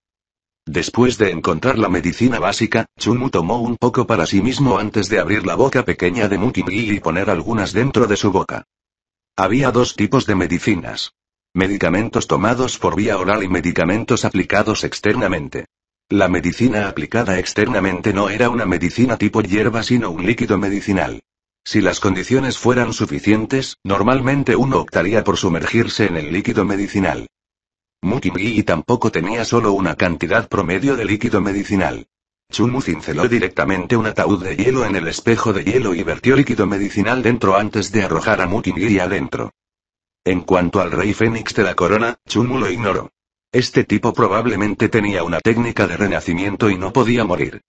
Después de encontrar la medicina básica, Chumu tomó un poco para sí mismo antes de abrir la boca pequeña de Mukimil y poner algunas dentro de su boca. Había dos tipos de medicinas. Medicamentos tomados por vía oral y medicamentos aplicados externamente. La medicina aplicada externamente no era una medicina tipo hierba sino un líquido medicinal. Si las condiciones fueran suficientes, normalmente uno optaría por sumergirse en el líquido medicinal y tampoco tenía solo una cantidad promedio de líquido medicinal. Chumu cinceló directamente un ataúd de hielo en el espejo de hielo y vertió líquido medicinal dentro antes de arrojar a Mukigiri adentro. En cuanto al rey fénix de la corona, Chumu lo ignoró. Este tipo probablemente tenía una técnica de renacimiento y no podía morir.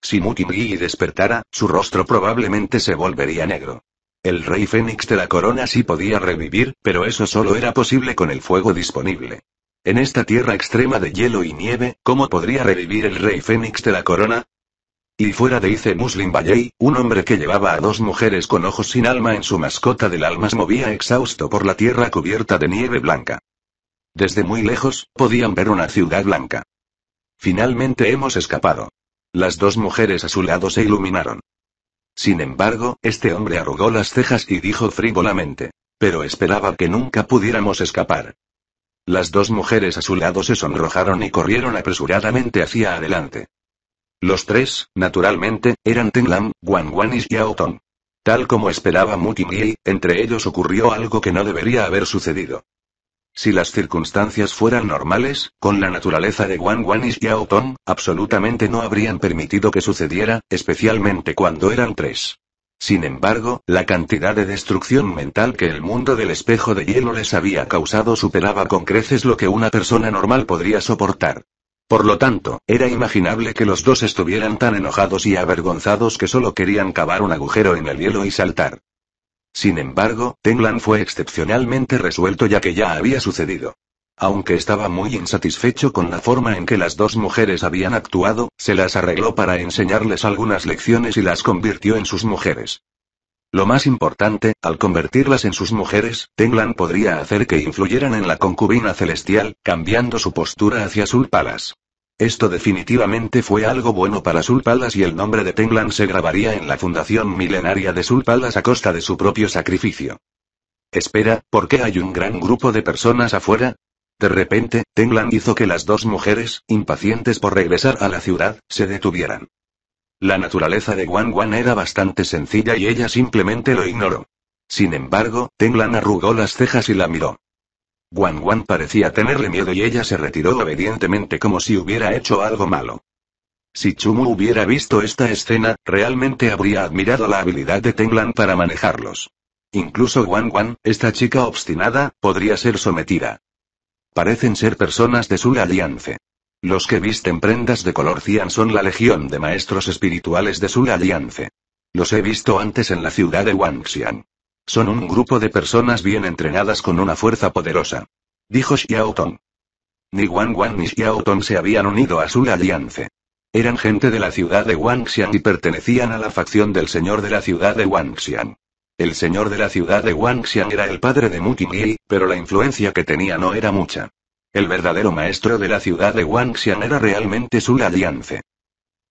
Si Mukigiri despertara, su rostro probablemente se volvería negro. El rey fénix de la corona sí podía revivir, pero eso solo era posible con el fuego disponible. En esta tierra extrema de hielo y nieve, ¿cómo podría revivir el rey fénix de la corona? Y fuera de Ice Muslim Valley, un hombre que llevaba a dos mujeres con ojos sin alma en su mascota del alma se movía exhausto por la tierra cubierta de nieve blanca. Desde muy lejos, podían ver una ciudad blanca. Finalmente hemos escapado. Las dos mujeres a su lado se iluminaron. Sin embargo, este hombre arrugó las cejas y dijo frívolamente. Pero esperaba que nunca pudiéramos escapar. Las dos mujeres a su lado se sonrojaron y corrieron apresuradamente hacia adelante. Los tres, naturalmente, eran Tenglam, Guan y Xiao Tong. Tal como esperaba Mutingui, entre ellos ocurrió algo que no debería haber sucedido. Si las circunstancias fueran normales, con la naturaleza de Wan Guan y Xiao Tong, absolutamente no habrían permitido que sucediera, especialmente cuando eran tres. Sin embargo, la cantidad de destrucción mental que el mundo del espejo de hielo les había causado superaba con creces lo que una persona normal podría soportar. Por lo tanto, era imaginable que los dos estuvieran tan enojados y avergonzados que solo querían cavar un agujero en el hielo y saltar. Sin embargo, Tenglan fue excepcionalmente resuelto ya que ya había sucedido. Aunque estaba muy insatisfecho con la forma en que las dos mujeres habían actuado, se las arregló para enseñarles algunas lecciones y las convirtió en sus mujeres. Lo más importante, al convertirlas en sus mujeres, Tenglan podría hacer que influyeran en la concubina celestial, cambiando su postura hacia Sulpalas. Esto definitivamente fue algo bueno para Sulpalas y el nombre de Tenglan se grabaría en la fundación milenaria de Sulpalas a costa de su propio sacrificio. Espera, ¿por qué hay un gran grupo de personas afuera? De repente, Tenglan hizo que las dos mujeres, impacientes por regresar a la ciudad, se detuvieran. La naturaleza de Wan Wan era bastante sencilla y ella simplemente lo ignoró. Sin embargo, Tenglan arrugó las cejas y la miró. Guan Wan parecía tenerle miedo y ella se retiró obedientemente como si hubiera hecho algo malo. Si Chumu hubiera visto esta escena, realmente habría admirado la habilidad de Tenglan para manejarlos. Incluso Wan Wan, esta chica obstinada, podría ser sometida. Parecen ser personas de su alianza. Los que visten prendas de color cian son la legión de maestros espirituales de su alianza. Los he visto antes en la ciudad de Wangxian. Son un grupo de personas bien entrenadas con una fuerza poderosa. Dijo Xiao Tong. Ni Wang Wang ni Xiao Tong se habían unido a su alianza. Eran gente de la ciudad de Wangxian y pertenecían a la facción del señor de la ciudad de Wangxian. El señor de la ciudad de Wangxian era el padre de Muqingyi, pero la influencia que tenía no era mucha. El verdadero maestro de la ciudad de Wangxian era realmente su Alliance.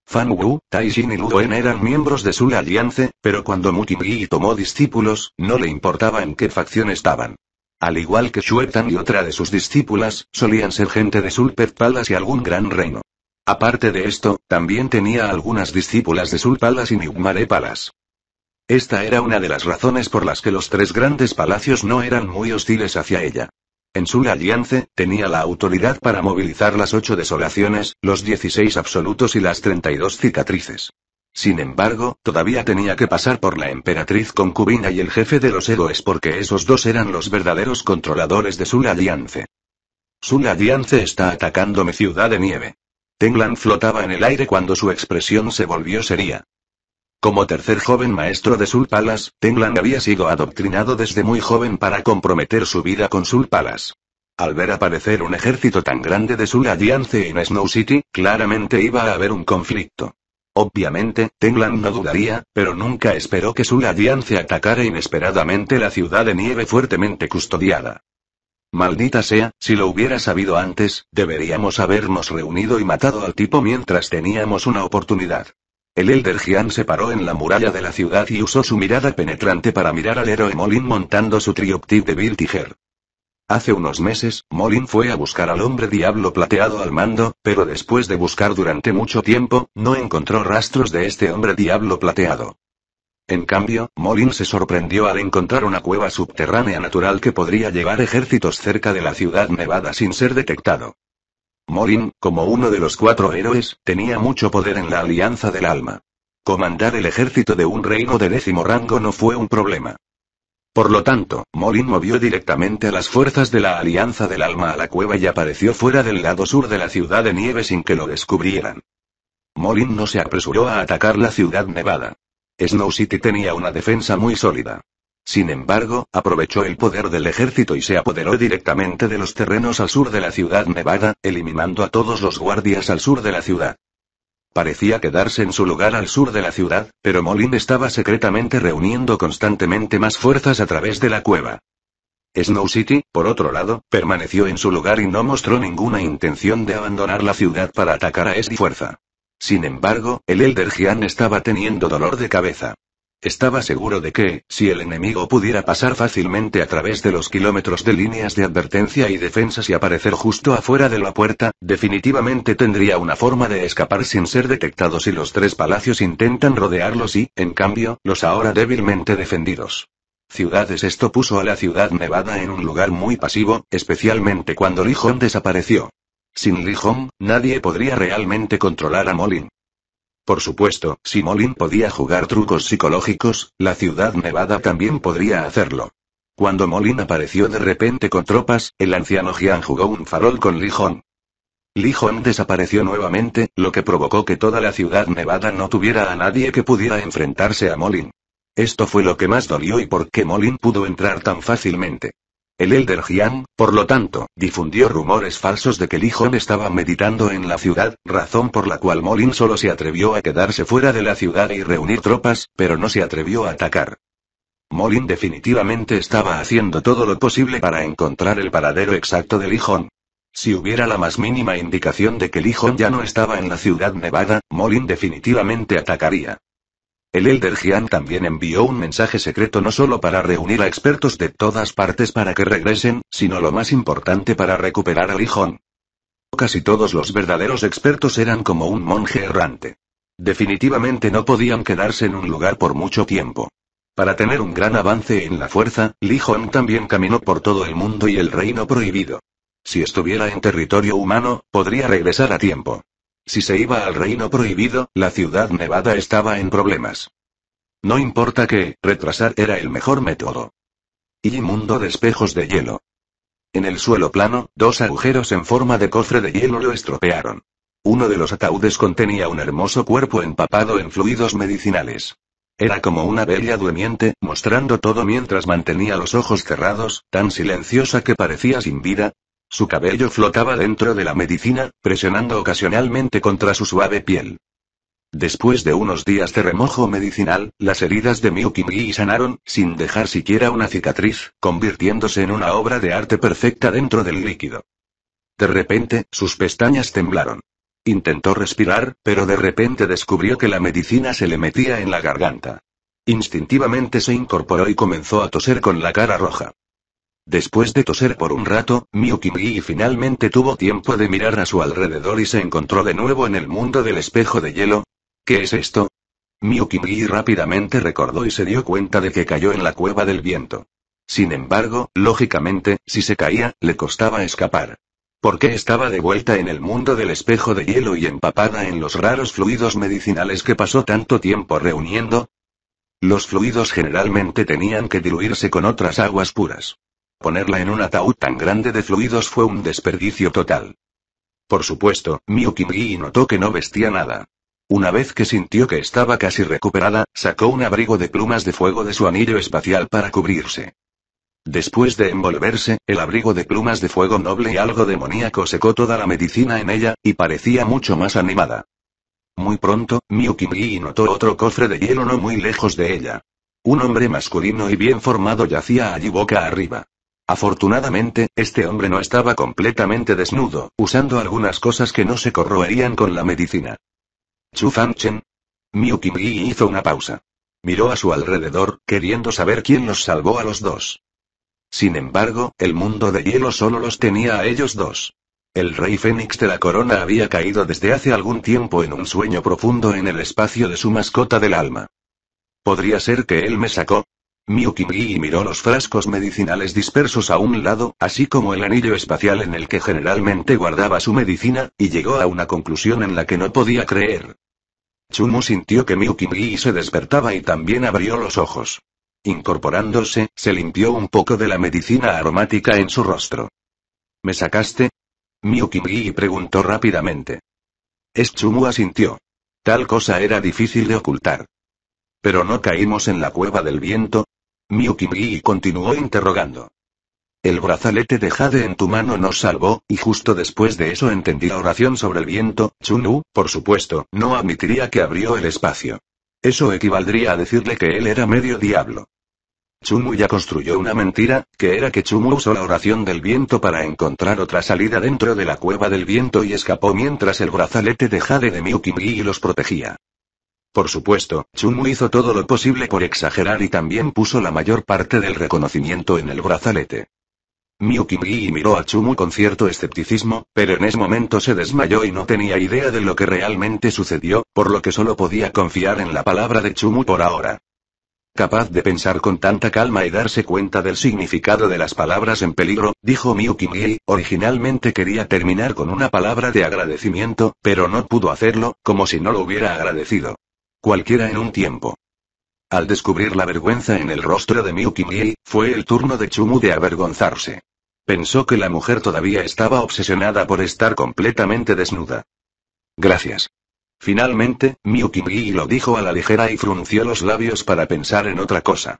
Fan Wu, Tai Xin y En eran miembros de su Alliance, pero cuando Mutibi tomó discípulos, no le importaba en qué facción estaban. Al igual que Xuetan y otra de sus discípulas, solían ser gente de Sul Palace y algún gran reino. Aparte de esto, también tenía algunas discípulas de Sul Palas y Niugmare Palas. Esta era una de las razones por las que los tres grandes palacios no eran muy hostiles hacia ella. En su alianza, tenía la autoridad para movilizar las ocho desolaciones, los dieciséis absolutos y las treinta y dos cicatrices. Sin embargo, todavía tenía que pasar por la emperatriz concubina y el jefe de los héroes porque esos dos eran los verdaderos controladores de su alianza. Su alianza está atacándome Ciudad de Nieve. Tenglan flotaba en el aire cuando su expresión se volvió seria. Como tercer joven maestro de Sul Palace, Tenglan había sido adoctrinado desde muy joven para comprometer su vida con Sul Palace. Al ver aparecer un ejército tan grande de Sul Alliance en Snow City, claramente iba a haber un conflicto. Obviamente, Tenglan no dudaría, pero nunca esperó que Sul Alliance atacara inesperadamente la ciudad de nieve fuertemente custodiada. Maldita sea, si lo hubiera sabido antes, deberíamos habernos reunido y matado al tipo mientras teníamos una oportunidad. El Elder Gian se paró en la muralla de la ciudad y usó su mirada penetrante para mirar al héroe Molin montando su trioptiv de Biltiger. Hace unos meses, Molin fue a buscar al hombre diablo plateado al mando, pero después de buscar durante mucho tiempo, no encontró rastros de este hombre diablo plateado. En cambio, Molin se sorprendió al encontrar una cueva subterránea natural que podría llevar ejércitos cerca de la ciudad nevada sin ser detectado. Morin, como uno de los cuatro héroes, tenía mucho poder en la Alianza del Alma. Comandar el ejército de un reino de décimo rango no fue un problema. Por lo tanto, Morin movió directamente a las fuerzas de la Alianza del Alma a la cueva y apareció fuera del lado sur de la ciudad de nieve sin que lo descubrieran. Morin no se apresuró a atacar la ciudad nevada. Snow City tenía una defensa muy sólida. Sin embargo, aprovechó el poder del ejército y se apoderó directamente de los terrenos al sur de la ciudad Nevada, eliminando a todos los guardias al sur de la ciudad. Parecía quedarse en su lugar al sur de la ciudad, pero Molin estaba secretamente reuniendo constantemente más fuerzas a través de la cueva. Snow City, por otro lado, permaneció en su lugar y no mostró ninguna intención de abandonar la ciudad para atacar a esa fuerza. Sin embargo, el Elder Gian estaba teniendo dolor de cabeza. Estaba seguro de que, si el enemigo pudiera pasar fácilmente a través de los kilómetros de líneas de advertencia y defensas y aparecer justo afuera de la puerta, definitivamente tendría una forma de escapar sin ser detectado si los tres palacios intentan rodearlos y, en cambio, los ahora débilmente defendidos. Ciudades esto puso a la ciudad nevada en un lugar muy pasivo, especialmente cuando Lijón desapareció. Sin Lijón, nadie podría realmente controlar a Molin. Por supuesto, si Molin podía jugar trucos psicológicos, la ciudad nevada también podría hacerlo. Cuando Molin apareció de repente con tropas, el anciano Gian jugó un farol con Lijón. Lijón desapareció nuevamente, lo que provocó que toda la ciudad nevada no tuviera a nadie que pudiera enfrentarse a Molin. Esto fue lo que más dolió y por qué Molin pudo entrar tan fácilmente. El Elder Jiang, por lo tanto, difundió rumores falsos de que Li estaba meditando en la ciudad, razón por la cual Molin solo se atrevió a quedarse fuera de la ciudad y reunir tropas, pero no se atrevió a atacar. Molin definitivamente estaba haciendo todo lo posible para encontrar el paradero exacto de Li Si hubiera la más mínima indicación de que Li ya no estaba en la ciudad nevada, Molin definitivamente atacaría. El Elder Gian también envió un mensaje secreto no solo para reunir a expertos de todas partes para que regresen, sino lo más importante para recuperar a Lijón. Casi todos los verdaderos expertos eran como un monje errante. Definitivamente no podían quedarse en un lugar por mucho tiempo. Para tener un gran avance en la fuerza, Lijón también caminó por todo el mundo y el reino prohibido. Si estuviera en territorio humano, podría regresar a tiempo. Si se iba al reino prohibido, la ciudad nevada estaba en problemas. No importa qué, retrasar era el mejor método. Y mundo de espejos de hielo. En el suelo plano, dos agujeros en forma de cofre de hielo lo estropearon. Uno de los ataúdes contenía un hermoso cuerpo empapado en fluidos medicinales. Era como una bella duemiente, mostrando todo mientras mantenía los ojos cerrados, tan silenciosa que parecía sin vida, su cabello flotaba dentro de la medicina, presionando ocasionalmente contra su suave piel. Después de unos días de remojo medicinal, las heridas de Miyuki sanaron, sin dejar siquiera una cicatriz, convirtiéndose en una obra de arte perfecta dentro del líquido. De repente, sus pestañas temblaron. Intentó respirar, pero de repente descubrió que la medicina se le metía en la garganta. Instintivamente se incorporó y comenzó a toser con la cara roja. Después de toser por un rato, Miyuki finalmente tuvo tiempo de mirar a su alrededor y se encontró de nuevo en el mundo del espejo de hielo. ¿Qué es esto? Miyuki rápidamente recordó y se dio cuenta de que cayó en la cueva del viento. Sin embargo, lógicamente, si se caía, le costaba escapar. ¿Por qué estaba de vuelta en el mundo del espejo de hielo y empapada en los raros fluidos medicinales que pasó tanto tiempo reuniendo? Los fluidos generalmente tenían que diluirse con otras aguas puras. Ponerla en un ataúd tan grande de fluidos fue un desperdicio total. Por supuesto, Miuki notó que no vestía nada. Una vez que sintió que estaba casi recuperada, sacó un abrigo de plumas de fuego de su anillo espacial para cubrirse. Después de envolverse, el abrigo de plumas de fuego noble y algo demoníaco secó toda la medicina en ella, y parecía mucho más animada. Muy pronto, Miuki notó otro cofre de hielo no muy lejos de ella. Un hombre masculino y bien formado yacía allí boca arriba. Afortunadamente, este hombre no estaba completamente desnudo, usando algunas cosas que no se corroerían con la medicina. Chu Fanchen. Miu Yi hizo una pausa. Miró a su alrededor, queriendo saber quién los salvó a los dos. Sin embargo, el mundo de hielo solo los tenía a ellos dos. El rey fénix de la corona había caído desde hace algún tiempo en un sueño profundo en el espacio de su mascota del alma. ¿Podría ser que él me sacó? Miyuki miró los frascos medicinales dispersos a un lado, así como el anillo espacial en el que generalmente guardaba su medicina, y llegó a una conclusión en la que no podía creer. Chumu sintió que Miyuki se despertaba y también abrió los ojos. Incorporándose, se limpió un poco de la medicina aromática en su rostro. ¿Me sacaste? Miyuki preguntó rápidamente. Es Chumu asintió. Tal cosa era difícil de ocultar. Pero no caímos en la cueva del viento, Miuki continuó interrogando. El brazalete de Jade en tu mano nos salvó, y justo después de eso entendí la oración sobre el viento, Chunu, por supuesto, no admitiría que abrió el espacio. Eso equivaldría a decirle que él era medio diablo. Chunu ya construyó una mentira, que era que Chumu usó la oración del viento para encontrar otra salida dentro de la cueva del viento y escapó mientras el brazalete de Jade de Miuki los protegía. Por supuesto, Chumu hizo todo lo posible por exagerar y también puso la mayor parte del reconocimiento en el brazalete. Miu miró a Chumu con cierto escepticismo, pero en ese momento se desmayó y no tenía idea de lo que realmente sucedió, por lo que solo podía confiar en la palabra de Chumu por ahora. Capaz de pensar con tanta calma y darse cuenta del significado de las palabras en peligro, dijo Miu originalmente quería terminar con una palabra de agradecimiento, pero no pudo hacerlo, como si no lo hubiera agradecido. Cualquiera en un tiempo. Al descubrir la vergüenza en el rostro de Miyuki fue el turno de Chumu de avergonzarse. Pensó que la mujer todavía estaba obsesionada por estar completamente desnuda. Gracias. Finalmente, Miyuki lo dijo a la ligera y frunció los labios para pensar en otra cosa.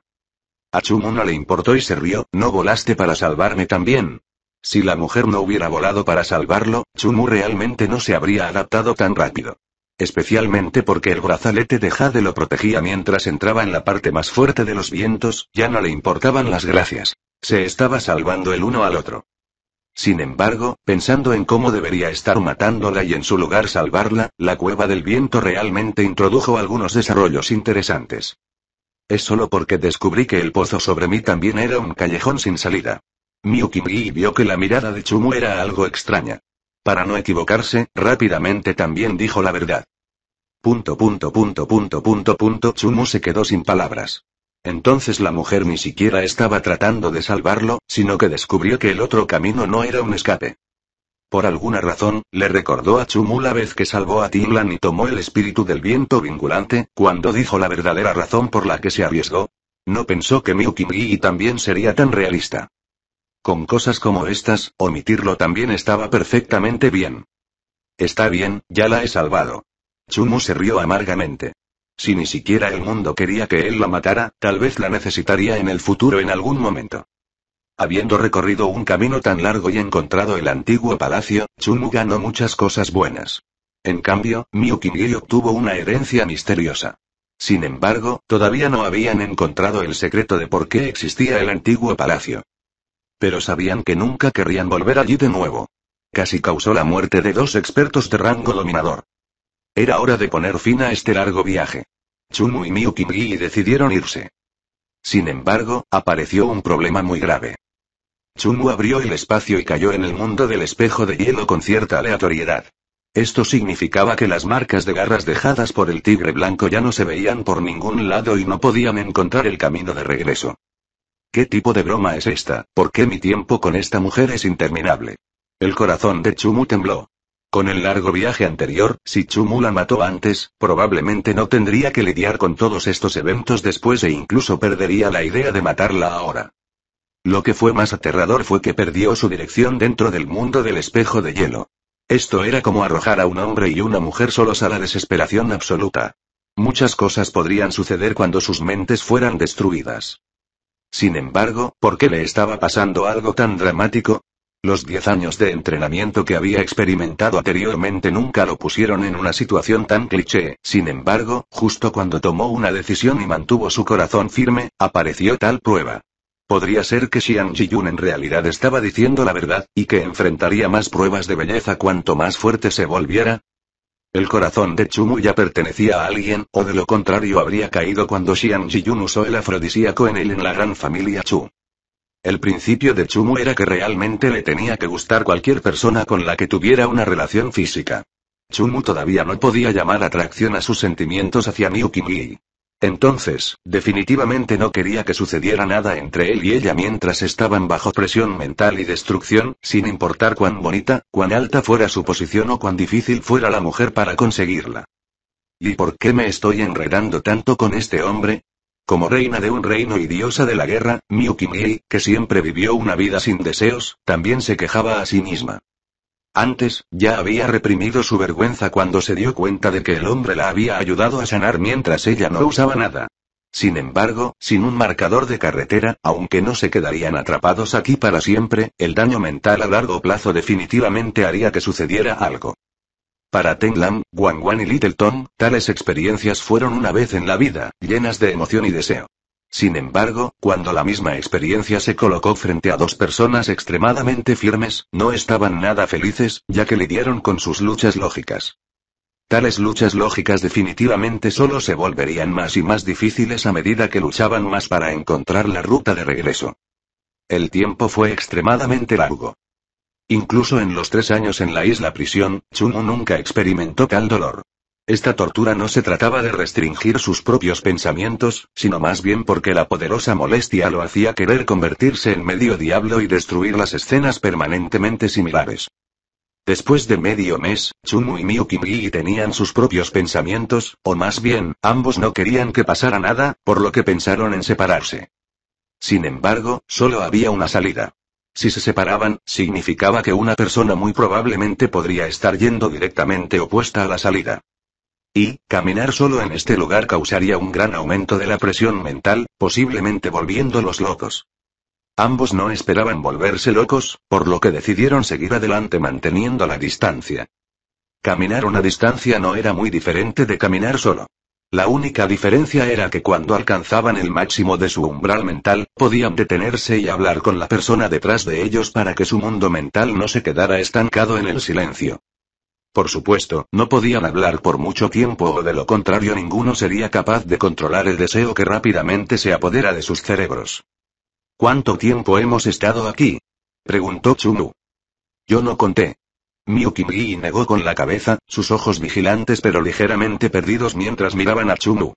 A Chumu no le importó y se rió, ¿no volaste para salvarme también? Si la mujer no hubiera volado para salvarlo, Chumu realmente no se habría adaptado tan rápido. Especialmente porque el brazalete de Jade lo protegía mientras entraba en la parte más fuerte de los vientos, ya no le importaban las gracias. Se estaba salvando el uno al otro. Sin embargo, pensando en cómo debería estar matándola y en su lugar salvarla, la cueva del viento realmente introdujo algunos desarrollos interesantes. Es solo porque descubrí que el pozo sobre mí también era un callejón sin salida. Miyuki vio que la mirada de Chumu era algo extraña. Para no equivocarse, rápidamente también dijo la verdad. Punto punto punto punto punto punto Chumu se quedó sin palabras. Entonces la mujer ni siquiera estaba tratando de salvarlo, sino que descubrió que el otro camino no era un escape. Por alguna razón, le recordó a Chumu la vez que salvó a Tinlan y tomó el espíritu del viento vinculante, cuando dijo la verdadera razón por la que se arriesgó. No pensó que Miu también sería tan realista. Con cosas como estas, omitirlo también estaba perfectamente bien. Está bien, ya la he salvado. Chumu se rió amargamente. Si ni siquiera el mundo quería que él la matara, tal vez la necesitaría en el futuro en algún momento. Habiendo recorrido un camino tan largo y encontrado el antiguo palacio, Chumu ganó muchas cosas buenas. En cambio, Miu obtuvo una herencia misteriosa. Sin embargo, todavía no habían encontrado el secreto de por qué existía el antiguo palacio. Pero sabían que nunca querrían volver allí de nuevo. Casi causó la muerte de dos expertos de rango dominador. Era hora de poner fin a este largo viaje. Chunmu y Miu y decidieron irse. Sin embargo, apareció un problema muy grave. Chunmu abrió el espacio y cayó en el mundo del espejo de hielo con cierta aleatoriedad. Esto significaba que las marcas de garras dejadas por el tigre blanco ya no se veían por ningún lado y no podían encontrar el camino de regreso. ¿Qué tipo de broma es esta? ¿Por qué mi tiempo con esta mujer es interminable? El corazón de Chumu tembló. Con el largo viaje anterior, si Chumu la mató antes, probablemente no tendría que lidiar con todos estos eventos después e incluso perdería la idea de matarla ahora. Lo que fue más aterrador fue que perdió su dirección dentro del mundo del espejo de hielo. Esto era como arrojar a un hombre y una mujer solos a la desesperación absoluta. Muchas cosas podrían suceder cuando sus mentes fueran destruidas. Sin embargo, ¿por qué le estaba pasando algo tan dramático? Los diez años de entrenamiento que había experimentado anteriormente nunca lo pusieron en una situación tan cliché, sin embargo, justo cuando tomó una decisión y mantuvo su corazón firme, apareció tal prueba. Podría ser que Xiang Ji-yun en realidad estaba diciendo la verdad, y que enfrentaría más pruebas de belleza cuanto más fuerte se volviera. El corazón de Chumu ya pertenecía a alguien, o de lo contrario habría caído cuando Xiang Jiyun usó el afrodisíaco en él en la gran familia Chu. El principio de Chumu era que realmente le tenía que gustar cualquier persona con la que tuviera una relación física. Chumu todavía no podía llamar atracción a sus sentimientos hacia Miu y... Entonces, definitivamente no quería que sucediera nada entre él y ella mientras estaban bajo presión mental y destrucción, sin importar cuán bonita, cuán alta fuera su posición o cuán difícil fuera la mujer para conseguirla. ¿Y por qué me estoy enredando tanto con este hombre? Como reina de un reino y diosa de la guerra, Miyuki que siempre vivió una vida sin deseos, también se quejaba a sí misma. Antes, ya había reprimido su vergüenza cuando se dio cuenta de que el hombre la había ayudado a sanar mientras ella no usaba nada. Sin embargo, sin un marcador de carretera, aunque no se quedarían atrapados aquí para siempre, el daño mental a largo plazo definitivamente haría que sucediera algo. Para Lam, Wang Wan y Littleton, tales experiencias fueron una vez en la vida, llenas de emoción y deseo. Sin embargo, cuando la misma experiencia se colocó frente a dos personas extremadamente firmes, no estaban nada felices, ya que lidiaron con sus luchas lógicas. Tales luchas lógicas definitivamente solo se volverían más y más difíciles a medida que luchaban más para encontrar la ruta de regreso. El tiempo fue extremadamente largo. Incluso en los tres años en la isla prisión, Chuno nunca experimentó tal dolor. Esta tortura no se trataba de restringir sus propios pensamientos, sino más bien porque la poderosa molestia lo hacía querer convertirse en medio diablo y destruir las escenas permanentemente similares. Después de medio mes, Chumu y Miyuki tenían sus propios pensamientos, o más bien, ambos no querían que pasara nada, por lo que pensaron en separarse. Sin embargo, solo había una salida. Si se separaban, significaba que una persona muy probablemente podría estar yendo directamente opuesta a la salida. Y, caminar solo en este lugar causaría un gran aumento de la presión mental, posiblemente volviéndolos locos. Ambos no esperaban volverse locos, por lo que decidieron seguir adelante manteniendo la distancia. Caminar una distancia no era muy diferente de caminar solo. La única diferencia era que cuando alcanzaban el máximo de su umbral mental, podían detenerse y hablar con la persona detrás de ellos para que su mundo mental no se quedara estancado en el silencio. Por supuesto, no podían hablar por mucho tiempo o de lo contrario ninguno sería capaz de controlar el deseo que rápidamente se apodera de sus cerebros. ¿Cuánto tiempo hemos estado aquí? preguntó Chunu. Yo no conté. Miyuki negó con la cabeza, sus ojos vigilantes pero ligeramente perdidos mientras miraban a Chunu.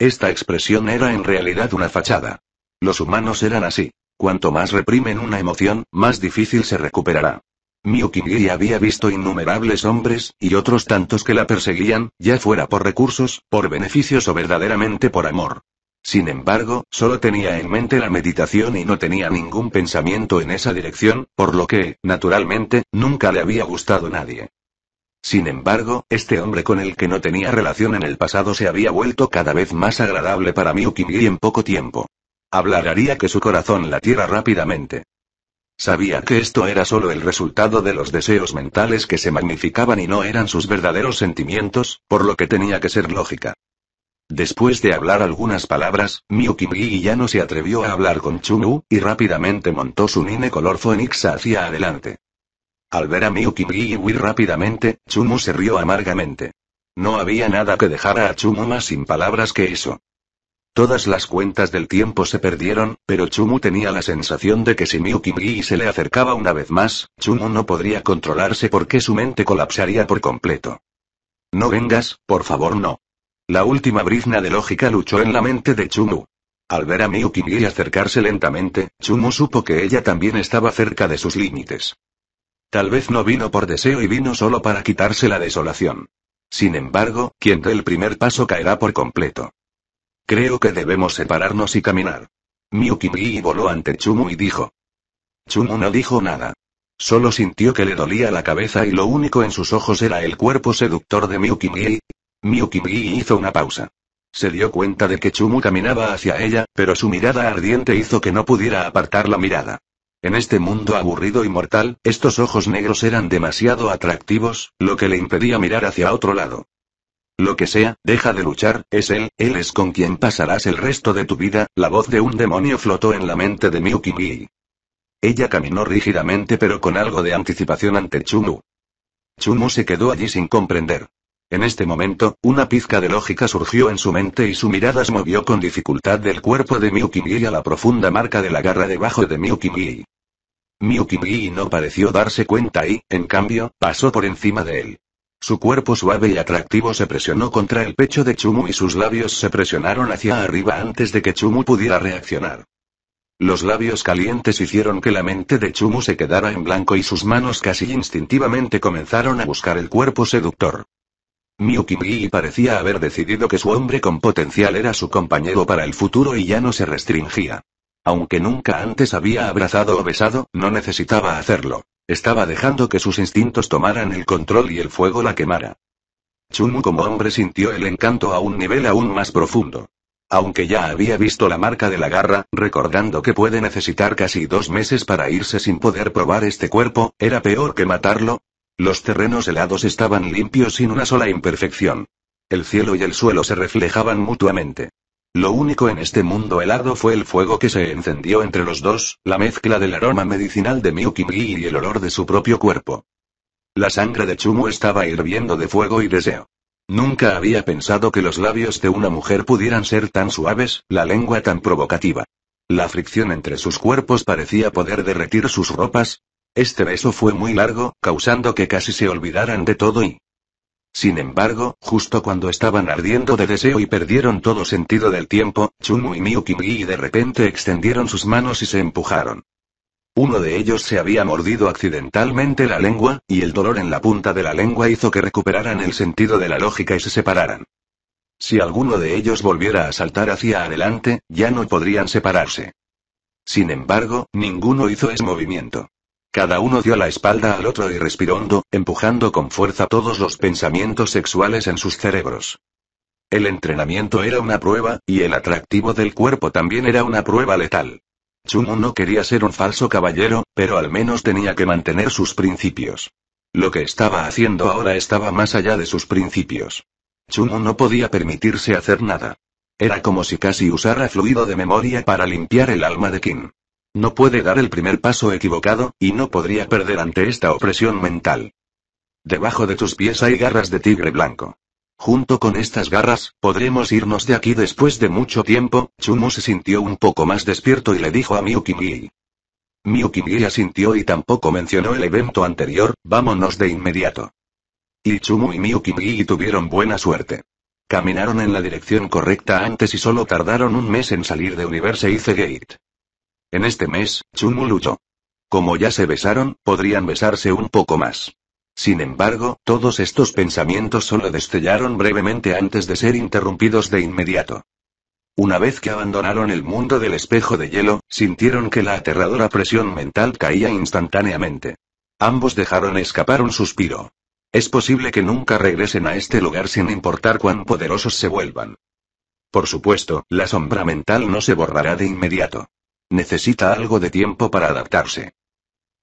Esta expresión era en realidad una fachada. Los humanos eran así. Cuanto más reprimen una emoción, más difícil se recuperará. Miukimi había visto innumerables hombres, y otros tantos que la perseguían, ya fuera por recursos, por beneficios o verdaderamente por amor. Sin embargo, solo tenía en mente la meditación y no tenía ningún pensamiento en esa dirección, por lo que, naturalmente, nunca le había gustado nadie. Sin embargo, este hombre con el que no tenía relación en el pasado se había vuelto cada vez más agradable para Miyuki en poco tiempo. Hablaría que su corazón latiera rápidamente. Sabía que esto era solo el resultado de los deseos mentales que se magnificaban y no eran sus verdaderos sentimientos, por lo que tenía que ser lógica. Después de hablar algunas palabras, Miyuki ya no se atrevió a hablar con Chunu, y rápidamente montó su nine color Phoenix hacia adelante. Al ver a Miyuki huir rápidamente, Chunu se rió amargamente. No había nada que dejara a Chunu más sin palabras que eso. Todas las cuentas del tiempo se perdieron, pero Chumu tenía la sensación de que si Miyuki se le acercaba una vez más, Chumu no podría controlarse porque su mente colapsaría por completo. No vengas, por favor no. La última brizna de lógica luchó en la mente de Chumu. Al ver a Miyuki acercarse lentamente, Chumu supo que ella también estaba cerca de sus límites. Tal vez no vino por deseo y vino solo para quitarse la desolación. Sin embargo, quien dé el primer paso caerá por completo. Creo que debemos separarnos y caminar. Miyuki voló ante Chumu y dijo. Chumu no dijo nada. Solo sintió que le dolía la cabeza y lo único en sus ojos era el cuerpo seductor de Miyuki Miyuki hizo una pausa. Se dio cuenta de que Chumu caminaba hacia ella, pero su mirada ardiente hizo que no pudiera apartar la mirada. En este mundo aburrido y mortal, estos ojos negros eran demasiado atractivos, lo que le impedía mirar hacia otro lado. Lo que sea, deja de luchar, es él, él es con quien pasarás el resto de tu vida, la voz de un demonio flotó en la mente de Miyuki Ella caminó rígidamente pero con algo de anticipación ante Chumu. Chumu se quedó allí sin comprender. En este momento, una pizca de lógica surgió en su mente y su mirada se movió con dificultad del cuerpo de Miyuki a la profunda marca de la garra debajo de Miyuki Miyuki no pareció darse cuenta y, en cambio, pasó por encima de él. Su cuerpo suave y atractivo se presionó contra el pecho de Chumu y sus labios se presionaron hacia arriba antes de que Chumu pudiera reaccionar. Los labios calientes hicieron que la mente de Chumu se quedara en blanco y sus manos casi instintivamente comenzaron a buscar el cuerpo seductor. Miyuki parecía haber decidido que su hombre con potencial era su compañero para el futuro y ya no se restringía. Aunque nunca antes había abrazado o besado, no necesitaba hacerlo. Estaba dejando que sus instintos tomaran el control y el fuego la quemara. Chumu como hombre sintió el encanto a un nivel aún más profundo. Aunque ya había visto la marca de la garra, recordando que puede necesitar casi dos meses para irse sin poder probar este cuerpo, era peor que matarlo. Los terrenos helados estaban limpios sin una sola imperfección. El cielo y el suelo se reflejaban mutuamente. Lo único en este mundo helado fue el fuego que se encendió entre los dos, la mezcla del aroma medicinal de Miyuki y el olor de su propio cuerpo. La sangre de Chumu estaba hirviendo de fuego y deseo. Nunca había pensado que los labios de una mujer pudieran ser tan suaves, la lengua tan provocativa. La fricción entre sus cuerpos parecía poder derretir sus ropas. Este beso fue muy largo, causando que casi se olvidaran de todo y, sin embargo, justo cuando estaban ardiendo de deseo y perdieron todo sentido del tiempo, Chumu y Miyuki de repente extendieron sus manos y se empujaron. Uno de ellos se había mordido accidentalmente la lengua, y el dolor en la punta de la lengua hizo que recuperaran el sentido de la lógica y se separaran. Si alguno de ellos volviera a saltar hacia adelante, ya no podrían separarse. Sin embargo, ninguno hizo ese movimiento. Cada uno dio la espalda al otro y respiró empujando con fuerza todos los pensamientos sexuales en sus cerebros. El entrenamiento era una prueba, y el atractivo del cuerpo también era una prueba letal. Chumu no quería ser un falso caballero, pero al menos tenía que mantener sus principios. Lo que estaba haciendo ahora estaba más allá de sus principios. Chumu no podía permitirse hacer nada. Era como si casi usara fluido de memoria para limpiar el alma de Kim. No puede dar el primer paso equivocado, y no podría perder ante esta opresión mental. Debajo de tus pies hay garras de tigre blanco. Junto con estas garras, podremos irnos de aquí después de mucho tiempo. Chumu se sintió un poco más despierto y le dijo a Miyuki Miyuki asintió y tampoco mencionó el evento anterior, vámonos de inmediato. Y Chumu y Miyuki tuvieron buena suerte. Caminaron en la dirección correcta antes y solo tardaron un mes en salir de Universe Gate. En este mes, Chumu Como ya se besaron, podrían besarse un poco más. Sin embargo, todos estos pensamientos solo destellaron brevemente antes de ser interrumpidos de inmediato. Una vez que abandonaron el mundo del espejo de hielo, sintieron que la aterradora presión mental caía instantáneamente. Ambos dejaron escapar un suspiro. Es posible que nunca regresen a este lugar sin importar cuán poderosos se vuelvan. Por supuesto, la sombra mental no se borrará de inmediato. Necesita algo de tiempo para adaptarse.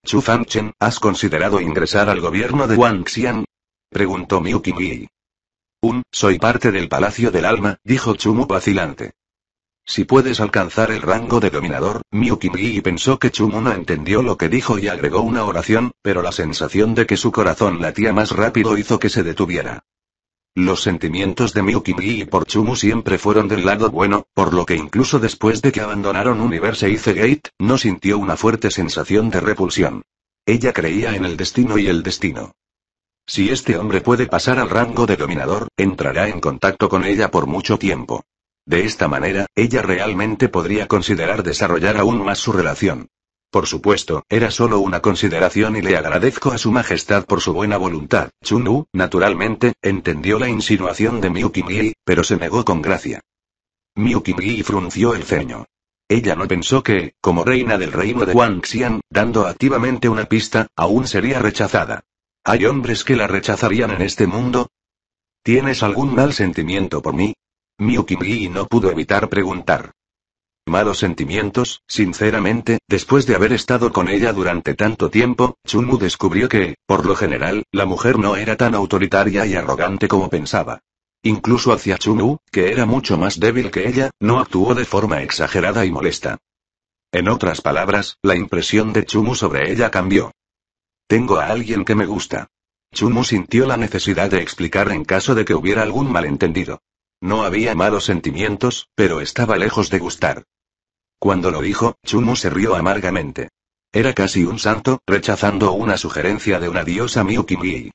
Chu Fangchen, ¿has considerado ingresar al gobierno de Wang Xian? Preguntó Miu Qingyi. Un, soy parte del Palacio del Alma, dijo Chumu vacilante. Si puedes alcanzar el rango de dominador, Miu Qingyi pensó que Chumu no entendió lo que dijo y agregó una oración, pero la sensación de que su corazón latía más rápido hizo que se detuviera. Los sentimientos de Mi y Chumu siempre fueron del lado bueno, por lo que incluso después de que abandonaron Universe y e Gate, no sintió una fuerte sensación de repulsión. Ella creía en el destino y el destino. Si este hombre puede pasar al rango de dominador, entrará en contacto con ella por mucho tiempo. De esta manera, ella realmente podría considerar desarrollar aún más su relación. Por supuesto, era solo una consideración y le agradezco a su majestad por su buena voluntad. Chun Chunu, naturalmente, entendió la insinuación de Miyukimi, pero se negó con gracia. Miyukimi frunció el ceño. Ella no pensó que, como reina del reino de Xian, dando activamente una pista, aún sería rechazada. ¿Hay hombres que la rechazarían en este mundo? ¿Tienes algún mal sentimiento por mí? Gi no pudo evitar preguntar. Malos sentimientos, sinceramente, después de haber estado con ella durante tanto tiempo, Chunmu descubrió que, por lo general, la mujer no era tan autoritaria y arrogante como pensaba. Incluso hacia Chunmu, que era mucho más débil que ella, no actuó de forma exagerada y molesta. En otras palabras, la impresión de Chunmu sobre ella cambió. Tengo a alguien que me gusta. Chunmu sintió la necesidad de explicar en caso de que hubiera algún malentendido. No había malos sentimientos, pero estaba lejos de gustar. Cuando lo dijo, Chumu se rió amargamente. Era casi un santo, rechazando una sugerencia de una diosa Miyuki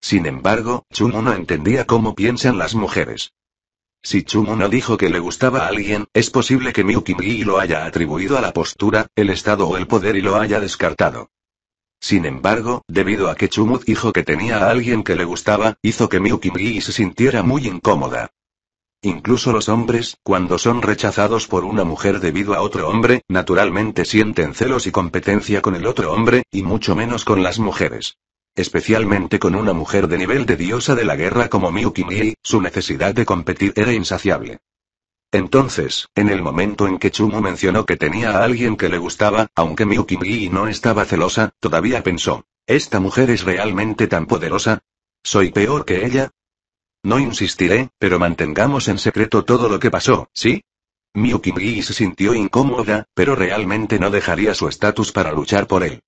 Sin embargo, Chumu no entendía cómo piensan las mujeres. Si Chumu no dijo que le gustaba a alguien, es posible que Miyuki lo haya atribuido a la postura, el estado o el poder y lo haya descartado. Sin embargo, debido a que Chumu dijo que tenía a alguien que le gustaba, hizo que Miyuki se sintiera muy incómoda. Incluso los hombres, cuando son rechazados por una mujer debido a otro hombre, naturalmente sienten celos y competencia con el otro hombre, y mucho menos con las mujeres. Especialmente con una mujer de nivel de diosa de la guerra como Miyuki su necesidad de competir era insaciable. Entonces, en el momento en que Chumo mencionó que tenía a alguien que le gustaba, aunque Miyuki no estaba celosa, todavía pensó, ¿esta mujer es realmente tan poderosa? ¿Soy peor que ella? No insistiré, pero mantengamos en secreto todo lo que pasó, ¿sí? Miu se sintió incómoda, pero realmente no dejaría su estatus para luchar por él.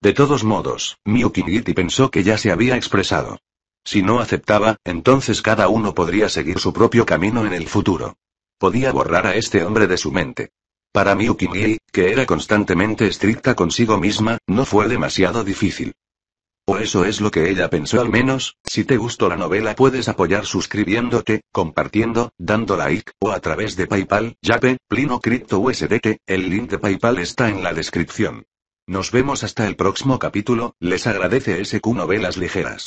De todos modos, Miu pensó que ya se había expresado. Si no aceptaba, entonces cada uno podría seguir su propio camino en el futuro. Podía borrar a este hombre de su mente. Para Miu que era constantemente estricta consigo misma, no fue demasiado difícil. O eso es lo que ella pensó al menos, si te gustó la novela puedes apoyar suscribiéndote, compartiendo, dando like, o a través de Paypal, Yape, Plino Crypto USDT, el link de Paypal está en la descripción. Nos vemos hasta el próximo capítulo, les agradece SQ Novelas Ligeras.